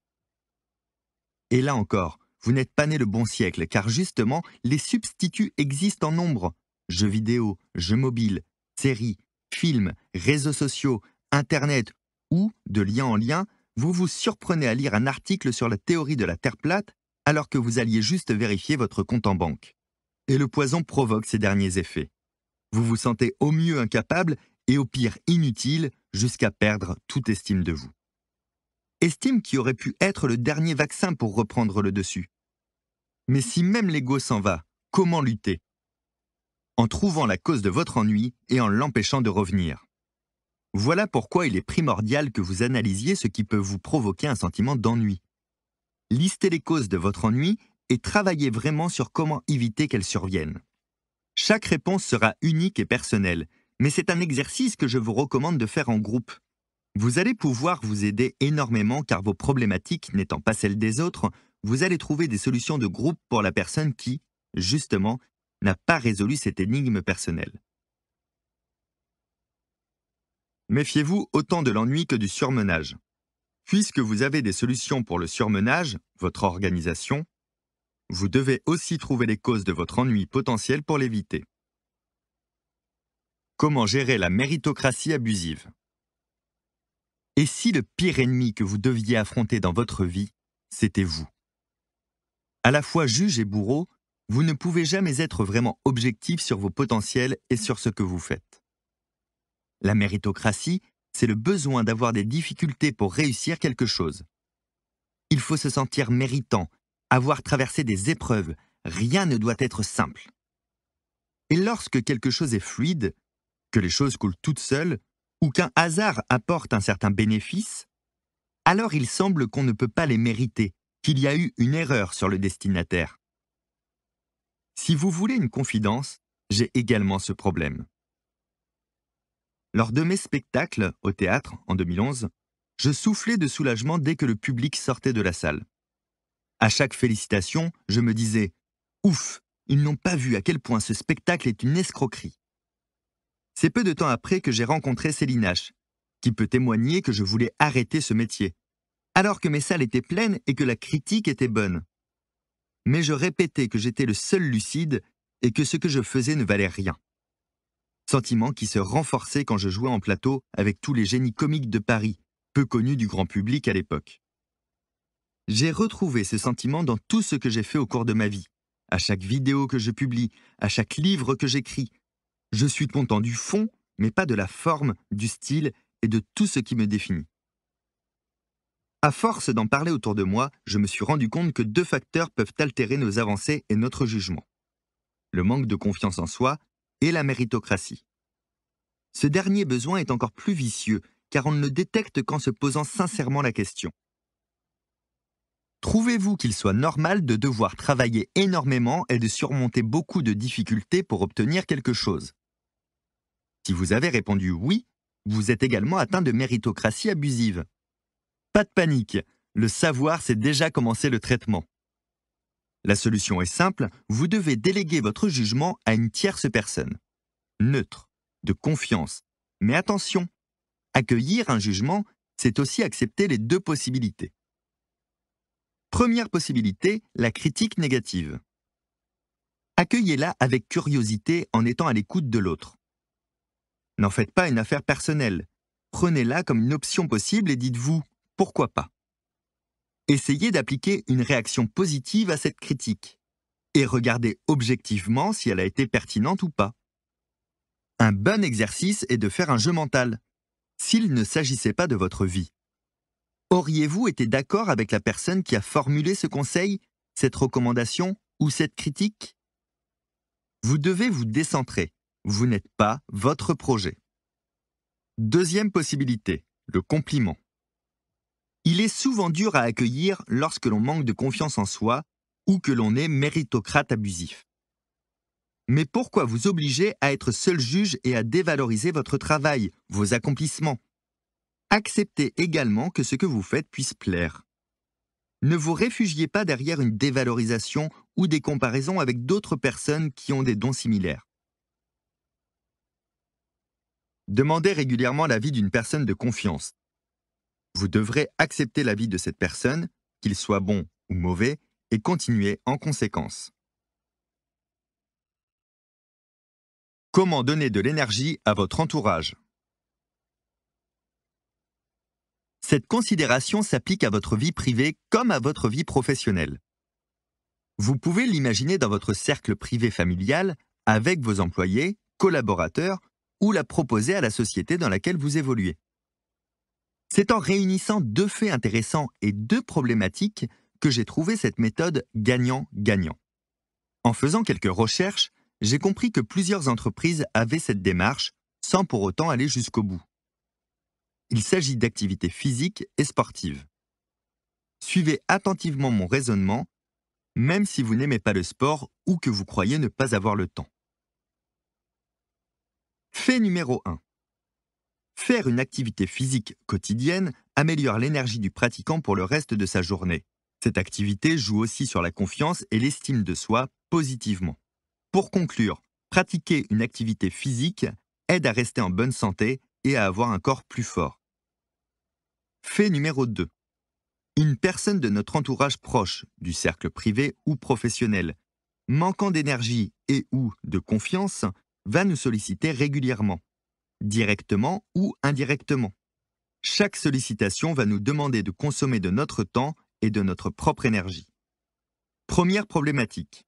Speaker 1: Et là encore, vous n'êtes pas né le bon siècle car justement, les substituts existent en nombre. Jeux vidéo, jeux mobiles, séries, films, réseaux sociaux, Internet ou, de lien en lien, vous vous surprenez à lire un article sur la théorie de la Terre plate alors que vous alliez juste vérifier votre compte en banque. Et le poison provoque ces derniers effets. Vous vous sentez au mieux incapable et au pire inutile jusqu'à perdre toute estime de vous. Estime qui aurait pu être le dernier vaccin pour reprendre le dessus. Mais si même l'ego s'en va, comment lutter En trouvant la cause de votre ennui et en l'empêchant de revenir. Voilà pourquoi il est primordial que vous analysiez ce qui peut vous provoquer un sentiment d'ennui. Listez les causes de votre ennui et travaillez vraiment sur comment éviter qu'elles surviennent. Chaque réponse sera unique et personnelle, mais c'est un exercice que je vous recommande de faire en groupe. Vous allez pouvoir vous aider énormément car vos problématiques n'étant pas celles des autres, vous allez trouver des solutions de groupe pour la personne qui, justement, n'a pas résolu cette énigme personnelle. Méfiez-vous autant de l'ennui que du surmenage. Puisque vous avez des solutions pour le surmenage, votre organisation, vous devez aussi trouver les causes de votre ennui potentiel pour l'éviter. Comment gérer la méritocratie abusive Et si le pire ennemi que vous deviez affronter dans votre vie, c'était vous À la fois juge et bourreau, vous ne pouvez jamais être vraiment objectif sur vos potentiels et sur ce que vous faites. La méritocratie, c'est le besoin d'avoir des difficultés pour réussir quelque chose. Il faut se sentir méritant, avoir traversé des épreuves, rien ne doit être simple. Et lorsque quelque chose est fluide, que les choses coulent toutes seules, ou qu'un hasard apporte un certain bénéfice, alors il semble qu'on ne peut pas les mériter, qu'il y a eu une erreur sur le destinataire. Si vous voulez une confidence, j'ai également ce problème. Lors de mes spectacles au théâtre en 2011, je soufflais de soulagement dès que le public sortait de la salle. À chaque félicitation, je me disais Ouf, ils n'ont pas vu à quel point ce spectacle est une escroquerie. C'est peu de temps après que j'ai rencontré Céline H, qui peut témoigner que je voulais arrêter ce métier, alors que mes salles étaient pleines et que la critique était bonne. Mais je répétais que j'étais le seul lucide et que ce que je faisais ne valait rien. Sentiment qui se renforçait quand je jouais en plateau avec tous les génies comiques de Paris, peu connus du grand public à l'époque. J'ai retrouvé ce sentiment dans tout ce que j'ai fait au cours de ma vie, à chaque vidéo que je publie, à chaque livre que j'écris, je suis content du fond, mais pas de la forme, du style et de tout ce qui me définit. À force d'en parler autour de moi, je me suis rendu compte que deux facteurs peuvent altérer nos avancées et notre jugement. Le manque de confiance en soi et la méritocratie. Ce dernier besoin est encore plus vicieux, car on ne le détecte qu'en se posant sincèrement la question. Trouvez-vous qu'il soit normal de devoir travailler énormément et de surmonter beaucoup de difficultés pour obtenir quelque chose si vous avez répondu oui, vous êtes également atteint de méritocratie abusive. Pas de panique, le savoir c'est déjà commencer le traitement. La solution est simple, vous devez déléguer votre jugement à une tierce personne. Neutre, de confiance. Mais attention, accueillir un jugement, c'est aussi accepter les deux possibilités. Première possibilité, la critique négative. Accueillez-la avec curiosité en étant à l'écoute de l'autre. N'en faites pas une affaire personnelle. Prenez-la comme une option possible et dites-vous pourquoi pas. Essayez d'appliquer une réaction positive à cette critique et regardez objectivement si elle a été pertinente ou pas. Un bon exercice est de faire un jeu mental, s'il ne s'agissait pas de votre vie. Auriez-vous été d'accord avec la personne qui a formulé ce conseil, cette recommandation ou cette critique Vous devez vous décentrer vous n'êtes pas votre projet. Deuxième possibilité, le compliment. Il est souvent dur à accueillir lorsque l'on manque de confiance en soi ou que l'on est méritocrate abusif. Mais pourquoi vous obliger à être seul juge et à dévaloriser votre travail, vos accomplissements Acceptez également que ce que vous faites puisse plaire. Ne vous réfugiez pas derrière une dévalorisation ou des comparaisons avec d'autres personnes qui ont des dons similaires. Demandez régulièrement l'avis d'une personne de confiance. Vous devrez accepter l'avis de cette personne, qu'il soit bon ou mauvais, et continuer en conséquence. Comment donner de l'énergie à votre entourage Cette considération s'applique à votre vie privée comme à votre vie professionnelle. Vous pouvez l'imaginer dans votre cercle privé familial, avec vos employés, collaborateurs ou la proposer à la société dans laquelle vous évoluez. C'est en réunissant deux faits intéressants et deux problématiques que j'ai trouvé cette méthode gagnant-gagnant. En faisant quelques recherches, j'ai compris que plusieurs entreprises avaient cette démarche sans pour autant aller jusqu'au bout. Il s'agit d'activités physiques et sportives. Suivez attentivement mon raisonnement, même si vous n'aimez pas le sport ou que vous croyez ne pas avoir le temps. Fait numéro 1. Faire une activité physique quotidienne améliore l'énergie du pratiquant pour le reste de sa journée. Cette activité joue aussi sur la confiance et l'estime de soi positivement. Pour conclure, pratiquer une activité physique aide à rester en bonne santé et à avoir un corps plus fort. Fait numéro 2. Une personne de notre entourage proche, du cercle privé ou professionnel, manquant d'énergie et ou de confiance, va nous solliciter régulièrement, directement ou indirectement. Chaque sollicitation va nous demander de consommer de notre temps et de notre propre énergie. Première problématique.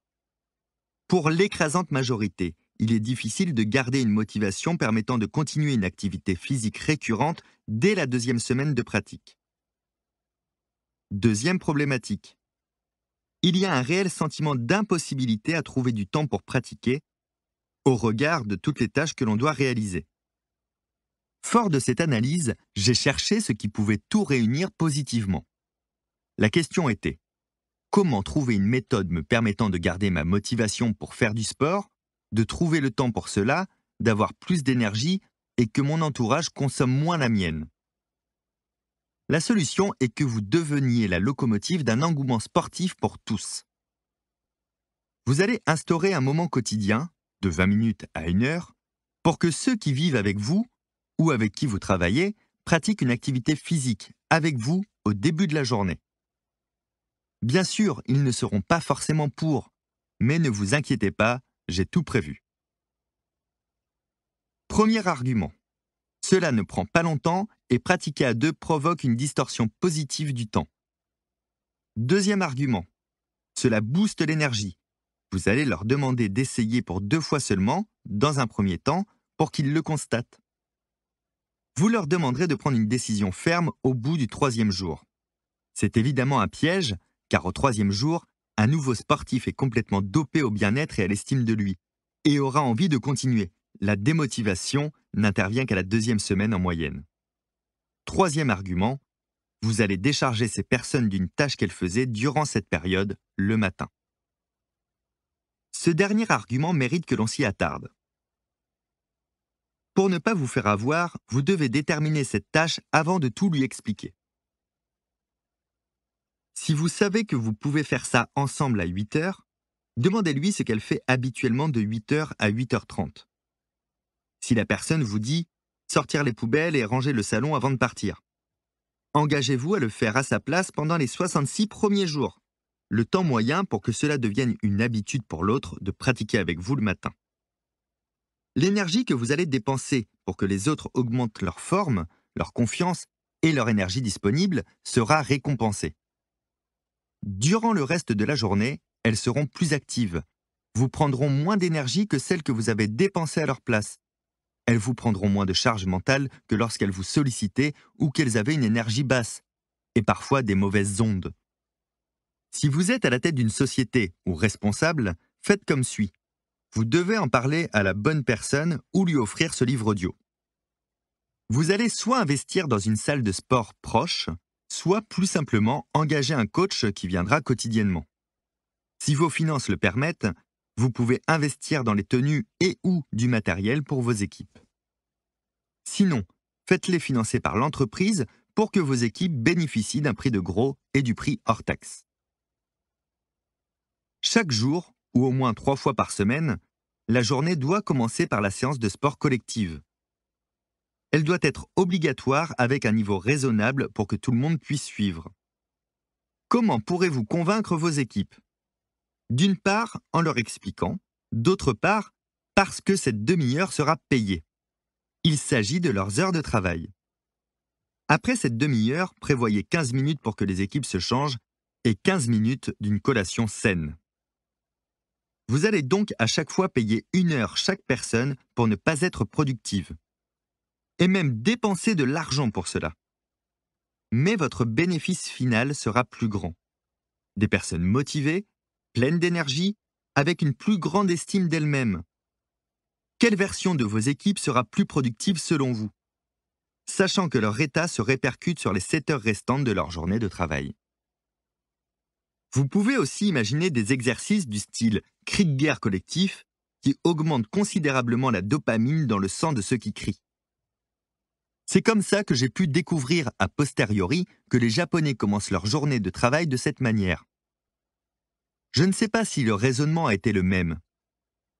Speaker 1: Pour l'écrasante majorité, il est difficile de garder une motivation permettant de continuer une activité physique récurrente dès la deuxième semaine de pratique. Deuxième problématique. Il y a un réel sentiment d'impossibilité à trouver du temps pour pratiquer, au regard de toutes les tâches que l'on doit réaliser. Fort de cette analyse, j'ai cherché ce qui pouvait tout réunir positivement. La question était, comment trouver une méthode me permettant de garder ma motivation pour faire du sport, de trouver le temps pour cela, d'avoir plus d'énergie et que mon entourage consomme moins la mienne La solution est que vous deveniez la locomotive d'un engouement sportif pour tous. Vous allez instaurer un moment quotidien, de 20 minutes à une heure, pour que ceux qui vivent avec vous ou avec qui vous travaillez pratiquent une activité physique avec vous au début de la journée. Bien sûr, ils ne seront pas forcément pour, mais ne vous inquiétez pas, j'ai tout prévu. Premier argument. Cela ne prend pas longtemps et pratiquer à deux provoque une distorsion positive du temps. Deuxième argument. Cela booste l'énergie vous allez leur demander d'essayer pour deux fois seulement, dans un premier temps, pour qu'ils le constatent. Vous leur demanderez de prendre une décision ferme au bout du troisième jour. C'est évidemment un piège, car au troisième jour, un nouveau sportif est complètement dopé au bien-être et à l'estime de lui, et aura envie de continuer. La démotivation n'intervient qu'à la deuxième semaine en moyenne. Troisième argument, vous allez décharger ces personnes d'une tâche qu'elles faisaient durant cette période, le matin. Ce dernier argument mérite que l'on s'y attarde. Pour ne pas vous faire avoir, vous devez déterminer cette tâche avant de tout lui expliquer. Si vous savez que vous pouvez faire ça ensemble à 8 heures, demandez-lui ce qu'elle fait habituellement de 8h à 8h30. Si la personne vous dit sortir les poubelles et ranger le salon avant de partir, engagez-vous à le faire à sa place pendant les 66 premiers jours le temps moyen pour que cela devienne une habitude pour l'autre de pratiquer avec vous le matin. L'énergie que vous allez dépenser pour que les autres augmentent leur forme, leur confiance et leur énergie disponible sera récompensée. Durant le reste de la journée, elles seront plus actives. Vous prendront moins d'énergie que celle que vous avez dépensée à leur place. Elles vous prendront moins de charge mentale que lorsqu'elles vous sollicitaient ou qu'elles avaient une énergie basse, et parfois des mauvaises ondes. Si vous êtes à la tête d'une société ou responsable, faites comme suit. Vous devez en parler à la bonne personne ou lui offrir ce livre audio. Vous allez soit investir dans une salle de sport proche, soit plus simplement engager un coach qui viendra quotidiennement. Si vos finances le permettent, vous pouvez investir dans les tenues et ou du matériel pour vos équipes. Sinon, faites-les financer par l'entreprise pour que vos équipes bénéficient d'un prix de gros et du prix hors taxe. Chaque jour, ou au moins trois fois par semaine, la journée doit commencer par la séance de sport collective. Elle doit être obligatoire avec un niveau raisonnable pour que tout le monde puisse suivre. Comment pourrez-vous convaincre vos équipes D'une part, en leur expliquant, d'autre part, parce que cette demi-heure sera payée. Il s'agit de leurs heures de travail. Après cette demi-heure, prévoyez 15 minutes pour que les équipes se changent et 15 minutes d'une collation saine. Vous allez donc à chaque fois payer une heure chaque personne pour ne pas être productive. Et même dépenser de l'argent pour cela. Mais votre bénéfice final sera plus grand. Des personnes motivées, pleines d'énergie, avec une plus grande estime d'elles-mêmes. Quelle version de vos équipes sera plus productive selon vous Sachant que leur état se répercute sur les 7 heures restantes de leur journée de travail. Vous pouvez aussi imaginer des exercices du style cri de guerre collectif qui augmentent considérablement la dopamine dans le sang de ceux qui crient. C'est comme ça que j'ai pu découvrir a posteriori que les Japonais commencent leur journée de travail de cette manière. Je ne sais pas si le raisonnement a été le même.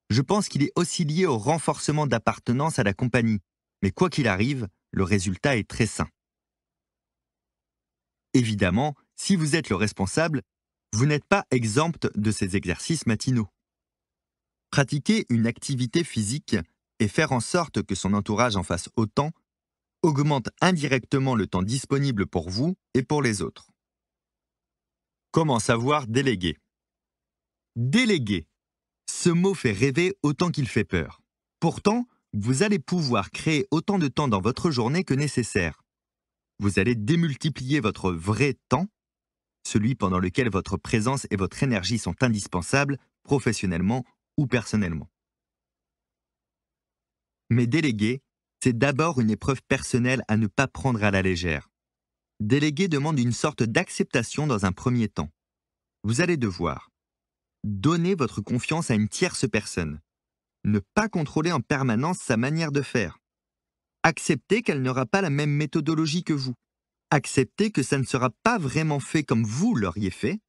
Speaker 1: Je pense qu'il est aussi lié au renforcement d'appartenance à la compagnie, mais quoi qu'il arrive, le résultat est très sain. Évidemment, si vous êtes le responsable, vous n'êtes pas exempte de ces exercices matinaux. Pratiquer une activité physique et faire en sorte que son entourage en fasse autant augmente indirectement le temps disponible pour vous et pour les autres. Comment savoir déléguer Déléguer. Ce mot fait rêver autant qu'il fait peur. Pourtant, vous allez pouvoir créer autant de temps dans votre journée que nécessaire. Vous allez démultiplier votre vrai temps celui pendant lequel votre présence et votre énergie sont indispensables, professionnellement ou personnellement. Mais déléguer, c'est d'abord une épreuve personnelle à ne pas prendre à la légère. Déléguer demande une sorte d'acceptation dans un premier temps. Vous allez devoir donner votre confiance à une tierce personne, ne pas contrôler en permanence sa manière de faire, accepter qu'elle n'aura pas la même méthodologie que vous, acceptez que ça ne sera pas vraiment fait comme vous l'auriez fait,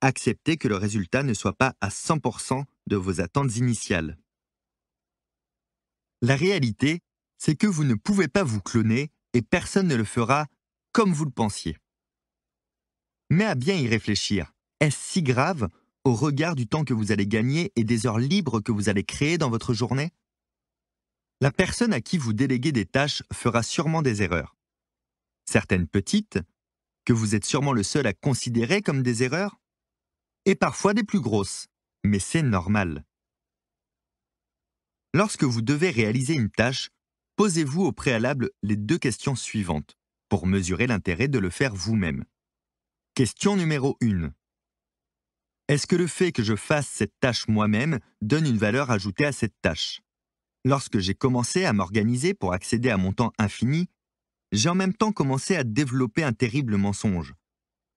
Speaker 1: acceptez que le résultat ne soit pas à 100% de vos attentes initiales. La réalité, c'est que vous ne pouvez pas vous cloner et personne ne le fera comme vous le pensiez. Mais à bien y réfléchir, est-ce si grave au regard du temps que vous allez gagner et des heures libres que vous allez créer dans votre journée La personne à qui vous déléguez des tâches fera sûrement des erreurs certaines petites, que vous êtes sûrement le seul à considérer comme des erreurs, et parfois des plus grosses, mais c'est normal. Lorsque vous devez réaliser une tâche, posez-vous au préalable les deux questions suivantes pour mesurer l'intérêt de le faire vous-même. Question numéro 1. Est-ce que le fait que je fasse cette tâche moi-même donne une valeur ajoutée à cette tâche Lorsque j'ai commencé à m'organiser pour accéder à mon temps infini, j'ai en même temps commencé à développer un terrible mensonge.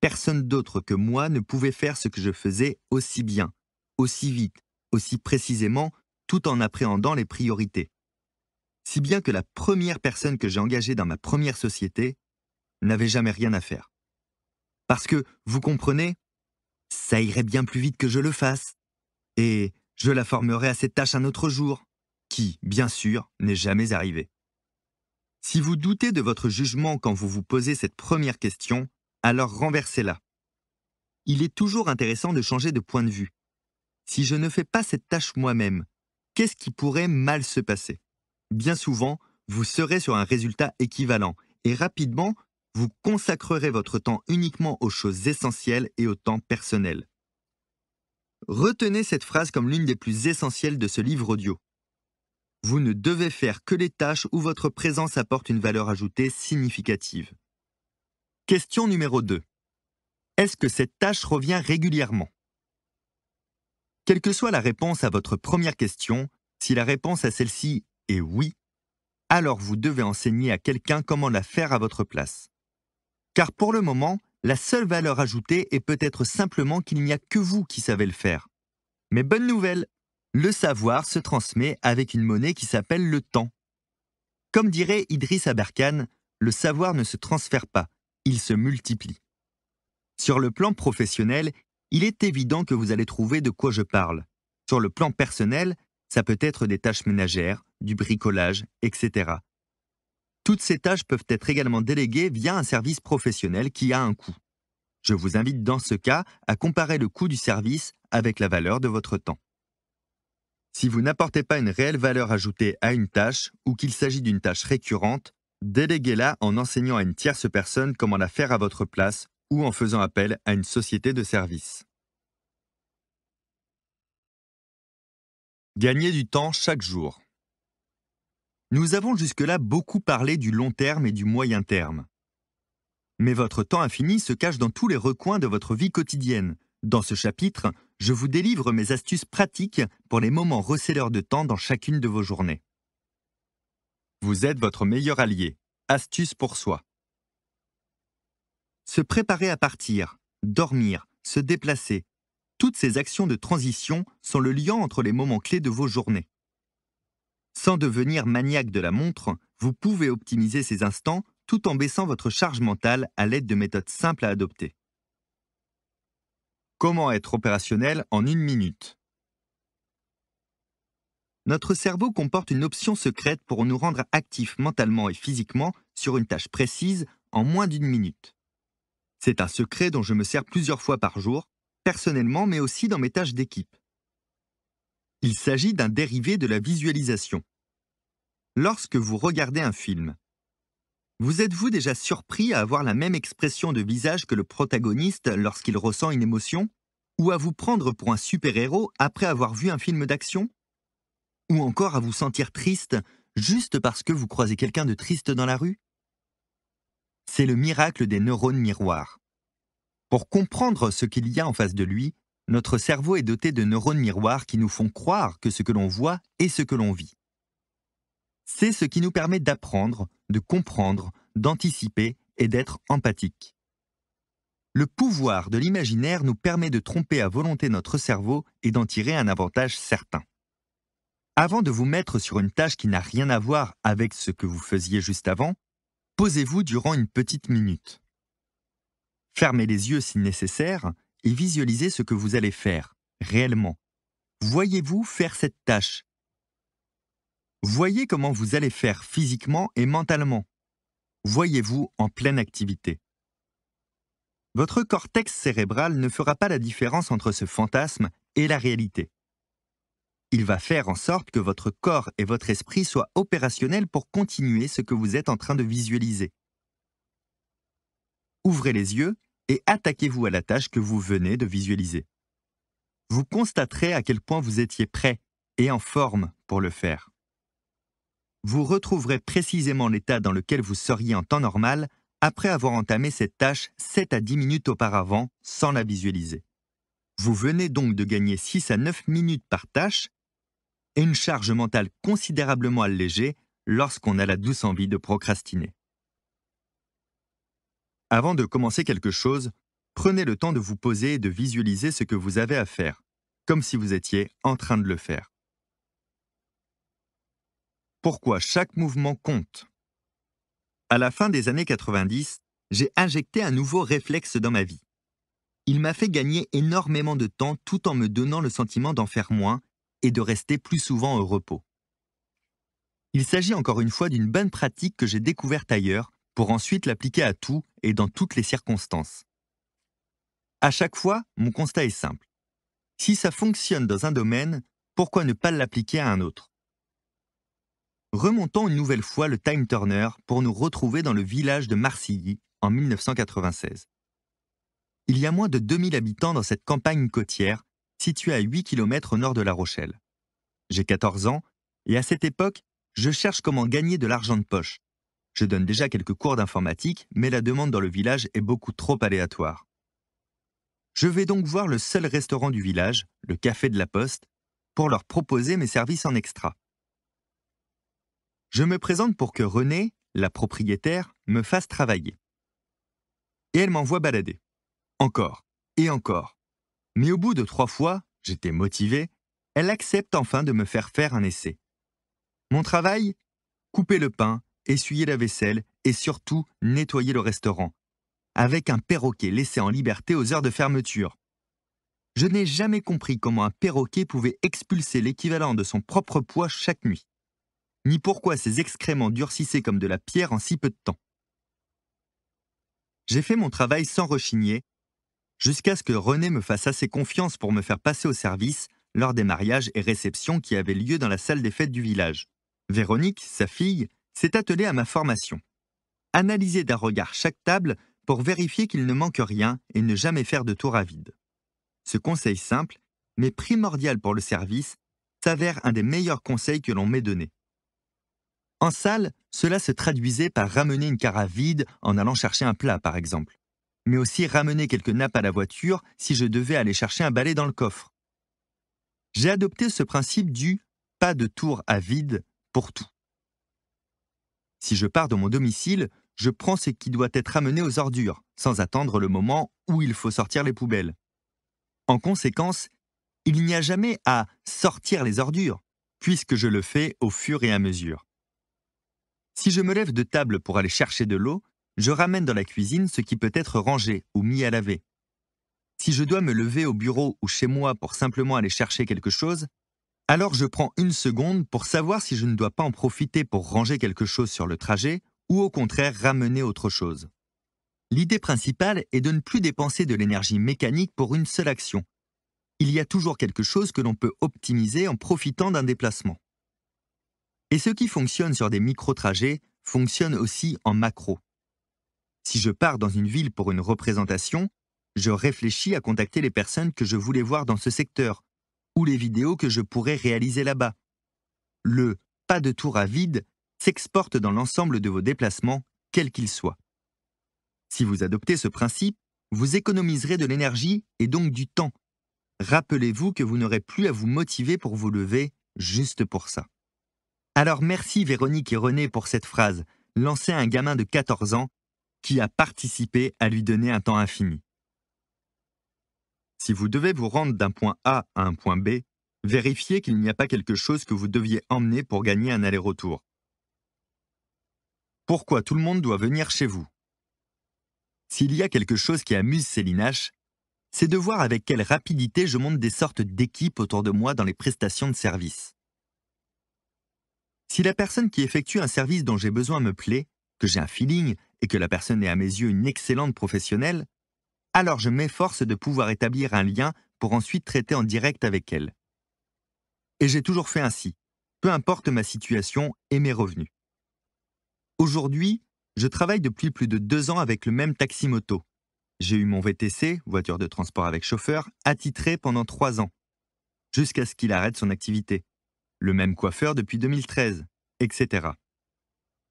Speaker 1: Personne d'autre que moi ne pouvait faire ce que je faisais aussi bien, aussi vite, aussi précisément, tout en appréhendant les priorités. Si bien que la première personne que j'ai engagée dans ma première société n'avait jamais rien à faire. Parce que, vous comprenez, ça irait bien plus vite que je le fasse. Et je la formerai à cette tâche un autre jour, qui, bien sûr, n'est jamais arrivé. Si vous doutez de votre jugement quand vous vous posez cette première question, alors renversez-la. Il est toujours intéressant de changer de point de vue. Si je ne fais pas cette tâche moi-même, qu'est-ce qui pourrait mal se passer Bien souvent, vous serez sur un résultat équivalent et rapidement, vous consacrerez votre temps uniquement aux choses essentielles et au temps personnel. Retenez cette phrase comme l'une des plus essentielles de ce livre audio. Vous ne devez faire que les tâches où votre présence apporte une valeur ajoutée significative. Question numéro 2. Est-ce que cette tâche revient régulièrement Quelle que soit la réponse à votre première question, si la réponse à celle-ci est oui, alors vous devez enseigner à quelqu'un comment la faire à votre place. Car pour le moment, la seule valeur ajoutée est peut-être simplement qu'il n'y a que vous qui savez le faire. Mais bonne nouvelle, le savoir se transmet avec une monnaie qui s'appelle le temps. Comme dirait Idriss Aberkan, le savoir ne se transfère pas, il se multiplie. Sur le plan professionnel, il est évident que vous allez trouver de quoi je parle. Sur le plan personnel, ça peut être des tâches ménagères, du bricolage, etc. Toutes ces tâches peuvent être également déléguées via un service professionnel qui a un coût. Je vous invite dans ce cas à comparer le coût du service avec la valeur de votre temps. Si vous n'apportez pas une réelle valeur ajoutée à une tâche ou qu'il s'agit d'une tâche récurrente, déléguez-la en enseignant à une tierce personne comment la faire à votre place ou en faisant appel à une société de service. Gagner du temps chaque jour. Nous avons jusque-là beaucoup parlé du long terme et du moyen terme. Mais votre temps infini se cache dans tous les recoins de votre vie quotidienne. Dans ce chapitre, je vous délivre mes astuces pratiques pour les moments receleurs de temps dans chacune de vos journées. Vous êtes votre meilleur allié. Astuces pour soi. Se préparer à partir, dormir, se déplacer, toutes ces actions de transition sont le lien entre les moments clés de vos journées. Sans devenir maniaque de la montre, vous pouvez optimiser ces instants tout en baissant votre charge mentale à l'aide de méthodes simples à adopter. Comment être opérationnel en une minute Notre cerveau comporte une option secrète pour nous rendre actifs mentalement et physiquement sur une tâche précise en moins d'une minute. C'est un secret dont je me sers plusieurs fois par jour, personnellement mais aussi dans mes tâches d'équipe. Il s'agit d'un dérivé de la visualisation. Lorsque vous regardez un film, vous êtes-vous déjà surpris à avoir la même expression de visage que le protagoniste lorsqu'il ressent une émotion Ou à vous prendre pour un super-héros après avoir vu un film d'action Ou encore à vous sentir triste juste parce que vous croisez quelqu'un de triste dans la rue C'est le miracle des neurones miroirs. Pour comprendre ce qu'il y a en face de lui, notre cerveau est doté de neurones miroirs qui nous font croire que ce que l'on voit est ce que l'on vit. C'est ce qui nous permet d'apprendre, de comprendre, d'anticiper et d'être empathique. Le pouvoir de l'imaginaire nous permet de tromper à volonté notre cerveau et d'en tirer un avantage certain. Avant de vous mettre sur une tâche qui n'a rien à voir avec ce que vous faisiez juste avant, posez-vous durant une petite minute. Fermez les yeux si nécessaire et visualisez ce que vous allez faire, réellement. Voyez-vous faire cette tâche Voyez comment vous allez faire physiquement et mentalement. Voyez-vous en pleine activité. Votre cortex cérébral ne fera pas la différence entre ce fantasme et la réalité. Il va faire en sorte que votre corps et votre esprit soient opérationnels pour continuer ce que vous êtes en train de visualiser. Ouvrez les yeux et attaquez-vous à la tâche que vous venez de visualiser. Vous constaterez à quel point vous étiez prêt et en forme pour le faire vous retrouverez précisément l'état dans lequel vous seriez en temps normal après avoir entamé cette tâche 7 à 10 minutes auparavant sans la visualiser. Vous venez donc de gagner 6 à 9 minutes par tâche et une charge mentale considérablement allégée lorsqu'on a la douce envie de procrastiner. Avant de commencer quelque chose, prenez le temps de vous poser et de visualiser ce que vous avez à faire, comme si vous étiez en train de le faire pourquoi chaque mouvement compte. À la fin des années 90, j'ai injecté un nouveau réflexe dans ma vie. Il m'a fait gagner énormément de temps tout en me donnant le sentiment d'en faire moins et de rester plus souvent au repos. Il s'agit encore une fois d'une bonne pratique que j'ai découverte ailleurs pour ensuite l'appliquer à tout et dans toutes les circonstances. À chaque fois, mon constat est simple. Si ça fonctionne dans un domaine, pourquoi ne pas l'appliquer à un autre Remontons une nouvelle fois le Time Turner pour nous retrouver dans le village de Marcilly en 1996. Il y a moins de 2000 habitants dans cette campagne côtière, située à 8 km au nord de La Rochelle. J'ai 14 ans, et à cette époque, je cherche comment gagner de l'argent de poche. Je donne déjà quelques cours d'informatique, mais la demande dans le village est beaucoup trop aléatoire. Je vais donc voir le seul restaurant du village, le Café de la Poste, pour leur proposer mes services en extra. Je me présente pour que Renée, la propriétaire, me fasse travailler. Et elle m'envoie balader. Encore et encore. Mais au bout de trois fois, j'étais motivé, elle accepte enfin de me faire faire un essai. Mon travail Couper le pain, essuyer la vaisselle et surtout nettoyer le restaurant, avec un perroquet laissé en liberté aux heures de fermeture. Je n'ai jamais compris comment un perroquet pouvait expulser l'équivalent de son propre poids chaque nuit ni pourquoi ces excréments durcissaient comme de la pierre en si peu de temps. J'ai fait mon travail sans rechigner, jusqu'à ce que René me fasse assez confiance pour me faire passer au service lors des mariages et réceptions qui avaient lieu dans la salle des fêtes du village. Véronique, sa fille, s'est attelée à ma formation. Analyser d'un regard chaque table pour vérifier qu'il ne manque rien et ne jamais faire de tour à vide. Ce conseil simple, mais primordial pour le service, s'avère un des meilleurs conseils que l'on m'ait donné. En salle, cela se traduisait par ramener une carafe vide en allant chercher un plat, par exemple. Mais aussi ramener quelques nappes à la voiture si je devais aller chercher un balai dans le coffre. J'ai adopté ce principe du pas de tour à vide pour tout. Si je pars de mon domicile, je prends ce qui doit être amené aux ordures, sans attendre le moment où il faut sortir les poubelles. En conséquence, il n'y a jamais à sortir les ordures, puisque je le fais au fur et à mesure. Si je me lève de table pour aller chercher de l'eau, je ramène dans la cuisine ce qui peut être rangé ou mis à laver. Si je dois me lever au bureau ou chez moi pour simplement aller chercher quelque chose, alors je prends une seconde pour savoir si je ne dois pas en profiter pour ranger quelque chose sur le trajet ou au contraire ramener autre chose. L'idée principale est de ne plus dépenser de l'énergie mécanique pour une seule action. Il y a toujours quelque chose que l'on peut optimiser en profitant d'un déplacement. Et ce qui fonctionne sur des micro-trajets fonctionne aussi en macro. Si je pars dans une ville pour une représentation, je réfléchis à contacter les personnes que je voulais voir dans ce secteur ou les vidéos que je pourrais réaliser là-bas. Le pas de tour à vide s'exporte dans l'ensemble de vos déplacements, quels qu'ils soient. Si vous adoptez ce principe, vous économiserez de l'énergie et donc du temps. Rappelez-vous que vous n'aurez plus à vous motiver pour vous lever juste pour ça. Alors merci Véronique et René pour cette phrase, lancée à un gamin de 14 ans qui a participé à lui donner un temps infini. Si vous devez vous rendre d'un point A à un point B, vérifiez qu'il n'y a pas quelque chose que vous deviez emmener pour gagner un aller-retour. Pourquoi tout le monde doit venir chez vous S'il y a quelque chose qui amuse Céline H, c'est de voir avec quelle rapidité je monte des sortes d'équipes autour de moi dans les prestations de service. Si la personne qui effectue un service dont j'ai besoin me plaît, que j'ai un feeling et que la personne est à mes yeux une excellente professionnelle, alors je m'efforce de pouvoir établir un lien pour ensuite traiter en direct avec elle. Et j'ai toujours fait ainsi, peu importe ma situation et mes revenus. Aujourd'hui, je travaille depuis plus de deux ans avec le même taxi-moto. J'ai eu mon VTC, voiture de transport avec chauffeur, attitré pendant trois ans, jusqu'à ce qu'il arrête son activité le même coiffeur depuis 2013, etc.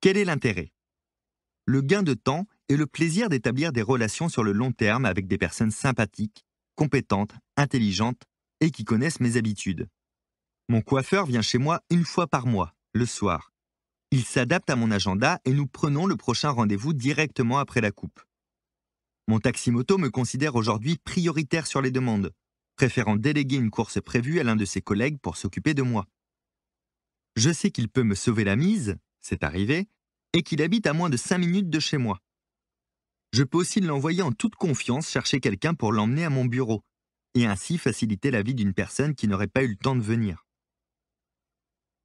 Speaker 1: Quel est l'intérêt Le gain de temps et le plaisir d'établir des relations sur le long terme avec des personnes sympathiques, compétentes, intelligentes et qui connaissent mes habitudes. Mon coiffeur vient chez moi une fois par mois, le soir. Il s'adapte à mon agenda et nous prenons le prochain rendez-vous directement après la coupe. Mon taximoto me considère aujourd'hui prioritaire sur les demandes, préférant déléguer une course prévue à l'un de ses collègues pour s'occuper de moi. Je sais qu'il peut me sauver la mise, c'est arrivé, et qu'il habite à moins de 5 minutes de chez moi. Je peux aussi l'envoyer en toute confiance chercher quelqu'un pour l'emmener à mon bureau, et ainsi faciliter la vie d'une personne qui n'aurait pas eu le temps de venir.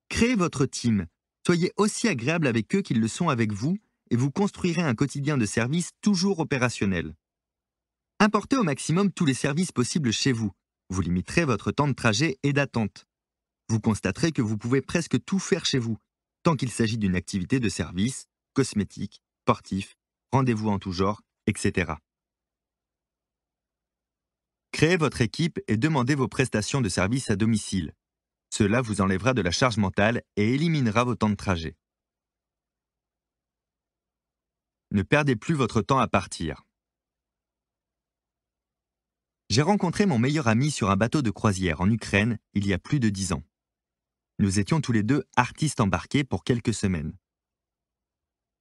Speaker 1: Créez votre team, soyez aussi agréable avec eux qu'ils le sont avec vous, et vous construirez un quotidien de service toujours opérationnel. Importez au maximum tous les services possibles chez vous, vous limiterez votre temps de trajet et d'attente. Vous constaterez que vous pouvez presque tout faire chez vous, tant qu'il s'agit d'une activité de service, cosmétique, sportif, rendez-vous en tout genre, etc. Créez votre équipe et demandez vos prestations de service à domicile. Cela vous enlèvera de la charge mentale et éliminera vos temps de trajet. Ne perdez plus votre temps à partir. J'ai rencontré mon meilleur ami sur un bateau de croisière en Ukraine il y a plus de dix ans. Nous étions tous les deux artistes embarqués pour quelques semaines.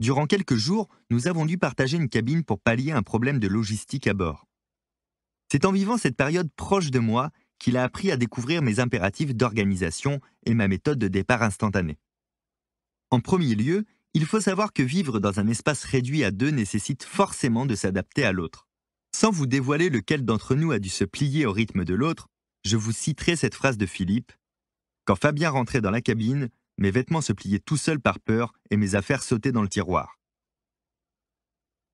Speaker 1: Durant quelques jours, nous avons dû partager une cabine pour pallier un problème de logistique à bord. C'est en vivant cette période proche de moi qu'il a appris à découvrir mes impératifs d'organisation et ma méthode de départ instantanée. En premier lieu, il faut savoir que vivre dans un espace réduit à deux nécessite forcément de s'adapter à l'autre. Sans vous dévoiler lequel d'entre nous a dû se plier au rythme de l'autre, je vous citerai cette phrase de Philippe quand Fabien rentrait dans la cabine, mes vêtements se pliaient tout seuls par peur et mes affaires sautaient dans le tiroir.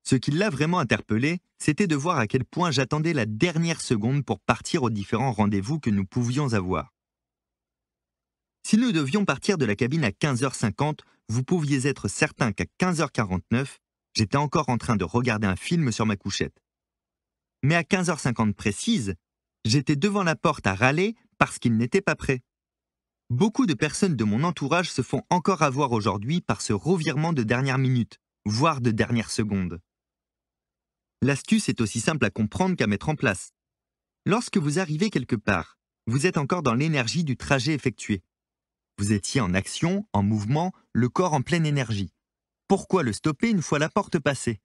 Speaker 1: Ce qui l'a vraiment interpellé, c'était de voir à quel point j'attendais la dernière seconde pour partir aux différents rendez-vous que nous pouvions avoir. Si nous devions partir de la cabine à 15h50, vous pouviez être certain qu'à 15h49, j'étais encore en train de regarder un film sur ma couchette. Mais à 15h50 précise, j'étais devant la porte à râler parce qu'il n'était pas prêt. Beaucoup de personnes de mon entourage se font encore avoir aujourd'hui par ce revirement de dernière minute, voire de dernière seconde. L'astuce est aussi simple à comprendre qu'à mettre en place. Lorsque vous arrivez quelque part, vous êtes encore dans l'énergie du trajet effectué. Vous étiez en action, en mouvement, le corps en pleine énergie. Pourquoi le stopper une fois la porte passée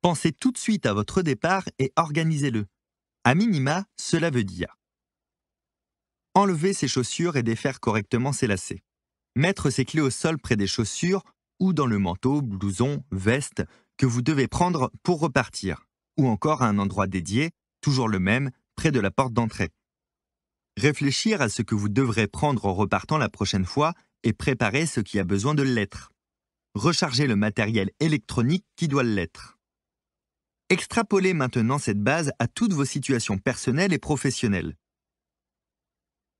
Speaker 1: Pensez tout de suite à votre départ et organisez-le. A minima, cela veut dire enlever ses chaussures et défaire correctement ses lacets, mettre ses clés au sol près des chaussures ou dans le manteau, blouson, veste que vous devez prendre pour repartir, ou encore à un endroit dédié, toujours le même, près de la porte d'entrée. Réfléchir à ce que vous devrez prendre en repartant la prochaine fois et préparer ce qui a besoin de l'être. Recharger le matériel électronique qui doit l'être. Extrapolez maintenant cette base à toutes vos situations personnelles et professionnelles.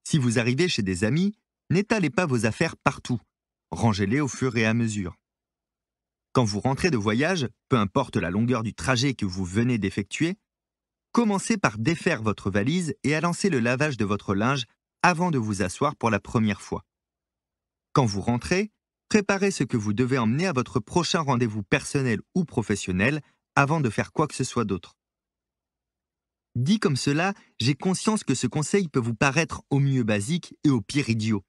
Speaker 1: Si vous arrivez chez des amis, n'étalez pas vos affaires partout. Rangez-les au fur et à mesure. Quand vous rentrez de voyage, peu importe la longueur du trajet que vous venez d'effectuer, commencez par défaire votre valise et à lancer le lavage de votre linge avant de vous asseoir pour la première fois. Quand vous rentrez, préparez ce que vous devez emmener à votre prochain rendez-vous personnel ou professionnel avant de faire quoi que ce soit d'autre. Dit comme cela, j'ai conscience que ce conseil peut vous paraître au mieux basique et au pire idiot.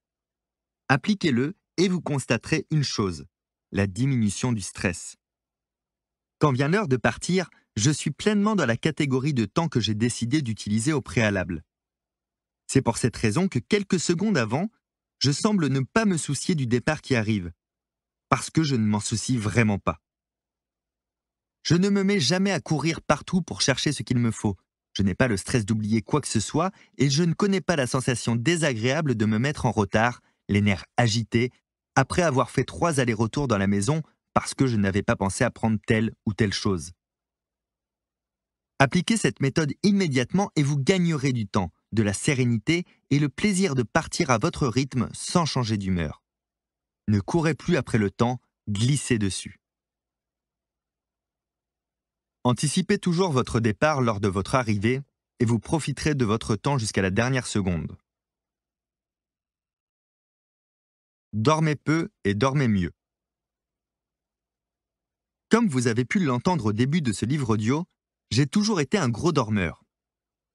Speaker 1: Appliquez-le et vous constaterez une chose, la diminution du stress. Quand vient l'heure de partir, je suis pleinement dans la catégorie de temps que j'ai décidé d'utiliser au préalable. C'est pour cette raison que quelques secondes avant, je semble ne pas me soucier du départ qui arrive, parce que je ne m'en soucie vraiment pas. Je ne me mets jamais à courir partout pour chercher ce qu'il me faut, je n'ai pas le stress d'oublier quoi que ce soit et je ne connais pas la sensation désagréable de me mettre en retard, les nerfs agités, après avoir fait trois allers-retours dans la maison parce que je n'avais pas pensé à prendre telle ou telle chose. Appliquez cette méthode immédiatement et vous gagnerez du temps, de la sérénité et le plaisir de partir à votre rythme sans changer d'humeur. Ne courez plus après le temps, glissez dessus. Anticipez toujours votre départ lors de votre arrivée et vous profiterez de votre temps jusqu'à la dernière seconde. Dormez peu et dormez mieux. Comme vous avez pu l'entendre au début de ce livre audio, j'ai toujours été un gros dormeur.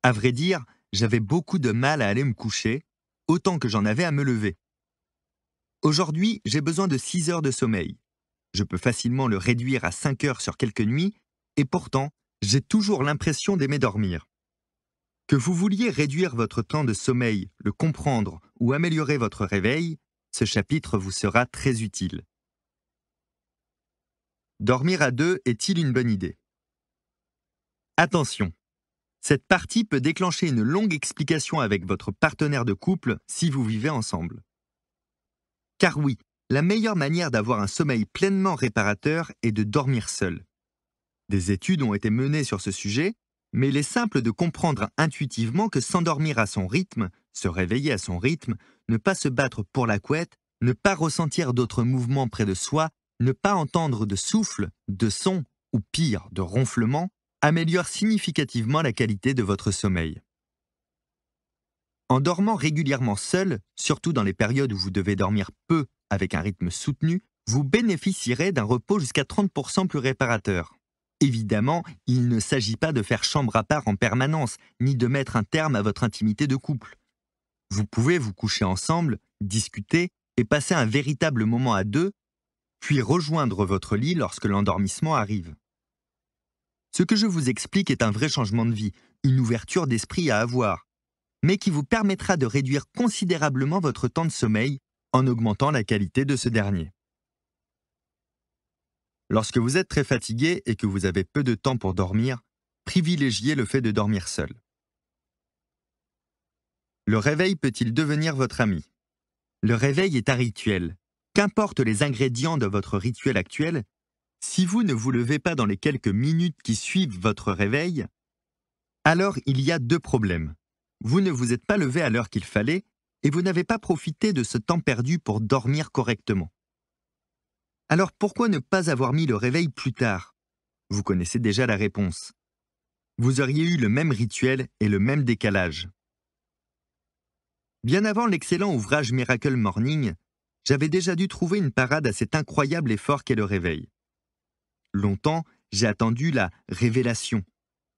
Speaker 1: À vrai dire, j'avais beaucoup de mal à aller me coucher, autant que j'en avais à me lever. Aujourd'hui, j'ai besoin de 6 heures de sommeil. Je peux facilement le réduire à 5 heures sur quelques nuits, et pourtant, j'ai toujours l'impression d'aimer dormir. Que vous vouliez réduire votre temps de sommeil, le comprendre ou améliorer votre réveil, ce chapitre vous sera très utile. Dormir à deux est-il une bonne idée Attention Cette partie peut déclencher une longue explication avec votre partenaire de couple si vous vivez ensemble. Car oui, la meilleure manière d'avoir un sommeil pleinement réparateur est de dormir seul. Des études ont été menées sur ce sujet, mais il est simple de comprendre intuitivement que s'endormir à son rythme, se réveiller à son rythme, ne pas se battre pour la couette, ne pas ressentir d'autres mouvements près de soi, ne pas entendre de souffle, de son, ou pire, de ronflement, améliore significativement la qualité de votre sommeil. En dormant régulièrement seul, surtout dans les périodes où vous devez dormir peu avec un rythme soutenu, vous bénéficierez d'un repos jusqu'à 30% plus réparateur. Évidemment, il ne s'agit pas de faire chambre à part en permanence, ni de mettre un terme à votre intimité de couple. Vous pouvez vous coucher ensemble, discuter et passer un véritable moment à deux, puis rejoindre votre lit lorsque l'endormissement arrive. Ce que je vous explique est un vrai changement de vie, une ouverture d'esprit à avoir, mais qui vous permettra de réduire considérablement votre temps de sommeil en augmentant la qualité de ce dernier. Lorsque vous êtes très fatigué et que vous avez peu de temps pour dormir, privilégiez le fait de dormir seul. Le réveil peut-il devenir votre ami Le réveil est un rituel. Qu'importent les ingrédients de votre rituel actuel, si vous ne vous levez pas dans les quelques minutes qui suivent votre réveil, alors il y a deux problèmes. Vous ne vous êtes pas levé à l'heure qu'il fallait et vous n'avez pas profité de ce temps perdu pour dormir correctement. Alors pourquoi ne pas avoir mis le réveil plus tard Vous connaissez déjà la réponse. Vous auriez eu le même rituel et le même décalage. Bien avant l'excellent ouvrage Miracle Morning, j'avais déjà dû trouver une parade à cet incroyable effort qu'est le réveil. Longtemps, j'ai attendu la révélation,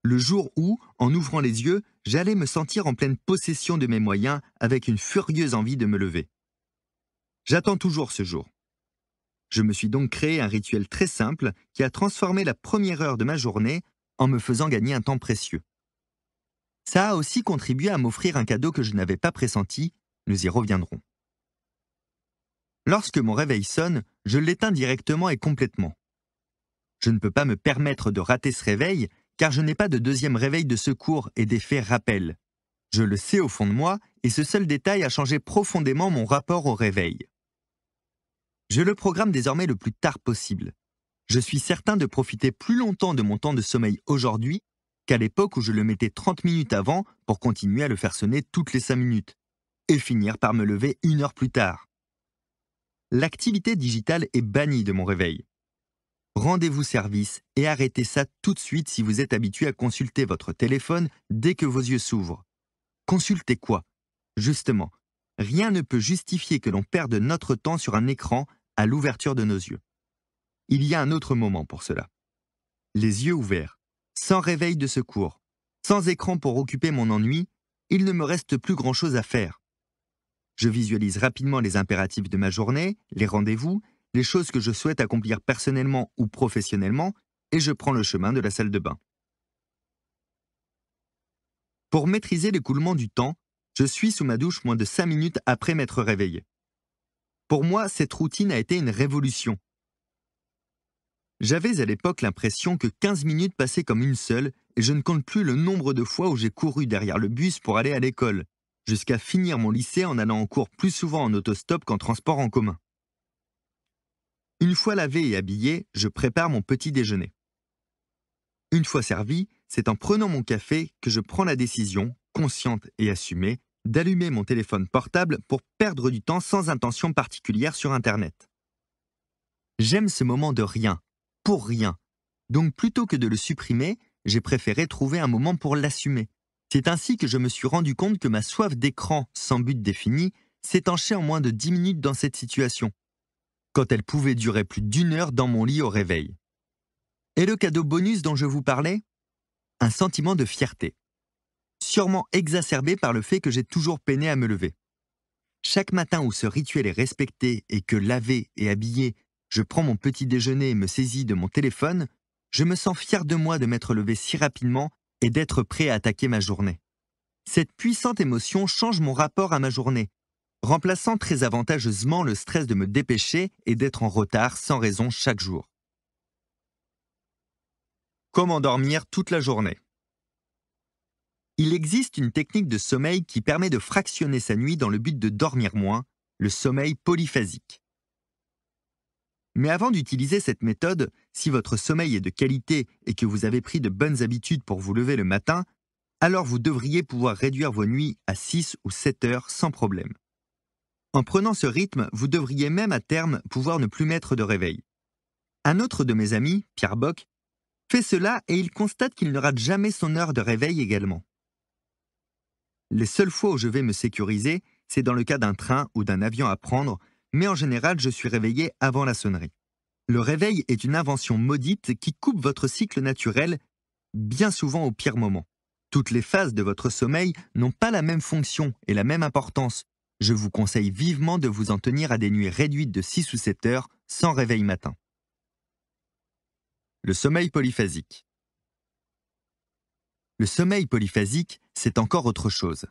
Speaker 1: le jour où, en ouvrant les yeux, j'allais me sentir en pleine possession de mes moyens avec une furieuse envie de me lever. J'attends toujours ce jour. Je me suis donc créé un rituel très simple qui a transformé la première heure de ma journée en me faisant gagner un temps précieux. Ça a aussi contribué à m'offrir un cadeau que je n'avais pas pressenti, nous y reviendrons. Lorsque mon réveil sonne, je l'éteins directement et complètement. Je ne peux pas me permettre de rater ce réveil car je n'ai pas de deuxième réveil de secours et d'effet rappel. Je le sais au fond de moi et ce seul détail a changé profondément mon rapport au réveil. Je le programme désormais le plus tard possible. Je suis certain de profiter plus longtemps de mon temps de sommeil aujourd'hui qu'à l'époque où je le mettais 30 minutes avant pour continuer à le faire sonner toutes les 5 minutes, et finir par me lever une heure plus tard. L'activité digitale est bannie de mon réveil. Rendez-vous service et arrêtez ça tout de suite si vous êtes habitué à consulter votre téléphone dès que vos yeux s'ouvrent. Consultez quoi Justement, rien ne peut justifier que l'on perde notre temps sur un écran à l'ouverture de nos yeux. Il y a un autre moment pour cela. Les yeux ouverts, sans réveil de secours, sans écran pour occuper mon ennui, il ne me reste plus grand-chose à faire. Je visualise rapidement les impératifs de ma journée, les rendez-vous, les choses que je souhaite accomplir personnellement ou professionnellement, et je prends le chemin de la salle de bain. Pour maîtriser l'écoulement du temps, je suis sous ma douche moins de 5 minutes après m'être réveillé. Pour moi, cette routine a été une révolution. J'avais à l'époque l'impression que 15 minutes passaient comme une seule, et je ne compte plus le nombre de fois où j'ai couru derrière le bus pour aller à l'école, jusqu'à finir mon lycée en allant en cours plus souvent en autostop qu'en transport en commun. Une fois lavé et habillé, je prépare mon petit déjeuner. Une fois servi, c'est en prenant mon café que je prends la décision, consciente et assumée d'allumer mon téléphone portable pour perdre du temps sans intention particulière sur Internet. J'aime ce moment de rien, pour rien. Donc plutôt que de le supprimer, j'ai préféré trouver un moment pour l'assumer. C'est ainsi que je me suis rendu compte que ma soif d'écran sans but défini s'étanchait en moins de 10 minutes dans cette situation, quand elle pouvait durer plus d'une heure dans mon lit au réveil. Et le cadeau bonus dont je vous parlais Un sentiment de fierté sûrement exacerbé par le fait que j'ai toujours peiné à me lever. Chaque matin où ce rituel est respecté et que, lavé et habillé, je prends mon petit déjeuner et me saisis de mon téléphone, je me sens fier de moi de m'être levé si rapidement et d'être prêt à attaquer ma journée. Cette puissante émotion change mon rapport à ma journée, remplaçant très avantageusement le stress de me dépêcher et d'être en retard sans raison chaque jour. Comment dormir toute la journée il existe une technique de sommeil qui permet de fractionner sa nuit dans le but de dormir moins, le sommeil polyphasique. Mais avant d'utiliser cette méthode, si votre sommeil est de qualité et que vous avez pris de bonnes habitudes pour vous lever le matin, alors vous devriez pouvoir réduire vos nuits à 6 ou 7 heures sans problème. En prenant ce rythme, vous devriez même à terme pouvoir ne plus mettre de réveil. Un autre de mes amis, Pierre Bock, fait cela et il constate qu'il ne rate jamais son heure de réveil également. Les seules fois où je vais me sécuriser, c'est dans le cas d'un train ou d'un avion à prendre, mais en général, je suis réveillé avant la sonnerie. Le réveil est une invention maudite qui coupe votre cycle naturel, bien souvent au pire moment. Toutes les phases de votre sommeil n'ont pas la même fonction et la même importance. Je vous conseille vivement de vous en tenir à des nuits réduites de 6 ou 7 heures sans réveil matin. Le sommeil polyphasique. Le sommeil polyphasique c'est encore autre chose.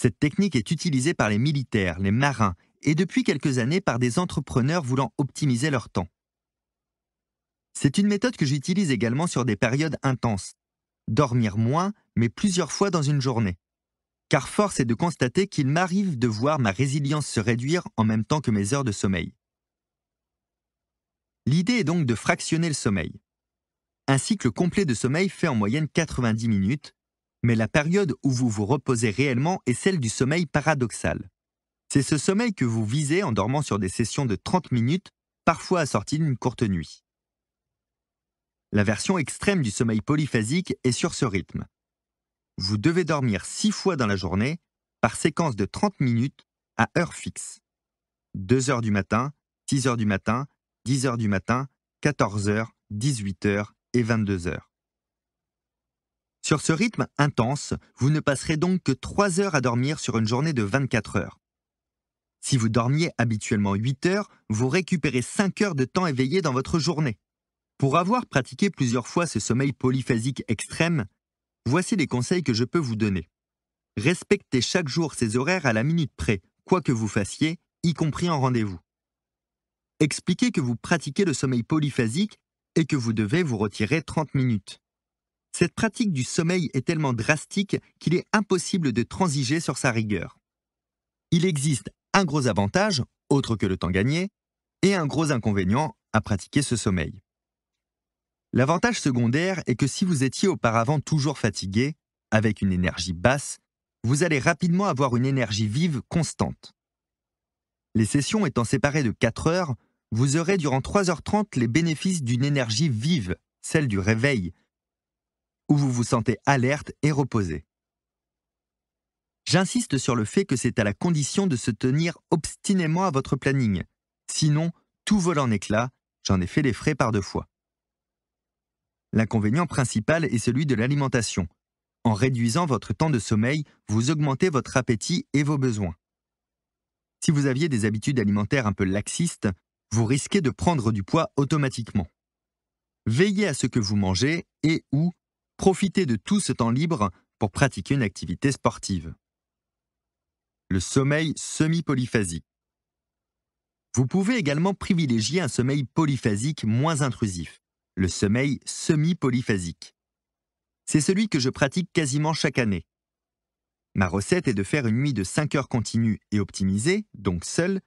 Speaker 1: Cette technique est utilisée par les militaires, les marins et depuis quelques années par des entrepreneurs voulant optimiser leur temps. C'est une méthode que j'utilise également sur des périodes intenses. Dormir moins, mais plusieurs fois dans une journée. Car force est de constater qu'il m'arrive de voir ma résilience se réduire en même temps que mes heures de sommeil. L'idée est donc de fractionner le sommeil. Un cycle complet de sommeil fait en moyenne 90 minutes, mais la période où vous vous reposez réellement est celle du sommeil paradoxal. C'est ce sommeil que vous visez en dormant sur des sessions de 30 minutes, parfois assorties d'une courte nuit. La version extrême du sommeil polyphasique est sur ce rythme. Vous devez dormir 6 fois dans la journée, par séquence de 30 minutes, à heure fixe. 2 heures du matin, 6 heures du matin, 10 heures du matin, 14 heures, 18 heures et 22 heures. Sur ce rythme intense, vous ne passerez donc que 3 heures à dormir sur une journée de 24 heures. Si vous dormiez habituellement 8 heures, vous récupérez 5 heures de temps éveillé dans votre journée. Pour avoir pratiqué plusieurs fois ce sommeil polyphasique extrême, voici les conseils que je peux vous donner. Respectez chaque jour ces horaires à la minute près, quoi que vous fassiez, y compris en rendez-vous. Expliquez que vous pratiquez le sommeil polyphasique et que vous devez vous retirer 30 minutes. Cette pratique du sommeil est tellement drastique qu'il est impossible de transiger sur sa rigueur. Il existe un gros avantage, autre que le temps gagné, et un gros inconvénient à pratiquer ce sommeil. L'avantage secondaire est que si vous étiez auparavant toujours fatigué, avec une énergie basse, vous allez rapidement avoir une énergie vive constante. Les sessions étant séparées de 4 heures, vous aurez durant 3h30 les bénéfices d'une énergie vive, celle du réveil, où vous vous sentez alerte et reposé. J'insiste sur le fait que c'est à la condition de se tenir obstinément à votre planning. Sinon, tout vole en éclats, j'en ai fait les frais par deux fois. L'inconvénient principal est celui de l'alimentation. En réduisant votre temps de sommeil, vous augmentez votre appétit et vos besoins. Si vous aviez des habitudes alimentaires un peu laxistes, vous risquez de prendre du poids automatiquement. Veillez à ce que vous mangez et ou Profitez de tout ce temps libre pour pratiquer une activité sportive. Le sommeil semi-polyphasique. Vous pouvez également privilégier un sommeil polyphasique moins intrusif, le sommeil semi-polyphasique. C'est celui que je pratique quasiment chaque année. Ma recette est de faire une nuit de 5 heures continue et optimisée, donc seule,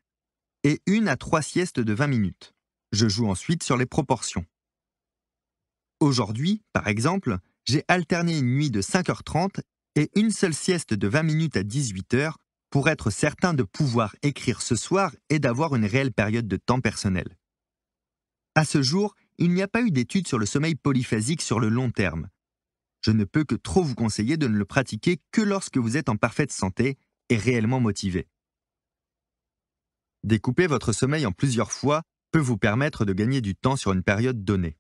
Speaker 1: et une à trois siestes de 20 minutes. Je joue ensuite sur les proportions. Aujourd'hui, par exemple, j'ai alterné une nuit de 5h30 et une seule sieste de 20 minutes à 18h pour être certain de pouvoir écrire ce soir et d'avoir une réelle période de temps personnel. À ce jour, il n'y a pas eu d'études sur le sommeil polyphasique sur le long terme. Je ne peux que trop vous conseiller de ne le pratiquer que lorsque vous êtes en parfaite santé et réellement motivé. Découper votre sommeil en plusieurs fois peut vous permettre de gagner du temps sur une période donnée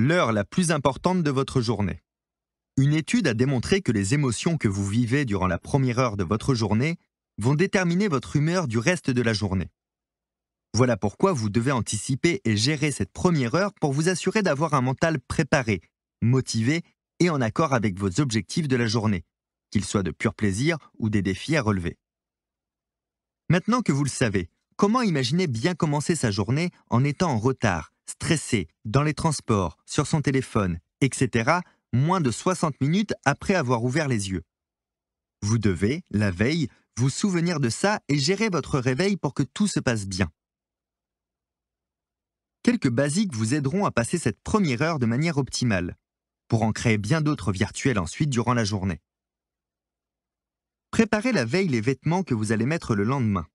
Speaker 1: l'heure la plus importante de votre journée. Une étude a démontré que les émotions que vous vivez durant la première heure de votre journée vont déterminer votre humeur du reste de la journée. Voilà pourquoi vous devez anticiper et gérer cette première heure pour vous assurer d'avoir un mental préparé, motivé et en accord avec vos objectifs de la journée, qu'ils soient de pur plaisir ou des défis à relever. Maintenant que vous le savez, comment imaginer bien commencer sa journée en étant en retard stressé, dans les transports, sur son téléphone, etc., moins de 60 minutes après avoir ouvert les yeux. Vous devez, la veille, vous souvenir de ça et gérer votre réveil pour que tout se passe bien. Quelques basiques vous aideront à passer cette première heure de manière optimale, pour en créer bien d'autres virtuels ensuite durant la journée. Préparez la veille les vêtements que vous allez mettre le lendemain.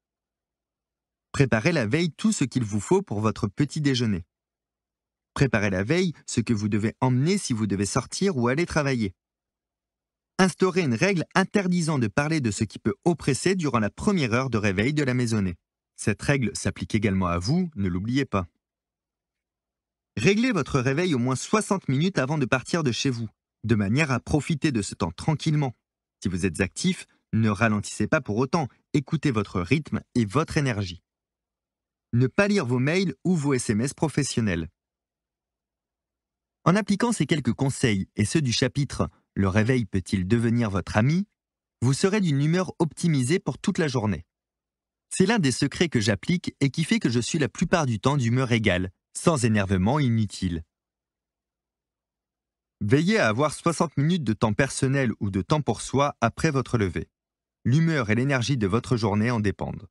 Speaker 1: Préparez la veille tout ce qu'il vous faut pour votre petit déjeuner. Préparez la veille ce que vous devez emmener si vous devez sortir ou aller travailler. Instaurez une règle interdisant de parler de ce qui peut oppresser durant la première heure de réveil de la maisonnée. Cette règle s'applique également à vous, ne l'oubliez pas. Réglez votre réveil au moins 60 minutes avant de partir de chez vous, de manière à profiter de ce temps tranquillement. Si vous êtes actif, ne ralentissez pas pour autant, écoutez votre rythme et votre énergie. Ne pas lire vos mails ou vos SMS professionnels. En appliquant ces quelques conseils et ceux du chapitre Le réveil peut-il devenir votre ami, vous serez d'une humeur optimisée pour toute la journée. C'est l'un des secrets que j'applique et qui fait que je suis la plupart du temps d'humeur égale, sans énervement inutile. Veillez à avoir 60 minutes de temps personnel ou de temps pour soi après votre lever. L'humeur et l'énergie de votre journée en dépendent.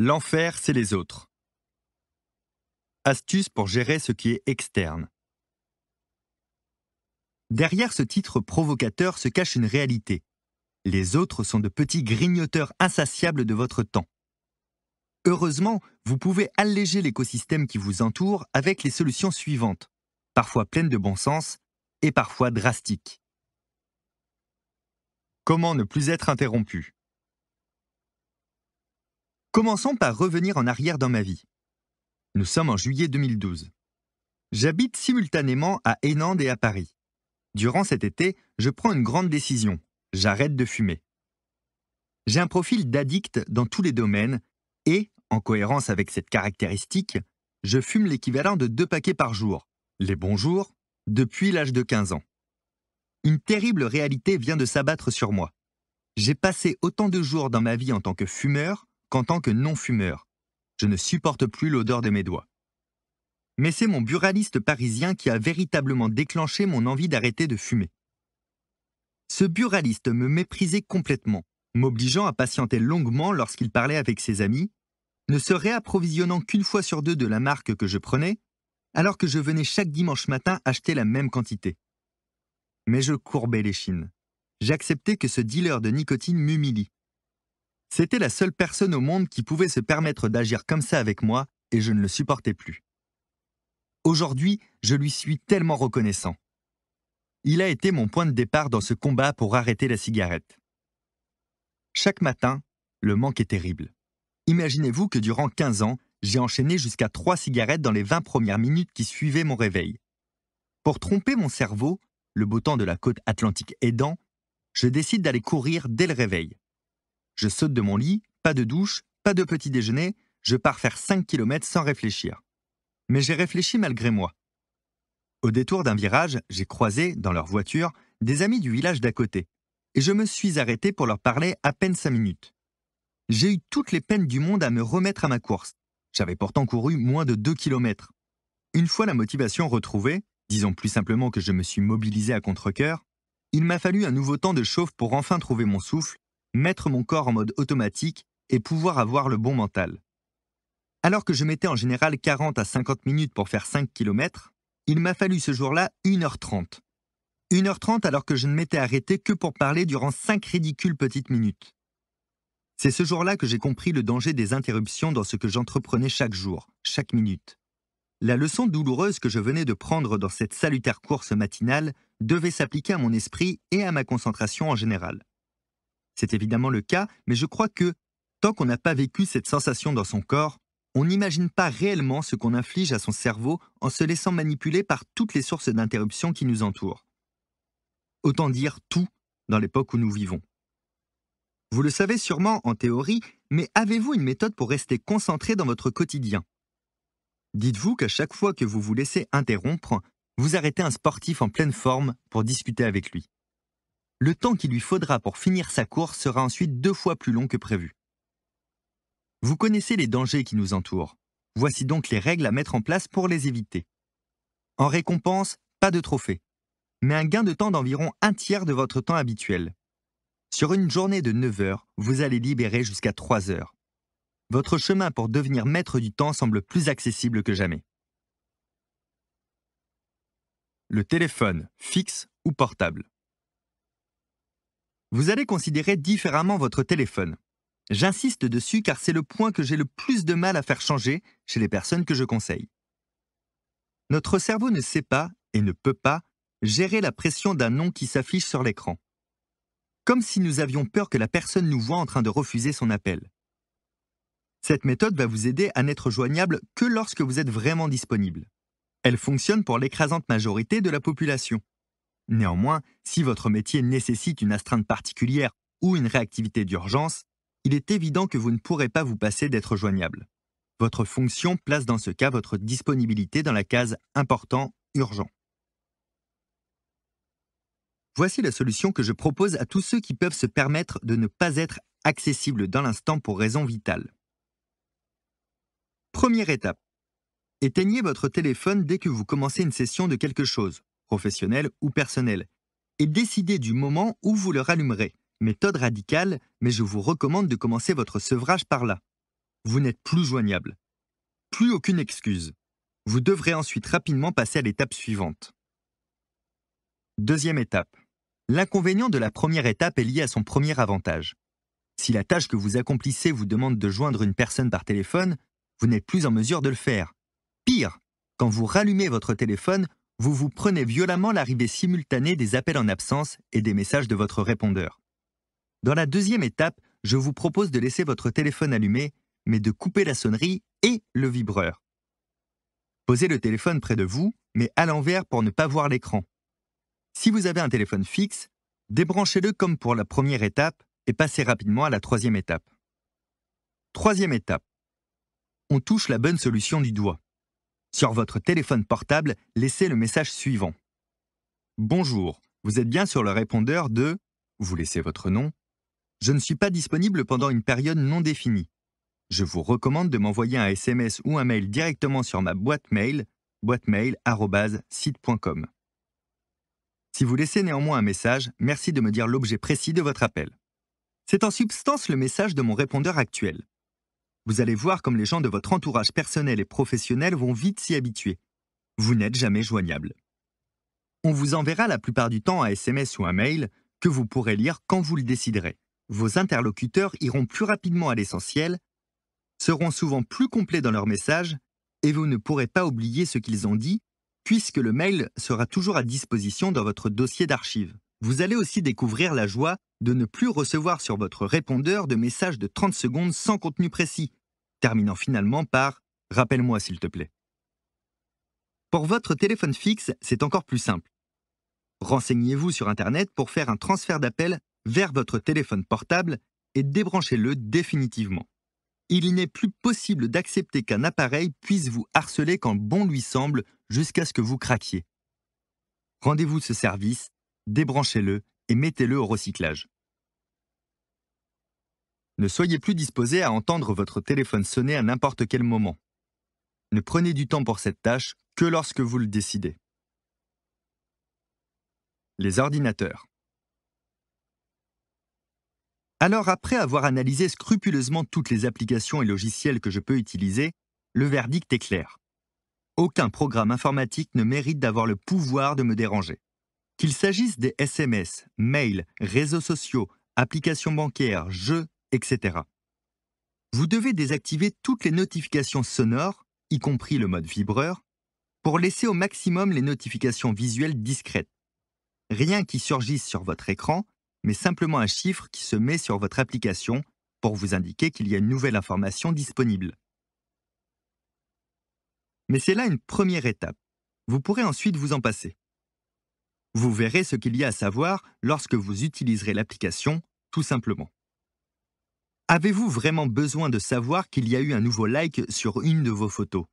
Speaker 1: L'enfer, c'est les autres. Astuces pour gérer ce qui est externe. Derrière ce titre provocateur se cache une réalité. Les autres sont de petits grignoteurs insatiables de votre temps. Heureusement, vous pouvez alléger l'écosystème qui vous entoure avec les solutions suivantes, parfois pleines de bon sens et parfois drastiques. Comment ne plus être interrompu Commençons par revenir en arrière dans ma vie. Nous sommes en juillet 2012. J'habite simultanément à Hénande et à Paris. Durant cet été, je prends une grande décision. J'arrête de fumer. J'ai un profil d'addict dans tous les domaines et, en cohérence avec cette caractéristique, je fume l'équivalent de deux paquets par jour, les bons jours, depuis l'âge de 15 ans. Une terrible réalité vient de s'abattre sur moi. J'ai passé autant de jours dans ma vie en tant que fumeur qu'en tant que non-fumeur. Je ne supporte plus l'odeur de mes doigts. Mais c'est mon buraliste parisien qui a véritablement déclenché mon envie d'arrêter de fumer. Ce buraliste me méprisait complètement, m'obligeant à patienter longuement lorsqu'il parlait avec ses amis, ne se réapprovisionnant qu'une fois sur deux de la marque que je prenais, alors que je venais chaque dimanche matin acheter la même quantité. Mais je courbais les chines. J'acceptais que ce dealer de nicotine m'humilie, c'était la seule personne au monde qui pouvait se permettre d'agir comme ça avec moi, et je ne le supportais plus. Aujourd'hui, je lui suis tellement reconnaissant. Il a été mon point de départ dans ce combat pour arrêter la cigarette. Chaque matin, le manque est terrible. Imaginez-vous que durant 15 ans, j'ai enchaîné jusqu'à 3 cigarettes dans les 20 premières minutes qui suivaient mon réveil. Pour tromper mon cerveau, le beau temps de la côte atlantique aidant, je décide d'aller courir dès le réveil. Je saute de mon lit, pas de douche, pas de petit déjeuner, je pars faire 5 km sans réfléchir. Mais j'ai réfléchi malgré moi. Au détour d'un virage, j'ai croisé, dans leur voiture, des amis du village d'à côté, et je me suis arrêté pour leur parler à peine 5 minutes. J'ai eu toutes les peines du monde à me remettre à ma course. J'avais pourtant couru moins de 2 km. Une fois la motivation retrouvée, disons plus simplement que je me suis mobilisé à contre-coeur, il m'a fallu un nouveau temps de chauffe pour enfin trouver mon souffle mettre mon corps en mode automatique et pouvoir avoir le bon mental. Alors que je mettais en général 40 à 50 minutes pour faire 5 km, il m'a fallu ce jour-là 1h30. 1h30 alors que je ne m'étais arrêté que pour parler durant 5 ridicules petites minutes. C'est ce jour-là que j'ai compris le danger des interruptions dans ce que j'entreprenais chaque jour, chaque minute. La leçon douloureuse que je venais de prendre dans cette salutaire course matinale devait s'appliquer à mon esprit et à ma concentration en général. C'est évidemment le cas, mais je crois que, tant qu'on n'a pas vécu cette sensation dans son corps, on n'imagine pas réellement ce qu'on inflige à son cerveau en se laissant manipuler par toutes les sources d'interruption qui nous entourent. Autant dire tout dans l'époque où nous vivons. Vous le savez sûrement en théorie, mais avez-vous une méthode pour rester concentré dans votre quotidien Dites-vous qu'à chaque fois que vous vous laissez interrompre, vous arrêtez un sportif en pleine forme pour discuter avec lui le temps qu'il lui faudra pour finir sa course sera ensuite deux fois plus long que prévu. Vous connaissez les dangers qui nous entourent. Voici donc les règles à mettre en place pour les éviter. En récompense, pas de trophée, mais un gain de temps d'environ un tiers de votre temps habituel. Sur une journée de 9 heures, vous allez libérer jusqu'à 3 heures. Votre chemin pour devenir maître du temps semble plus accessible que jamais. Le téléphone, fixe ou portable. Vous allez considérer différemment votre téléphone. J'insiste dessus car c'est le point que j'ai le plus de mal à faire changer chez les personnes que je conseille. Notre cerveau ne sait pas et ne peut pas gérer la pression d'un nom qui s'affiche sur l'écran. Comme si nous avions peur que la personne nous voit en train de refuser son appel. Cette méthode va vous aider à n'être joignable que lorsque vous êtes vraiment disponible. Elle fonctionne pour l'écrasante majorité de la population. Néanmoins, si votre métier nécessite une astreinte particulière ou une réactivité d'urgence, il est évident que vous ne pourrez pas vous passer d'être joignable. Votre fonction place dans ce cas votre disponibilité dans la case Important, urgent. Voici la solution que je propose à tous ceux qui peuvent se permettre de ne pas être accessibles dans l'instant pour raisons vitales. Première étape. Éteignez votre téléphone dès que vous commencez une session de quelque chose, professionnel ou personnel, et décidez du moment où vous le rallumerez. Méthode radicale, mais je vous recommande de commencer votre sevrage par là. Vous n'êtes plus joignable. Plus aucune excuse. Vous devrez ensuite rapidement passer à l'étape suivante. Deuxième étape. L'inconvénient de la première étape est lié à son premier avantage. Si la tâche que vous accomplissez vous demande de joindre une personne par téléphone, vous n'êtes plus en mesure de le faire. Pire, quand vous rallumez votre téléphone, vous vous prenez violemment l'arrivée simultanée des appels en absence et des messages de votre répondeur. Dans la deuxième étape, je vous propose de laisser votre téléphone allumé, mais de couper la sonnerie et le vibreur. Posez le téléphone près de vous, mais à l'envers pour ne pas voir l'écran. Si vous avez un téléphone fixe, débranchez-le comme pour la première étape et passez rapidement à la troisième étape. Troisième étape. On touche la bonne solution du doigt. Sur votre téléphone portable, laissez le message suivant. Bonjour, vous êtes bien sur le répondeur de... Vous laissez votre nom. Je ne suis pas disponible pendant une période non définie. Je vous recommande de m'envoyer un SMS ou un mail directement sur ma boîte mail, boîte mail Si vous laissez néanmoins un message, merci de me dire l'objet précis de votre appel. C'est en substance le message de mon répondeur actuel. Vous allez voir comme les gens de votre entourage personnel et professionnel vont vite s'y habituer. Vous n'êtes jamais joignable. On vous enverra la plupart du temps un SMS ou un mail que vous pourrez lire quand vous le déciderez. Vos interlocuteurs iront plus rapidement à l'essentiel, seront souvent plus complets dans leurs messages et vous ne pourrez pas oublier ce qu'ils ont dit puisque le mail sera toujours à disposition dans votre dossier d'archives. Vous allez aussi découvrir la joie de ne plus recevoir sur votre répondeur de messages de 30 secondes sans contenu précis, terminant finalement par Rappelle-moi s'il te plaît. Pour votre téléphone fixe, c'est encore plus simple. Renseignez-vous sur Internet pour faire un transfert d'appel vers votre téléphone portable et débranchez-le définitivement. Il n'est plus possible d'accepter qu'un appareil puisse vous harceler quand bon lui semble jusqu'à ce que vous craquiez. Rendez-vous ce service, débranchez-le et mettez-le au recyclage. Ne soyez plus disposé à entendre votre téléphone sonner à n'importe quel moment. Ne prenez du temps pour cette tâche que lorsque vous le décidez. Les ordinateurs. Alors après avoir analysé scrupuleusement toutes les applications et logiciels que je peux utiliser, le verdict est clair. Aucun programme informatique ne mérite d'avoir le pouvoir de me déranger. Qu'il s'agisse des SMS, mails, réseaux sociaux, applications bancaires, jeux, etc. Vous devez désactiver toutes les notifications sonores, y compris le mode vibreur, pour laisser au maximum les notifications visuelles discrètes. Rien qui surgisse sur votre écran, mais simplement un chiffre qui se met sur votre application pour vous indiquer qu'il y a une nouvelle information disponible. Mais c'est là une première étape. Vous pourrez ensuite vous en passer. Vous verrez ce qu'il y a à savoir lorsque vous utiliserez l'application, tout simplement. Avez-vous vraiment besoin de savoir qu'il y a eu un nouveau like sur une de vos photos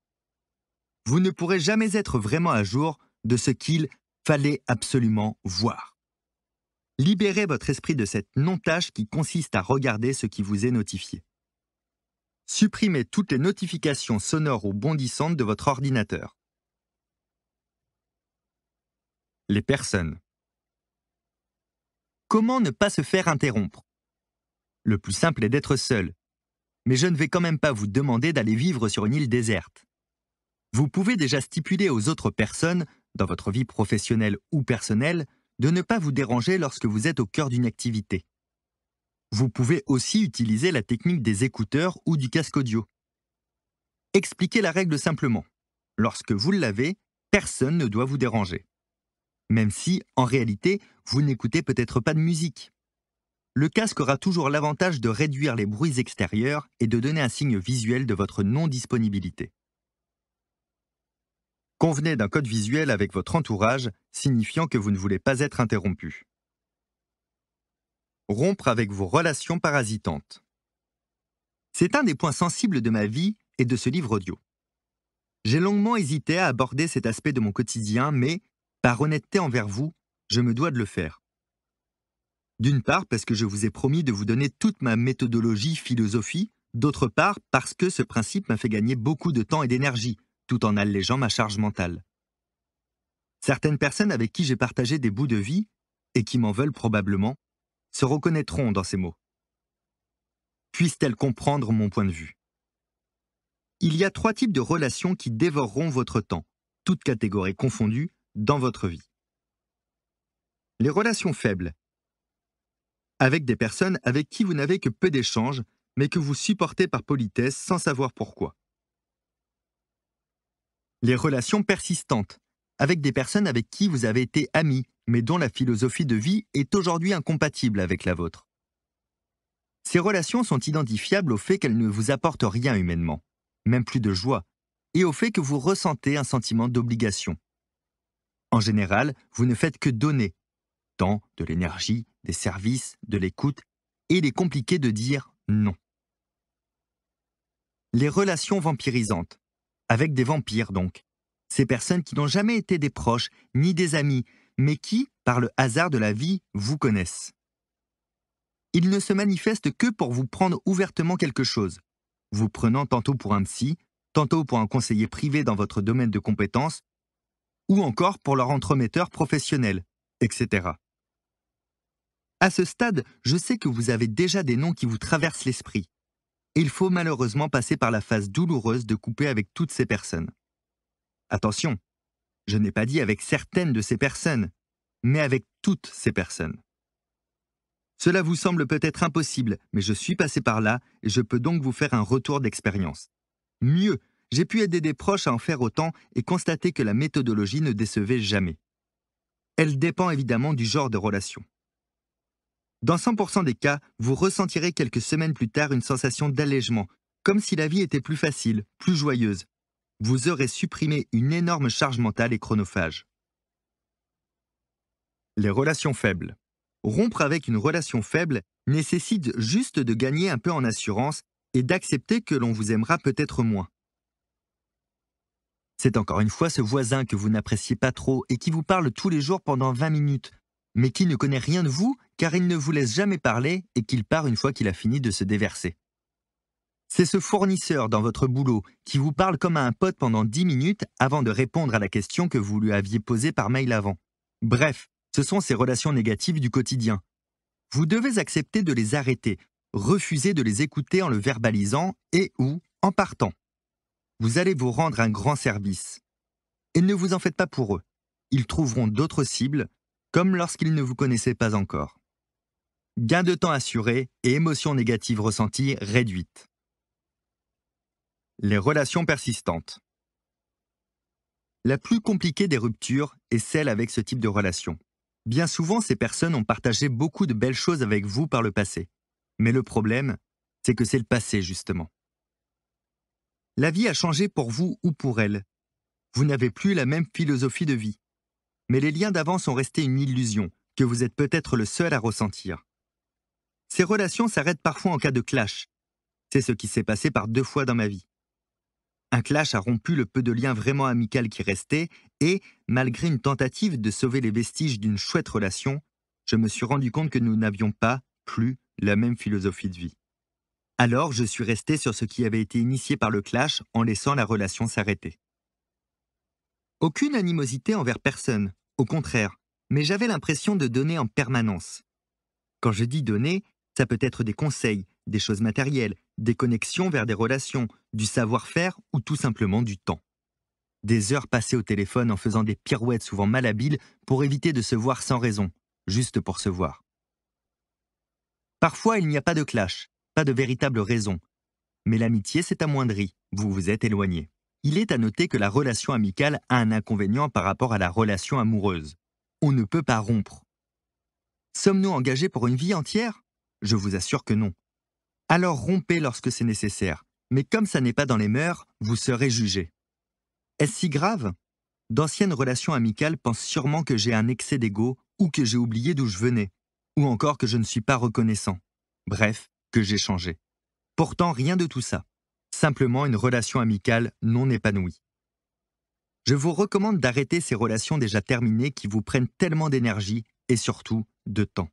Speaker 1: Vous ne pourrez jamais être vraiment à jour de ce qu'il fallait absolument voir. Libérez votre esprit de cette non-tâche qui consiste à regarder ce qui vous est notifié. Supprimez toutes les notifications sonores ou bondissantes de votre ordinateur. Les personnes. Comment ne pas se faire interrompre le plus simple est d'être seul. Mais je ne vais quand même pas vous demander d'aller vivre sur une île déserte. Vous pouvez déjà stipuler aux autres personnes, dans votre vie professionnelle ou personnelle, de ne pas vous déranger lorsque vous êtes au cœur d'une activité. Vous pouvez aussi utiliser la technique des écouteurs ou du casque audio. Expliquez la règle simplement. Lorsque vous l'avez, personne ne doit vous déranger. Même si, en réalité, vous n'écoutez peut-être pas de musique le casque aura toujours l'avantage de réduire les bruits extérieurs et de donner un signe visuel de votre non-disponibilité. Convenez d'un code visuel avec votre entourage, signifiant que vous ne voulez pas être interrompu. Rompre avec vos relations parasitantes. C'est un des points sensibles de ma vie et de ce livre audio. J'ai longuement hésité à aborder cet aspect de mon quotidien, mais, par honnêteté envers vous, je me dois de le faire. D'une part parce que je vous ai promis de vous donner toute ma méthodologie philosophie, d'autre part parce que ce principe m'a fait gagner beaucoup de temps et d'énergie, tout en allégeant ma charge mentale. Certaines personnes avec qui j'ai partagé des bouts de vie, et qui m'en veulent probablement, se reconnaîtront dans ces mots. Puissent-elles comprendre mon point de vue Il y a trois types de relations qui dévoreront votre temps, toutes catégories confondues, dans votre vie. Les relations faibles, avec des personnes avec qui vous n'avez que peu d'échanges, mais que vous supportez par politesse sans savoir pourquoi. Les relations persistantes, avec des personnes avec qui vous avez été amis, mais dont la philosophie de vie est aujourd'hui incompatible avec la vôtre. Ces relations sont identifiables au fait qu'elles ne vous apportent rien humainement, même plus de joie, et au fait que vous ressentez un sentiment d'obligation. En général, vous ne faites que donner, temps, de l'énergie, des services, de l'écoute, et il est compliqué de dire non. Les relations vampirisantes, avec des vampires donc, ces personnes qui n'ont jamais été des proches ni des amis, mais qui, par le hasard de la vie, vous connaissent. Ils ne se manifestent que pour vous prendre ouvertement quelque chose, vous prenant tantôt pour un psy, tantôt pour un conseiller privé dans votre domaine de compétences, ou encore pour leur entremetteur professionnel, etc. À ce stade, je sais que vous avez déjà des noms qui vous traversent l'esprit. Il faut malheureusement passer par la phase douloureuse de couper avec toutes ces personnes. Attention, je n'ai pas dit avec certaines de ces personnes, mais avec toutes ces personnes. Cela vous semble peut-être impossible, mais je suis passé par là et je peux donc vous faire un retour d'expérience. Mieux, j'ai pu aider des proches à en faire autant et constater que la méthodologie ne décevait jamais. Elle dépend évidemment du genre de relation. Dans 100% des cas, vous ressentirez quelques semaines plus tard une sensation d'allègement, comme si la vie était plus facile, plus joyeuse. Vous aurez supprimé une énorme charge mentale et chronophage. Les relations faibles. Rompre avec une relation faible nécessite juste de gagner un peu en assurance et d'accepter que l'on vous aimera peut-être moins. C'est encore une fois ce voisin que vous n'appréciez pas trop et qui vous parle tous les jours pendant 20 minutes, mais qui ne connaît rien de vous car il ne vous laisse jamais parler et qu'il part une fois qu'il a fini de se déverser. C'est ce fournisseur dans votre boulot qui vous parle comme à un pote pendant 10 minutes avant de répondre à la question que vous lui aviez posée par mail avant. Bref, ce sont ces relations négatives du quotidien. Vous devez accepter de les arrêter, refuser de les écouter en le verbalisant et ou en partant. Vous allez vous rendre un grand service. Et ne vous en faites pas pour eux. Ils trouveront d'autres cibles comme lorsqu'ils ne vous connaissaient pas encore. Gain de temps assuré et émotions négatives ressenties réduites. Les relations persistantes. La plus compliquée des ruptures est celle avec ce type de relation. Bien souvent, ces personnes ont partagé beaucoup de belles choses avec vous par le passé. Mais le problème, c'est que c'est le passé, justement. La vie a changé pour vous ou pour elle. Vous n'avez plus la même philosophie de vie mais les liens d'avant sont restés une illusion que vous êtes peut-être le seul à ressentir. Ces relations s'arrêtent parfois en cas de clash. C'est ce qui s'est passé par deux fois dans ma vie. Un clash a rompu le peu de liens vraiment amical qui restaient, et, malgré une tentative de sauver les vestiges d'une chouette relation, je me suis rendu compte que nous n'avions pas, plus, la même philosophie de vie. Alors je suis resté sur ce qui avait été initié par le clash en laissant la relation s'arrêter. Aucune animosité envers personne, au contraire, mais j'avais l'impression de donner en permanence. Quand je dis donner, ça peut être des conseils, des choses matérielles, des connexions vers des relations, du savoir-faire ou tout simplement du temps. Des heures passées au téléphone en faisant des pirouettes souvent malhabiles pour éviter de se voir sans raison, juste pour se voir. Parfois, il n'y a pas de clash, pas de véritable raison. Mais l'amitié s'est amoindrie, vous vous êtes éloigné. Il est à noter que la relation amicale a un inconvénient par rapport à la relation amoureuse. On ne peut pas rompre. Sommes-nous engagés pour une vie entière Je vous assure que non. Alors rompez lorsque c'est nécessaire, mais comme ça n'est pas dans les mœurs, vous serez jugé. Est-ce si grave D'anciennes relations amicales pensent sûrement que j'ai un excès d'ego ou que j'ai oublié d'où je venais, ou encore que je ne suis pas reconnaissant. Bref, que j'ai changé. Pourtant, rien de tout ça simplement une relation amicale non épanouie. Je vous recommande d'arrêter ces relations déjà terminées qui vous prennent tellement d'énergie et surtout de temps.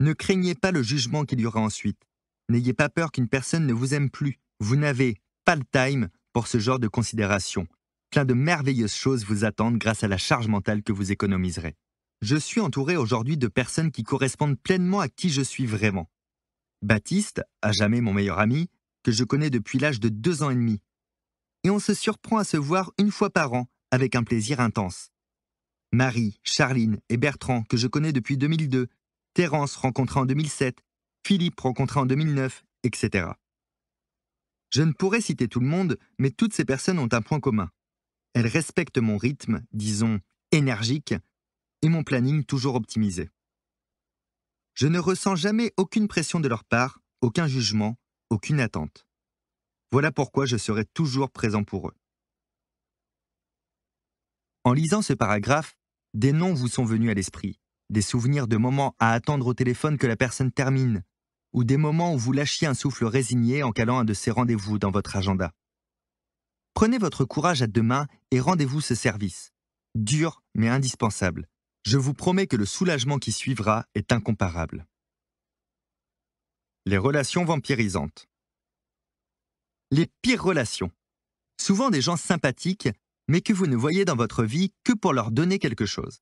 Speaker 1: Ne craignez pas le jugement qu'il y aura ensuite. N'ayez pas peur qu'une personne ne vous aime plus. Vous n'avez pas le time pour ce genre de considération. Plein de merveilleuses choses vous attendent grâce à la charge mentale que vous économiserez. Je suis entouré aujourd'hui de personnes qui correspondent pleinement à qui je suis vraiment. Baptiste, à jamais mon meilleur ami, que je connais depuis l'âge de deux ans et demi. Et on se surprend à se voir une fois par an avec un plaisir intense. Marie, Charline et Bertrand, que je connais depuis 2002, Terence rencontré en 2007, Philippe rencontré en 2009, etc. Je ne pourrais citer tout le monde, mais toutes ces personnes ont un point commun. Elles respectent mon rythme, disons, énergique, et mon planning toujours optimisé. Je ne ressens jamais aucune pression de leur part, aucun jugement, aucune attente. Voilà pourquoi je serai toujours présent pour eux. En lisant ce paragraphe, des noms vous sont venus à l'esprit, des souvenirs de moments à attendre au téléphone que la personne termine, ou des moments où vous lâchiez un souffle résigné en calant un de ces rendez-vous dans votre agenda. Prenez votre courage à deux mains et rendez-vous ce service. Dur, mais indispensable. Je vous promets que le soulagement qui suivra est incomparable. Les relations vampirisantes. Les pires relations. Souvent des gens sympathiques, mais que vous ne voyez dans votre vie que pour leur donner quelque chose.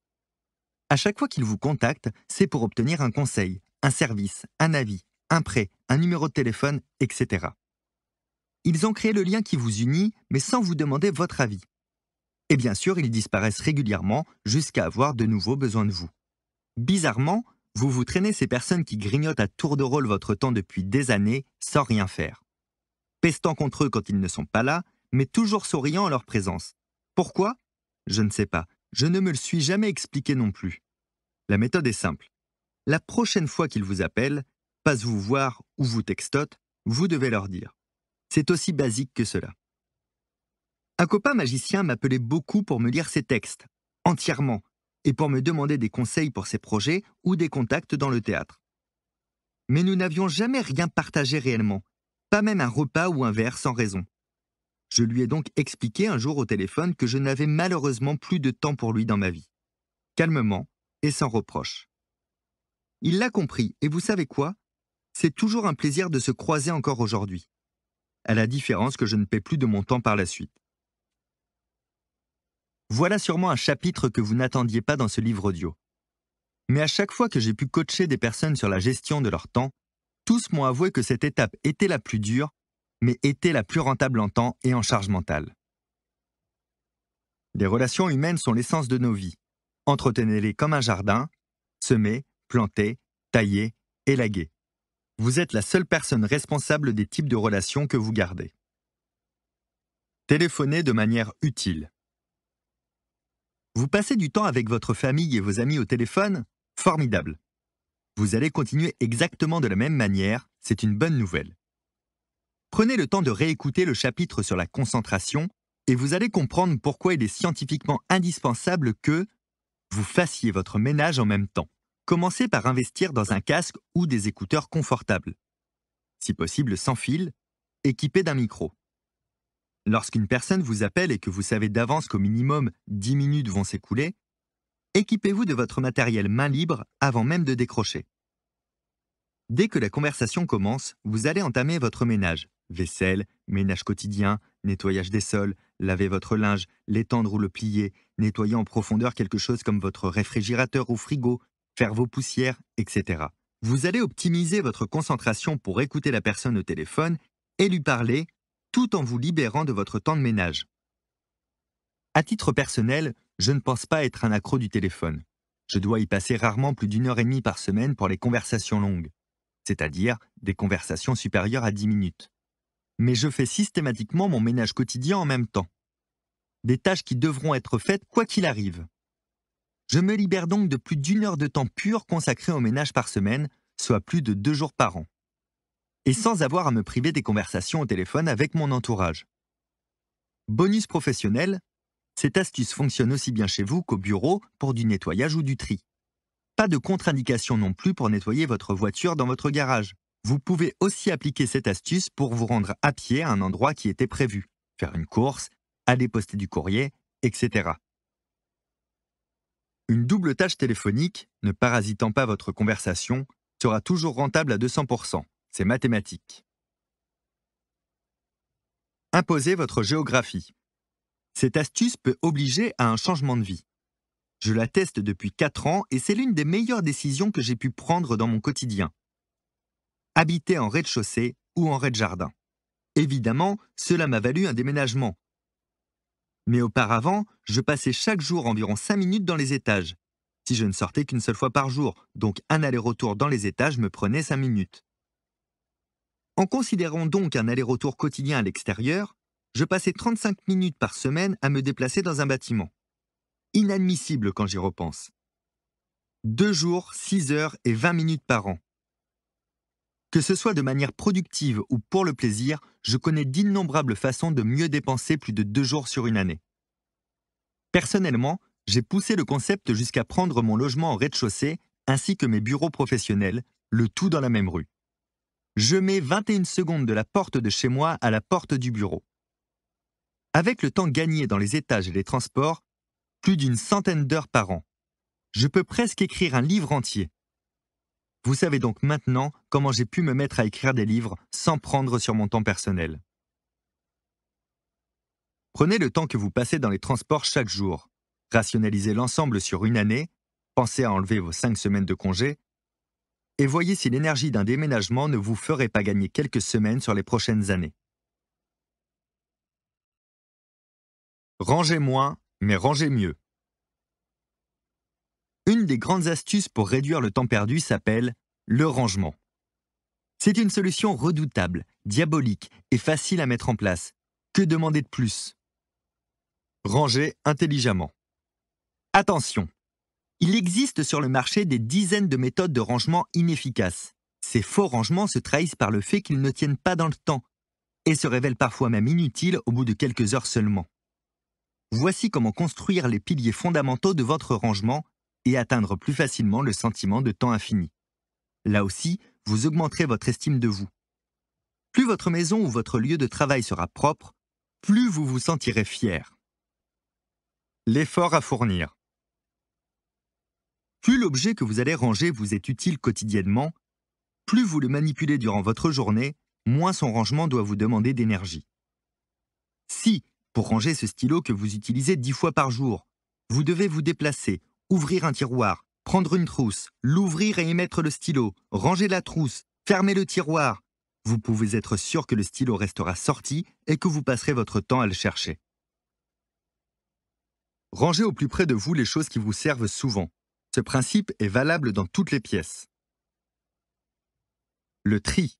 Speaker 1: À chaque fois qu'ils vous contactent, c'est pour obtenir un conseil, un service, un avis, un prêt, un numéro de téléphone, etc. Ils ont créé le lien qui vous unit, mais sans vous demander votre avis. Et bien sûr, ils disparaissent régulièrement jusqu'à avoir de nouveaux besoins de vous. Bizarrement, vous vous traînez ces personnes qui grignotent à tour de rôle votre temps depuis des années sans rien faire. Pestant contre eux quand ils ne sont pas là, mais toujours souriant en leur présence. Pourquoi Je ne sais pas. Je ne me le suis jamais expliqué non plus. La méthode est simple. La prochaine fois qu'ils vous appellent, passent vous voir ou vous textotent, vous devez leur dire. C'est aussi basique que cela. Un copain magicien m'appelait beaucoup pour me lire ses textes, entièrement, et pour me demander des conseils pour ses projets ou des contacts dans le théâtre. Mais nous n'avions jamais rien partagé réellement, pas même un repas ou un verre sans raison. Je lui ai donc expliqué un jour au téléphone que je n'avais malheureusement plus de temps pour lui dans ma vie. Calmement et sans reproche. Il l'a compris, et vous savez quoi C'est toujours un plaisir de se croiser encore aujourd'hui. À la différence que je ne paie plus de mon temps par la suite. Voilà sûrement un chapitre que vous n'attendiez pas dans ce livre audio. Mais à chaque fois que j'ai pu coacher des personnes sur la gestion de leur temps, tous m'ont avoué que cette étape était la plus dure, mais était la plus rentable en temps et en charge mentale. Les relations humaines sont l'essence de nos vies. Entretenez-les comme un jardin, semez, plantez, taillez, élaguez. Vous êtes la seule personne responsable des types de relations que vous gardez. Téléphonez de manière utile. Vous passez du temps avec votre famille et vos amis au téléphone Formidable. Vous allez continuer exactement de la même manière, c'est une bonne nouvelle. Prenez le temps de réécouter le chapitre sur la concentration et vous allez comprendre pourquoi il est scientifiquement indispensable que vous fassiez votre ménage en même temps. Commencez par investir dans un casque ou des écouteurs confortables, si possible sans fil, équipés d'un micro. Lorsqu'une personne vous appelle et que vous savez d'avance qu'au minimum 10 minutes vont s'écouler, équipez-vous de votre matériel main libre avant même de décrocher. Dès que la conversation commence, vous allez entamer votre ménage. Vaisselle, ménage quotidien, nettoyage des sols, laver votre linge, l'étendre ou le plier, nettoyer en profondeur quelque chose comme votre réfrigérateur ou frigo, faire vos poussières, etc. Vous allez optimiser votre concentration pour écouter la personne au téléphone et lui parler tout en vous libérant de votre temps de ménage. À titre personnel, je ne pense pas être un accro du téléphone. Je dois y passer rarement plus d'une heure et demie par semaine pour les conversations longues, c'est-à-dire des conversations supérieures à 10 minutes. Mais je fais systématiquement mon ménage quotidien en même temps. Des tâches qui devront être faites quoi qu'il arrive. Je me libère donc de plus d'une heure de temps pur consacré au ménage par semaine, soit plus de deux jours par an et sans avoir à me priver des conversations au téléphone avec mon entourage. Bonus professionnel, cette astuce fonctionne aussi bien chez vous qu'au bureau pour du nettoyage ou du tri. Pas de contre-indication non plus pour nettoyer votre voiture dans votre garage. Vous pouvez aussi appliquer cette astuce pour vous rendre à pied à un endroit qui était prévu, faire une course, aller poster du courrier, etc. Une double tâche téléphonique, ne parasitant pas votre conversation, sera toujours rentable à 200% c'est mathématique. Imposez votre géographie. Cette astuce peut obliger à un changement de vie. Je la teste depuis 4 ans et c'est l'une des meilleures décisions que j'ai pu prendre dans mon quotidien. Habiter en rez-de-chaussée ou en rez-de-jardin. Évidemment, cela m'a valu un déménagement. Mais auparavant, je passais chaque jour environ 5 minutes dans les étages. Si je ne sortais qu'une seule fois par jour, donc un aller-retour dans les étages me prenait 5 minutes. En considérant donc un aller-retour quotidien à l'extérieur, je passais 35 minutes par semaine à me déplacer dans un bâtiment. Inadmissible quand j'y repense. Deux jours, 6 heures et 20 minutes par an. Que ce soit de manière productive ou pour le plaisir, je connais d'innombrables façons de mieux dépenser plus de deux jours sur une année. Personnellement, j'ai poussé le concept jusqu'à prendre mon logement au rez-de-chaussée ainsi que mes bureaux professionnels, le tout dans la même rue je mets 21 secondes de la porte de chez moi à la porte du bureau. Avec le temps gagné dans les étages et les transports, plus d'une centaine d'heures par an, je peux presque écrire un livre entier. Vous savez donc maintenant comment j'ai pu me mettre à écrire des livres sans prendre sur mon temps personnel. Prenez le temps que vous passez dans les transports chaque jour, rationalisez l'ensemble sur une année, pensez à enlever vos cinq semaines de congé et voyez si l'énergie d'un déménagement ne vous ferait pas gagner quelques semaines sur les prochaines années. Rangez moins, mais rangez mieux. Une des grandes astuces pour réduire le temps perdu s'appelle le rangement. C'est une solution redoutable, diabolique et facile à mettre en place. Que demander de plus Ranger intelligemment. Attention il existe sur le marché des dizaines de méthodes de rangement inefficaces. Ces faux rangements se trahissent par le fait qu'ils ne tiennent pas dans le temps et se révèlent parfois même inutiles au bout de quelques heures seulement. Voici comment construire les piliers fondamentaux de votre rangement et atteindre plus facilement le sentiment de temps infini. Là aussi, vous augmenterez votre estime de vous. Plus votre maison ou votre lieu de travail sera propre, plus vous vous sentirez fier. L'effort à fournir. Plus l'objet que vous allez ranger vous est utile quotidiennement, plus vous le manipulez durant votre journée, moins son rangement doit vous demander d'énergie. Si, pour ranger ce stylo que vous utilisez dix fois par jour, vous devez vous déplacer, ouvrir un tiroir, prendre une trousse, l'ouvrir et y mettre le stylo, ranger la trousse, fermer le tiroir, vous pouvez être sûr que le stylo restera sorti et que vous passerez votre temps à le chercher. Rangez au plus près de vous les choses qui vous servent souvent, ce principe est valable dans toutes les pièces. Le tri.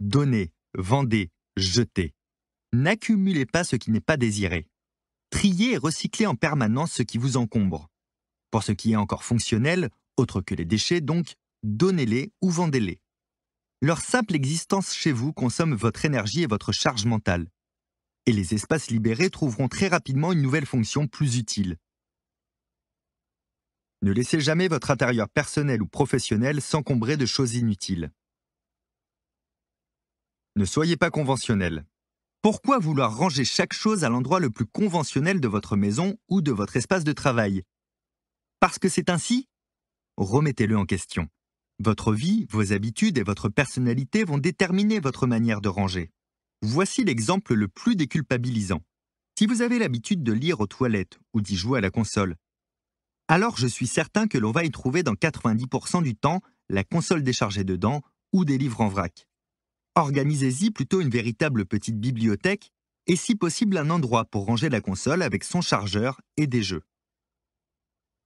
Speaker 1: Donnez, vendez, jetez. N'accumulez pas ce qui n'est pas désiré. Triez et recyclez en permanence ce qui vous encombre. Pour ce qui est encore fonctionnel, autre que les déchets donc, donnez-les ou vendez-les. Leur simple existence chez vous consomme votre énergie et votre charge mentale. Et les espaces libérés trouveront très rapidement une nouvelle fonction plus utile, ne laissez jamais votre intérieur personnel ou professionnel s'encombrer de choses inutiles. Ne soyez pas conventionnel. Pourquoi vouloir ranger chaque chose à l'endroit le plus conventionnel de votre maison ou de votre espace de travail Parce que c'est ainsi Remettez-le en question. Votre vie, vos habitudes et votre personnalité vont déterminer votre manière de ranger. Voici l'exemple le plus déculpabilisant. Si vous avez l'habitude de lire aux toilettes ou d'y jouer à la console, alors je suis certain que l'on va y trouver dans 90% du temps la console déchargée dedans ou des livres en vrac. Organisez-y plutôt une véritable petite bibliothèque et si possible un endroit pour ranger la console avec son chargeur et des jeux.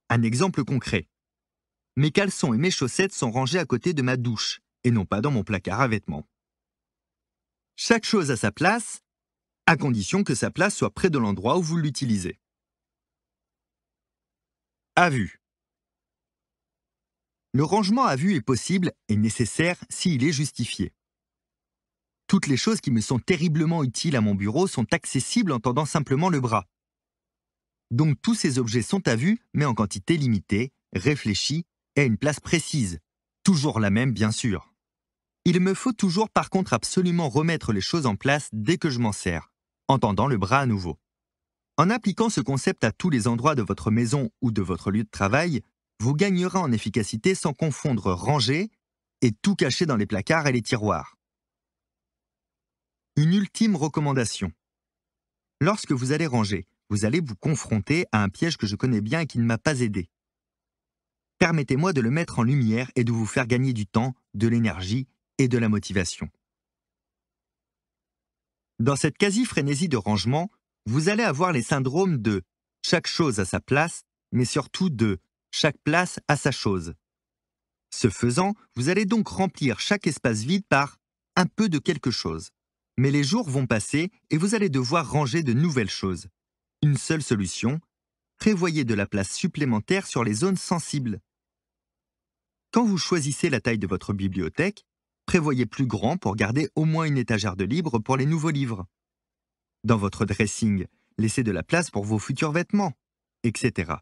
Speaker 1: Un exemple concret. Mes caleçons et mes chaussettes sont rangés à côté de ma douche et non pas dans mon placard à vêtements. Chaque chose a sa place, à condition que sa place soit près de l'endroit où vous l'utilisez à vue. Le rangement à vue est possible et nécessaire s'il est justifié. Toutes les choses qui me sont terriblement utiles à mon bureau sont accessibles en tendant simplement le bras. Donc tous ces objets sont à vue, mais en quantité limitée, réfléchis et à une place précise. Toujours la même, bien sûr. Il me faut toujours par contre absolument remettre les choses en place dès que je m'en sers, en tendant le bras à nouveau. En appliquant ce concept à tous les endroits de votre maison ou de votre lieu de travail, vous gagnerez en efficacité sans confondre ranger et tout cacher dans les placards et les tiroirs. Une ultime recommandation. Lorsque vous allez ranger, vous allez vous confronter à un piège que je connais bien et qui ne m'a pas aidé. Permettez-moi de le mettre en lumière et de vous faire gagner du temps, de l'énergie et de la motivation. Dans cette quasi-frénésie de rangement, vous allez avoir les syndromes de chaque chose à sa place, mais surtout de chaque place à sa chose. Ce faisant, vous allez donc remplir chaque espace vide par un peu de quelque chose. Mais les jours vont passer et vous allez devoir ranger de nouvelles choses. Une seule solution, prévoyez de la place supplémentaire sur les zones sensibles. Quand vous choisissez la taille de votre bibliothèque, prévoyez plus grand pour garder au moins une étagère de libre pour les nouveaux livres dans votre dressing, laissez de la place pour vos futurs vêtements, etc.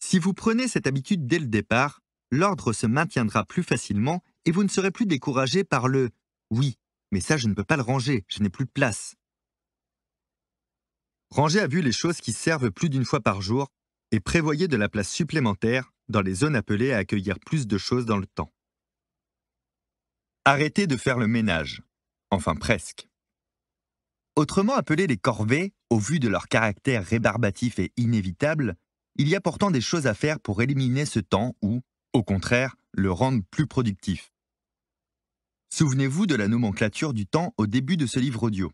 Speaker 1: Si vous prenez cette habitude dès le départ, l'ordre se maintiendra plus facilement et vous ne serez plus découragé par le « oui, mais ça je ne peux pas le ranger, je n'ai plus de place ». Rangez à vue les choses qui servent plus d'une fois par jour et prévoyez de la place supplémentaire dans les zones appelées à accueillir plus de choses dans le temps. Arrêtez de faire le ménage. Enfin presque. Autrement appelés les corvées, au vu de leur caractère rébarbatif et inévitable, il y a pourtant des choses à faire pour éliminer ce temps ou, au contraire, le rendre plus productif. Souvenez-vous de la nomenclature du temps au début de ce livre audio.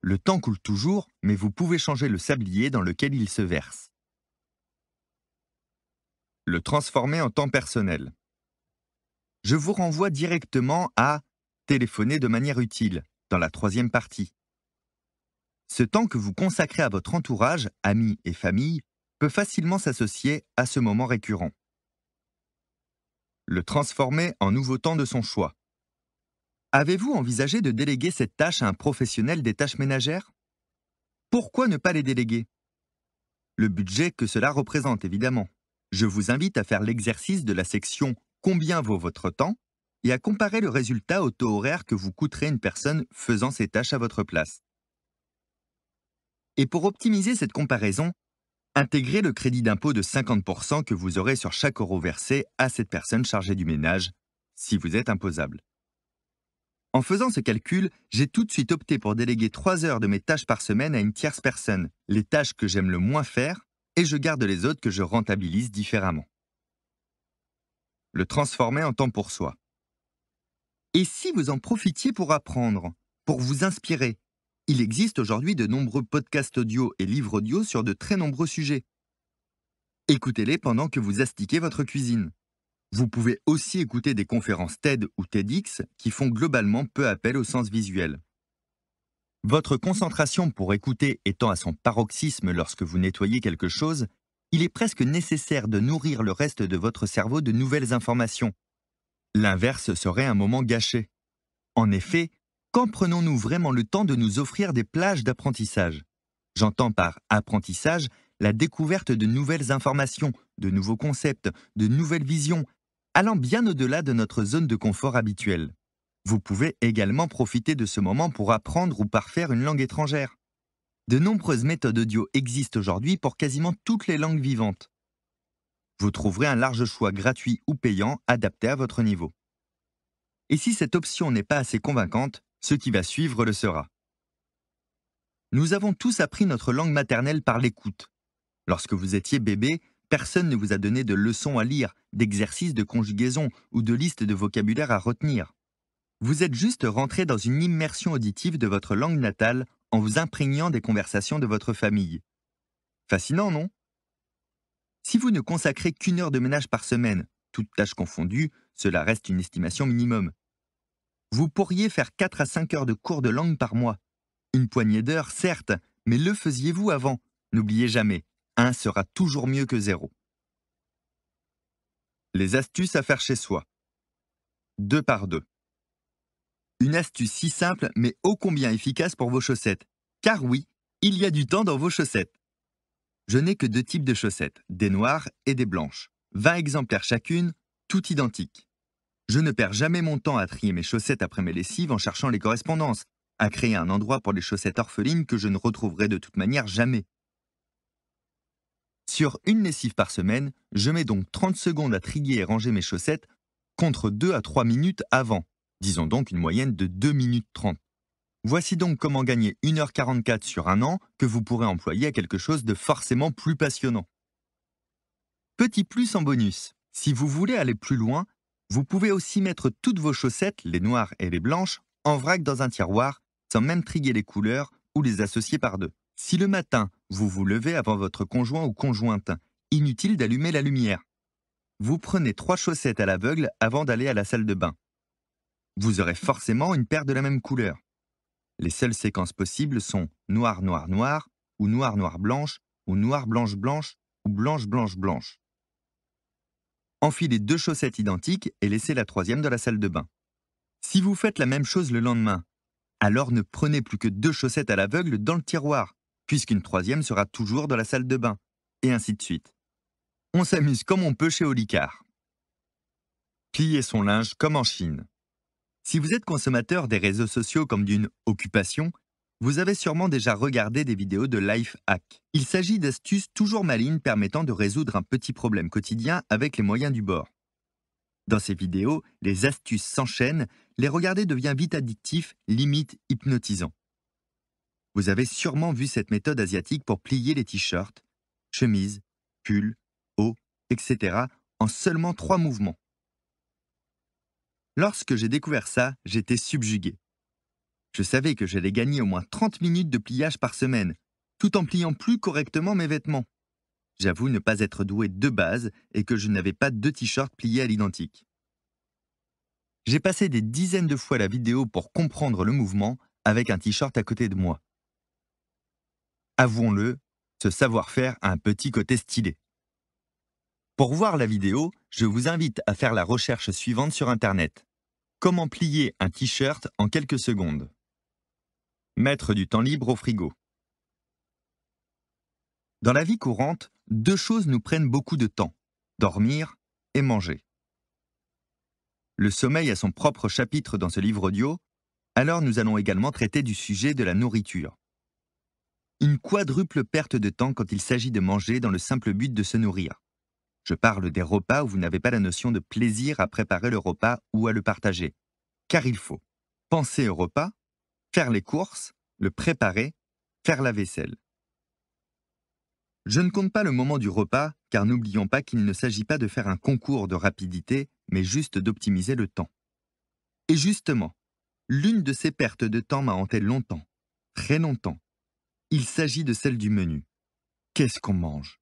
Speaker 1: Le temps coule toujours, mais vous pouvez changer le sablier dans lequel il se verse. Le transformer en temps personnel. Je vous renvoie directement à Téléphoner de manière utile, dans la troisième partie. Ce temps que vous consacrez à votre entourage, amis et famille, peut facilement s'associer à ce moment récurrent. Le transformer en nouveau temps de son choix. Avez-vous envisagé de déléguer cette tâche à un professionnel des tâches ménagères Pourquoi ne pas les déléguer Le budget que cela représente, évidemment. Je vous invite à faire l'exercice de la section Combien vaut votre temps et à comparer le résultat au taux horaire que vous coûterait une personne faisant ces tâches à votre place. Et pour optimiser cette comparaison, intégrez le crédit d'impôt de 50% que vous aurez sur chaque euro versé à cette personne chargée du ménage, si vous êtes imposable. En faisant ce calcul, j'ai tout de suite opté pour déléguer 3 heures de mes tâches par semaine à une tierce personne, les tâches que j'aime le moins faire, et je garde les autres que je rentabilise différemment. Le transformer en temps pour soi. Et si vous en profitiez pour apprendre, pour vous inspirer, il existe aujourd'hui de nombreux podcasts audio et livres audio sur de très nombreux sujets. Écoutez-les pendant que vous astiquez votre cuisine. Vous pouvez aussi écouter des conférences TED ou TEDx qui font globalement peu appel au sens visuel. Votre concentration pour écouter étant à son paroxysme lorsque vous nettoyez quelque chose, il est presque nécessaire de nourrir le reste de votre cerveau de nouvelles informations. L'inverse serait un moment gâché. En effet, quand prenons-nous vraiment le temps de nous offrir des plages d'apprentissage J'entends par apprentissage la découverte de nouvelles informations, de nouveaux concepts, de nouvelles visions, allant bien au-delà de notre zone de confort habituelle. Vous pouvez également profiter de ce moment pour apprendre ou parfaire une langue étrangère. De nombreuses méthodes audio existent aujourd'hui pour quasiment toutes les langues vivantes. Vous trouverez un large choix gratuit ou payant adapté à votre niveau. Et si cette option n'est pas assez convaincante, ce qui va suivre le sera. Nous avons tous appris notre langue maternelle par l'écoute. Lorsque vous étiez bébé, personne ne vous a donné de leçons à lire, d'exercices de conjugaison ou de listes de vocabulaire à retenir. Vous êtes juste rentré dans une immersion auditive de votre langue natale en vous imprégnant des conversations de votre famille. Fascinant, non Si vous ne consacrez qu'une heure de ménage par semaine, toutes tâches confondues, cela reste une estimation minimum. Vous pourriez faire 4 à 5 heures de cours de langue par mois. Une poignée d'heures, certes, mais le faisiez-vous avant N'oubliez jamais, 1 sera toujours mieux que 0. Les astuces à faire chez soi. Deux par deux. Une astuce si simple mais ô combien efficace pour vos chaussettes. Car oui, il y a du temps dans vos chaussettes. Je n'ai que deux types de chaussettes, des noires et des blanches. 20 exemplaires chacune, toutes identiques. Je ne perds jamais mon temps à trier mes chaussettes après mes lessives en cherchant les correspondances, à créer un endroit pour les chaussettes orphelines que je ne retrouverai de toute manière jamais. Sur une lessive par semaine, je mets donc 30 secondes à trier et ranger mes chaussettes contre 2 à 3 minutes avant, disons donc une moyenne de 2 minutes 30. Voici donc comment gagner 1h44 sur un an que vous pourrez employer à quelque chose de forcément plus passionnant. Petit plus en bonus, si vous voulez aller plus loin, vous pouvez aussi mettre toutes vos chaussettes, les noires et les blanches, en vrac dans un tiroir, sans même trier les couleurs ou les associer par deux. Si le matin, vous vous levez avant votre conjoint ou conjointe, inutile d'allumer la lumière. Vous prenez trois chaussettes à l'aveugle avant d'aller à la salle de bain. Vous aurez forcément une paire de la même couleur. Les seules séquences possibles sont noir, noir, noir, ou noir, noir, blanche, ou noir, blanche, blanche, ou blanche, blanche, blanche. Enfilez deux chaussettes identiques et laissez la troisième dans la salle de bain. Si vous faites la même chose le lendemain, alors ne prenez plus que deux chaussettes à l'aveugle dans le tiroir, puisqu'une troisième sera toujours dans la salle de bain, et ainsi de suite. On s'amuse comme on peut chez Olicard. Pliez son linge comme en Chine. Si vous êtes consommateur des réseaux sociaux comme d'une occupation, vous avez sûrement déjà regardé des vidéos de life hack. Il s'agit d'astuces toujours malines permettant de résoudre un petit problème quotidien avec les moyens du bord. Dans ces vidéos, les astuces s'enchaînent, les regarder devient vite addictif, limite hypnotisant. Vous avez sûrement vu cette méthode asiatique pour plier les t-shirts, chemises, pulls, hauts, etc. en seulement trois mouvements. Lorsque j'ai découvert ça, j'étais subjugué. Je savais que j'allais gagner au moins 30 minutes de pliage par semaine, tout en pliant plus correctement mes vêtements. J'avoue ne pas être doué de base et que je n'avais pas deux t-shirts pliés à l'identique. J'ai passé des dizaines de fois la vidéo pour comprendre le mouvement avec un t-shirt à côté de moi. Avouons-le, ce savoir-faire a un petit côté stylé. Pour voir la vidéo, je vous invite à faire la recherche suivante sur Internet. Comment plier un t-shirt en quelques secondes Mettre du temps libre au frigo. Dans la vie courante, deux choses nous prennent beaucoup de temps, dormir et manger. Le sommeil a son propre chapitre dans ce livre audio, alors nous allons également traiter du sujet de la nourriture. Une quadruple perte de temps quand il s'agit de manger dans le simple but de se nourrir. Je parle des repas où vous n'avez pas la notion de plaisir à préparer le repas ou à le partager, car il faut penser au repas faire les courses, le préparer, faire la vaisselle. Je ne compte pas le moment du repas, car n'oublions pas qu'il ne s'agit pas de faire un concours de rapidité, mais juste d'optimiser le temps. Et justement, l'une de ces pertes de temps m'a hanté longtemps, très longtemps. Il s'agit de celle du menu. Qu'est-ce qu'on mange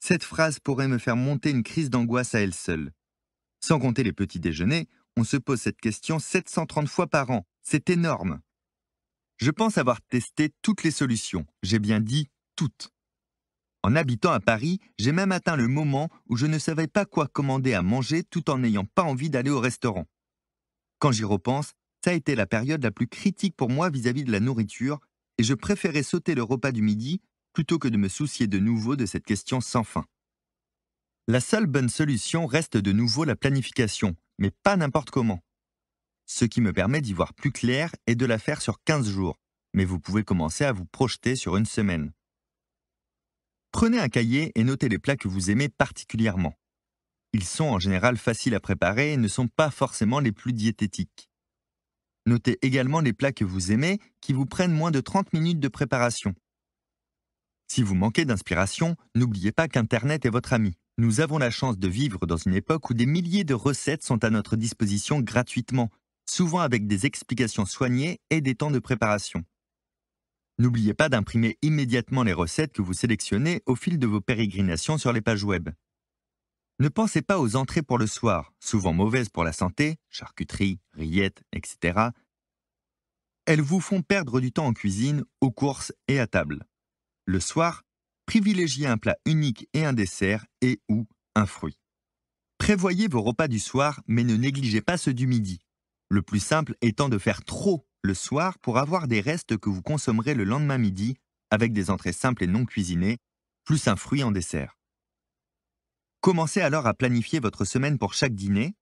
Speaker 1: Cette phrase pourrait me faire monter une crise d'angoisse à elle seule. Sans compter les petits déjeuners, on se pose cette question 730 fois par an. C'est énorme. Je pense avoir testé toutes les solutions, j'ai bien dit toutes. En habitant à Paris, j'ai même atteint le moment où je ne savais pas quoi commander à manger tout en n'ayant pas envie d'aller au restaurant. Quand j'y repense, ça a été la période la plus critique pour moi vis-à-vis de la nourriture, et je préférais sauter le repas du midi plutôt que de me soucier de nouveau de cette question sans fin. La seule bonne solution reste de nouveau la planification, mais pas n'importe comment ce qui me permet d'y voir plus clair et de la faire sur 15 jours, mais vous pouvez commencer à vous projeter sur une semaine. Prenez un cahier et notez les plats que vous aimez particulièrement. Ils sont en général faciles à préparer et ne sont pas forcément les plus diététiques. Notez également les plats que vous aimez qui vous prennent moins de 30 minutes de préparation. Si vous manquez d'inspiration, n'oubliez pas qu'Internet est votre ami. Nous avons la chance de vivre dans une époque où des milliers de recettes sont à notre disposition gratuitement souvent avec des explications soignées et des temps de préparation. N'oubliez pas d'imprimer immédiatement les recettes que vous sélectionnez au fil de vos pérégrinations sur les pages web. Ne pensez pas aux entrées pour le soir, souvent mauvaises pour la santé, charcuterie, rillettes, etc. Elles vous font perdre du temps en cuisine, aux courses et à table. Le soir, privilégiez un plat unique et un dessert et ou un fruit. Prévoyez vos repas du soir, mais ne négligez pas ceux du midi le plus simple étant de faire trop le soir pour avoir des restes que vous consommerez le lendemain midi avec des entrées simples et non cuisinées, plus un fruit en dessert. Commencez alors à planifier votre semaine pour chaque dîner,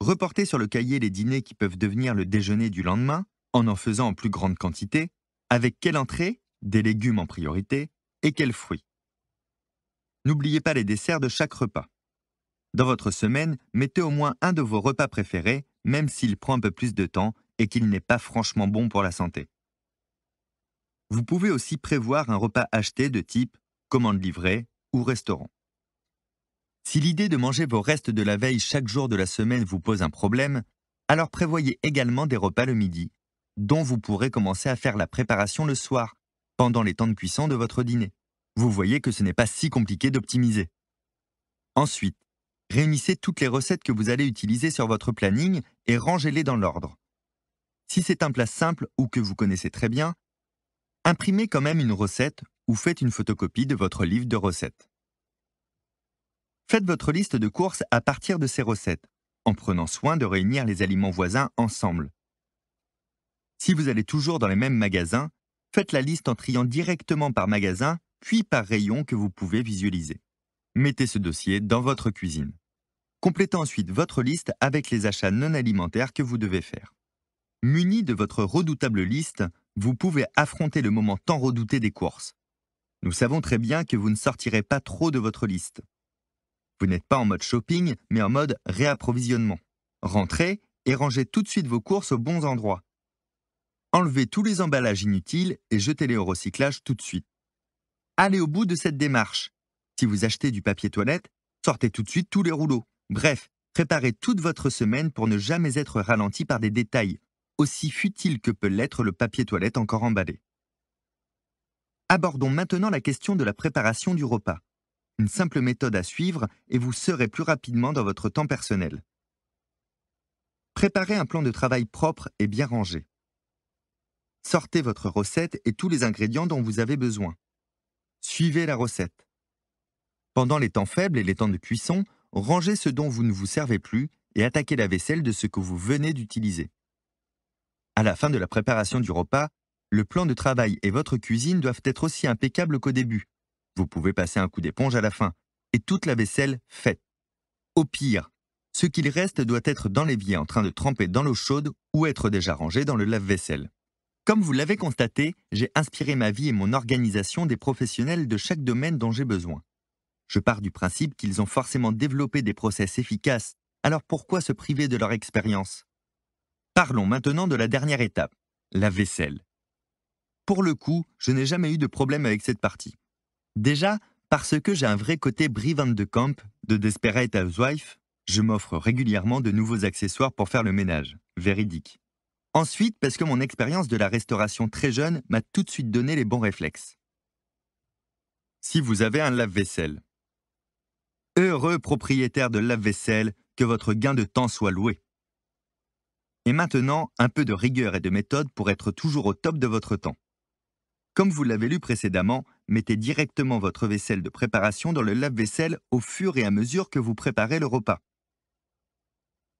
Speaker 1: reportez sur le cahier les dîners qui peuvent devenir le déjeuner du lendemain, en en faisant en plus grande quantité, avec quelle entrée, des légumes en priorité, et quels fruits. N'oubliez pas les desserts de chaque repas. Dans votre semaine, mettez au moins un de vos repas préférés, même s'il prend un peu plus de temps et qu'il n'est pas franchement bon pour la santé. Vous pouvez aussi prévoir un repas acheté de type commande livrée ou restaurant. Si l'idée de manger vos restes de la veille chaque jour de la semaine vous pose un problème, alors prévoyez également des repas le midi, dont vous pourrez commencer à faire la préparation le soir, pendant les temps de cuisson de votre dîner. Vous voyez que ce n'est pas si compliqué d'optimiser. Ensuite, Réunissez toutes les recettes que vous allez utiliser sur votre planning et rangez-les dans l'ordre. Si c'est un plat simple ou que vous connaissez très bien, imprimez quand même une recette ou faites une photocopie de votre livre de recettes. Faites votre liste de courses à partir de ces recettes, en prenant soin de réunir les aliments voisins ensemble. Si vous allez toujours dans les mêmes magasins, faites la liste en triant directement par magasin, puis par rayon que vous pouvez visualiser mettez ce dossier dans votre cuisine. Complétez ensuite votre liste avec les achats non alimentaires que vous devez faire. Muni de votre redoutable liste, vous pouvez affronter le moment tant redouté des courses. Nous savons très bien que vous ne sortirez pas trop de votre liste. Vous n'êtes pas en mode shopping, mais en mode réapprovisionnement. Rentrez et rangez tout de suite vos courses aux bons endroits. Enlevez tous les emballages inutiles et jetez-les au recyclage tout de suite. Allez au bout de cette démarche. Si vous achetez du papier toilette, sortez tout de suite tous les rouleaux. Bref, préparez toute votre semaine pour ne jamais être ralenti par des détails, aussi futiles que peut l'être le papier toilette encore emballé. Abordons maintenant la question de la préparation du repas. Une simple méthode à suivre et vous serez plus rapidement dans votre temps personnel. Préparez un plan de travail propre et bien rangé. Sortez votre recette et tous les ingrédients dont vous avez besoin. Suivez la recette. Pendant les temps faibles et les temps de cuisson, rangez ce dont vous ne vous servez plus et attaquez la vaisselle de ce que vous venez d'utiliser. À la fin de la préparation du repas, le plan de travail et votre cuisine doivent être aussi impeccables qu'au début. Vous pouvez passer un coup d'éponge à la fin, et toute la vaisselle faite. Au pire, ce qu'il reste doit être dans l'évier en train de tremper dans l'eau chaude ou être déjà rangé dans le lave-vaisselle. Comme vous l'avez constaté, j'ai inspiré ma vie et mon organisation des professionnels de chaque domaine dont j'ai besoin. Je pars du principe qu'ils ont forcément développé des process efficaces, alors pourquoi se priver de leur expérience Parlons maintenant de la dernière étape, la vaisselle. Pour le coup, je n'ai jamais eu de problème avec cette partie. Déjà, parce que j'ai un vrai côté Brie de Camp de Desperate Housewife, je m'offre régulièrement de nouveaux accessoires pour faire le ménage. Véridique. Ensuite, parce que mon expérience de la restauration très jeune m'a tout de suite donné les bons réflexes. Si vous avez un lave-vaisselle, Heureux propriétaire de lave-vaisselle, que votre gain de temps soit loué. Et maintenant, un peu de rigueur et de méthode pour être toujours au top de votre temps. Comme vous l'avez lu précédemment, mettez directement votre vaisselle de préparation dans le lave-vaisselle au fur et à mesure que vous préparez le repas.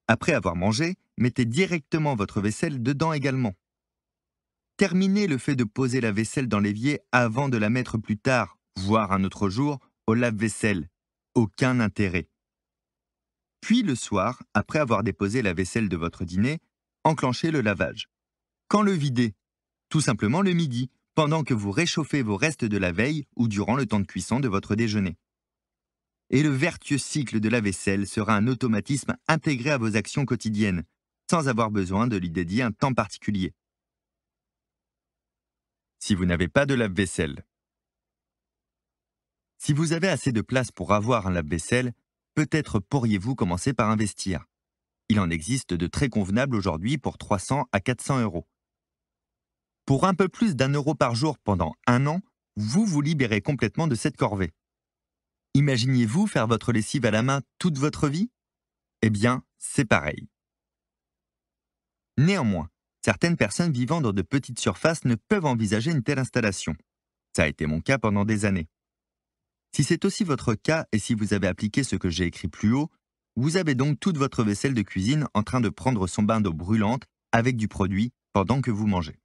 Speaker 1: Après avoir mangé, mettez directement votre vaisselle dedans également. Terminez le fait de poser la vaisselle dans l'évier avant de la mettre plus tard, voire un autre jour, au lave-vaisselle aucun intérêt. Puis le soir, après avoir déposé la vaisselle de votre dîner, enclenchez le lavage. Quand le vider Tout simplement le midi, pendant que vous réchauffez vos restes de la veille ou durant le temps de cuisson de votre déjeuner. Et le vertueux cycle de la vaisselle sera un automatisme intégré à vos actions quotidiennes, sans avoir besoin de lui dédier un temps particulier. Si vous n'avez pas de lave-vaisselle, si vous avez assez de place pour avoir un lave-vaisselle, peut-être pourriez-vous commencer par investir. Il en existe de très convenables aujourd'hui pour 300 à 400 euros. Pour un peu plus d'un euro par jour pendant un an, vous vous libérez complètement de cette corvée. Imaginez-vous faire votre lessive à la main toute votre vie Eh bien, c'est pareil. Néanmoins, certaines personnes vivant dans de petites surfaces ne peuvent envisager une telle installation. Ça a été mon cas pendant des années. Si c'est aussi votre cas et si vous avez appliqué ce que j'ai écrit plus haut, vous avez donc toute votre vaisselle de cuisine en train de prendre son bain d'eau brûlante avec du produit pendant que vous mangez.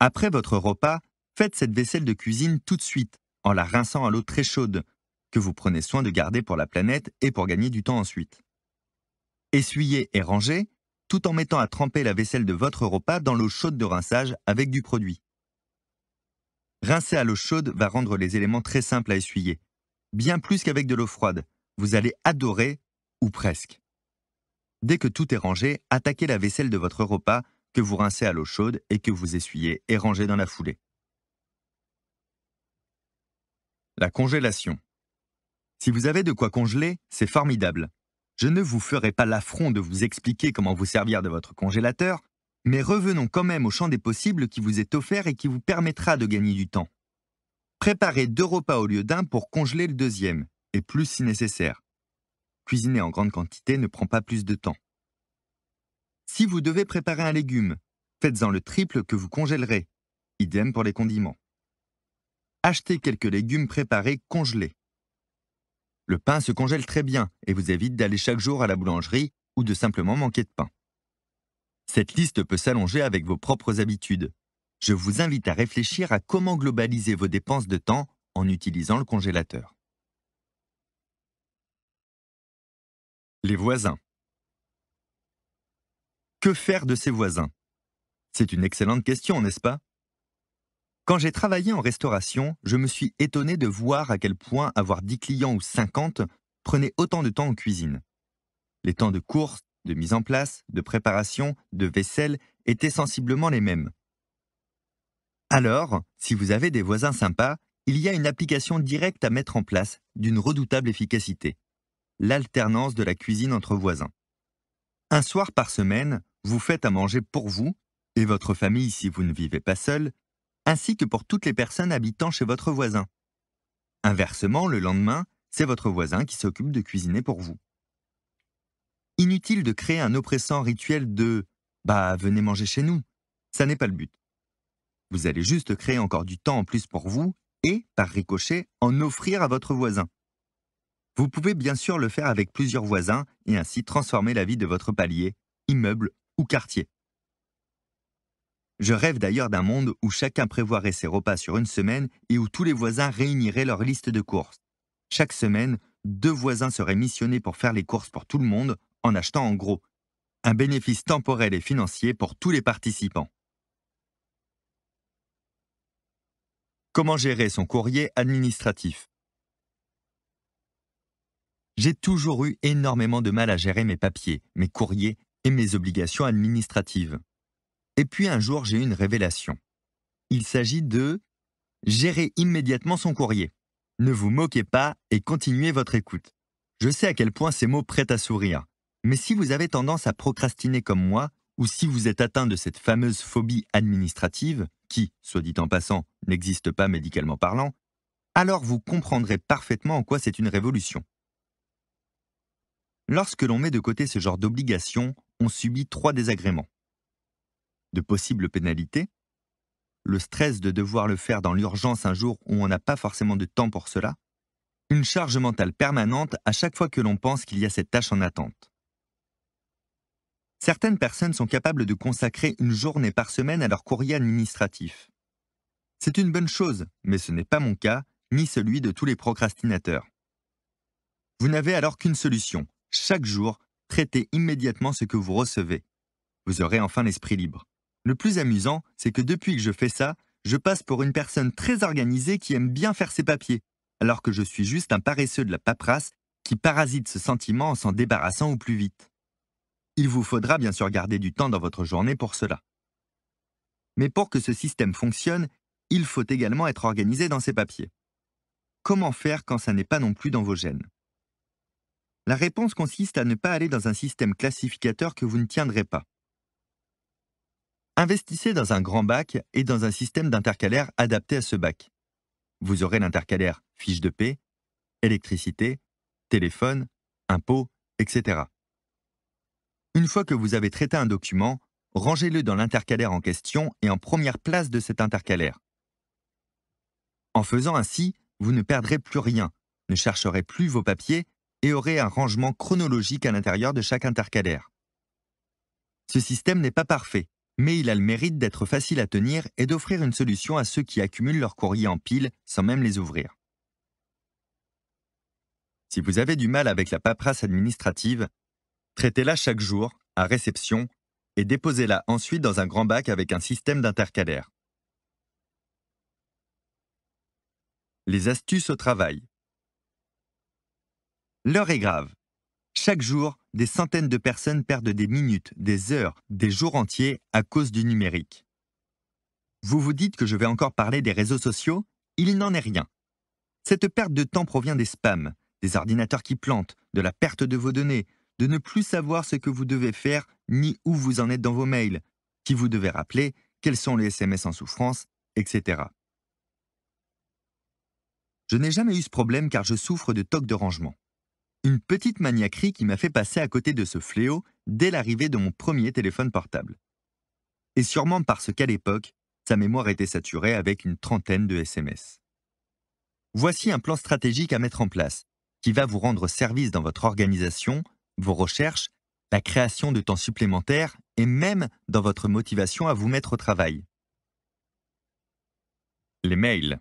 Speaker 1: Après votre repas, faites cette vaisselle de cuisine tout de suite en la rinçant à l'eau très chaude que vous prenez soin de garder pour la planète et pour gagner du temps ensuite. Essuyez et rangez tout en mettant à tremper la vaisselle de votre repas dans l'eau chaude de rinçage avec du produit. Rincer à l'eau chaude va rendre les éléments très simples à essuyer. Bien plus qu'avec de l'eau froide. Vous allez adorer, ou presque. Dès que tout est rangé, attaquez la vaisselle de votre repas que vous rincez à l'eau chaude et que vous essuyez et rangez dans la foulée. La congélation. Si vous avez de quoi congeler, c'est formidable. Je ne vous ferai pas l'affront de vous expliquer comment vous servir de votre congélateur, mais revenons quand même au champ des possibles qui vous est offert et qui vous permettra de gagner du temps. Préparez deux repas au lieu d'un pour congeler le deuxième, et plus si nécessaire. Cuisiner en grande quantité ne prend pas plus de temps. Si vous devez préparer un légume, faites-en le triple que vous congélerez, Idem pour les condiments. Achetez quelques légumes préparés congelés. Le pain se congèle très bien et vous évite d'aller chaque jour à la boulangerie ou de simplement manquer de pain. Cette liste peut s'allonger avec vos propres habitudes. Je vous invite à réfléchir à comment globaliser vos dépenses de temps en utilisant le congélateur. Les voisins. Que faire de ses voisins C'est une excellente question, n'est-ce pas Quand j'ai travaillé en restauration, je me suis étonné de voir à quel point avoir 10 clients ou 50 prenait autant de temps en cuisine. Les temps de course, de mise en place, de préparation, de vaisselle étaient sensiblement les mêmes. Alors, si vous avez des voisins sympas, il y a une application directe à mettre en place d'une redoutable efficacité, l'alternance de la cuisine entre voisins. Un soir par semaine, vous faites à manger pour vous et votre famille si vous ne vivez pas seul, ainsi que pour toutes les personnes habitant chez votre voisin. Inversement, le lendemain, c'est votre voisin qui s'occupe de cuisiner pour vous. Inutile de créer un oppressant rituel de ⁇ Bah, venez manger chez nous ⁇ ça n'est pas le but. Vous allez juste créer encore du temps en plus pour vous et, par ricochet, en offrir à votre voisin. Vous pouvez bien sûr le faire avec plusieurs voisins et ainsi transformer la vie de votre palier, immeuble ou quartier. Je rêve d'ailleurs d'un monde où chacun prévoirait ses repas sur une semaine et où tous les voisins réuniraient leur liste de courses. Chaque semaine, deux voisins seraient missionnés pour faire les courses pour tout le monde en achetant en gros, un bénéfice temporel et financier pour tous les participants. Comment gérer son courrier administratif J'ai toujours eu énormément de mal à gérer mes papiers, mes courriers et mes obligations administratives. Et puis un jour, j'ai eu une révélation. Il s'agit de gérer immédiatement son courrier. Ne vous moquez pas et continuez votre écoute. Je sais à quel point ces mots prêtent à sourire, mais si vous avez tendance à procrastiner comme moi, ou si vous êtes atteint de cette fameuse phobie administrative, qui, soit dit en passant, n'existe pas médicalement parlant, alors vous comprendrez parfaitement en quoi c'est une révolution. Lorsque l'on met de côté ce genre d'obligation, on subit trois désagréments. De possibles pénalités, le stress de devoir le faire dans l'urgence un jour où on n'a pas forcément de temps pour cela, une charge mentale permanente à chaque fois que l'on pense qu'il y a cette tâche en attente certaines personnes sont capables de consacrer une journée par semaine à leur courrier administratif. C'est une bonne chose, mais ce n'est pas mon cas, ni celui de tous les procrastinateurs. Vous n'avez alors qu'une solution. Chaque jour, traitez immédiatement ce que vous recevez. Vous aurez enfin l'esprit libre. Le plus amusant, c'est que depuis que je fais ça, je passe pour une personne très organisée qui aime bien faire ses papiers, alors que je suis juste un paresseux de la paperasse qui parasite ce sentiment en s'en débarrassant au plus vite. Il vous faudra bien sûr garder du temps dans votre journée pour cela. Mais pour que ce système fonctionne, il faut également être organisé dans ses papiers. Comment faire quand ça n'est pas non plus dans vos gènes La réponse consiste à ne pas aller dans un système classificateur que vous ne tiendrez pas. Investissez dans un grand bac et dans un système d'intercalaire adapté à ce bac. Vous aurez l'intercalaire fiche de paix, électricité, téléphone, impôts, etc. Une fois que vous avez traité un document, rangez-le dans l'intercalaire en question et en première place de cet intercalaire. En faisant ainsi, vous ne perdrez plus rien, ne chercherez plus vos papiers et aurez un rangement chronologique à l'intérieur de chaque intercalaire. Ce système n'est pas parfait, mais il a le mérite d'être facile à tenir et d'offrir une solution à ceux qui accumulent leurs courriers en pile sans même les ouvrir. Si vous avez du mal avec la paperasse administrative, Traitez-la chaque jour, à réception, et déposez-la ensuite dans un grand bac avec un système d'intercalaire. Les astuces au travail. L'heure est grave. Chaque jour, des centaines de personnes perdent des minutes, des heures, des jours entiers à cause du numérique. Vous vous dites que je vais encore parler des réseaux sociaux Il n'en est rien. Cette perte de temps provient des spams, des ordinateurs qui plantent, de la perte de vos données, de ne plus savoir ce que vous devez faire ni où vous en êtes dans vos mails, qui vous devez rappeler, quels sont les SMS en souffrance, etc. Je n'ai jamais eu ce problème car je souffre de toc de rangement. Une petite maniaquerie qui m'a fait passer à côté de ce fléau dès l'arrivée de mon premier téléphone portable. Et sûrement parce qu'à l'époque, sa mémoire était saturée avec une trentaine de SMS. Voici un plan stratégique à mettre en place, qui va vous rendre service dans votre organisation, vos recherches, la création de temps supplémentaire et même dans votre motivation à vous mettre au travail. Les mails.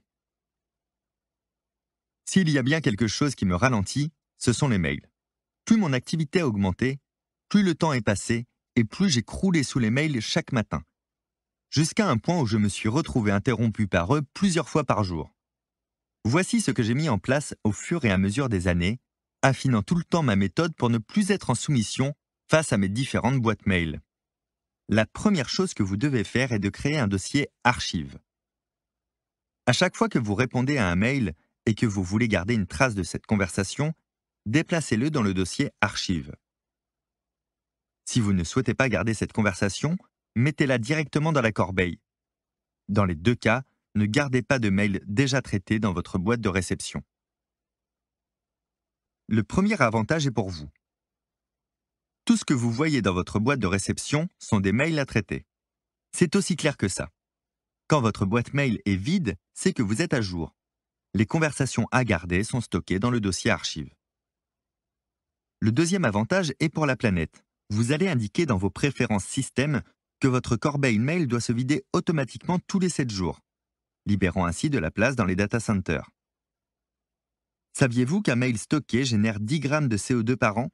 Speaker 1: S'il y a bien quelque chose qui me ralentit, ce sont les mails. Plus mon activité a augmenté, plus le temps est passé et plus j'ai croulé sous les mails chaque matin, jusqu'à un point où je me suis retrouvé interrompu par eux plusieurs fois par jour. Voici ce que j'ai mis en place au fur et à mesure des années affinant tout le temps ma méthode pour ne plus être en soumission face à mes différentes boîtes mail. La première chose que vous devez faire est de créer un dossier archive. À chaque fois que vous répondez à un mail et que vous voulez garder une trace de cette conversation, déplacez-le dans le dossier archive. Si vous ne souhaitez pas garder cette conversation, mettez-la directement dans la corbeille. Dans les deux cas, ne gardez pas de mail déjà traité dans votre boîte de réception. Le premier avantage est pour vous. Tout ce que vous voyez dans votre boîte de réception sont des mails à traiter. C'est aussi clair que ça. Quand votre boîte mail est vide, c'est que vous êtes à jour. Les conversations à garder sont stockées dans le dossier archive. Le deuxième avantage est pour la planète. Vous allez indiquer dans vos préférences système que votre corbeille mail doit se vider automatiquement tous les 7 jours, libérant ainsi de la place dans les data centers. Saviez-vous qu'un mail stocké génère 10 grammes de CO2 par an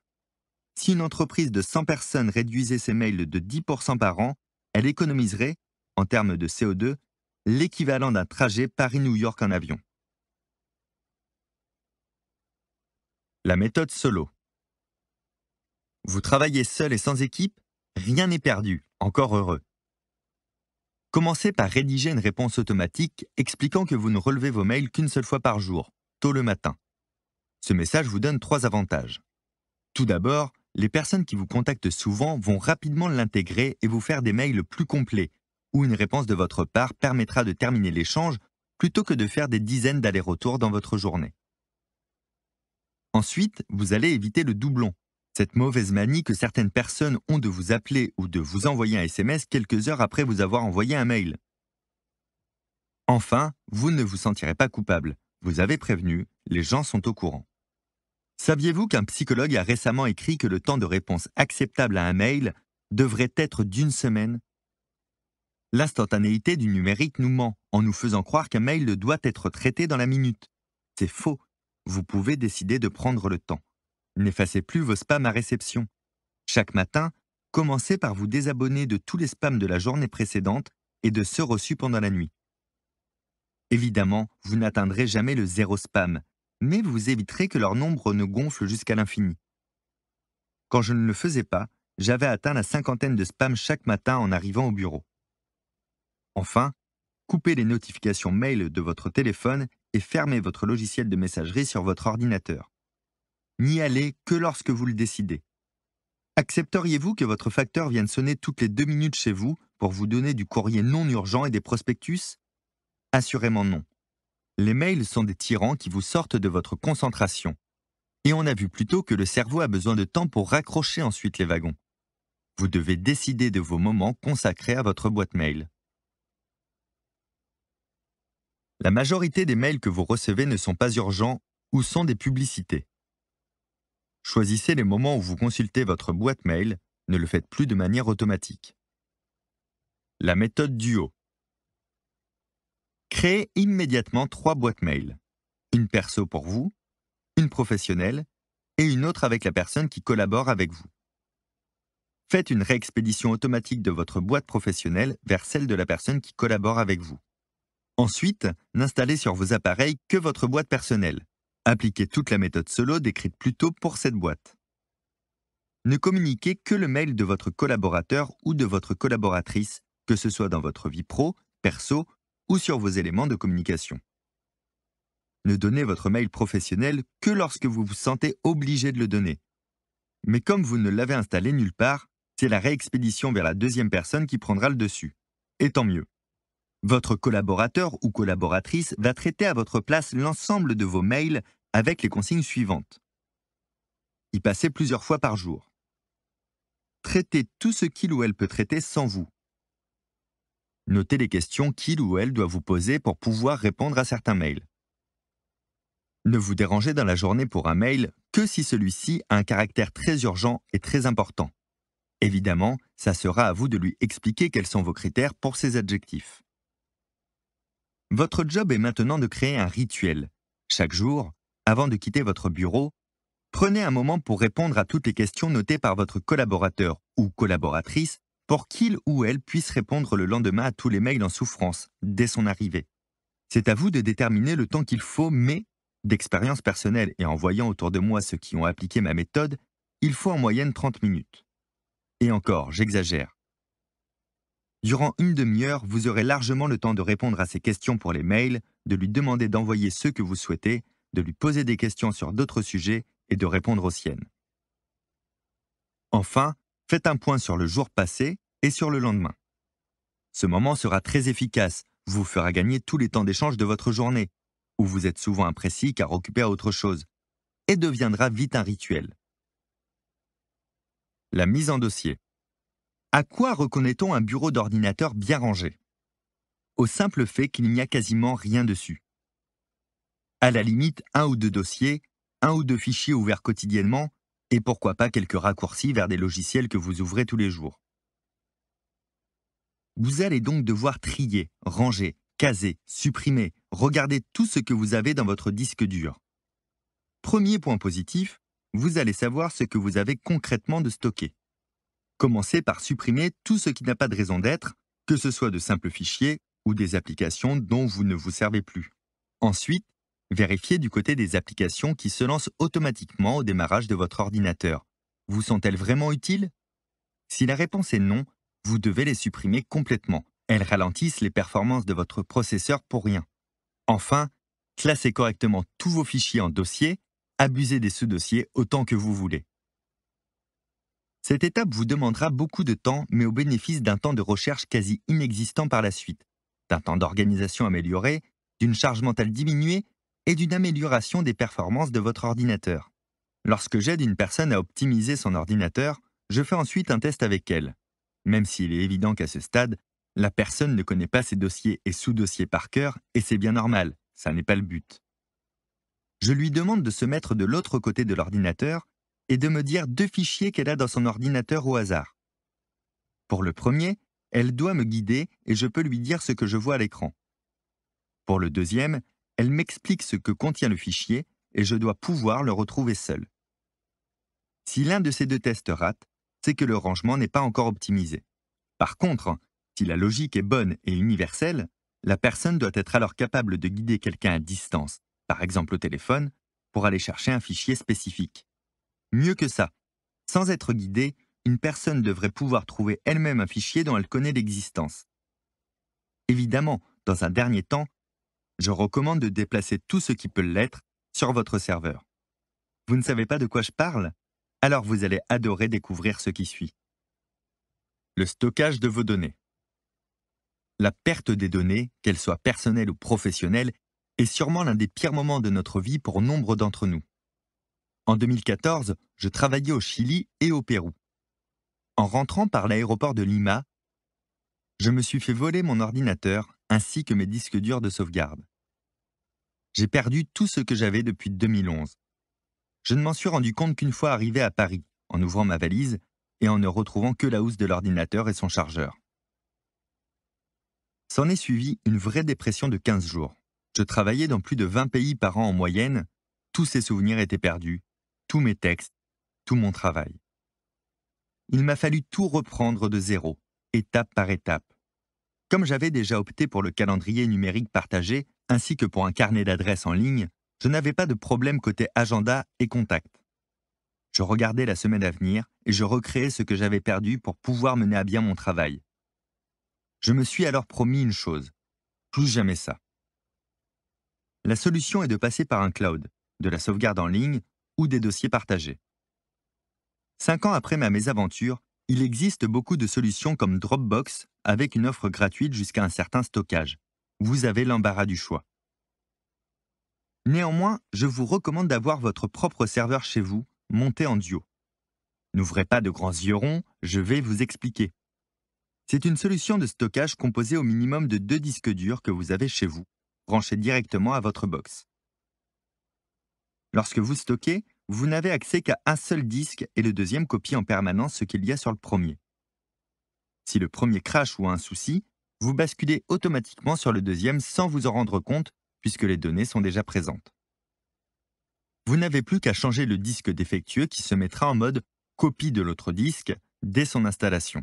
Speaker 1: Si une entreprise de 100 personnes réduisait ses mails de 10% par an, elle économiserait, en termes de CO2, l'équivalent d'un trajet Paris-New York en avion. La méthode solo. Vous travaillez seul et sans équipe, rien n'est perdu, encore heureux. Commencez par rédiger une réponse automatique expliquant que vous ne relevez vos mails qu'une seule fois par jour, tôt le matin. Ce message vous donne trois avantages. Tout d'abord, les personnes qui vous contactent souvent vont rapidement l'intégrer et vous faire des mails plus complets, où une réponse de votre part permettra de terminer l'échange plutôt que de faire des dizaines d'allers-retours dans votre journée. Ensuite, vous allez éviter le doublon, cette mauvaise manie que certaines personnes ont de vous appeler ou de vous envoyer un SMS quelques heures après vous avoir envoyé un mail. Enfin, vous ne vous sentirez pas coupable. Vous avez prévenu, les gens sont au courant. Saviez-vous qu'un psychologue a récemment écrit que le temps de réponse acceptable à un mail devrait être d'une semaine L'instantanéité du numérique nous ment en nous faisant croire qu'un mail doit être traité dans la minute. C'est faux. Vous pouvez décider de prendre le temps. N'effacez plus vos spams à réception. Chaque matin, commencez par vous désabonner de tous les spams de la journée précédente et de ceux reçus pendant la nuit. Évidemment, vous n'atteindrez jamais le zéro spam, mais vous éviterez que leur nombre ne gonfle jusqu'à l'infini. Quand je ne le faisais pas, j'avais atteint la cinquantaine de spams chaque matin en arrivant au bureau. Enfin, coupez les notifications mail de votre téléphone et fermez votre logiciel de messagerie sur votre ordinateur. N'y allez que lorsque vous le décidez. Accepteriez-vous que votre facteur vienne sonner toutes les deux minutes chez vous pour vous donner du courrier non urgent et des prospectus Assurément non. Les mails sont des tyrans qui vous sortent de votre concentration. Et on a vu plus tôt que le cerveau a besoin de temps pour raccrocher ensuite les wagons. Vous devez décider de vos moments consacrés à votre boîte mail. La majorité des mails que vous recevez ne sont pas urgents ou sont des publicités. Choisissez les moments où vous consultez votre boîte mail, ne le faites plus de manière automatique. La méthode DUO Créez immédiatement trois boîtes mail. Une perso pour vous, une professionnelle et une autre avec la personne qui collabore avec vous. Faites une réexpédition automatique de votre boîte professionnelle vers celle de la personne qui collabore avec vous. Ensuite, n'installez sur vos appareils que votre boîte personnelle. Appliquez toute la méthode solo décrite plus tôt pour cette boîte. Ne communiquez que le mail de votre collaborateur ou de votre collaboratrice, que ce soit dans votre vie pro, perso ou sur vos éléments de communication. Ne donnez votre mail professionnel que lorsque vous vous sentez obligé de le donner. Mais comme vous ne l'avez installé nulle part, c'est la réexpédition vers la deuxième personne qui prendra le dessus. Et tant mieux. Votre collaborateur ou collaboratrice va traiter à votre place l'ensemble de vos mails avec les consignes suivantes. Y passer plusieurs fois par jour. Traitez tout ce qu'il ou elle peut traiter sans vous, Notez les questions qu'il ou elle doit vous poser pour pouvoir répondre à certains mails. Ne vous dérangez dans la journée pour un mail que si celui-ci a un caractère très urgent et très important. Évidemment, ça sera à vous de lui expliquer quels sont vos critères pour ces adjectifs. Votre job est maintenant de créer un rituel. Chaque jour, avant de quitter votre bureau, prenez un moment pour répondre à toutes les questions notées par votre collaborateur ou collaboratrice pour qu'il ou elle puisse répondre le lendemain à tous les mails en souffrance, dès son arrivée. C'est à vous de déterminer le temps qu'il faut, mais, d'expérience personnelle et en voyant autour de moi ceux qui ont appliqué ma méthode, il faut en moyenne 30 minutes. Et encore, j'exagère. Durant une demi-heure, vous aurez largement le temps de répondre à ses questions pour les mails, de lui demander d'envoyer ceux que vous souhaitez, de lui poser des questions sur d'autres sujets et de répondre aux siennes. Enfin, Faites un point sur le jour passé et sur le lendemain. Ce moment sera très efficace, vous fera gagner tous les temps d'échange de votre journée, où vous êtes souvent imprécis car occupé à autre chose, et deviendra vite un rituel. La mise en dossier. À quoi reconnaît-on un bureau d'ordinateur bien rangé Au simple fait qu'il n'y a quasiment rien dessus. À la limite, un ou deux dossiers, un ou deux fichiers ouverts quotidiennement, et pourquoi pas quelques raccourcis vers des logiciels que vous ouvrez tous les jours. Vous allez donc devoir trier, ranger, caser, supprimer, regarder tout ce que vous avez dans votre disque dur. Premier point positif, vous allez savoir ce que vous avez concrètement de stocker. Commencez par supprimer tout ce qui n'a pas de raison d'être, que ce soit de simples fichiers ou des applications dont vous ne vous servez plus. Ensuite, Vérifiez du côté des applications qui se lancent automatiquement au démarrage de votre ordinateur. Vous sont-elles vraiment utiles Si la réponse est non, vous devez les supprimer complètement. Elles ralentissent les performances de votre processeur pour rien. Enfin, classez correctement tous vos fichiers en dossiers, abusez des sous-dossiers autant que vous voulez. Cette étape vous demandera beaucoup de temps, mais au bénéfice d'un temps de recherche quasi inexistant par la suite, d'un temps d'organisation amélioré, d'une charge mentale diminuée et d'une amélioration des performances de votre ordinateur. Lorsque j'aide une personne à optimiser son ordinateur, je fais ensuite un test avec elle. Même s'il est évident qu'à ce stade, la personne ne connaît pas ses dossiers et sous-dossiers par cœur, et c'est bien normal, ça n'est pas le but. Je lui demande de se mettre de l'autre côté de l'ordinateur et de me dire deux fichiers qu'elle a dans son ordinateur au hasard. Pour le premier, elle doit me guider et je peux lui dire ce que je vois à l'écran. Pour le deuxième, elle m'explique ce que contient le fichier et je dois pouvoir le retrouver seul. Si l'un de ces deux tests rate, c'est que le rangement n'est pas encore optimisé. Par contre, hein, si la logique est bonne et universelle, la personne doit être alors capable de guider quelqu'un à distance, par exemple au téléphone, pour aller chercher un fichier spécifique. Mieux que ça, sans être guidée, une personne devrait pouvoir trouver elle-même un fichier dont elle connaît l'existence. Évidemment, dans un dernier temps, je recommande de déplacer tout ce qui peut l'être sur votre serveur. Vous ne savez pas de quoi je parle Alors vous allez adorer découvrir ce qui suit. Le stockage de vos données. La perte des données, qu'elles soient personnelles ou professionnelles, est sûrement l'un des pires moments de notre vie pour nombre d'entre nous. En 2014, je travaillais au Chili et au Pérou. En rentrant par l'aéroport de Lima, je me suis fait voler mon ordinateur ainsi que mes disques durs de sauvegarde j'ai perdu tout ce que j'avais depuis 2011. Je ne m'en suis rendu compte qu'une fois arrivé à Paris, en ouvrant ma valise et en ne retrouvant que la housse de l'ordinateur et son chargeur. S'en est suivie une vraie dépression de 15 jours. Je travaillais dans plus de 20 pays par an en moyenne, tous ces souvenirs étaient perdus, tous mes textes, tout mon travail. Il m'a fallu tout reprendre de zéro, étape par étape. Comme j'avais déjà opté pour le calendrier numérique partagé, ainsi que pour un carnet d'adresses en ligne, je n'avais pas de problème côté agenda et contact. Je regardais la semaine à venir et je recréais ce que j'avais perdu pour pouvoir mener à bien mon travail. Je me suis alors promis une chose, plus jamais ça. La solution est de passer par un cloud, de la sauvegarde en ligne ou des dossiers partagés. Cinq ans après ma mésaventure, il existe beaucoup de solutions comme Dropbox avec une offre gratuite jusqu'à un certain stockage, vous avez l'embarras du choix. Néanmoins, je vous recommande d'avoir votre propre serveur chez vous, monté en duo. N'ouvrez pas de grands yeux ronds, je vais vous expliquer. C'est une solution de stockage composée au minimum de deux disques durs que vous avez chez vous, branchés directement à votre box. Lorsque vous stockez, vous n'avez accès qu'à un seul disque et le deuxième copie en permanence ce qu'il y a sur le premier. Si le premier crache ou a un souci, vous basculez automatiquement sur le deuxième sans vous en rendre compte puisque les données sont déjà présentes. Vous n'avez plus qu'à changer le disque défectueux qui se mettra en mode copie de l'autre disque dès son installation.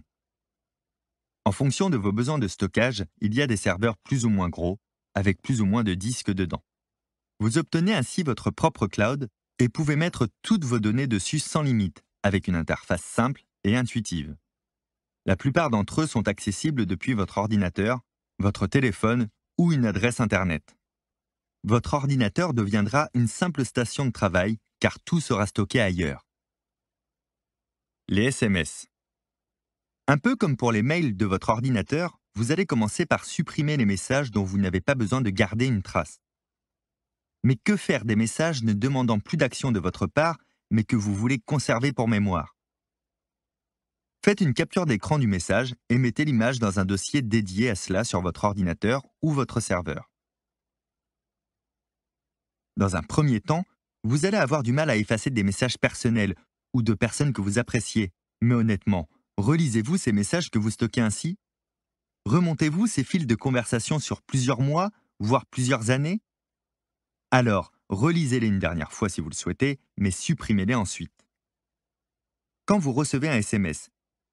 Speaker 1: En fonction de vos besoins de stockage, il y a des serveurs plus ou moins gros, avec plus ou moins de disques dedans. Vous obtenez ainsi votre propre cloud et pouvez mettre toutes vos données dessus sans limite, avec une interface simple et intuitive. La plupart d'entre eux sont accessibles depuis votre ordinateur, votre téléphone ou une adresse Internet. Votre ordinateur deviendra une simple station de travail car tout sera stocké ailleurs. Les SMS. Un peu comme pour les mails de votre ordinateur, vous allez commencer par supprimer les messages dont vous n'avez pas besoin de garder une trace. Mais que faire des messages ne demandant plus d'action de votre part, mais que vous voulez conserver pour mémoire Faites une capture d'écran du message et mettez l'image dans un dossier dédié à cela sur votre ordinateur ou votre serveur. Dans un premier temps, vous allez avoir du mal à effacer des messages personnels ou de personnes que vous appréciez, mais honnêtement, relisez-vous ces messages que vous stockez ainsi Remontez-vous ces fils de conversation sur plusieurs mois, voire plusieurs années Alors, relisez-les une dernière fois si vous le souhaitez, mais supprimez-les ensuite. Quand vous recevez un SMS,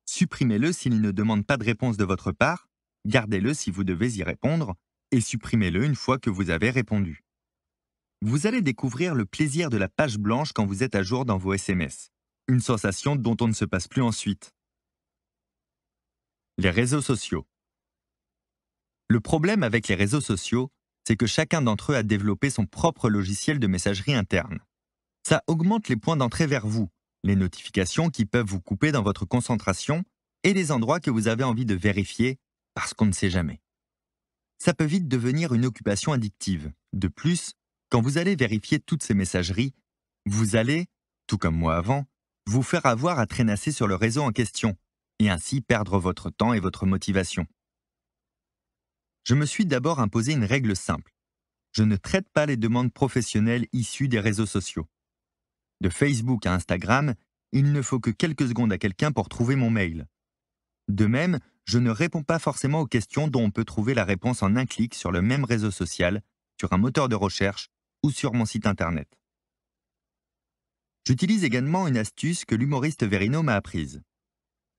Speaker 1: Supprimez-le s'il ne demande pas de réponse de votre part, gardez-le si vous devez y répondre, et supprimez-le une fois que vous avez répondu. Vous allez découvrir le plaisir de la page blanche quand vous êtes à jour dans vos SMS, une sensation dont on ne se passe plus ensuite. Les réseaux sociaux Le problème avec les réseaux sociaux, c'est que chacun d'entre eux a développé son propre logiciel de messagerie interne. Ça augmente les points d'entrée vers vous, les notifications qui peuvent vous couper dans votre concentration et les endroits que vous avez envie de vérifier parce qu'on ne sait jamais. Ça peut vite devenir une occupation addictive. De plus, quand vous allez vérifier toutes ces messageries, vous allez, tout comme moi avant, vous faire avoir à traînasser sur le réseau en question et ainsi perdre votre temps et votre motivation. Je me suis d'abord imposé une règle simple. Je ne traite pas les demandes professionnelles issues des réseaux sociaux. De Facebook à Instagram, il ne faut que quelques secondes à quelqu'un pour trouver mon mail. De même, je ne réponds pas forcément aux questions dont on peut trouver la réponse en un clic sur le même réseau social, sur un moteur de recherche ou sur mon site internet. J'utilise également une astuce que l'humoriste Verino m'a apprise.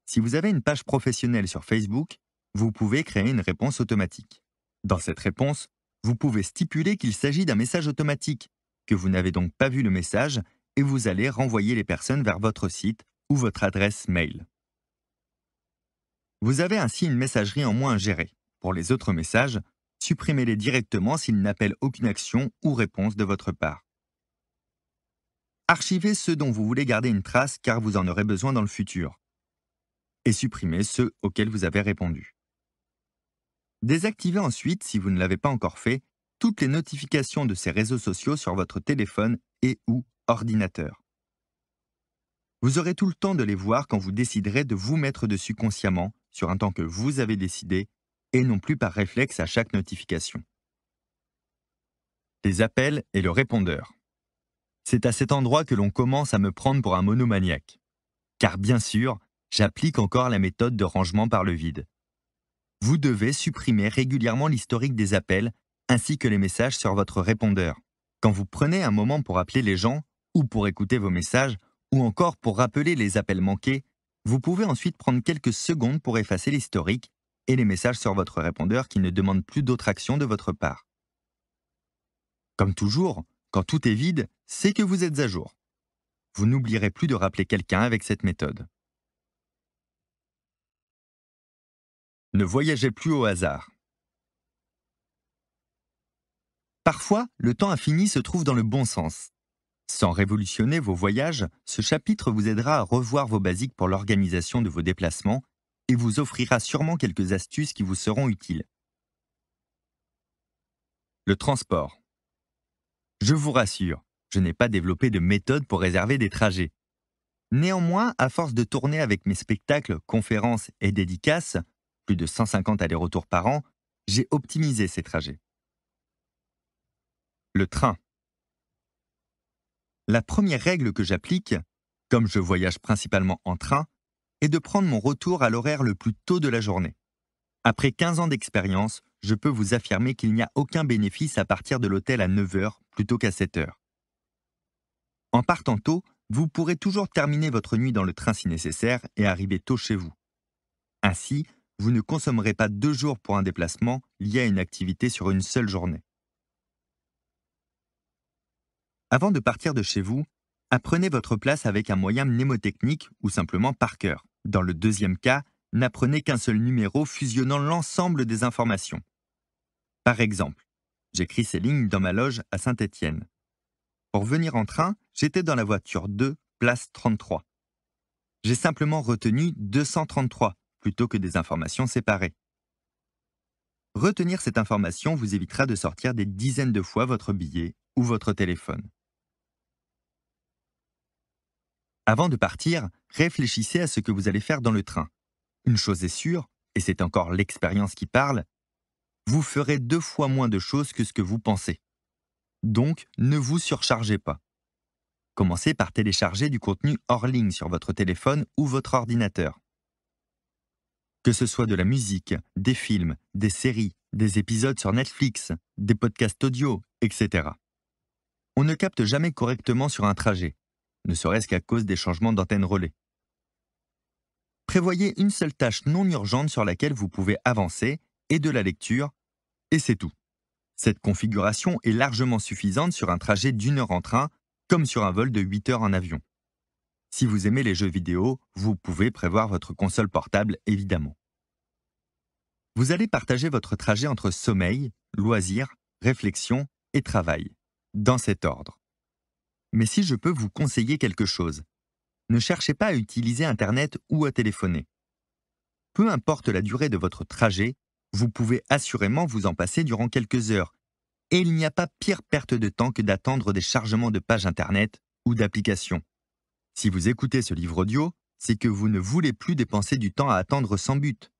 Speaker 1: Si vous avez une page professionnelle sur Facebook, vous pouvez créer une réponse automatique. Dans cette réponse, vous pouvez stipuler qu'il s'agit d'un message automatique, que vous n'avez donc pas vu le message et vous allez renvoyer les personnes vers votre site ou votre adresse mail. Vous avez ainsi une messagerie en moins gérée. Pour les autres messages, supprimez-les directement s'ils n'appellent aucune action ou réponse de votre part. Archivez ceux dont vous voulez garder une trace car vous en aurez besoin dans le futur. Et supprimez ceux auxquels vous avez répondu. Désactivez ensuite, si vous ne l'avez pas encore fait, toutes les notifications de ces réseaux sociaux sur votre téléphone et ou ordinateur. Vous aurez tout le temps de les voir quand vous déciderez de vous mettre dessus consciemment, sur un temps que vous avez décidé, et non plus par réflexe à chaque notification. Les appels et le répondeur. C'est à cet endroit que l'on commence à me prendre pour un monomaniaque. Car bien sûr, j'applique encore la méthode de rangement par le vide. Vous devez supprimer régulièrement l'historique des appels ainsi que les messages sur votre répondeur. Quand vous prenez un moment pour appeler les gens, ou pour écouter vos messages, ou encore pour rappeler les appels manqués, vous pouvez ensuite prendre quelques secondes pour effacer l'historique et les messages sur votre répondeur qui ne demandent plus d'autre action de votre part. Comme toujours, quand tout est vide, c'est que vous êtes à jour. Vous n'oublierez plus de rappeler quelqu'un avec cette méthode. Ne voyagez plus au hasard. Parfois, le temps infini se trouve dans le bon sens. Sans révolutionner vos voyages, ce chapitre vous aidera à revoir vos basiques pour l'organisation de vos déplacements et vous offrira sûrement quelques astuces qui vous seront utiles. Le transport. Je vous rassure, je n'ai pas développé de méthode pour réserver des trajets. Néanmoins, à force de tourner avec mes spectacles, conférences et dédicaces, plus de 150 allers-retours par an, j'ai optimisé ces trajets. Le train. La première règle que j'applique, comme je voyage principalement en train, est de prendre mon retour à l'horaire le plus tôt de la journée. Après 15 ans d'expérience, je peux vous affirmer qu'il n'y a aucun bénéfice à partir de l'hôtel à 9h plutôt qu'à 7h. En partant tôt, vous pourrez toujours terminer votre nuit dans le train si nécessaire et arriver tôt chez vous. Ainsi, vous ne consommerez pas deux jours pour un déplacement lié à une activité sur une seule journée. Avant de partir de chez vous, apprenez votre place avec un moyen mnémotechnique ou simplement par cœur. Dans le deuxième cas, n'apprenez qu'un seul numéro fusionnant l'ensemble des informations. Par exemple, j'écris ces lignes dans ma loge à Saint-Étienne. Pour venir en train, j'étais dans la voiture 2, place 33. J'ai simplement retenu 233 plutôt que des informations séparées. Retenir cette information vous évitera de sortir des dizaines de fois votre billet ou votre téléphone. Avant de partir, réfléchissez à ce que vous allez faire dans le train. Une chose est sûre, et c'est encore l'expérience qui parle, vous ferez deux fois moins de choses que ce que vous pensez. Donc, ne vous surchargez pas. Commencez par télécharger du contenu hors ligne sur votre téléphone ou votre ordinateur. Que ce soit de la musique, des films, des séries, des épisodes sur Netflix, des podcasts audio, etc. On ne capte jamais correctement sur un trajet, ne serait-ce qu'à cause des changements d'antenne relais. Prévoyez une seule tâche non urgente sur laquelle vous pouvez avancer et de la lecture, et c'est tout. Cette configuration est largement suffisante sur un trajet d'une heure en train, comme sur un vol de 8 heures en avion. Si vous aimez les jeux vidéo, vous pouvez prévoir votre console portable, évidemment. Vous allez partager votre trajet entre sommeil, loisir, réflexion et travail, dans cet ordre. Mais si je peux vous conseiller quelque chose, ne cherchez pas à utiliser Internet ou à téléphoner. Peu importe la durée de votre trajet, vous pouvez assurément vous en passer durant quelques heures, et il n'y a pas pire perte de temps que d'attendre des chargements de pages Internet ou d'applications. Si vous écoutez ce livre audio, c'est que vous ne voulez plus dépenser du temps à attendre sans but.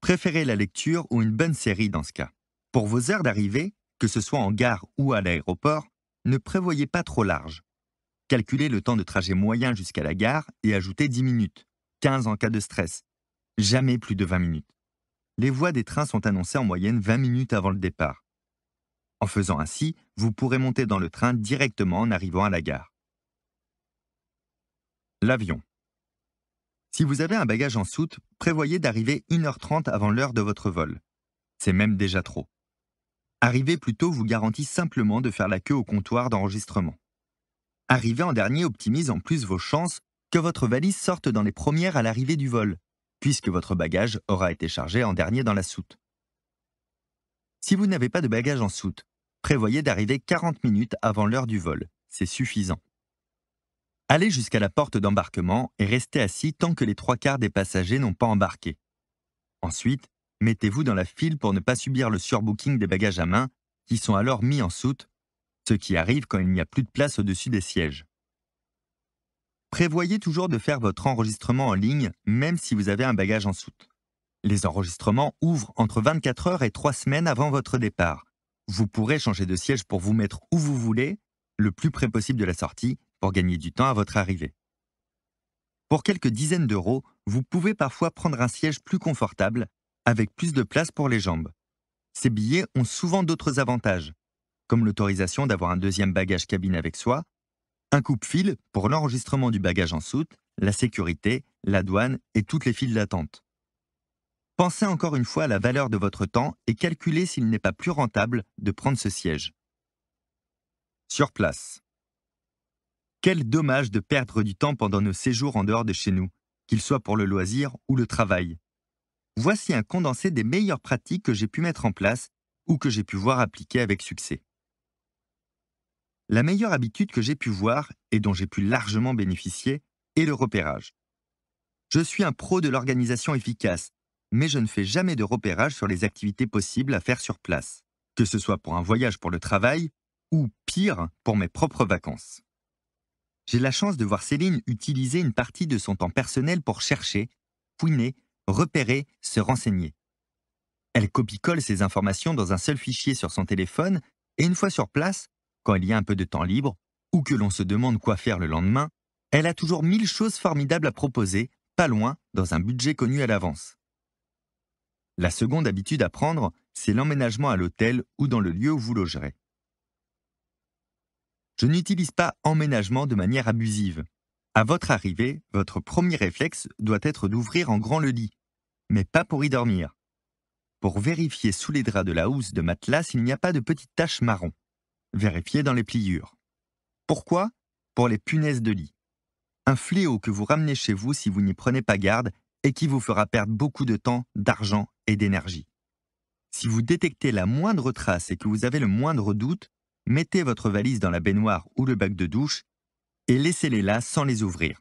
Speaker 1: Préférez la lecture ou une bonne série dans ce cas. Pour vos heures d'arrivée, que ce soit en gare ou à l'aéroport, ne prévoyez pas trop large. Calculez le temps de trajet moyen jusqu'à la gare et ajoutez 10 minutes, 15 en cas de stress. Jamais plus de 20 minutes. Les voies des trains sont annoncées en moyenne 20 minutes avant le départ. En faisant ainsi, vous pourrez monter dans le train directement en arrivant à la gare. L'avion. Si vous avez un bagage en soute, prévoyez d'arriver 1h30 avant l'heure de votre vol. C'est même déjà trop. Arriver plus tôt vous garantit simplement de faire la queue au comptoir d'enregistrement. Arriver en dernier optimise en plus vos chances que votre valise sorte dans les premières à l'arrivée du vol, puisque votre bagage aura été chargé en dernier dans la soute. Si vous n'avez pas de bagage en soute, prévoyez d'arriver 40 minutes avant l'heure du vol, c'est suffisant. Allez jusqu'à la porte d'embarquement et restez assis tant que les trois quarts des passagers n'ont pas embarqué. Ensuite, Mettez-vous dans la file pour ne pas subir le surbooking des bagages à main, qui sont alors mis en soute, ce qui arrive quand il n'y a plus de place au-dessus des sièges. Prévoyez toujours de faire votre enregistrement en ligne, même si vous avez un bagage en soute. Les enregistrements ouvrent entre 24 heures et 3 semaines avant votre départ. Vous pourrez changer de siège pour vous mettre où vous voulez, le plus près possible de la sortie, pour gagner du temps à votre arrivée. Pour quelques dizaines d'euros, vous pouvez parfois prendre un siège plus confortable, avec plus de place pour les jambes. Ces billets ont souvent d'autres avantages, comme l'autorisation d'avoir un deuxième bagage cabine avec soi, un coupe-fil pour l'enregistrement du bagage en soute, la sécurité, la douane et toutes les files d'attente. Pensez encore une fois à la valeur de votre temps et calculez s'il n'est pas plus rentable de prendre ce siège. Sur place. Quel dommage de perdre du temps pendant nos séjours en dehors de chez nous, qu'il soit pour le loisir ou le travail voici un condensé des meilleures pratiques que j'ai pu mettre en place ou que j'ai pu voir appliquer avec succès. La meilleure habitude que j'ai pu voir et dont j'ai pu largement bénéficier est le repérage. Je suis un pro de l'organisation efficace, mais je ne fais jamais de repérage sur les activités possibles à faire sur place, que ce soit pour un voyage pour le travail ou, pire, pour mes propres vacances. J'ai la chance de voir Céline utiliser une partie de son temps personnel pour chercher, fouiner repérer, se renseigner. Elle copie-colle ses informations dans un seul fichier sur son téléphone et une fois sur place, quand il y a un peu de temps libre ou que l'on se demande quoi faire le lendemain, elle a toujours mille choses formidables à proposer, pas loin, dans un budget connu à l'avance. La seconde habitude à prendre, c'est l'emménagement à l'hôtel ou dans le lieu où vous logerez. Je n'utilise pas emménagement de manière abusive. À votre arrivée, votre premier réflexe doit être d'ouvrir en grand le lit, mais pas pour y dormir. Pour vérifier sous les draps de la housse de matelas s'il n'y a pas de petites taches marron. Vérifiez dans les pliures. Pourquoi Pour les punaises de lit. Un fléau que vous ramenez chez vous si vous n'y prenez pas garde et qui vous fera perdre beaucoup de temps, d'argent et d'énergie. Si vous détectez la moindre trace et que vous avez le moindre doute, mettez votre valise dans la baignoire ou le bac de douche et laissez-les là sans les ouvrir.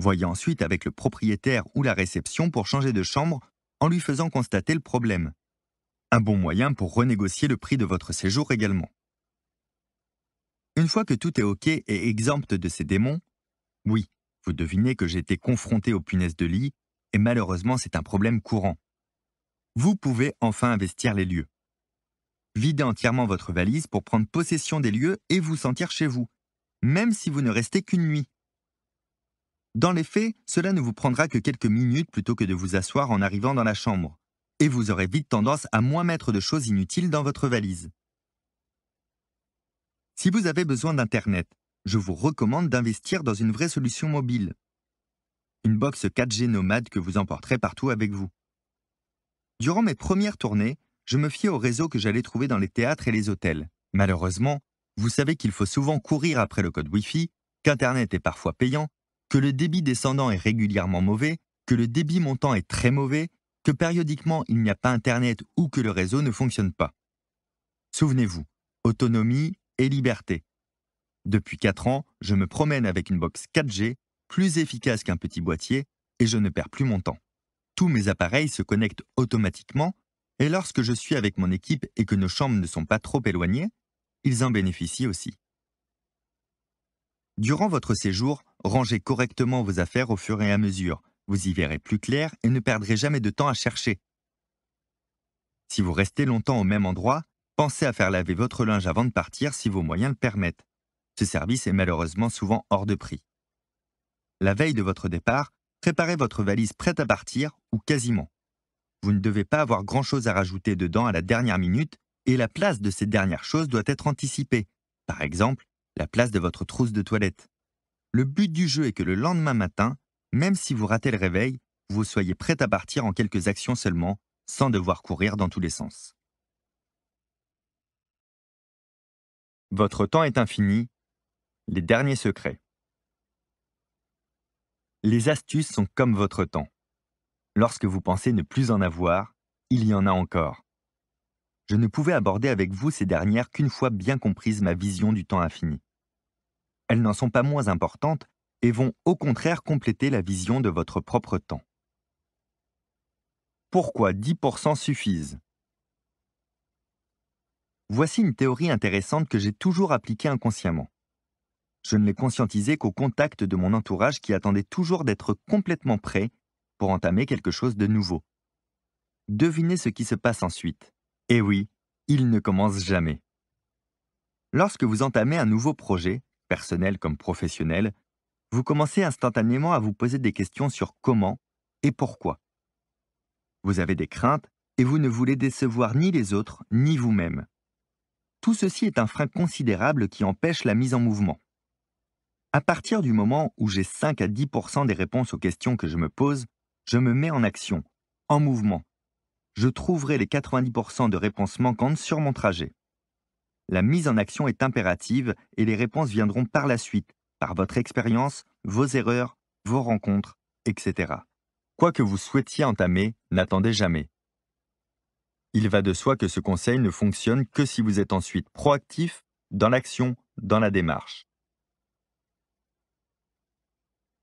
Speaker 1: Voyez ensuite avec le propriétaire ou la réception pour changer de chambre en lui faisant constater le problème. Un bon moyen pour renégocier le prix de votre séjour également. Une fois que tout est OK et exempte de ces démons, oui, vous devinez que j'ai été confronté aux punaises de lit et malheureusement c'est un problème courant. Vous pouvez enfin investir les lieux. Videz entièrement votre valise pour prendre possession des lieux et vous sentir chez vous, même si vous ne restez qu'une nuit. Dans les faits, cela ne vous prendra que quelques minutes plutôt que de vous asseoir en arrivant dans la chambre, et vous aurez vite tendance à moins mettre de choses inutiles dans votre valise. Si vous avez besoin d'Internet, je vous recommande d'investir dans une vraie solution mobile. Une box 4G nomade que vous emporterez partout avec vous. Durant mes premières tournées, je me fiais au réseau que j'allais trouver dans les théâtres et les hôtels. Malheureusement, vous savez qu'il faut souvent courir après le code Wi-Fi, qu'Internet est parfois payant que le débit descendant est régulièrement mauvais, que le débit montant est très mauvais, que périodiquement il n'y a pas Internet ou que le réseau ne fonctionne pas. Souvenez-vous, autonomie et liberté. Depuis 4 ans, je me promène avec une box 4G, plus efficace qu'un petit boîtier, et je ne perds plus mon temps. Tous mes appareils se connectent automatiquement, et lorsque je suis avec mon équipe et que nos chambres ne sont pas trop éloignées, ils en bénéficient aussi. Durant votre séjour, rangez correctement vos affaires au fur et à mesure. Vous y verrez plus clair et ne perdrez jamais de temps à chercher. Si vous restez longtemps au même endroit, pensez à faire laver votre linge avant de partir si vos moyens le permettent. Ce service est malheureusement souvent hors de prix. La veille de votre départ, préparez votre valise prête à partir ou quasiment. Vous ne devez pas avoir grand-chose à rajouter dedans à la dernière minute et la place de ces dernières choses doit être anticipée. Par exemple, la place de votre trousse de toilette. Le but du jeu est que le lendemain matin, même si vous ratez le réveil, vous soyez prêt à partir en quelques actions seulement, sans devoir courir dans tous les sens. Votre temps est infini. Les derniers secrets. Les astuces sont comme votre temps. Lorsque vous pensez ne plus en avoir, il y en a encore. Je ne pouvais aborder avec vous ces dernières qu'une fois bien comprise ma vision du temps infini elles n'en sont pas moins importantes et vont au contraire compléter la vision de votre propre temps. Pourquoi 10% suffisent Voici une théorie intéressante que j'ai toujours appliquée inconsciemment. Je ne l'ai conscientisée qu'au contact de mon entourage qui attendait toujours d'être complètement prêt pour entamer quelque chose de nouveau. Devinez ce qui se passe ensuite. Eh oui, il ne commence jamais. Lorsque vous entamez un nouveau projet, personnel comme professionnel, vous commencez instantanément à vous poser des questions sur comment et pourquoi. Vous avez des craintes et vous ne voulez décevoir ni les autres ni vous-même. Tout ceci est un frein considérable qui empêche la mise en mouvement. À partir du moment où j'ai 5 à 10 des réponses aux questions que je me pose, je me mets en action, en mouvement. Je trouverai les 90 de réponses manquantes sur mon trajet. La mise en action est impérative et les réponses viendront par la suite, par votre expérience, vos erreurs, vos rencontres, etc. Quoi que vous souhaitiez entamer, n'attendez jamais. Il va de soi que ce conseil ne fonctionne que si vous êtes ensuite proactif, dans l'action, dans la démarche.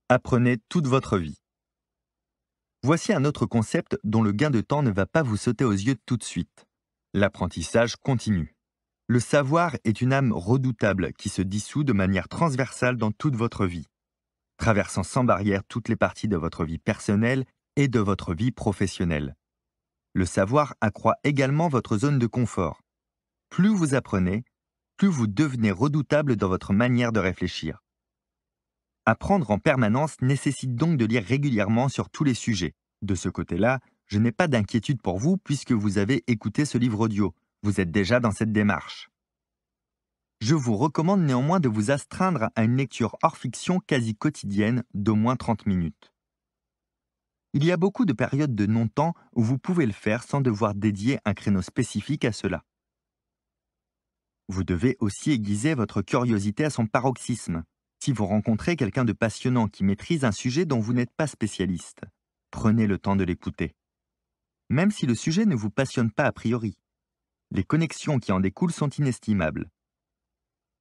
Speaker 1: Apprenez toute votre vie. Voici un autre concept dont le gain de temps ne va pas vous sauter aux yeux tout de suite. L'apprentissage continue. Le savoir est une âme redoutable qui se dissout de manière transversale dans toute votre vie, traversant sans barrière toutes les parties de votre vie personnelle et de votre vie professionnelle. Le savoir accroît également votre zone de confort. Plus vous apprenez, plus vous devenez redoutable dans votre manière de réfléchir. Apprendre en permanence nécessite donc de lire régulièrement sur tous les sujets. De ce côté-là, je n'ai pas d'inquiétude pour vous puisque vous avez écouté ce livre audio vous êtes déjà dans cette démarche. Je vous recommande néanmoins de vous astreindre à une lecture hors fiction quasi quotidienne d'au moins 30 minutes. Il y a beaucoup de périodes de non-temps où vous pouvez le faire sans devoir dédier un créneau spécifique à cela. Vous devez aussi aiguiser votre curiosité à son paroxysme. Si vous rencontrez quelqu'un de passionnant qui maîtrise un sujet dont vous n'êtes pas spécialiste, prenez le temps de l'écouter. Même si le sujet ne vous passionne pas a priori, les connexions qui en découlent sont inestimables.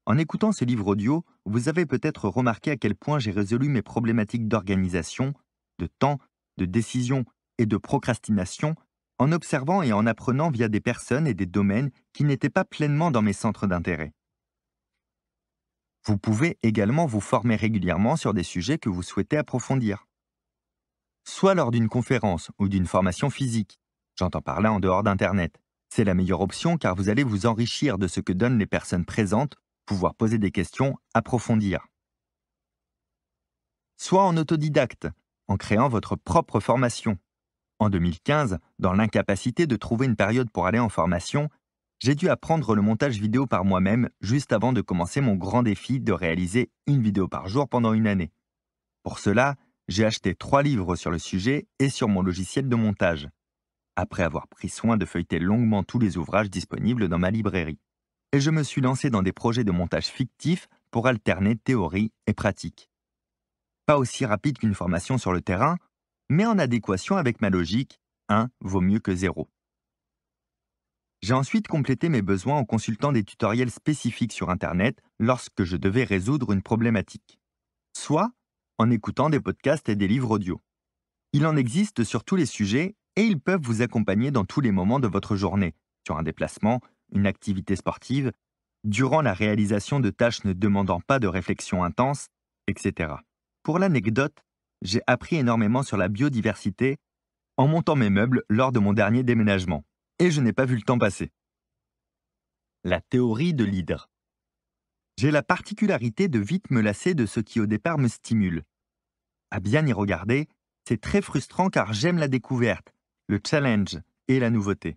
Speaker 1: En écoutant ce livre audio, vous avez peut-être remarqué à quel point j'ai résolu mes problématiques d'organisation, de temps, de décision et de procrastination en observant et en apprenant via des personnes et des domaines qui n'étaient pas pleinement dans mes centres d'intérêt. Vous pouvez également vous former régulièrement sur des sujets que vous souhaitez approfondir. Soit lors d'une conférence ou d'une formation physique, j'entends parler là en dehors d'Internet, c'est la meilleure option car vous allez vous enrichir de ce que donnent les personnes présentes, pouvoir poser des questions, approfondir. Soit en autodidacte, en créant votre propre formation. En 2015, dans l'incapacité de trouver une période pour aller en formation, j'ai dû apprendre le montage vidéo par moi-même juste avant de commencer mon grand défi de réaliser une vidéo par jour pendant une année. Pour cela, j'ai acheté trois livres sur le sujet et sur mon logiciel de montage après avoir pris soin de feuilleter longuement tous les ouvrages disponibles dans ma librairie. Et je me suis lancé dans des projets de montage fictifs pour alterner théorie et pratique. Pas aussi rapide qu'une formation sur le terrain, mais en adéquation avec ma logique, 1 vaut mieux que 0. J'ai ensuite complété mes besoins en consultant des tutoriels spécifiques sur Internet lorsque je devais résoudre une problématique, soit en écoutant des podcasts et des livres audio. Il en existe sur tous les sujets et ils peuvent vous accompagner dans tous les moments de votre journée, sur un déplacement, une activité sportive, durant la réalisation de tâches ne demandant pas de réflexion intense, etc. Pour l'anecdote, j'ai appris énormément sur la biodiversité en montant mes meubles lors de mon dernier déménagement, et je n'ai pas vu le temps passer. La théorie de l'hydre. J'ai la particularité de vite me lasser de ce qui au départ me stimule. À bien y regarder, c'est très frustrant car j'aime la découverte, le challenge et la nouveauté.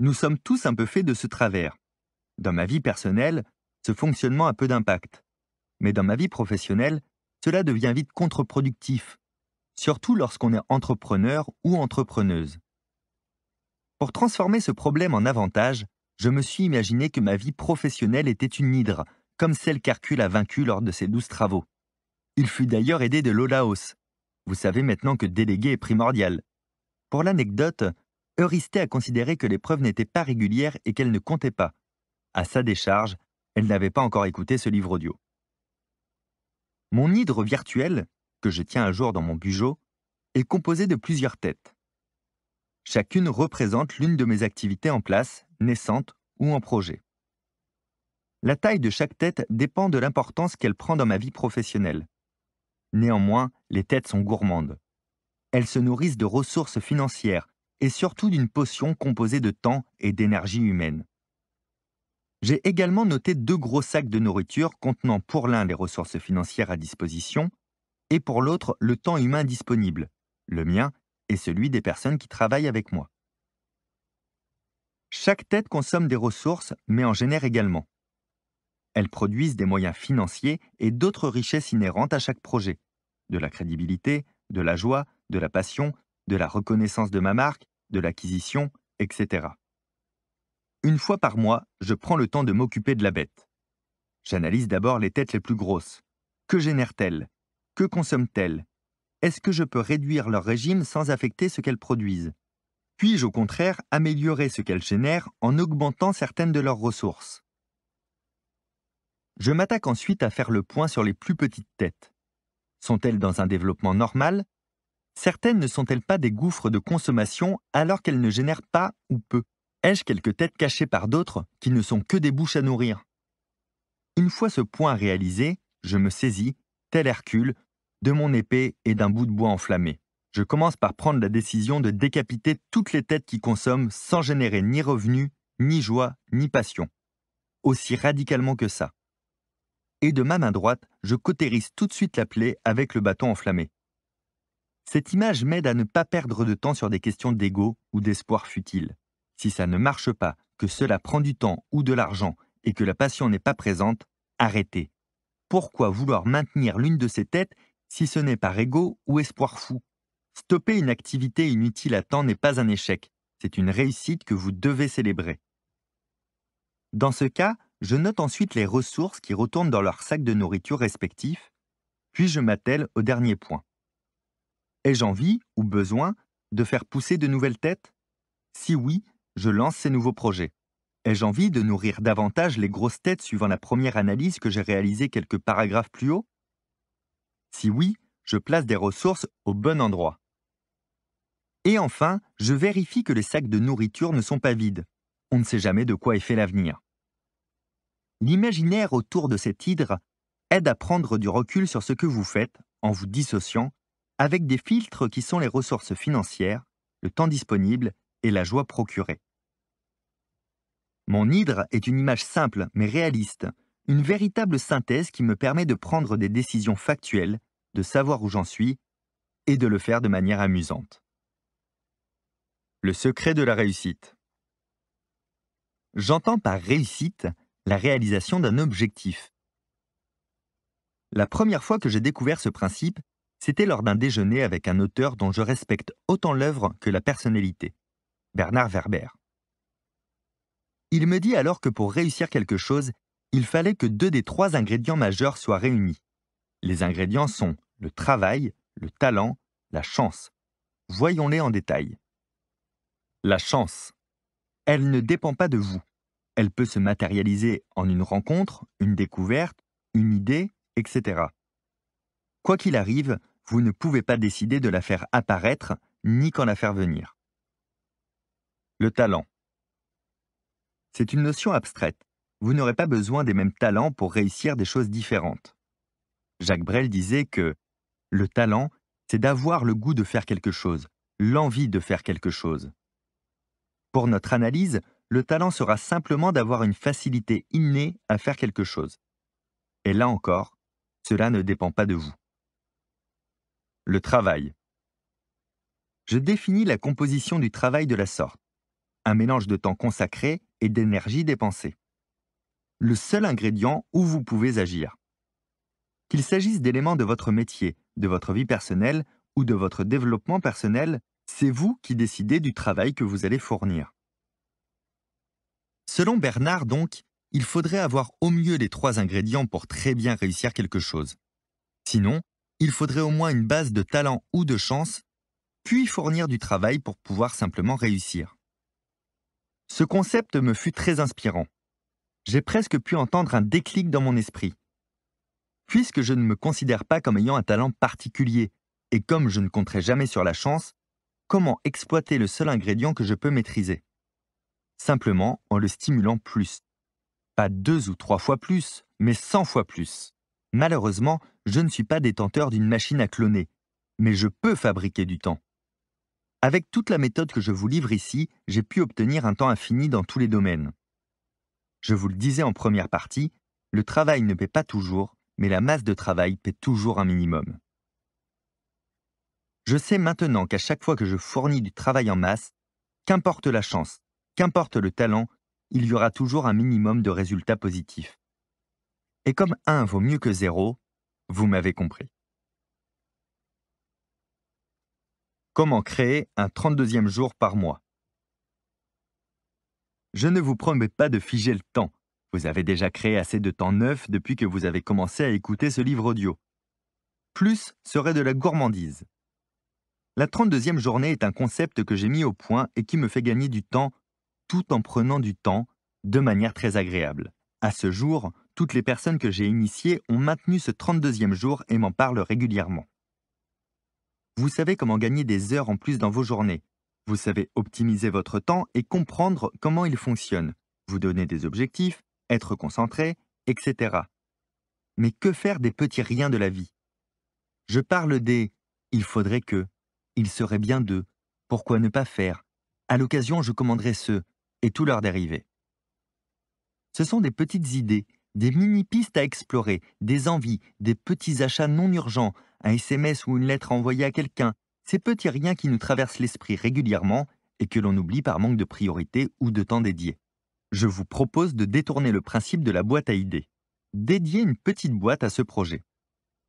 Speaker 1: Nous sommes tous un peu faits de ce travers. Dans ma vie personnelle, ce fonctionnement a peu d'impact. Mais dans ma vie professionnelle, cela devient vite contre-productif, surtout lorsqu'on est entrepreneur ou entrepreneuse. Pour transformer ce problème en avantage, je me suis imaginé que ma vie professionnelle était une hydre, comme celle qu'Hercule a vaincue lors de ses douze travaux. Il fut d'ailleurs aidé de l'Olaos. Vous savez maintenant que déléguer est primordial. Pour l'anecdote, Eurysthée a considéré que les preuves n'étaient pas régulières et qu'elle ne comptait pas. À sa décharge, elle n'avait pas encore écouté ce livre audio. Mon hydre virtuel, que je tiens à jour dans mon bugeot, est composé de plusieurs têtes. Chacune représente l'une de mes activités en place, naissante ou en projet. La taille de chaque tête dépend de l'importance qu'elle prend dans ma vie professionnelle. Néanmoins, les têtes sont gourmandes. Elles se nourrissent de ressources financières et surtout d'une potion composée de temps et d'énergie humaine. J'ai également noté deux gros sacs de nourriture contenant pour l'un les ressources financières à disposition et pour l'autre le temps humain disponible, le mien et celui des personnes qui travaillent avec moi. Chaque tête consomme des ressources, mais en génère également. Elles produisent des moyens financiers et d'autres richesses inhérentes à chaque projet, de la crédibilité, de la joie, de la passion, de la reconnaissance de ma marque, de l'acquisition, etc. Une fois par mois, je prends le temps de m'occuper de la bête. J'analyse d'abord les têtes les plus grosses. Que génèrent-elles Que consomment-elles Est-ce que je peux réduire leur régime sans affecter ce qu'elles produisent Puis-je au contraire améliorer ce qu'elles génèrent en augmentant certaines de leurs ressources Je m'attaque ensuite à faire le point sur les plus petites têtes. Sont-elles dans un développement normal Certaines ne sont-elles pas des gouffres de consommation alors qu'elles ne génèrent pas ou peu Ai-je quelques têtes cachées par d'autres qui ne sont que des bouches à nourrir Une fois ce point réalisé, je me saisis, tel Hercule, de mon épée et d'un bout de bois enflammé. Je commence par prendre la décision de décapiter toutes les têtes qui consomment sans générer ni revenu, ni joie, ni passion. Aussi radicalement que ça et de ma main droite, je cautérise tout de suite la plaie avec le bâton enflammé. Cette image m'aide à ne pas perdre de temps sur des questions d'ego ou d'espoir futile. Si ça ne marche pas, que cela prend du temps ou de l'argent et que la passion n'est pas présente, arrêtez. Pourquoi vouloir maintenir l'une de ces têtes si ce n'est par ego ou espoir fou Stopper une activité inutile à temps n'est pas un échec, c'est une réussite que vous devez célébrer. Dans ce cas, je note ensuite les ressources qui retournent dans leurs sacs de nourriture respectifs, puis je m'attelle au dernier point. Ai-je envie ou besoin de faire pousser de nouvelles têtes Si oui, je lance ces nouveaux projets. Ai-je envie de nourrir davantage les grosses têtes suivant la première analyse que j'ai réalisée quelques paragraphes plus haut Si oui, je place des ressources au bon endroit. Et enfin, je vérifie que les sacs de nourriture ne sont pas vides. On ne sait jamais de quoi est fait l'avenir. L'imaginaire autour de cette hydre aide à prendre du recul sur ce que vous faites en vous dissociant avec des filtres qui sont les ressources financières, le temps disponible et la joie procurée. Mon hydre est une image simple mais réaliste, une véritable synthèse qui me permet de prendre des décisions factuelles, de savoir où j'en suis et de le faire de manière amusante. Le secret de la réussite. J'entends par réussite la réalisation d'un objectif. La première fois que j'ai découvert ce principe, c'était lors d'un déjeuner avec un auteur dont je respecte autant l'œuvre que la personnalité, Bernard Werber. Il me dit alors que pour réussir quelque chose, il fallait que deux des trois ingrédients majeurs soient réunis. Les ingrédients sont le travail, le talent, la chance. Voyons-les en détail. La chance. Elle ne dépend pas de vous. Elle peut se matérialiser en une rencontre, une découverte, une idée, etc. Quoi qu'il arrive, vous ne pouvez pas décider de la faire apparaître ni qu'en la faire venir. Le talent. C'est une notion abstraite. Vous n'aurez pas besoin des mêmes talents pour réussir des choses différentes. Jacques Brel disait que le talent, c'est d'avoir le goût de faire quelque chose, l'envie de faire quelque chose. Pour notre analyse, le talent sera simplement d'avoir une facilité innée à faire quelque chose. Et là encore, cela ne dépend pas de vous. Le travail. Je définis la composition du travail de la sorte, un mélange de temps consacré et d'énergie dépensée. Le seul ingrédient où vous pouvez agir. Qu'il s'agisse d'éléments de votre métier, de votre vie personnelle ou de votre développement personnel, c'est vous qui décidez du travail que vous allez fournir. Selon Bernard, donc, il faudrait avoir au mieux les trois ingrédients pour très bien réussir quelque chose. Sinon, il faudrait au moins une base de talent ou de chance, puis fournir du travail pour pouvoir simplement réussir. Ce concept me fut très inspirant. J'ai presque pu entendre un déclic dans mon esprit. Puisque je ne me considère pas comme ayant un talent particulier, et comme je ne compterai jamais sur la chance, comment exploiter le seul ingrédient que je peux maîtriser simplement en le stimulant plus. Pas deux ou trois fois plus, mais cent fois plus. Malheureusement, je ne suis pas détenteur d'une machine à cloner, mais je peux fabriquer du temps. Avec toute la méthode que je vous livre ici, j'ai pu obtenir un temps infini dans tous les domaines. Je vous le disais en première partie, le travail ne paie pas toujours, mais la masse de travail paie toujours un minimum. Je sais maintenant qu'à chaque fois que je fournis du travail en masse, qu'importe la chance, Qu'importe le talent, il y aura toujours un minimum de résultats positifs. Et comme un vaut mieux que 0, vous m'avez compris. Comment créer un 32e jour par mois Je ne vous promets pas de figer le temps. Vous avez déjà créé assez de temps neuf depuis que vous avez commencé à écouter ce livre audio. Plus serait de la gourmandise. La 32e journée est un concept que j'ai mis au point et qui me fait gagner du temps tout en prenant du temps, de manière très agréable. À ce jour, toutes les personnes que j'ai initiées ont maintenu ce 32e jour et m'en parlent régulièrement. Vous savez comment gagner des heures en plus dans vos journées. Vous savez optimiser votre temps et comprendre comment il fonctionne, vous donner des objectifs, être concentré, etc. Mais que faire des petits riens de la vie Je parle des « il faudrait que »,« il serait bien de »,« pourquoi ne pas faire »,« à l'occasion je commanderai ce »,« et tous leurs dérivés. Ce sont des petites idées, des mini-pistes à explorer, des envies, des petits achats non urgents, un SMS ou une lettre envoyée à quelqu'un, ces petits riens qui nous traversent l'esprit régulièrement et que l'on oublie par manque de priorité ou de temps dédié. Je vous propose de détourner le principe de la boîte à idées. Dédiez une petite boîte à ce projet.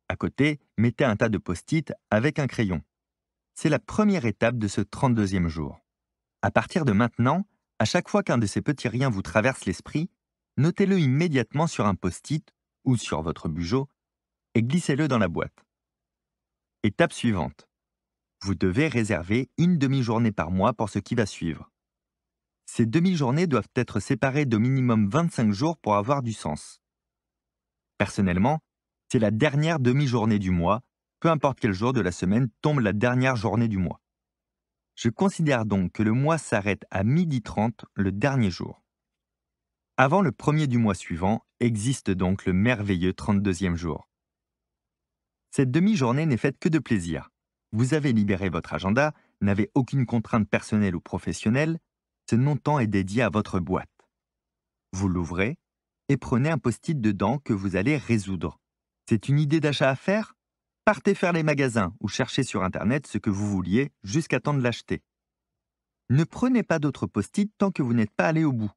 Speaker 1: À côté, mettez un tas de post-it avec un crayon. C'est la première étape de ce 32e jour. À partir de maintenant, à chaque fois qu'un de ces petits riens vous traverse l'esprit, notez-le immédiatement sur un post-it ou sur votre bugeot et glissez-le dans la boîte. Étape suivante. Vous devez réserver une demi-journée par mois pour ce qui va suivre. Ces demi-journées doivent être séparées d'au minimum 25 jours pour avoir du sens. Personnellement, c'est la dernière demi-journée du mois, peu importe quel jour de la semaine tombe la dernière journée du mois. Je considère donc que le mois s'arrête à midi 30 le dernier jour. Avant le premier du mois suivant existe donc le merveilleux 32e jour. Cette demi-journée n'est faite que de plaisir. Vous avez libéré votre agenda, n'avez aucune contrainte personnelle ou professionnelle, ce non-temps est dédié à votre boîte. Vous l'ouvrez et prenez un post-it dedans que vous allez résoudre. C'est une idée d'achat à faire partez faire les magasins ou cherchez sur Internet ce que vous vouliez jusqu'à temps de l'acheter. Ne prenez pas d'autres post-it tant que vous n'êtes pas allé au bout.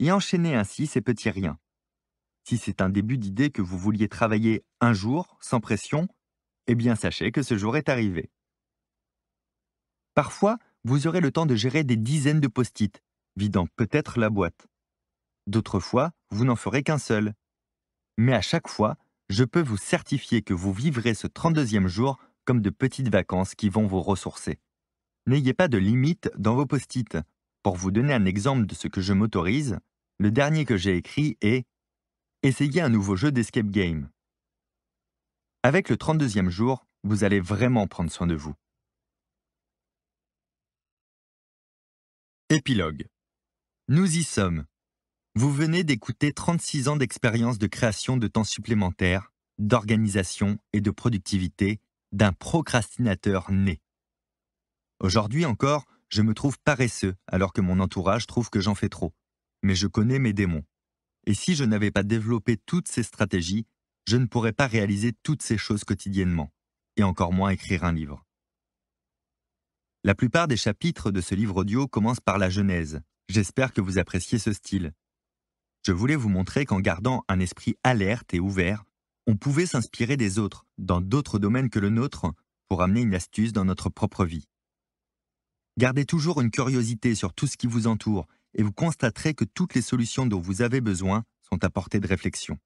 Speaker 1: Et enchaînez ainsi ces petits riens. Si c'est un début d'idée que vous vouliez travailler un jour, sans pression, eh bien sachez que ce jour est arrivé. Parfois, vous aurez le temps de gérer des dizaines de post-it, vidant peut-être la boîte. D'autres fois, vous n'en ferez qu'un seul. Mais à chaque fois, je peux vous certifier que vous vivrez ce 32e jour comme de petites vacances qui vont vous ressourcer. N'ayez pas de limites dans vos post-it. Pour vous donner un exemple de ce que je m'autorise, le dernier que j'ai écrit est « Essayez un nouveau jeu d'escape game ». Avec le 32e jour, vous allez vraiment prendre soin de vous. Épilogue Nous y sommes vous venez d'écouter 36 ans d'expérience de création de temps supplémentaire, d'organisation et de productivité d'un procrastinateur né. Aujourd'hui encore, je me trouve paresseux alors que mon entourage trouve que j'en fais trop. Mais je connais mes démons. Et si je n'avais pas développé toutes ces stratégies, je ne pourrais pas réaliser toutes ces choses quotidiennement, et encore moins écrire un livre. La plupart des chapitres de ce livre audio commencent par la Genèse. J'espère que vous appréciez ce style. Je voulais vous montrer qu'en gardant un esprit alerte et ouvert, on pouvait s'inspirer des autres, dans d'autres domaines que le nôtre, pour amener une astuce dans notre propre vie. Gardez toujours une curiosité sur tout ce qui vous entoure et vous constaterez que toutes les solutions dont vous avez besoin sont à portée de réflexion.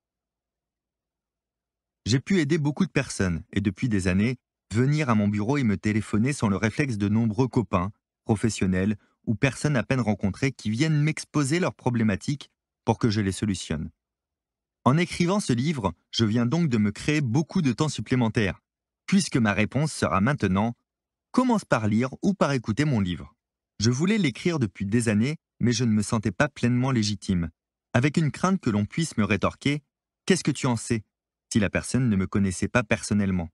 Speaker 1: J'ai pu aider beaucoup de personnes et depuis des années, venir à mon bureau et me téléphoner sans le réflexe de nombreux copains, professionnels ou personnes à peine rencontrées qui viennent m'exposer leurs problématiques pour que je les solutionne. En écrivant ce livre, je viens donc de me créer beaucoup de temps supplémentaire, puisque ma réponse sera maintenant commence par lire ou par écouter mon livre. Je voulais l'écrire depuis des années, mais je ne me sentais pas pleinement légitime, avec une crainte que l'on puisse me rétorquer Qu'est-ce que tu en sais si la personne ne me connaissait pas personnellement.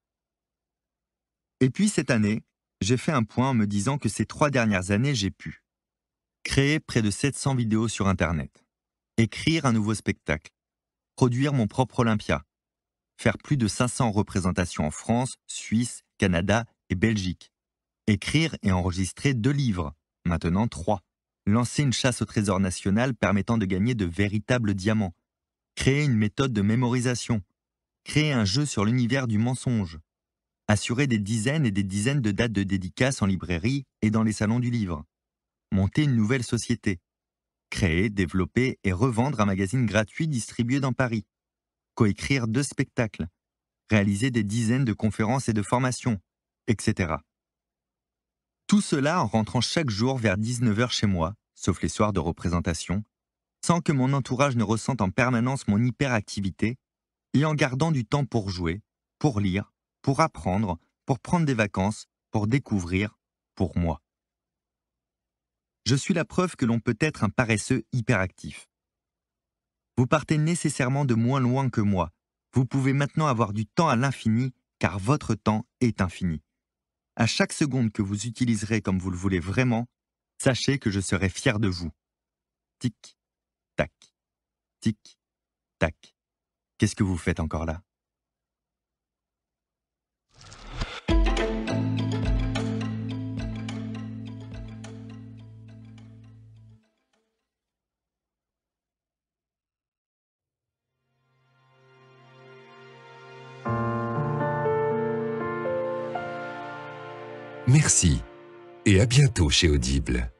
Speaker 1: Et puis cette année, j'ai fait un point en me disant que ces trois dernières années, j'ai pu créer près de 700 vidéos sur Internet, Écrire un nouveau spectacle. Produire mon propre Olympia. Faire plus de 500 représentations en France, Suisse, Canada et Belgique. Écrire et enregistrer deux livres, maintenant trois. Lancer une chasse au trésor national permettant de gagner de véritables diamants. Créer une méthode de mémorisation. Créer un jeu sur l'univers du mensonge. Assurer des dizaines et des dizaines de dates de dédicaces en librairie et dans les salons du livre. Monter une nouvelle société créer, développer et revendre un magazine gratuit distribué dans Paris, coécrire deux spectacles, réaliser des dizaines de conférences et de formations, etc. Tout cela en rentrant chaque jour vers 19h chez moi, sauf les soirs de représentation, sans que mon entourage ne ressente en permanence mon hyperactivité, et en gardant du temps pour jouer, pour lire, pour apprendre, pour prendre des vacances, pour découvrir, pour moi je suis la preuve que l'on peut être un paresseux hyperactif. Vous partez nécessairement de moins loin que moi. Vous pouvez maintenant avoir du temps à l'infini, car votre temps est infini. À chaque seconde que vous utiliserez comme vous le voulez vraiment, sachez que je serai fier de vous. Tic, tac, tic, tac. Qu'est-ce que vous faites encore là Merci et à bientôt chez Audible.